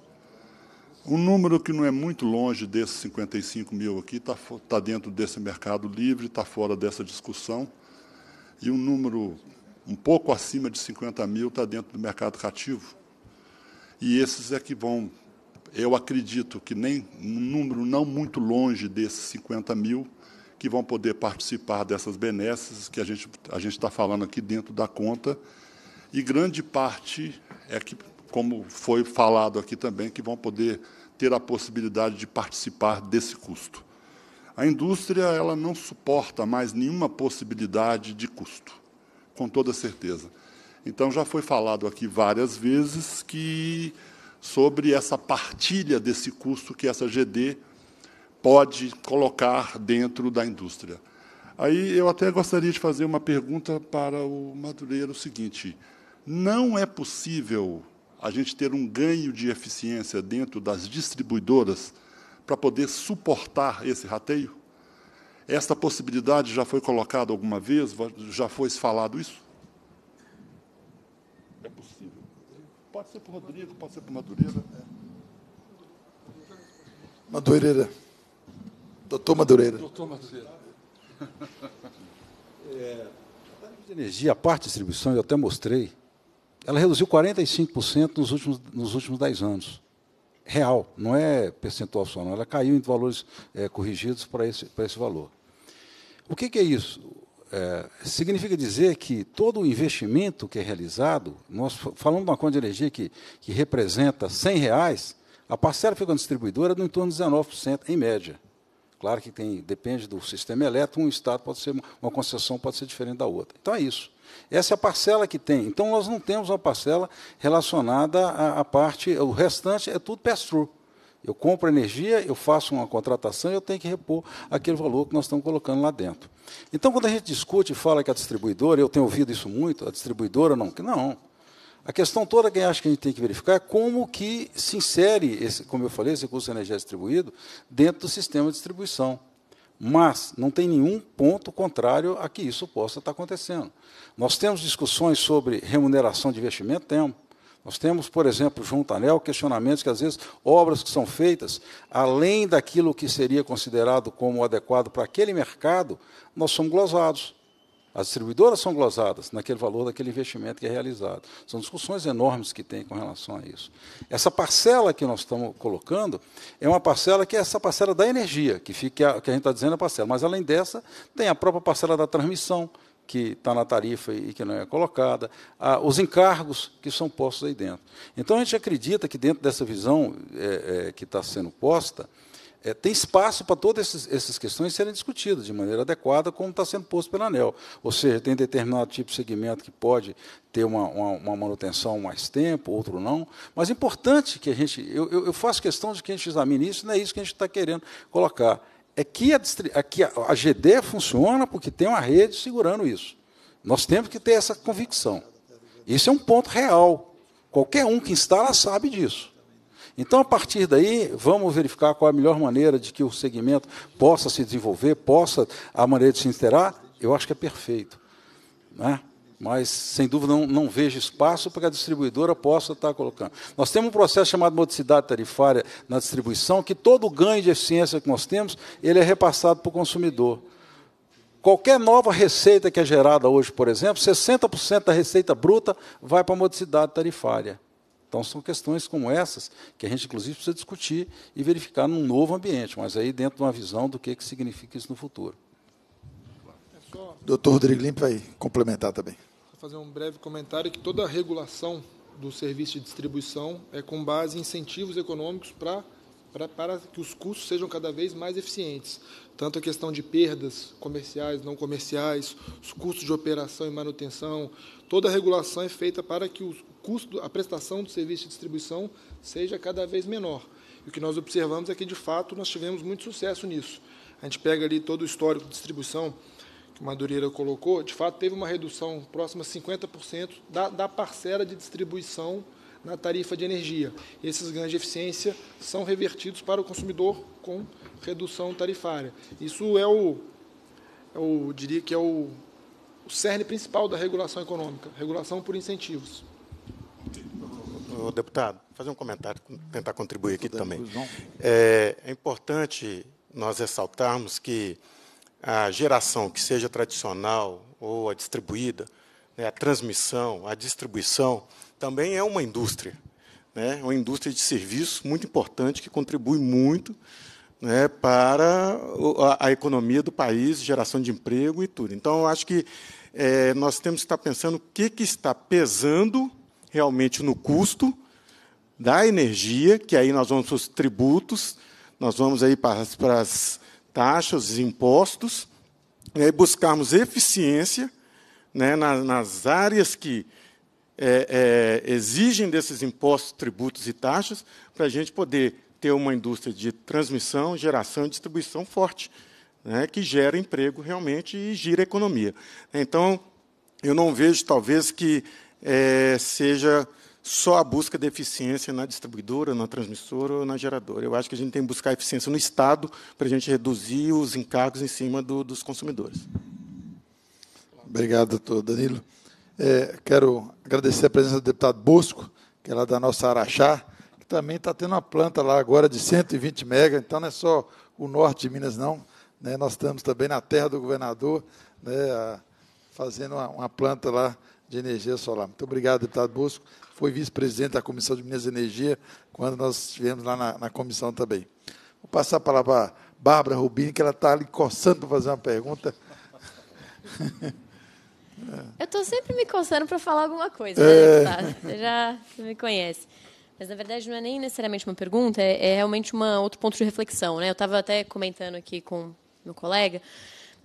Um número que não é muito longe desses 55 mil aqui, está tá dentro desse mercado livre, está fora dessa discussão, e um número um pouco acima de 50 mil está dentro do mercado cativo. E esses é que vão, eu acredito que nem um número não muito longe desses 50 mil, que vão poder participar dessas benesses que a gente a gente está falando aqui dentro da conta e grande parte é que como foi falado aqui também que vão poder ter a possibilidade de participar desse custo. A indústria ela não suporta mais nenhuma possibilidade de custo, com toda certeza. Então já foi falado aqui várias vezes que sobre essa partilha desse custo que essa GD pode colocar dentro da indústria. Aí eu até gostaria de fazer uma pergunta para o Madureira o seguinte: não é possível a gente ter um ganho de eficiência dentro das distribuidoras para poder suportar esse rateio? Esta possibilidade já foi colocada alguma vez? Já foi falado isso? É possível. Pode ser para o Rodrigo, pode ser para o Madureira. Madureira. Doutor Madureira. Doutor Madureira. É, a tarifa de energia, a parte de distribuição, eu até mostrei, ela reduziu 45% nos últimos, nos últimos 10 anos. Real, não é percentual só, não. Ela caiu em valores é, corrigidos para esse, para esse valor. O que, que é isso? É, significa dizer que todo o investimento que é realizado, nós falamos de uma conta de energia que, que representa R$ reais, a parcela que fica na distribuidora é no entorno de 19%, em média. Claro que tem, depende do sistema elétrico, um estado pode ser, uma concessão pode ser diferente da outra. Então é isso. Essa é a parcela que tem. Então nós não temos uma parcela relacionada à, à parte, o restante é tudo pass-through. Eu compro energia, eu faço uma contratação e eu tenho que repor aquele valor que nós estamos colocando lá dentro. Então, quando a gente discute e fala que a distribuidora, eu tenho ouvido isso muito, a distribuidora não, que não. A questão toda que acho que a gente tem que verificar é como que se insere, esse, como eu falei, esse recurso energia distribuído dentro do sistema de distribuição. Mas não tem nenhum ponto contrário a que isso possa estar acontecendo. Nós temos discussões sobre remuneração de investimento? Temos. Nós temos, por exemplo, junto anel, questionamentos que às vezes obras que são feitas, além daquilo que seria considerado como adequado para aquele mercado, nós somos glosados. As distribuidoras são glosadas naquele valor daquele investimento que é realizado. São discussões enormes que tem com relação a isso. Essa parcela que nós estamos colocando é uma parcela que é essa parcela da energia, que, fica, que a gente está dizendo é a parcela. Mas, além dessa, tem a própria parcela da transmissão, que está na tarifa e que não é colocada, os encargos que são postos aí dentro. Então, a gente acredita que, dentro dessa visão é, é, que está sendo posta, é, tem espaço para todas essas questões serem discutidas de maneira adequada, como está sendo posto pela ANEL. Ou seja, tem determinado tipo de segmento que pode ter uma, uma, uma manutenção mais tempo, outro não. Mas é importante que a gente. Eu, eu, faço questão de que a gente examine isso, não é isso que a gente está querendo colocar. É que a, é a, a GD funciona porque tem uma rede segurando isso. Nós temos que ter essa convicção. Isso é um ponto real. Qualquer um que instala sabe disso. Então, a partir daí, vamos verificar qual é a melhor maneira de que o segmento possa se desenvolver, possa a maneira de se interar. Eu acho que é perfeito. Né? Mas, sem dúvida, não, não vejo espaço para que a distribuidora possa estar colocando. Nós temos um processo chamado modicidade tarifária na distribuição, que todo o ganho de eficiência que nós temos, ele é repassado para o consumidor. Qualquer nova receita que é gerada hoje, por exemplo, 60% da receita bruta vai para a modicidade tarifária. Então, são questões como essas que a gente, inclusive, precisa discutir e verificar num novo ambiente, mas aí dentro de uma visão do que, que significa isso no futuro. Doutor Rodrigo Limpe vai complementar também. Vou fazer um breve comentário que toda a regulação do serviço de distribuição é com base em incentivos econômicos para para que os custos sejam cada vez mais eficientes. Tanto a questão de perdas comerciais, não comerciais, os custos de operação e manutenção, toda a regulação é feita para que os custo, a prestação do serviço de distribuição seja cada vez menor. E o que nós observamos é que, de fato, nós tivemos muito sucesso nisso. A gente pega ali todo o histórico de distribuição que o Madureira colocou, de fato, teve uma redução próxima a 50% da, da parcela de distribuição na tarifa de energia. E esses ganhos de eficiência são revertidos para o consumidor com redução tarifária. Isso é, é o, eu diria que é o, o cerne principal da regulação econômica, regulação por incentivos. Uhum. Deputado, fazer um comentário, tentar contribuir aqui também. É, é importante nós ressaltarmos que a geração, que seja tradicional ou a distribuída, né, a transmissão, a distribuição, também é uma indústria, né, é uma indústria de serviço muito importante que contribui muito né, para a, a economia do país, geração de emprego e tudo. Então, acho que é, nós temos que estar pensando o que, que está pesando realmente no custo da energia, que aí nós vamos para os tributos, nós vamos aí para, para as taxas, impostos, e buscarmos eficiência né, nas, nas áreas que é, é, exigem desses impostos, tributos e taxas, para a gente poder ter uma indústria de transmissão, geração e distribuição forte, né, que gera emprego realmente e gira a economia. Então, eu não vejo, talvez, que é, seja só a busca de eficiência na distribuidora, na transmissora ou na geradora. Eu acho que a gente tem que buscar eficiência no Estado para a gente reduzir os encargos em cima do, dos consumidores. Obrigado, doutor Danilo. É, quero agradecer a presença do deputado Bosco, que é lá da nossa Araxá, que também está tendo uma planta lá agora de 120 mega, então não é só o norte de Minas, não. Né? Nós estamos também na terra do governador, né, ah, fazendo uma, uma planta lá de energia solar. Muito obrigado, deputado Bosco. Foi vice-presidente da Comissão de Minas e Energia quando nós estivemos lá na, na comissão também. Vou passar a palavra para Bárbara Rubini, que ela está ali coçando para fazer uma pergunta. Eu estou sempre me coçando para falar alguma coisa, né, é... deputado? Você já me conhece. Mas, na verdade, não é nem necessariamente uma pergunta, é, é realmente uma, outro ponto de reflexão. Né? Eu estava até comentando aqui com meu colega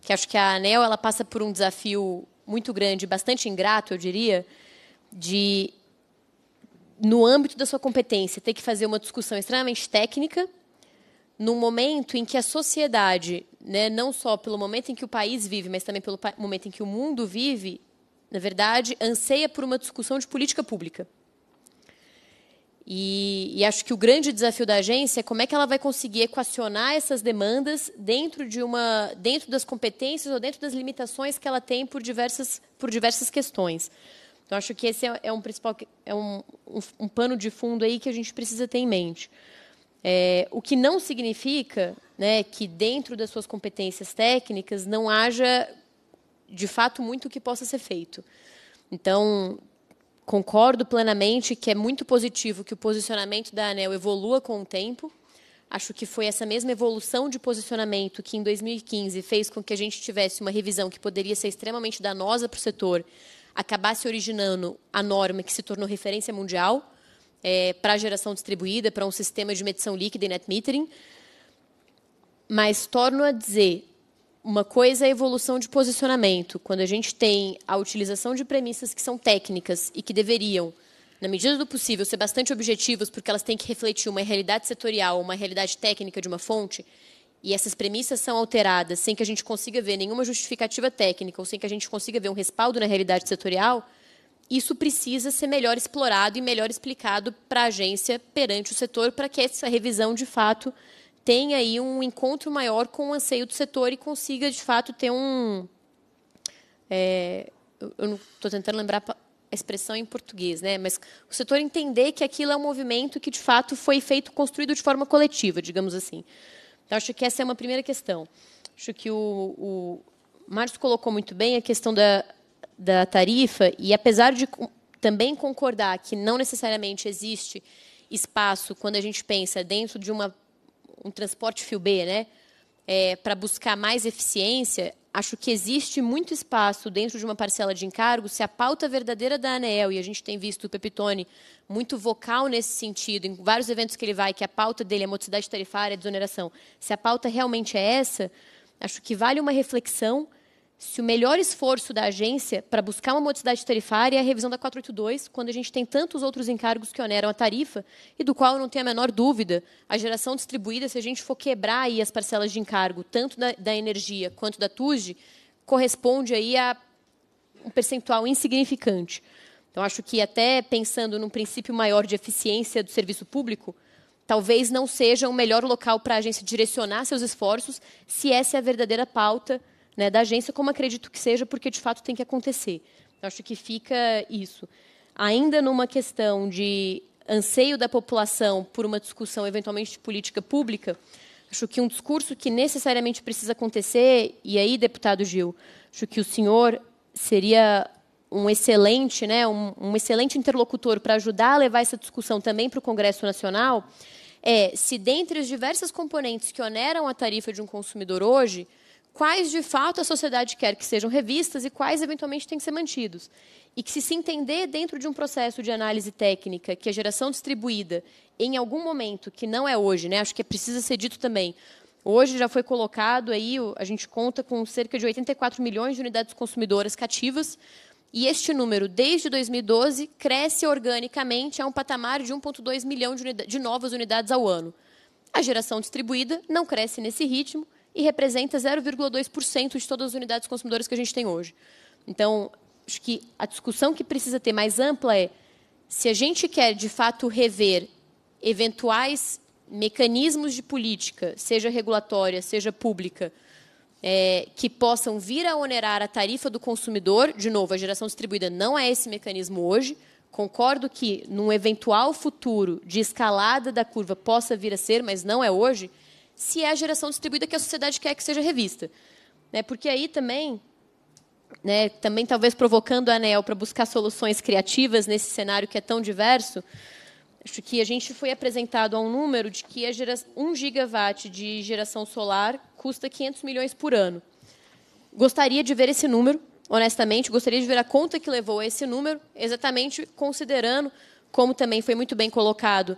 que acho que a ANEL ela passa por um desafio muito grande, bastante ingrato, eu diria, de, no âmbito da sua competência, ter que fazer uma discussão extremamente técnica, num momento em que a sociedade, né, não só pelo momento em que o país vive, mas também pelo momento em que o mundo vive, na verdade, anseia por uma discussão de política pública. E, e, acho que o grande desafio da agência é como é que ela vai conseguir equacionar essas demandas dentro de uma, dentro das competências ou dentro das limitações que ela tem por diversas, por diversas questões. Então acho que esse é, é um principal, é um, um, um, pano de fundo aí que a gente precisa ter em mente. É, o que não significa, né, que dentro das suas competências técnicas não haja, de fato, muito que possa ser feito. Então concordo plenamente que é muito positivo que o posicionamento da ANEL evolua com o tempo. Acho que foi essa mesma evolução de posicionamento que, em 2015, fez com que a gente tivesse uma revisão que poderia ser extremamente danosa para o setor, acabasse originando a norma que se tornou referência mundial é, para a geração distribuída, para um sistema de medição líquida e net metering. Mas torno a dizer, uma coisa é a evolução de posicionamento, quando a gente tem a utilização de premissas que são técnicas e que deveriam, na medida do possível, ser bastante objetivas, porque elas têm que refletir uma realidade setorial, uma realidade técnica de uma fonte, e essas premissas são alteradas sem que a gente consiga ver nenhuma justificativa técnica ou sem que a gente consiga ver um respaldo na realidade setorial, isso precisa ser melhor explorado e melhor explicado para a agência perante o setor para que essa revisão, de fato, tem aí um encontro maior com o anseio do setor e consiga, de fato, ter um... É, eu estou tentando lembrar a expressão em português, né? mas o setor entender que aquilo é um movimento que, de fato, foi feito, construído de forma coletiva, digamos assim. Então, acho que essa é uma primeira questão. Acho que o, o Márcio colocou muito bem a questão da, da tarifa, e apesar de também concordar que não necessariamente existe espaço quando a gente pensa dentro de uma um transporte fio B, né? É, para buscar mais eficiência, acho que existe muito espaço dentro de uma parcela de encargo se a pauta verdadeira da anel e a gente tem visto o Pepitone muito vocal nesse sentido, em vários eventos que ele vai, que a pauta dele é motocidade tarifária, desoneração, se a pauta realmente é essa, acho que vale uma reflexão se o melhor esforço da agência para buscar uma modicidade tarifária é a revisão da 482, quando a gente tem tantos outros encargos que oneram a tarifa e do qual eu não tenho a menor dúvida, a geração distribuída, se a gente for quebrar aí as parcelas de encargo, tanto da, da energia quanto da TUSD, corresponde aí a um percentual insignificante. Então, acho que até pensando num princípio maior de eficiência do serviço público, talvez não seja o melhor local para a agência direcionar seus esforços se essa é a verdadeira pauta né, da agência, como acredito que seja, porque de fato tem que acontecer. Eu acho que fica isso. Ainda numa questão de anseio da população por uma discussão eventualmente de política pública, acho que um discurso que necessariamente precisa acontecer, e aí, deputado Gil, acho que o senhor seria um excelente, né, um, um excelente interlocutor para ajudar a levar essa discussão também para o Congresso Nacional, é se dentre as diversas componentes que oneram a tarifa de um consumidor hoje, quais de fato a sociedade quer que sejam revistas e quais eventualmente têm que ser mantidos. E que se se entender dentro de um processo de análise técnica que a geração distribuída, em algum momento, que não é hoje, né, acho que precisa ser dito também, hoje já foi colocado aí, a gente conta com cerca de 84 milhões de unidades consumidoras cativas, e este número, desde 2012, cresce organicamente a um patamar de 1,2 milhão de, de novas unidades ao ano. A geração distribuída não cresce nesse ritmo, e representa 0,2% de todas as unidades consumidoras que a gente tem hoje. Então, acho que a discussão que precisa ter mais ampla é se a gente quer, de fato, rever eventuais mecanismos de política, seja regulatória, seja pública, é, que possam vir a onerar a tarifa do consumidor. De novo, a geração distribuída não é esse mecanismo hoje. Concordo que, num eventual futuro de escalada da curva, possa vir a ser, mas não é hoje se é a geração distribuída que a sociedade quer que seja revista. Né? Porque aí também, né, também talvez provocando a ANEL para buscar soluções criativas nesse cenário que é tão diverso, acho que a gente foi apresentado a um número de que a gera, 1 gigawatt de geração solar custa 500 milhões por ano. Gostaria de ver esse número, honestamente, gostaria de ver a conta que levou a esse número, exatamente considerando, como também foi muito bem colocado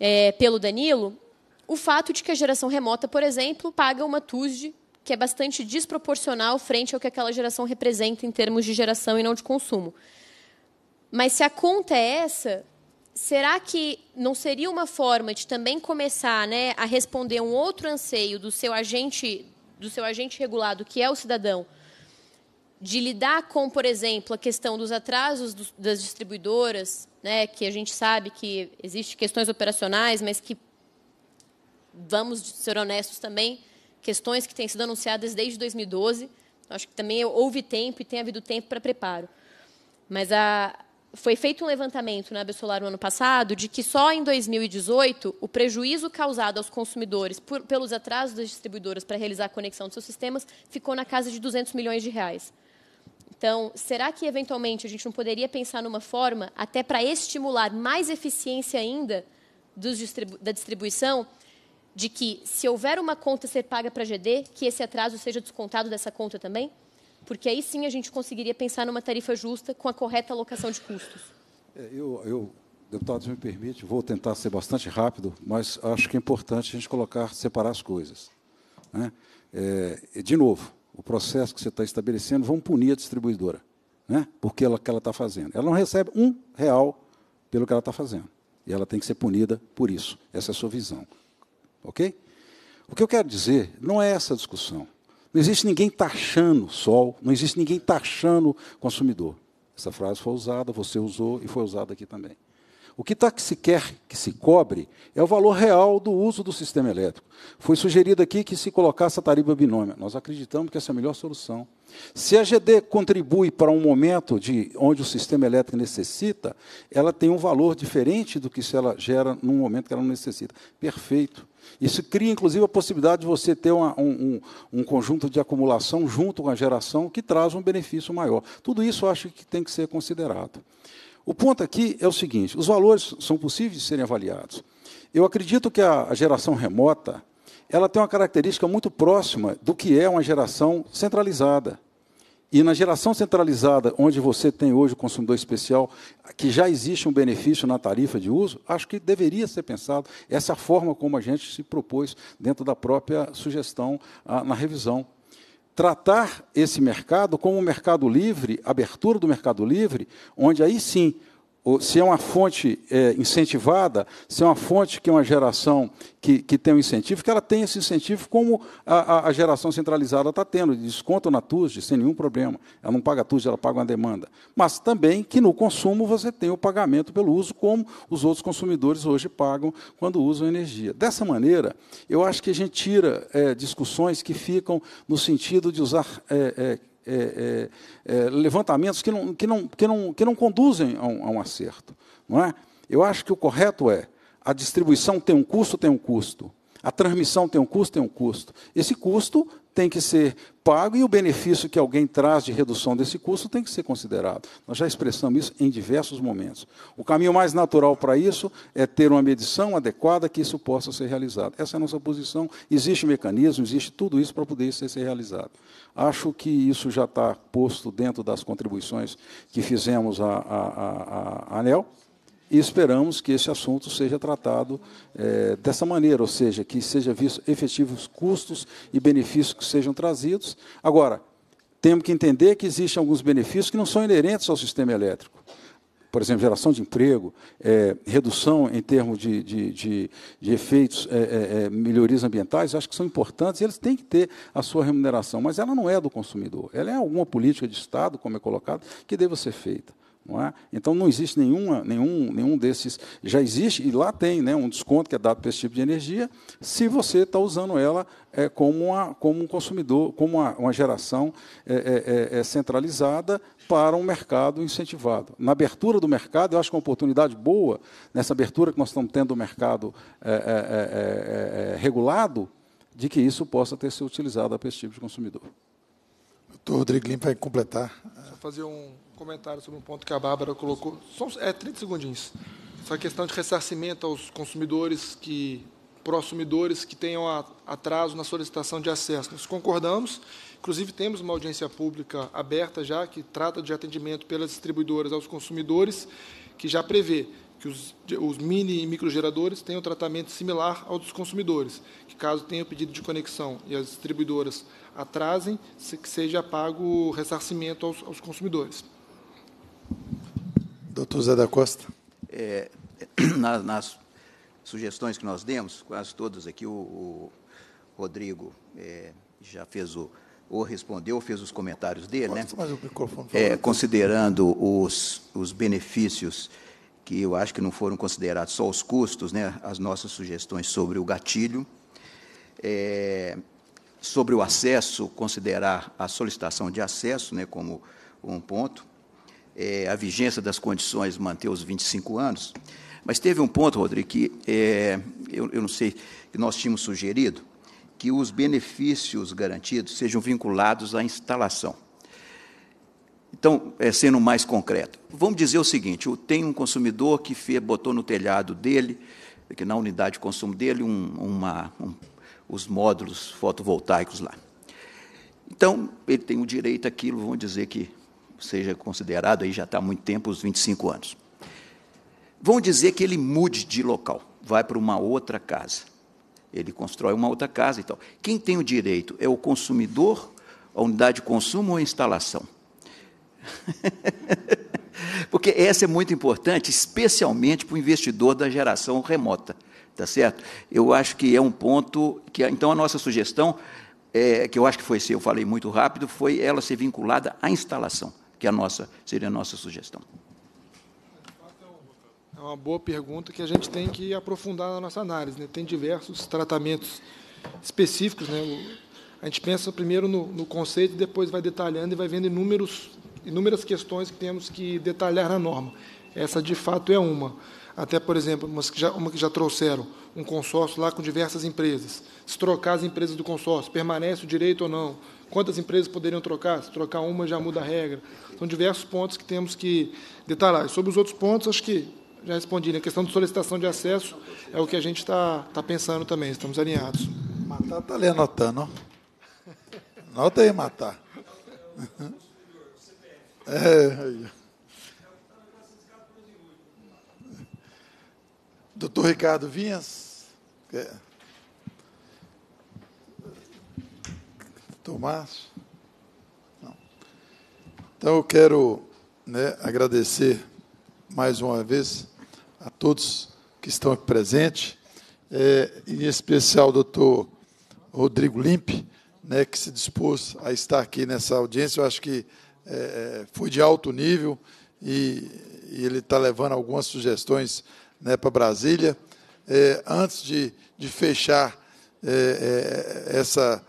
é, pelo Danilo, o fato de que a geração remota, por exemplo, paga uma TUSD que é bastante desproporcional frente ao que aquela geração representa em termos de geração e não de consumo. Mas se a conta é essa, será que não seria uma forma de também começar né, a responder um outro anseio do seu agente do seu agente regulado, que é o cidadão, de lidar com, por exemplo, a questão dos atrasos das distribuidoras, né, que a gente sabe que existem questões operacionais, mas que vamos ser honestos também, questões que têm sido anunciadas desde 2012. Acho que também houve tempo e tem havido tempo para preparo. Mas a, foi feito um levantamento na Absolar no ano passado de que só em 2018 o prejuízo causado aos consumidores por, pelos atrasos das distribuidoras para realizar a conexão dos seus sistemas ficou na casa de 200 milhões de reais. Então, será que eventualmente a gente não poderia pensar numa forma até para estimular mais eficiência ainda distribu da distribuição? de que se houver uma conta ser paga para a GD, que esse atraso seja descontado dessa conta também? Porque aí sim a gente conseguiria pensar numa tarifa justa com a correta alocação de custos. É, eu, eu, deputado, se me permite, vou tentar ser bastante rápido, mas acho que é importante a gente colocar, separar as coisas. Né? É, de novo, o processo que você está estabelecendo, vão punir a distribuidora, né? porque ela que ela está fazendo. Ela não recebe um real pelo que ela está fazendo. E ela tem que ser punida por isso. Essa é a sua visão ok? O que eu quero dizer não é essa discussão. Não existe ninguém taxando o sol, não existe ninguém taxando o consumidor. Essa frase foi usada, você usou e foi usada aqui também. O que tá que se quer que se cobre é o valor real do uso do sistema elétrico. Foi sugerido aqui que se colocasse a tarifa binômia. Nós acreditamos que essa é a melhor solução. Se a GD contribui para um momento de onde o sistema elétrico necessita, ela tem um valor diferente do que se ela gera num momento que ela não necessita. Perfeito. Isso cria, inclusive, a possibilidade de você ter uma, um, um, um, conjunto de acumulação junto com a geração que traz um benefício maior. Tudo isso eu acho que tem que ser considerado. O ponto aqui é o seguinte: os valores são possíveis de serem avaliados. Eu acredito que a, a geração remota ela tem uma característica muito próxima do que é uma geração centralizada. E na geração centralizada, onde você tem hoje o consumidor especial, que já existe um benefício na tarifa de uso, acho que deveria ser pensado essa forma como a gente se propôs dentro da própria sugestão ah, na revisão. Tratar esse mercado como um mercado livre, abertura do mercado livre, onde aí sim se é uma fonte é, incentivada, se é uma fonte que é uma geração que, que tem um incentivo, que ela tem esse incentivo como a, a geração centralizada está tendo, desconto na TUSD, sem nenhum problema. Ela não paga a TUSD, ela paga uma demanda. Mas também que no consumo você tem o pagamento pelo uso, como os outros consumidores hoje pagam quando usam energia. Dessa maneira, eu acho que a gente tira é, discussões que ficam no sentido de usar é, é é, é, é, levantamentos que não, que, não, que, não, que não conduzem a um, a um acerto. Não é? Eu acho que o correto é a distribuição tem um custo, tem um custo. A transmissão tem um custo? Tem um custo. Esse custo tem que ser pago e o benefício que alguém traz de redução desse custo tem que ser considerado. Nós já expressamos isso em diversos momentos. O caminho mais natural para isso é ter uma medição adequada que isso possa ser realizado. Essa é a nossa posição. Existe mecanismo, existe tudo isso para poder isso ser realizado. Acho que isso já está posto dentro das contribuições que fizemos à, à, à ANEL e esperamos que esse assunto seja tratado é, dessa maneira, ou seja, que seja visto efetivos custos e benefícios que sejam trazidos. Agora, temos que entender que existem alguns benefícios que não são inerentes ao sistema elétrico. Por exemplo, geração de emprego, é, redução em termos de, de, de, de efeitos, é, é, é melhorias ambientais, acho que são importantes e eles têm que ter a sua remuneração, mas ela não é do consumidor, ela é alguma política de Estado, como é colocado, que deva ser feita. Não é? Então não existe nenhuma, nenhum, nenhum desses. Já existe, e lá tem né, um desconto que é dado para esse tipo de energia, se você está usando ela é, como, uma, como um consumidor, como uma, uma geração é é, é, é, centralizada para um mercado incentivado. Na abertura do mercado, eu acho que é uma oportunidade boa, nessa abertura que nós estamos tendo do mercado é, regulado, de que isso possa ter sido utilizado para esse tipo de consumidor. Doutor Rodrigo Lima vai completar. Só fazer um, comentário sobre um ponto que a Bárbara colocou. São, é 30 segundinhos. Essa questão de ressarcimento aos consumidores que prosumidores que tenham atraso na solicitação de acesso. Nós concordamos, inclusive temos uma audiência pública aberta já, que trata de atendimento pelas distribuidoras aos consumidores, que já prevê que os, os mini e microgeradores tenham tratamento similar ao dos consumidores, que caso tenha pedido de conexão e as distribuidoras atrasem, que seja pago o ressarcimento aos, aos consumidores. Doutor Zé da Costa. É, nas, nas, sugestões que nós demos, quase todas aqui, o, o Rodrigo é, já fez o. ou respondeu, fez os comentários dele, Posso né? Mais o microfone, é, considerando os, os benefícios que eu acho que não foram considerados só os custos, né, as nossas sugestões sobre o gatilho, é, sobre o acesso, considerar a solicitação de acesso né, como um ponto, é, a vigência das condições manter os 25 anos. Mas teve um ponto, Rodrigo, que é, eu, eu, não sei, que nós tínhamos sugerido que os benefícios garantidos sejam vinculados à instalação. Então, é, sendo mais concreto, vamos dizer o seguinte: tem um consumidor que fez, botou no telhado dele, que na unidade de consumo dele, um, uma, um, os módulos fotovoltaicos lá. Então, ele tem o direito àquilo, vamos dizer que seja considerado, aí já está há muito tempo, os 25 anos. Vão dizer que ele mude de local, vai para uma outra casa. Ele constrói uma outra casa e então. tal. Quem tem o direito? É o consumidor, a unidade de consumo ou a instalação? Porque essa é muito importante, especialmente para o investidor da geração remota. Tá certo? Eu acho que é um ponto que. Então, a nossa sugestão é, que eu acho que foi se eu falei muito rápido, foi ela ser vinculada à instalação que a nossa seria a nossa sugestão. É uma boa pergunta que a gente tem que aprofundar na nossa análise. Né? Tem diversos tratamentos específicos. Né? A gente pensa primeiro no, no conceito, depois vai detalhando e vai vendo inúmeros, inúmeras questões que temos que detalhar na norma. Essa, de fato, é uma. Até, por exemplo, uma que já, uma que já trouxeram, um consórcio lá com diversas empresas. Se trocar as empresas do consórcio, permanece o direito ou não? Quantas empresas poderiam trocar? Se trocar uma, já muda a regra. São diversos pontos que temos que detalhar. E sobre os outros pontos, acho que já respondi. Né? A questão de solicitação de acesso é o que a gente está tá pensando também, estamos alinhados. Matar está ali anotando. Anota aí, Matar. É. Doutor Ricardo Vinhas. É. Tomás? Não. Então eu quero né, agradecer mais uma vez a todos que estão aqui presentes, é, em especial ao doutor Rodrigo Limpe, né, que se dispôs a estar aqui nessa audiência. Eu acho que é, foi de alto nível e, e ele está levando algumas sugestões né, para Brasília. É, antes de, de fechar é, é, essa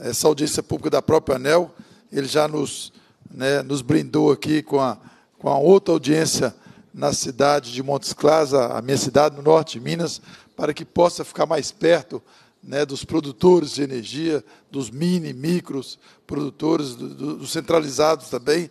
essa é, audiência pública da própria ANEL, ele já nos, né, nos brindou aqui com a, com a outra audiência na cidade de Montes Claros, a minha cidade no norte de Minas, para que possa ficar mais perto né, dos produtores de energia, dos mini, micros produtores, do, do, dos centralizados também.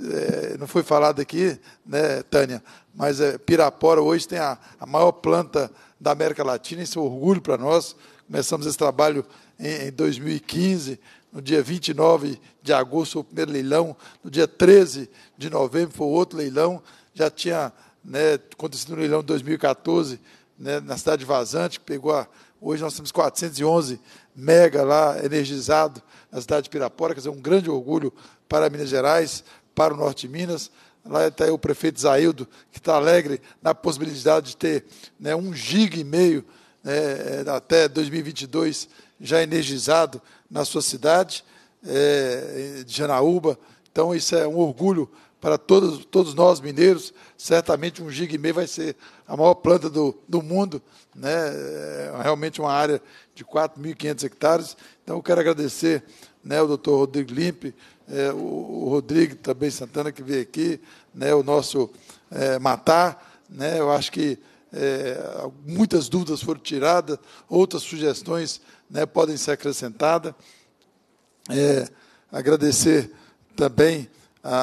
É, não foi falado aqui, né, Tânia, mas é, Pirapora hoje tem a, a maior planta da América Latina, isso é um orgulho para nós. Começamos esse trabalho em 2015, no dia 29 de agosto foi o primeiro leilão, no dia 13 de novembro foi outro leilão, já tinha né, acontecido um leilão em 2014 né, na cidade de Vazante, que pegou a, hoje nós temos 411 mega lá energizado na cidade de Pirapora, quer dizer, um grande orgulho para Minas Gerais, para o Norte de Minas. Lá está o prefeito Zaildo, que está alegre na possibilidade de ter né, um giga e meio né, é, até 2022 já energizado na sua cidade, é, de Janaúba. Então, isso é um orgulho para todos, todos nós mineiros. Certamente, um giga e meio vai ser a maior planta do, do mundo, né? É realmente uma área de 4.500 hectares. Então, eu quero agradecer né, o doutor Rodrigo Limpe, é, o, o Rodrigo também Santana, que veio aqui, né, o nosso é, Matar. Né, eu acho que é, muitas dúvidas foram tiradas, outras sugestões né, podem ser acrescentadas. É, agradecer também a,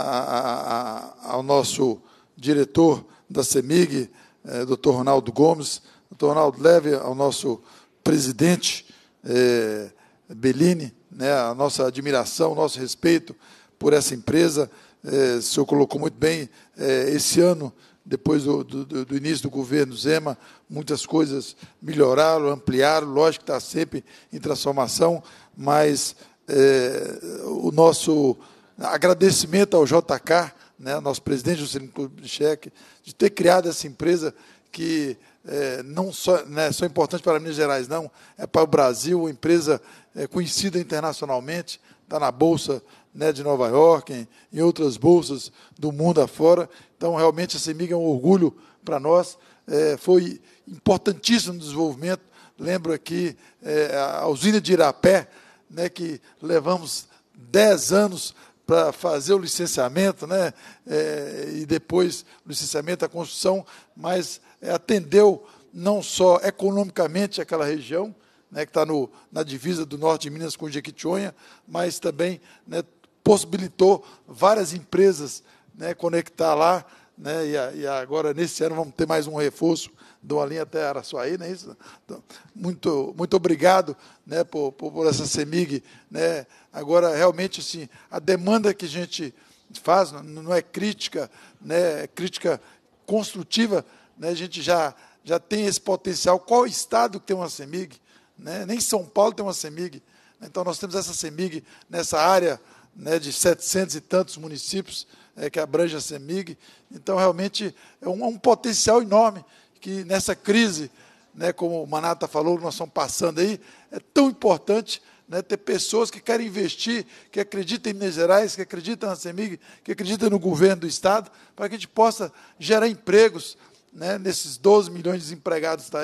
a, a, ao nosso diretor da CEMIG, é, Dr. Ronaldo Gomes, Dr. Ronaldo Leve, ao nosso presidente é, Bellini, né, a nossa admiração, o nosso respeito por essa empresa. É, o senhor colocou muito bem, é, esse ano depois do, do, do, início do governo Zema, muitas coisas melhoraram, ampliaram, lógico que está sempre em transformação, mas é, o nosso agradecimento ao JK, né, nosso presidente Juscelino Kubitschek, de ter criado essa empresa que é, não só, né, só é importante para Minas Gerais, não, é para o Brasil, uma empresa é, conhecida internacionalmente, está na Bolsa né, de Nova York, em, em, outras bolsas do mundo afora. Então, realmente, a CEMIG é um orgulho para nós. É, foi importantíssimo no desenvolvimento. Lembro aqui é, a usina de Irapé, né, que levamos 10 anos para fazer o licenciamento, né, é, e depois o licenciamento, a construção, mas atendeu não só economicamente aquela região, né, que está na divisa do norte de Minas com Jequitinhonha, mas também né, possibilitou várias empresas né, conectar lá. Né, e, a, e, agora, nesse ano, vamos ter mais um reforço do linha até Araçuaí, não é isso? Então, muito, muito obrigado né, por, por, por essa CEMIG. Né? Agora, realmente, assim, a demanda que a gente faz não é crítica, né, é crítica construtiva, né, a gente já, já tem esse potencial. Qual estado que tem uma CEMIG? Né? Nem São Paulo tem uma CEMIG. Né? Então, nós temos essa CEMIG nessa área né, de 700 e tantos municípios é, que abrange a CEMIG. Então, realmente, é um, é um potencial enorme que, nessa crise, né, como o Manata falou, que nós estamos passando aí, é tão importante né, ter pessoas que querem investir, que acreditam em Minas Gerais, que acreditam na CEMIG, que acreditam no governo do Estado, para que a gente possa gerar empregos né, nesses 12 milhões de desempregados que tá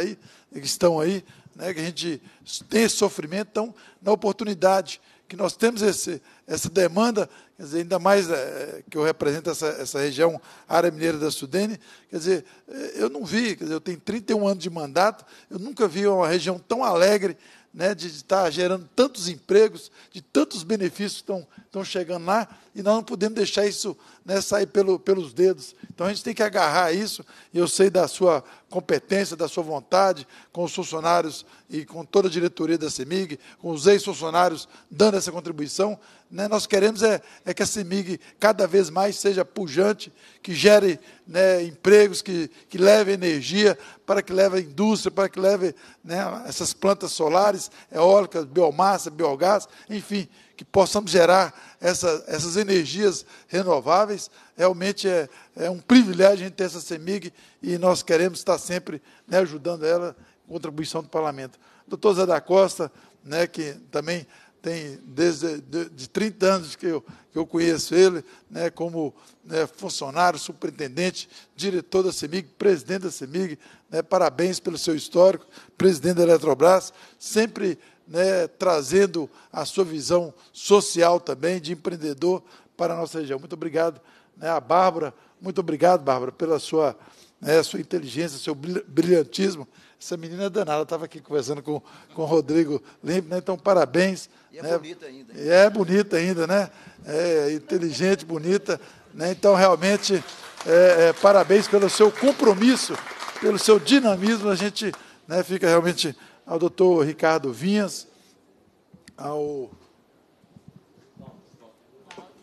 estão aí, né, que a gente tem esse sofrimento, então, na oportunidade que nós temos esse, essa demanda, quer dizer, ainda mais é, que eu represento essa, essa região, área mineira da Sudene, quer dizer, eh, eu não vi, quer dizer, eu tenho 31 anos de mandato, eu nunca vi uma região tão alegre né, de estar gerando tantos empregos, de tantos benefícios que estão, estão chegando lá, e nós não podemos deixar isso né, sair pelo, pelos dedos. Então a gente tem que agarrar isso, e eu sei da sua competência, da sua vontade, com os funcionários e com toda a diretoria da CEMIG, com os ex-funcionários dando essa contribuição. Né, nós queremos é, é, que a CEMIG cada vez mais seja pujante, que gere né, empregos, que, que leve energia, para que leve a indústria, para que leve né, essas plantas solares, eólicas, biomassa, biogás, enfim, que possamos gerar essa, essas energias renováveis. Realmente é, é, um privilégio a gente ter essa CEMIG e nós queremos estar sempre né, ajudando ela com contribuição do parlamento. Doutor Zé da Costa, né, que também tem desde de, de 30 anos que eu, que eu conheço ele, né, como né, funcionário, superintendente, diretor da CEMIG, presidente da CEMIG, né, parabéns pelo seu histórico, presidente da Eletrobras, sempre né, trazendo a sua visão social também de empreendedor para a nossa região. Muito obrigado né, a Bárbara, muito obrigado, Bárbara, pela sua, né, sua inteligência, seu brilhantismo. Essa menina é danada, estava aqui conversando com, com o Rodrigo Lembre, né, então parabéns. E é né, bonita ainda. E É bonita ainda, né? É inteligente, bonita. Né, então, realmente, é, é, parabéns pelo seu compromisso, pelo seu dinamismo. A gente né, fica realmente ao doutor Ricardo Vinhas, ao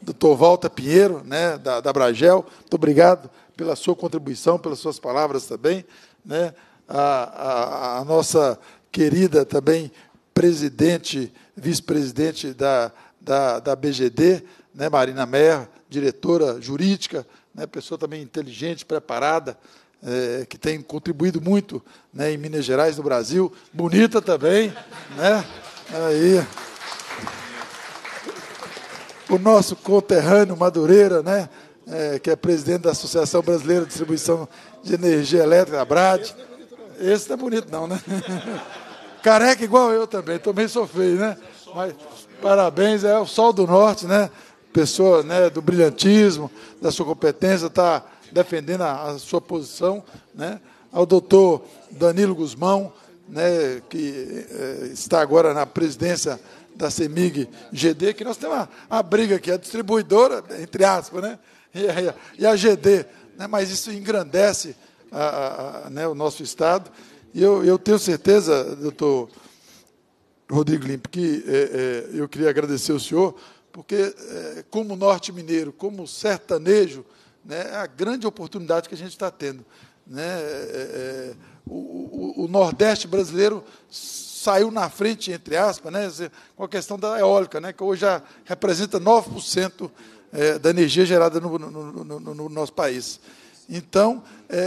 doutor Walter Pinheiro, né, da, da Bragel. Muito obrigado pela sua contribuição, pelas suas palavras também. Né, a, a, a nossa querida também presidente, vice-presidente da, da, da BGD, né, Marina Mer, diretora jurídica, né, pessoa também inteligente, preparada, é, que tem contribuído muito né, em Minas Gerais, no Brasil. Bonita também, né? Aí. O nosso conterrâneo Madureira, né? É, que é presidente da Associação Brasileira de Distribuição de Energia Elétrica, a BRAD. Esse não é bonito, não, né? Careca igual eu também, também sou feio, né? Mas parabéns, é o Sol do Norte, né? Pessoa né, do brilhantismo, da sua competência, está defendendo a, a sua posição, né? ao doutor Danilo Guzmão, né, que eh, está agora na presidência da CEMIG GD, que nós temos a, a briga aqui, a distribuidora, entre aspas, né, e, a, e a GD, né, mas isso engrandece a, né, o nosso Estado. E eu, eu tenho certeza, doutor Rodrigo Limpo, que eh, eh, eu queria agradecer ao senhor, porque, como norte mineiro, como sertanejo, né, a grande oportunidade que a gente está tendo. Né? É, é, é, o, o, o, Nordeste brasileiro saiu na frente, entre aspas, né, com a questão da eólica, né, que hoje já representa 9% é, da energia gerada no, no, no, no nosso país. Então, é,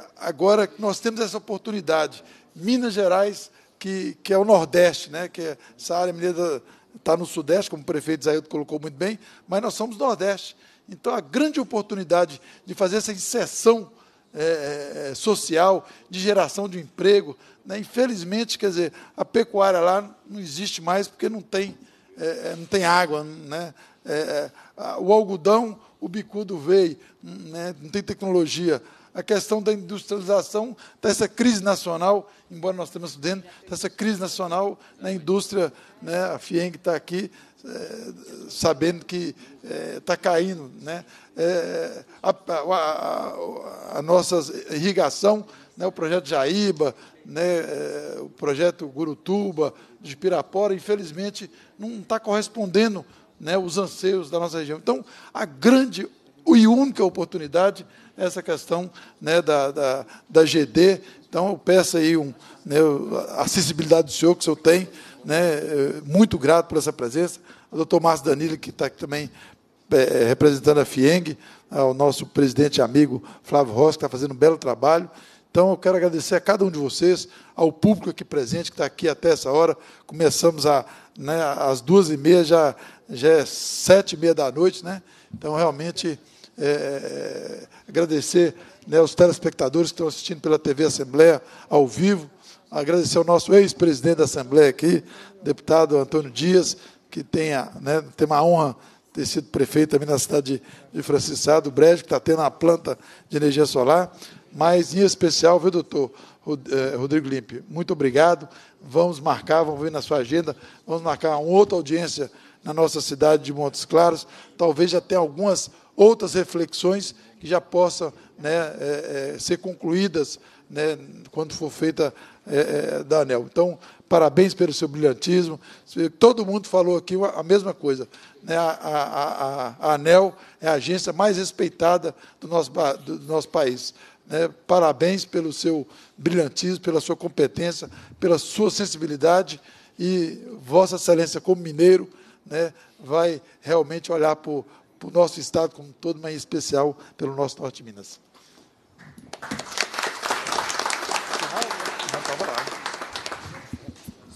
é, agora nós temos essa oportunidade. Minas Gerais, que, que é o Nordeste, né, que é, essa área mineira está no Sudeste, como o prefeito Zaildo colocou muito bem, mas nós somos Nordeste. Então, a grande oportunidade de fazer essa inserção é, é, é, social, de geração de emprego. Né? Infelizmente, quer dizer, a pecuária lá não existe mais porque não tem, é, é não tem água. Né? É, o algodão, o bicudo veio, né? não tem tecnologia. A questão da industrialização, dessa tá crise nacional, embora nós estejamos dentro dessa tá crise nacional na indústria, né? a FIENG está aqui, sabendo que está eh, é, caindo. Né? É, a, a, a, nossa irrigação, né, o projeto Jaíba, né, eh, o projeto Gurutuba, de Pirapora, infelizmente, não está correspondendo né, os anseios da nossa região. Então, a grande e única oportunidade é essa questão né, da, da, da GD. Então, eu peço aí um, né, a acessibilidade do senhor, que o senhor tem, né, eh, muito grato por essa presença. O doutor Márcio Danilo, que está aqui também é, representando a FIENG, ao né, nosso presidente amigo Flávio Rossi, que está fazendo um belo trabalho. Então, eu quero agradecer a cada um de vocês, ao público aqui presente, que está aqui até essa hora. Começamos a, né, às duas e meia, já, já é sete e meia da noite. Né? Então, realmente, é, agradecer né, aos telespectadores que estão assistindo pela TV Assembleia ao vivo, agradecer ao nosso ex-presidente da Assembleia aqui, deputado Antônio Dias, que tenha, né, tem uma honra de ter sido prefeito também na cidade de, de Francisco do Brejo, que está tendo a planta de energia solar. Mas, em especial, viu, doutor eh, Rodrigo Limpe, muito obrigado. Vamos marcar, vamos ver na sua agenda, vamos marcar uma outra audiência na nossa cidade de Montes Claros. Talvez já tenha algumas outras reflexões que já possam né, é, é, ser concluídas né, quando for feita é, é, da ANEL. Então, parabéns pelo seu brilhantismo. Todo mundo falou aqui a mesma coisa. Né? A, a, a, a ANEL é a agência mais respeitada do nosso, do nosso país. Né? Parabéns pelo seu brilhantismo, pela sua competência, pela sua sensibilidade. E Vossa Excelência, como mineiro, né, vai realmente olhar para o nosso Estado como todo, mas em especial pelo nosso Norte de Minas.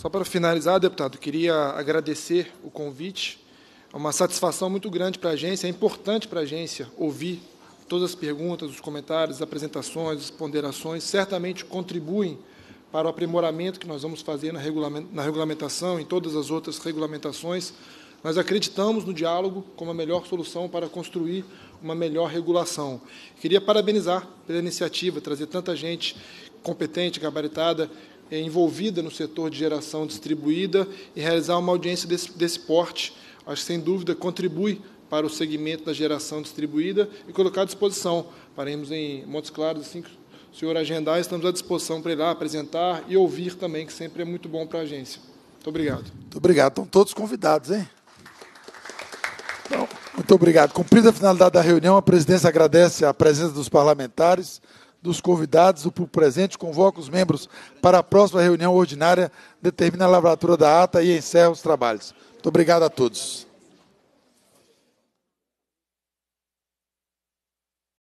Só para finalizar, deputado, queria agradecer o convite. É uma satisfação muito grande para a agência, é importante para a agência ouvir todas as perguntas, os comentários, as apresentações, as ponderações, certamente contribuem para o aprimoramento que nós vamos fazer na, regulamentação, em todas as outras regulamentações. Nós acreditamos no diálogo como a melhor solução para construir uma melhor regulação. Queria parabenizar pela iniciativa, trazer tanta gente competente, gabaritada, eh, envolvida no setor de geração distribuída e realizar uma audiência desse, desse porte. Acho que, sem dúvida, contribui para o segmento da geração distribuída e colocar à disposição. Faremos em Montes Claros, assim que o senhor agendar, estamos à disposição para ir lá apresentar e ouvir também, que sempre é muito bom para a agência. Muito obrigado. Muito obrigado. Estão todos convidados, hein? Então, muito obrigado. Cumprida a finalidade da reunião, a presidência agradece a presença dos parlamentares dos convidados, o presente, convoca os membros para a próxima reunião ordinária, determina a lavratura da ata e encerra os trabalhos. Muito obrigado a todos.